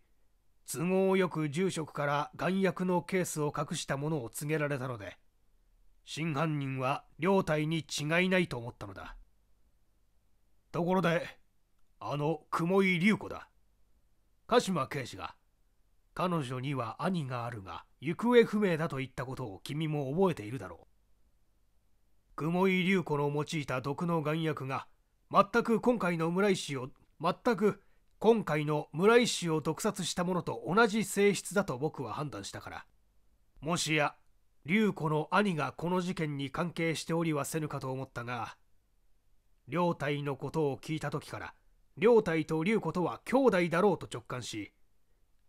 都合よく住職から丸薬のケースを隠したものを告げられたので真犯人は両体に違いないと思ったのだところであの雲井隆子だ鹿島警視が彼女には兄があるが行方不明だと言ったことを君も覚えているだろう雲井隆子の用いた毒の丸薬が全く今回の村井氏を全く今回の村井氏を毒殺したものと同じ性質だと僕は判断したからもしや龍子の兄がこの事件に関係しておりはせぬかと思ったが両隊のことを聞いた時から両隊と龍子とは兄弟だろうと直感し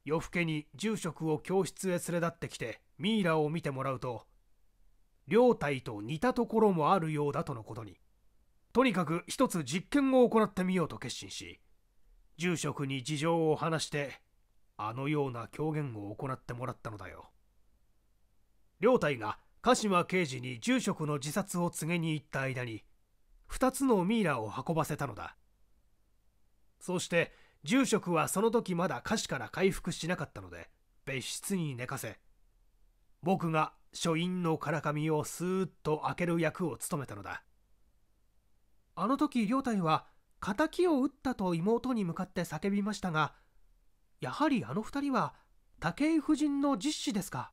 夜更けに住職を教室へ連れ立ってきてミイラを見てもらうと両隊と似たところもあるようだとのことにとにかく一つ実験を行ってみようと決心し住職に事情を話してあのような狂言を行ってもらったのだよ両隊が鹿島刑事に住職の自殺を告げに行った間に2つのミイラを運ばせたのだそして住職はその時まだ歌詞から回復しなかったので別室に寝かせ僕が書院のからかみをスーッと開ける役を務めたのだあの時両隊は敵を撃ったと妹に向かって叫びましたがやはりあの2人は武井夫人の実子ですか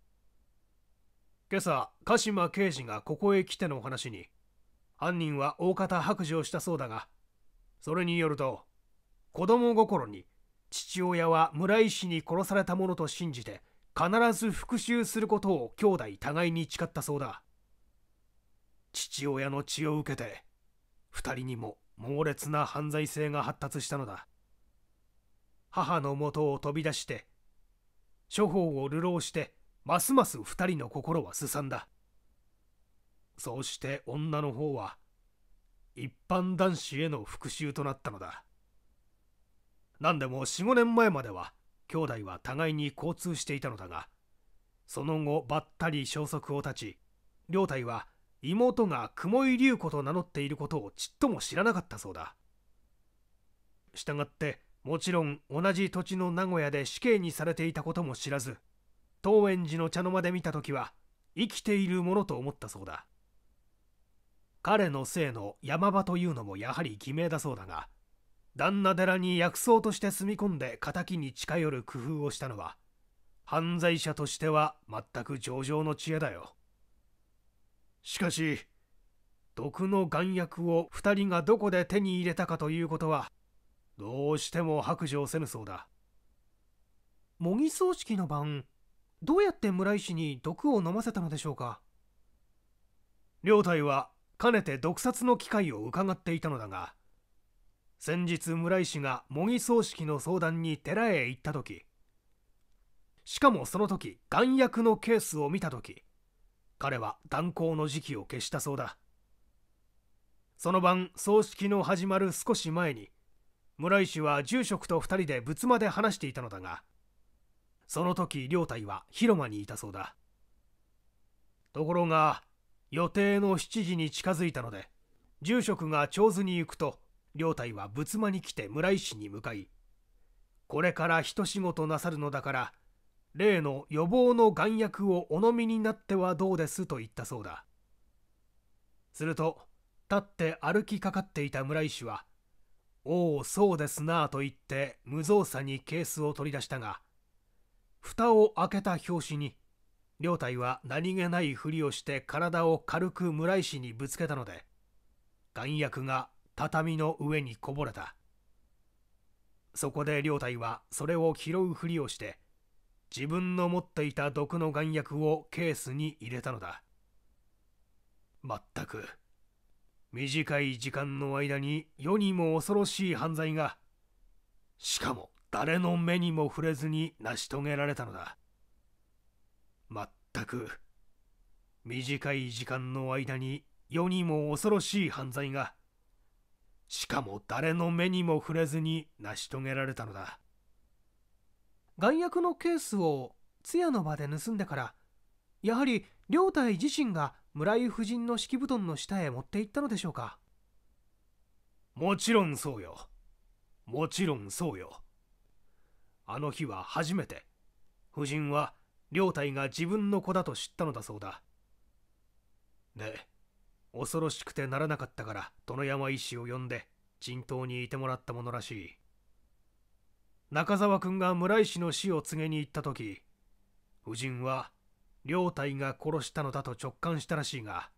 今朝鹿島刑事がここへ来てのお話に犯人は大方白状したそうだがそれによると子供心に父親は村井氏に殺されたものと信じて必ず復讐することを兄弟互いに誓ったそうだ父親の血を受けて2人にも猛烈な犯罪性が発達したのだ母の元を飛び出して処方を流浪してますます2人の心はすさんだそうして女の方は一般男子への復讐となったのだ何でも45年前までは兄弟は互いに交通していたのだがその後ばったり消息を絶ち両体は妹が雲井隆子と名乗っていることをちっとも知らなかったそうだしたがってもちろん同じ土地の名古屋で死刑にされていたことも知らず東園寺の茶の間で見た時は生きているものと思ったそうだ彼の姓の山場というのもやはり偽名だそうだが旦那寺に薬草として住み込んで敵に近寄る工夫をしたのは犯罪者としては全く上々の知恵だよ。しかし毒の丸薬を2人がどこで手に入れたかということはどうしても白状せぬそうだ模擬葬式の晩どうやって村井氏に毒を飲ませたのでしょうか両隊はかねて毒殺の機会を伺っていたのだが先日村井氏が模擬葬式の相談に寺へ行った時しかもその時丸薬のケースを見た時彼は断交の時期を消したそうだその晩葬式の始まる少し前に村井氏は住職と2人で仏間で話していたのだがその時両太は広間にいたそうだところが予定の7時に近づいたので住職が長手に行くと両太は仏間に来て村井氏に向かいこれから一仕事なさるのだから例の予防の丸薬をお飲みになってはどうですと言ったそうだすると立って歩きかかっていた村医師は「おおそうですな」と言って無造作にケースを取り出したが蓋を開けた拍子に両体は何気ないふりをして体を軽く村氏にぶつけたので丸薬が畳の上にこぼれたそこで両体はそれを拾うふりをして自分の持っていた毒の丸薬をケースに入れたのだまったく短い時間の間に世にも恐ろしい犯罪がしかも誰の目にも触れずに成し遂げられたのだまったく短い時間の間に世にも恐ろしい犯罪がしかも誰の目にも触れずに成し遂げられたのだ外薬のケースを通夜の場で盗んでからやはり両太自身が村井夫人の敷布団の下へ持って行ったのでしょうかもちろんそうよもちろんそうよあの日は初めて夫人は良太が自分の子だと知ったのだそうだで恐ろしくてならなかったから殿山医師を呼んで陣頭にいてもらったものらしい中沢君が村井氏の死を告げに行った時夫人は両太が殺したのだと直感したらしいが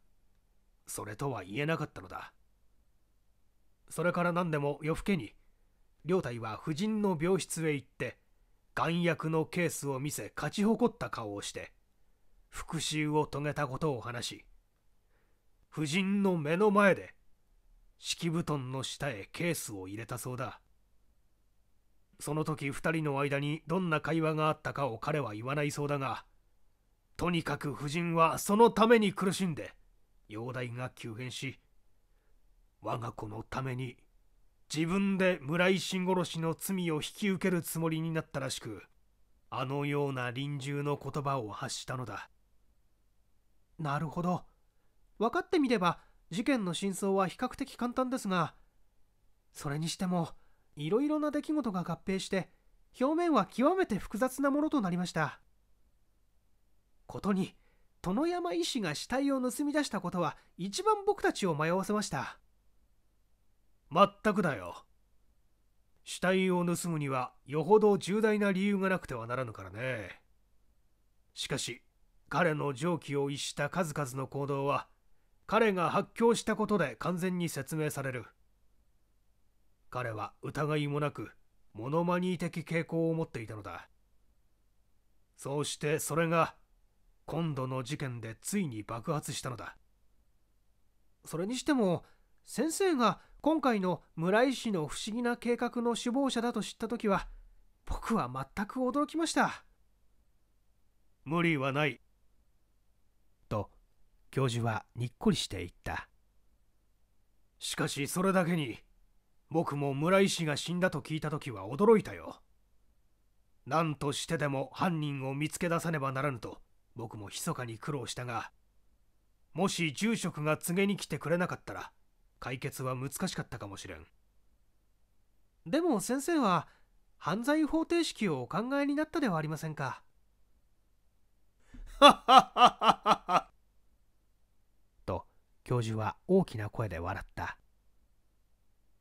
それとは言えなかったのだそれから何でも夜更けに両太は夫人の病室へ行って丸薬のケースを見せ勝ち誇った顔をして復讐を遂げたことを話し夫人の目の前で敷布団の下へケースを入れたそうだその時二人の間にどんな会話があったかを彼は言わないそうだがとにかく夫人はそのために苦しんで容体が急変し我が子のために自分で村井信殺しの罪を引き受けるつもりになったらしくあのような臨終の言葉を発したのだなるほど分かってみれば事件の真相は比較的簡単ですがそれにしてもいろいろな出来事が合併して表面は極めて複雑なものとなりましたことに殿山医師が死体を盗み出したことは一番僕たちを迷わせました全くだよ死体を盗むにはよほど重大な理由がなくてはならぬからねしかし彼の常軌を逸した数々の行動は彼が発狂したことで完全に説明される彼は疑いもなくモノマニー的傾向を持っていたのだそうしてそれが今度の事件でついに爆発したのだそれにしても先生が今回の村井氏の不思議な計画の首謀者だと知った時は僕は全く驚きました無理はないと教授はにっこりして言ったしかしそれだけに僕も村井氏が死んだと聞いた時は驚いたよ何としてでも犯人を見つけ出さねばならぬと僕も密かに苦労したがもし住職が告げに来てくれなかったら解決は難しかったかもしれんでも先生は犯罪方程式をお考えになったではありませんかはっはっはっはっはと教授は大きな声で笑った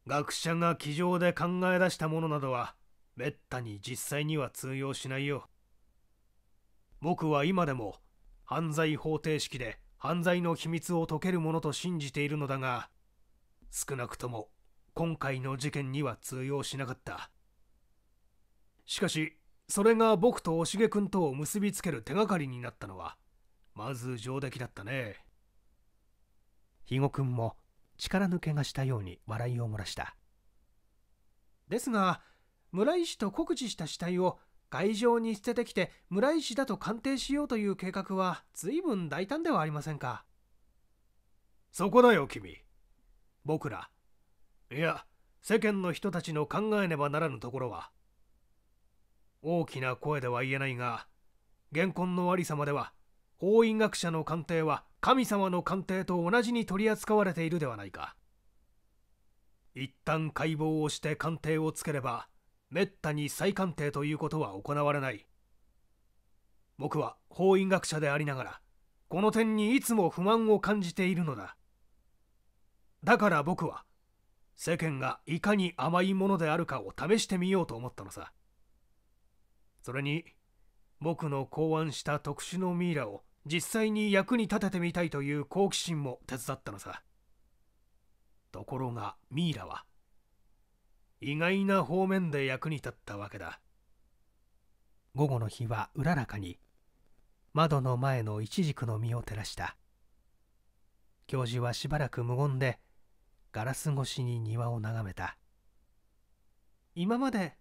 学者が机上で考え出したものなどはめったに実際には通用しないよ僕は今でも犯罪方程式で犯罪の秘密を解けるものと信じているのだが少なくとも今回の事件には通用しなかったしかしそれが僕とおしげ君とを結びつける手がかりになったのはまず上出来だったね肥後君も力抜けがしたように笑いを漏らしたですが村井氏と酷似した死体を会場に捨ててきて村井氏だと鑑定しようという計画は随分大胆ではありませんかそこだよ君僕らいや世間の人たちの考えねばならぬところは大きな声では言えないが現婚のありさまでは法医学者の鑑定は神様の鑑定と同じに取り扱われているではないか一旦解剖をして鑑定をつければめったに再鑑定ということは行われない僕は法医学者でありながらこの点にいつも不満を感じているのだだから僕は世間がいかに甘いものであるかを試してみようと思ったのさそれに僕の考案した特殊のミイラを実際に役に立ててみたいという好奇心も手伝ったのさところがミイラは意外な方面で役に立ったわけだ午後の日はうららかに窓の前のイチジクの実を照らした教授はしばらく無言でガラス越しに庭を眺めた今まで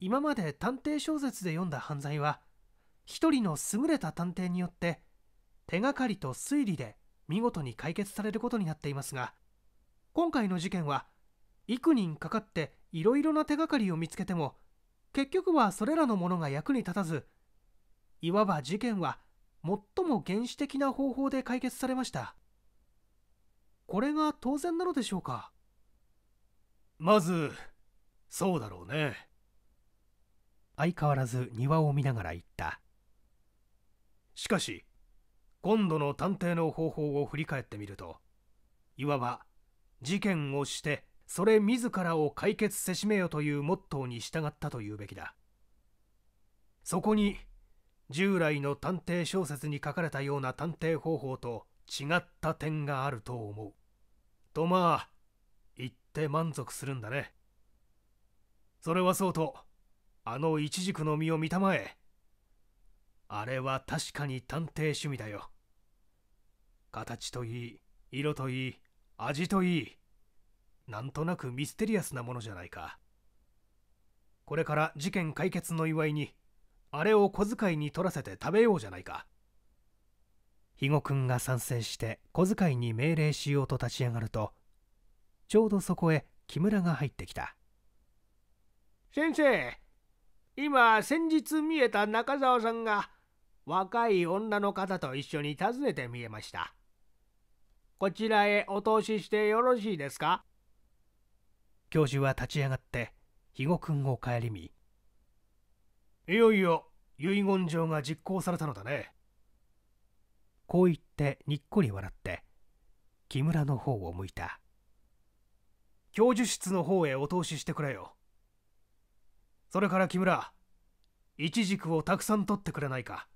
今まで探偵小説で読んだ犯罪は一人の優れた探偵によって手がかりと推理で見事に解決されることになっていますが今回の事件は幾人かかっていろいろな手がかりを見つけても結局はそれらのものが役に立たずいわば事件は最も原始的な方法で解決されましたこれが当然なのでしょうかまずそうだろうね相変わらず庭を見ながら言ったしかし今度の探偵の方法を振り返ってみるといわば事件をしてそれ自らを解決せしめよというモットーに従ったというべきだそこに従来の探偵小説に書かれたような探偵方法と違った点があると思うとまあ言って満足するんだねそれはそうとあの一軸の実を見たまえあれは確かに探偵趣味だよ。形といい、色といい、味といい。なんとなくミステリアスなものじゃないか。これから事件解決の祝いに、あれを小遣いに取らせて食べようじゃないか。肥後君が賛成して小遣いに命令しようと立ち上がると、ちょうどそこへ木村が入ってきた。先生、今先日見えた中澤さんが、若い女の方と一緒に訪ねてみえました。こちらへお通ししてよろしいですか教授は立ち上がって、肥後君を顧み。いよいよ遺言状が実行されたのだね。こう言ってにっこり笑って、木村の方を向いた。教授室の方へお通ししてくれよ。それから木村、イチジクをたくさん取ってくれないか。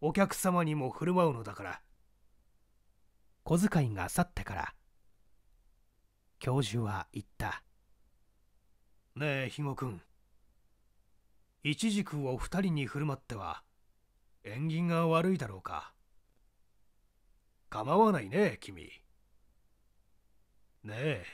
お客様にも振る舞うのだから小遣いが去ってから教授は言ったねえ肥後君いちじくを二人に振る舞っては縁起が悪いだろうか構わないね君ねえ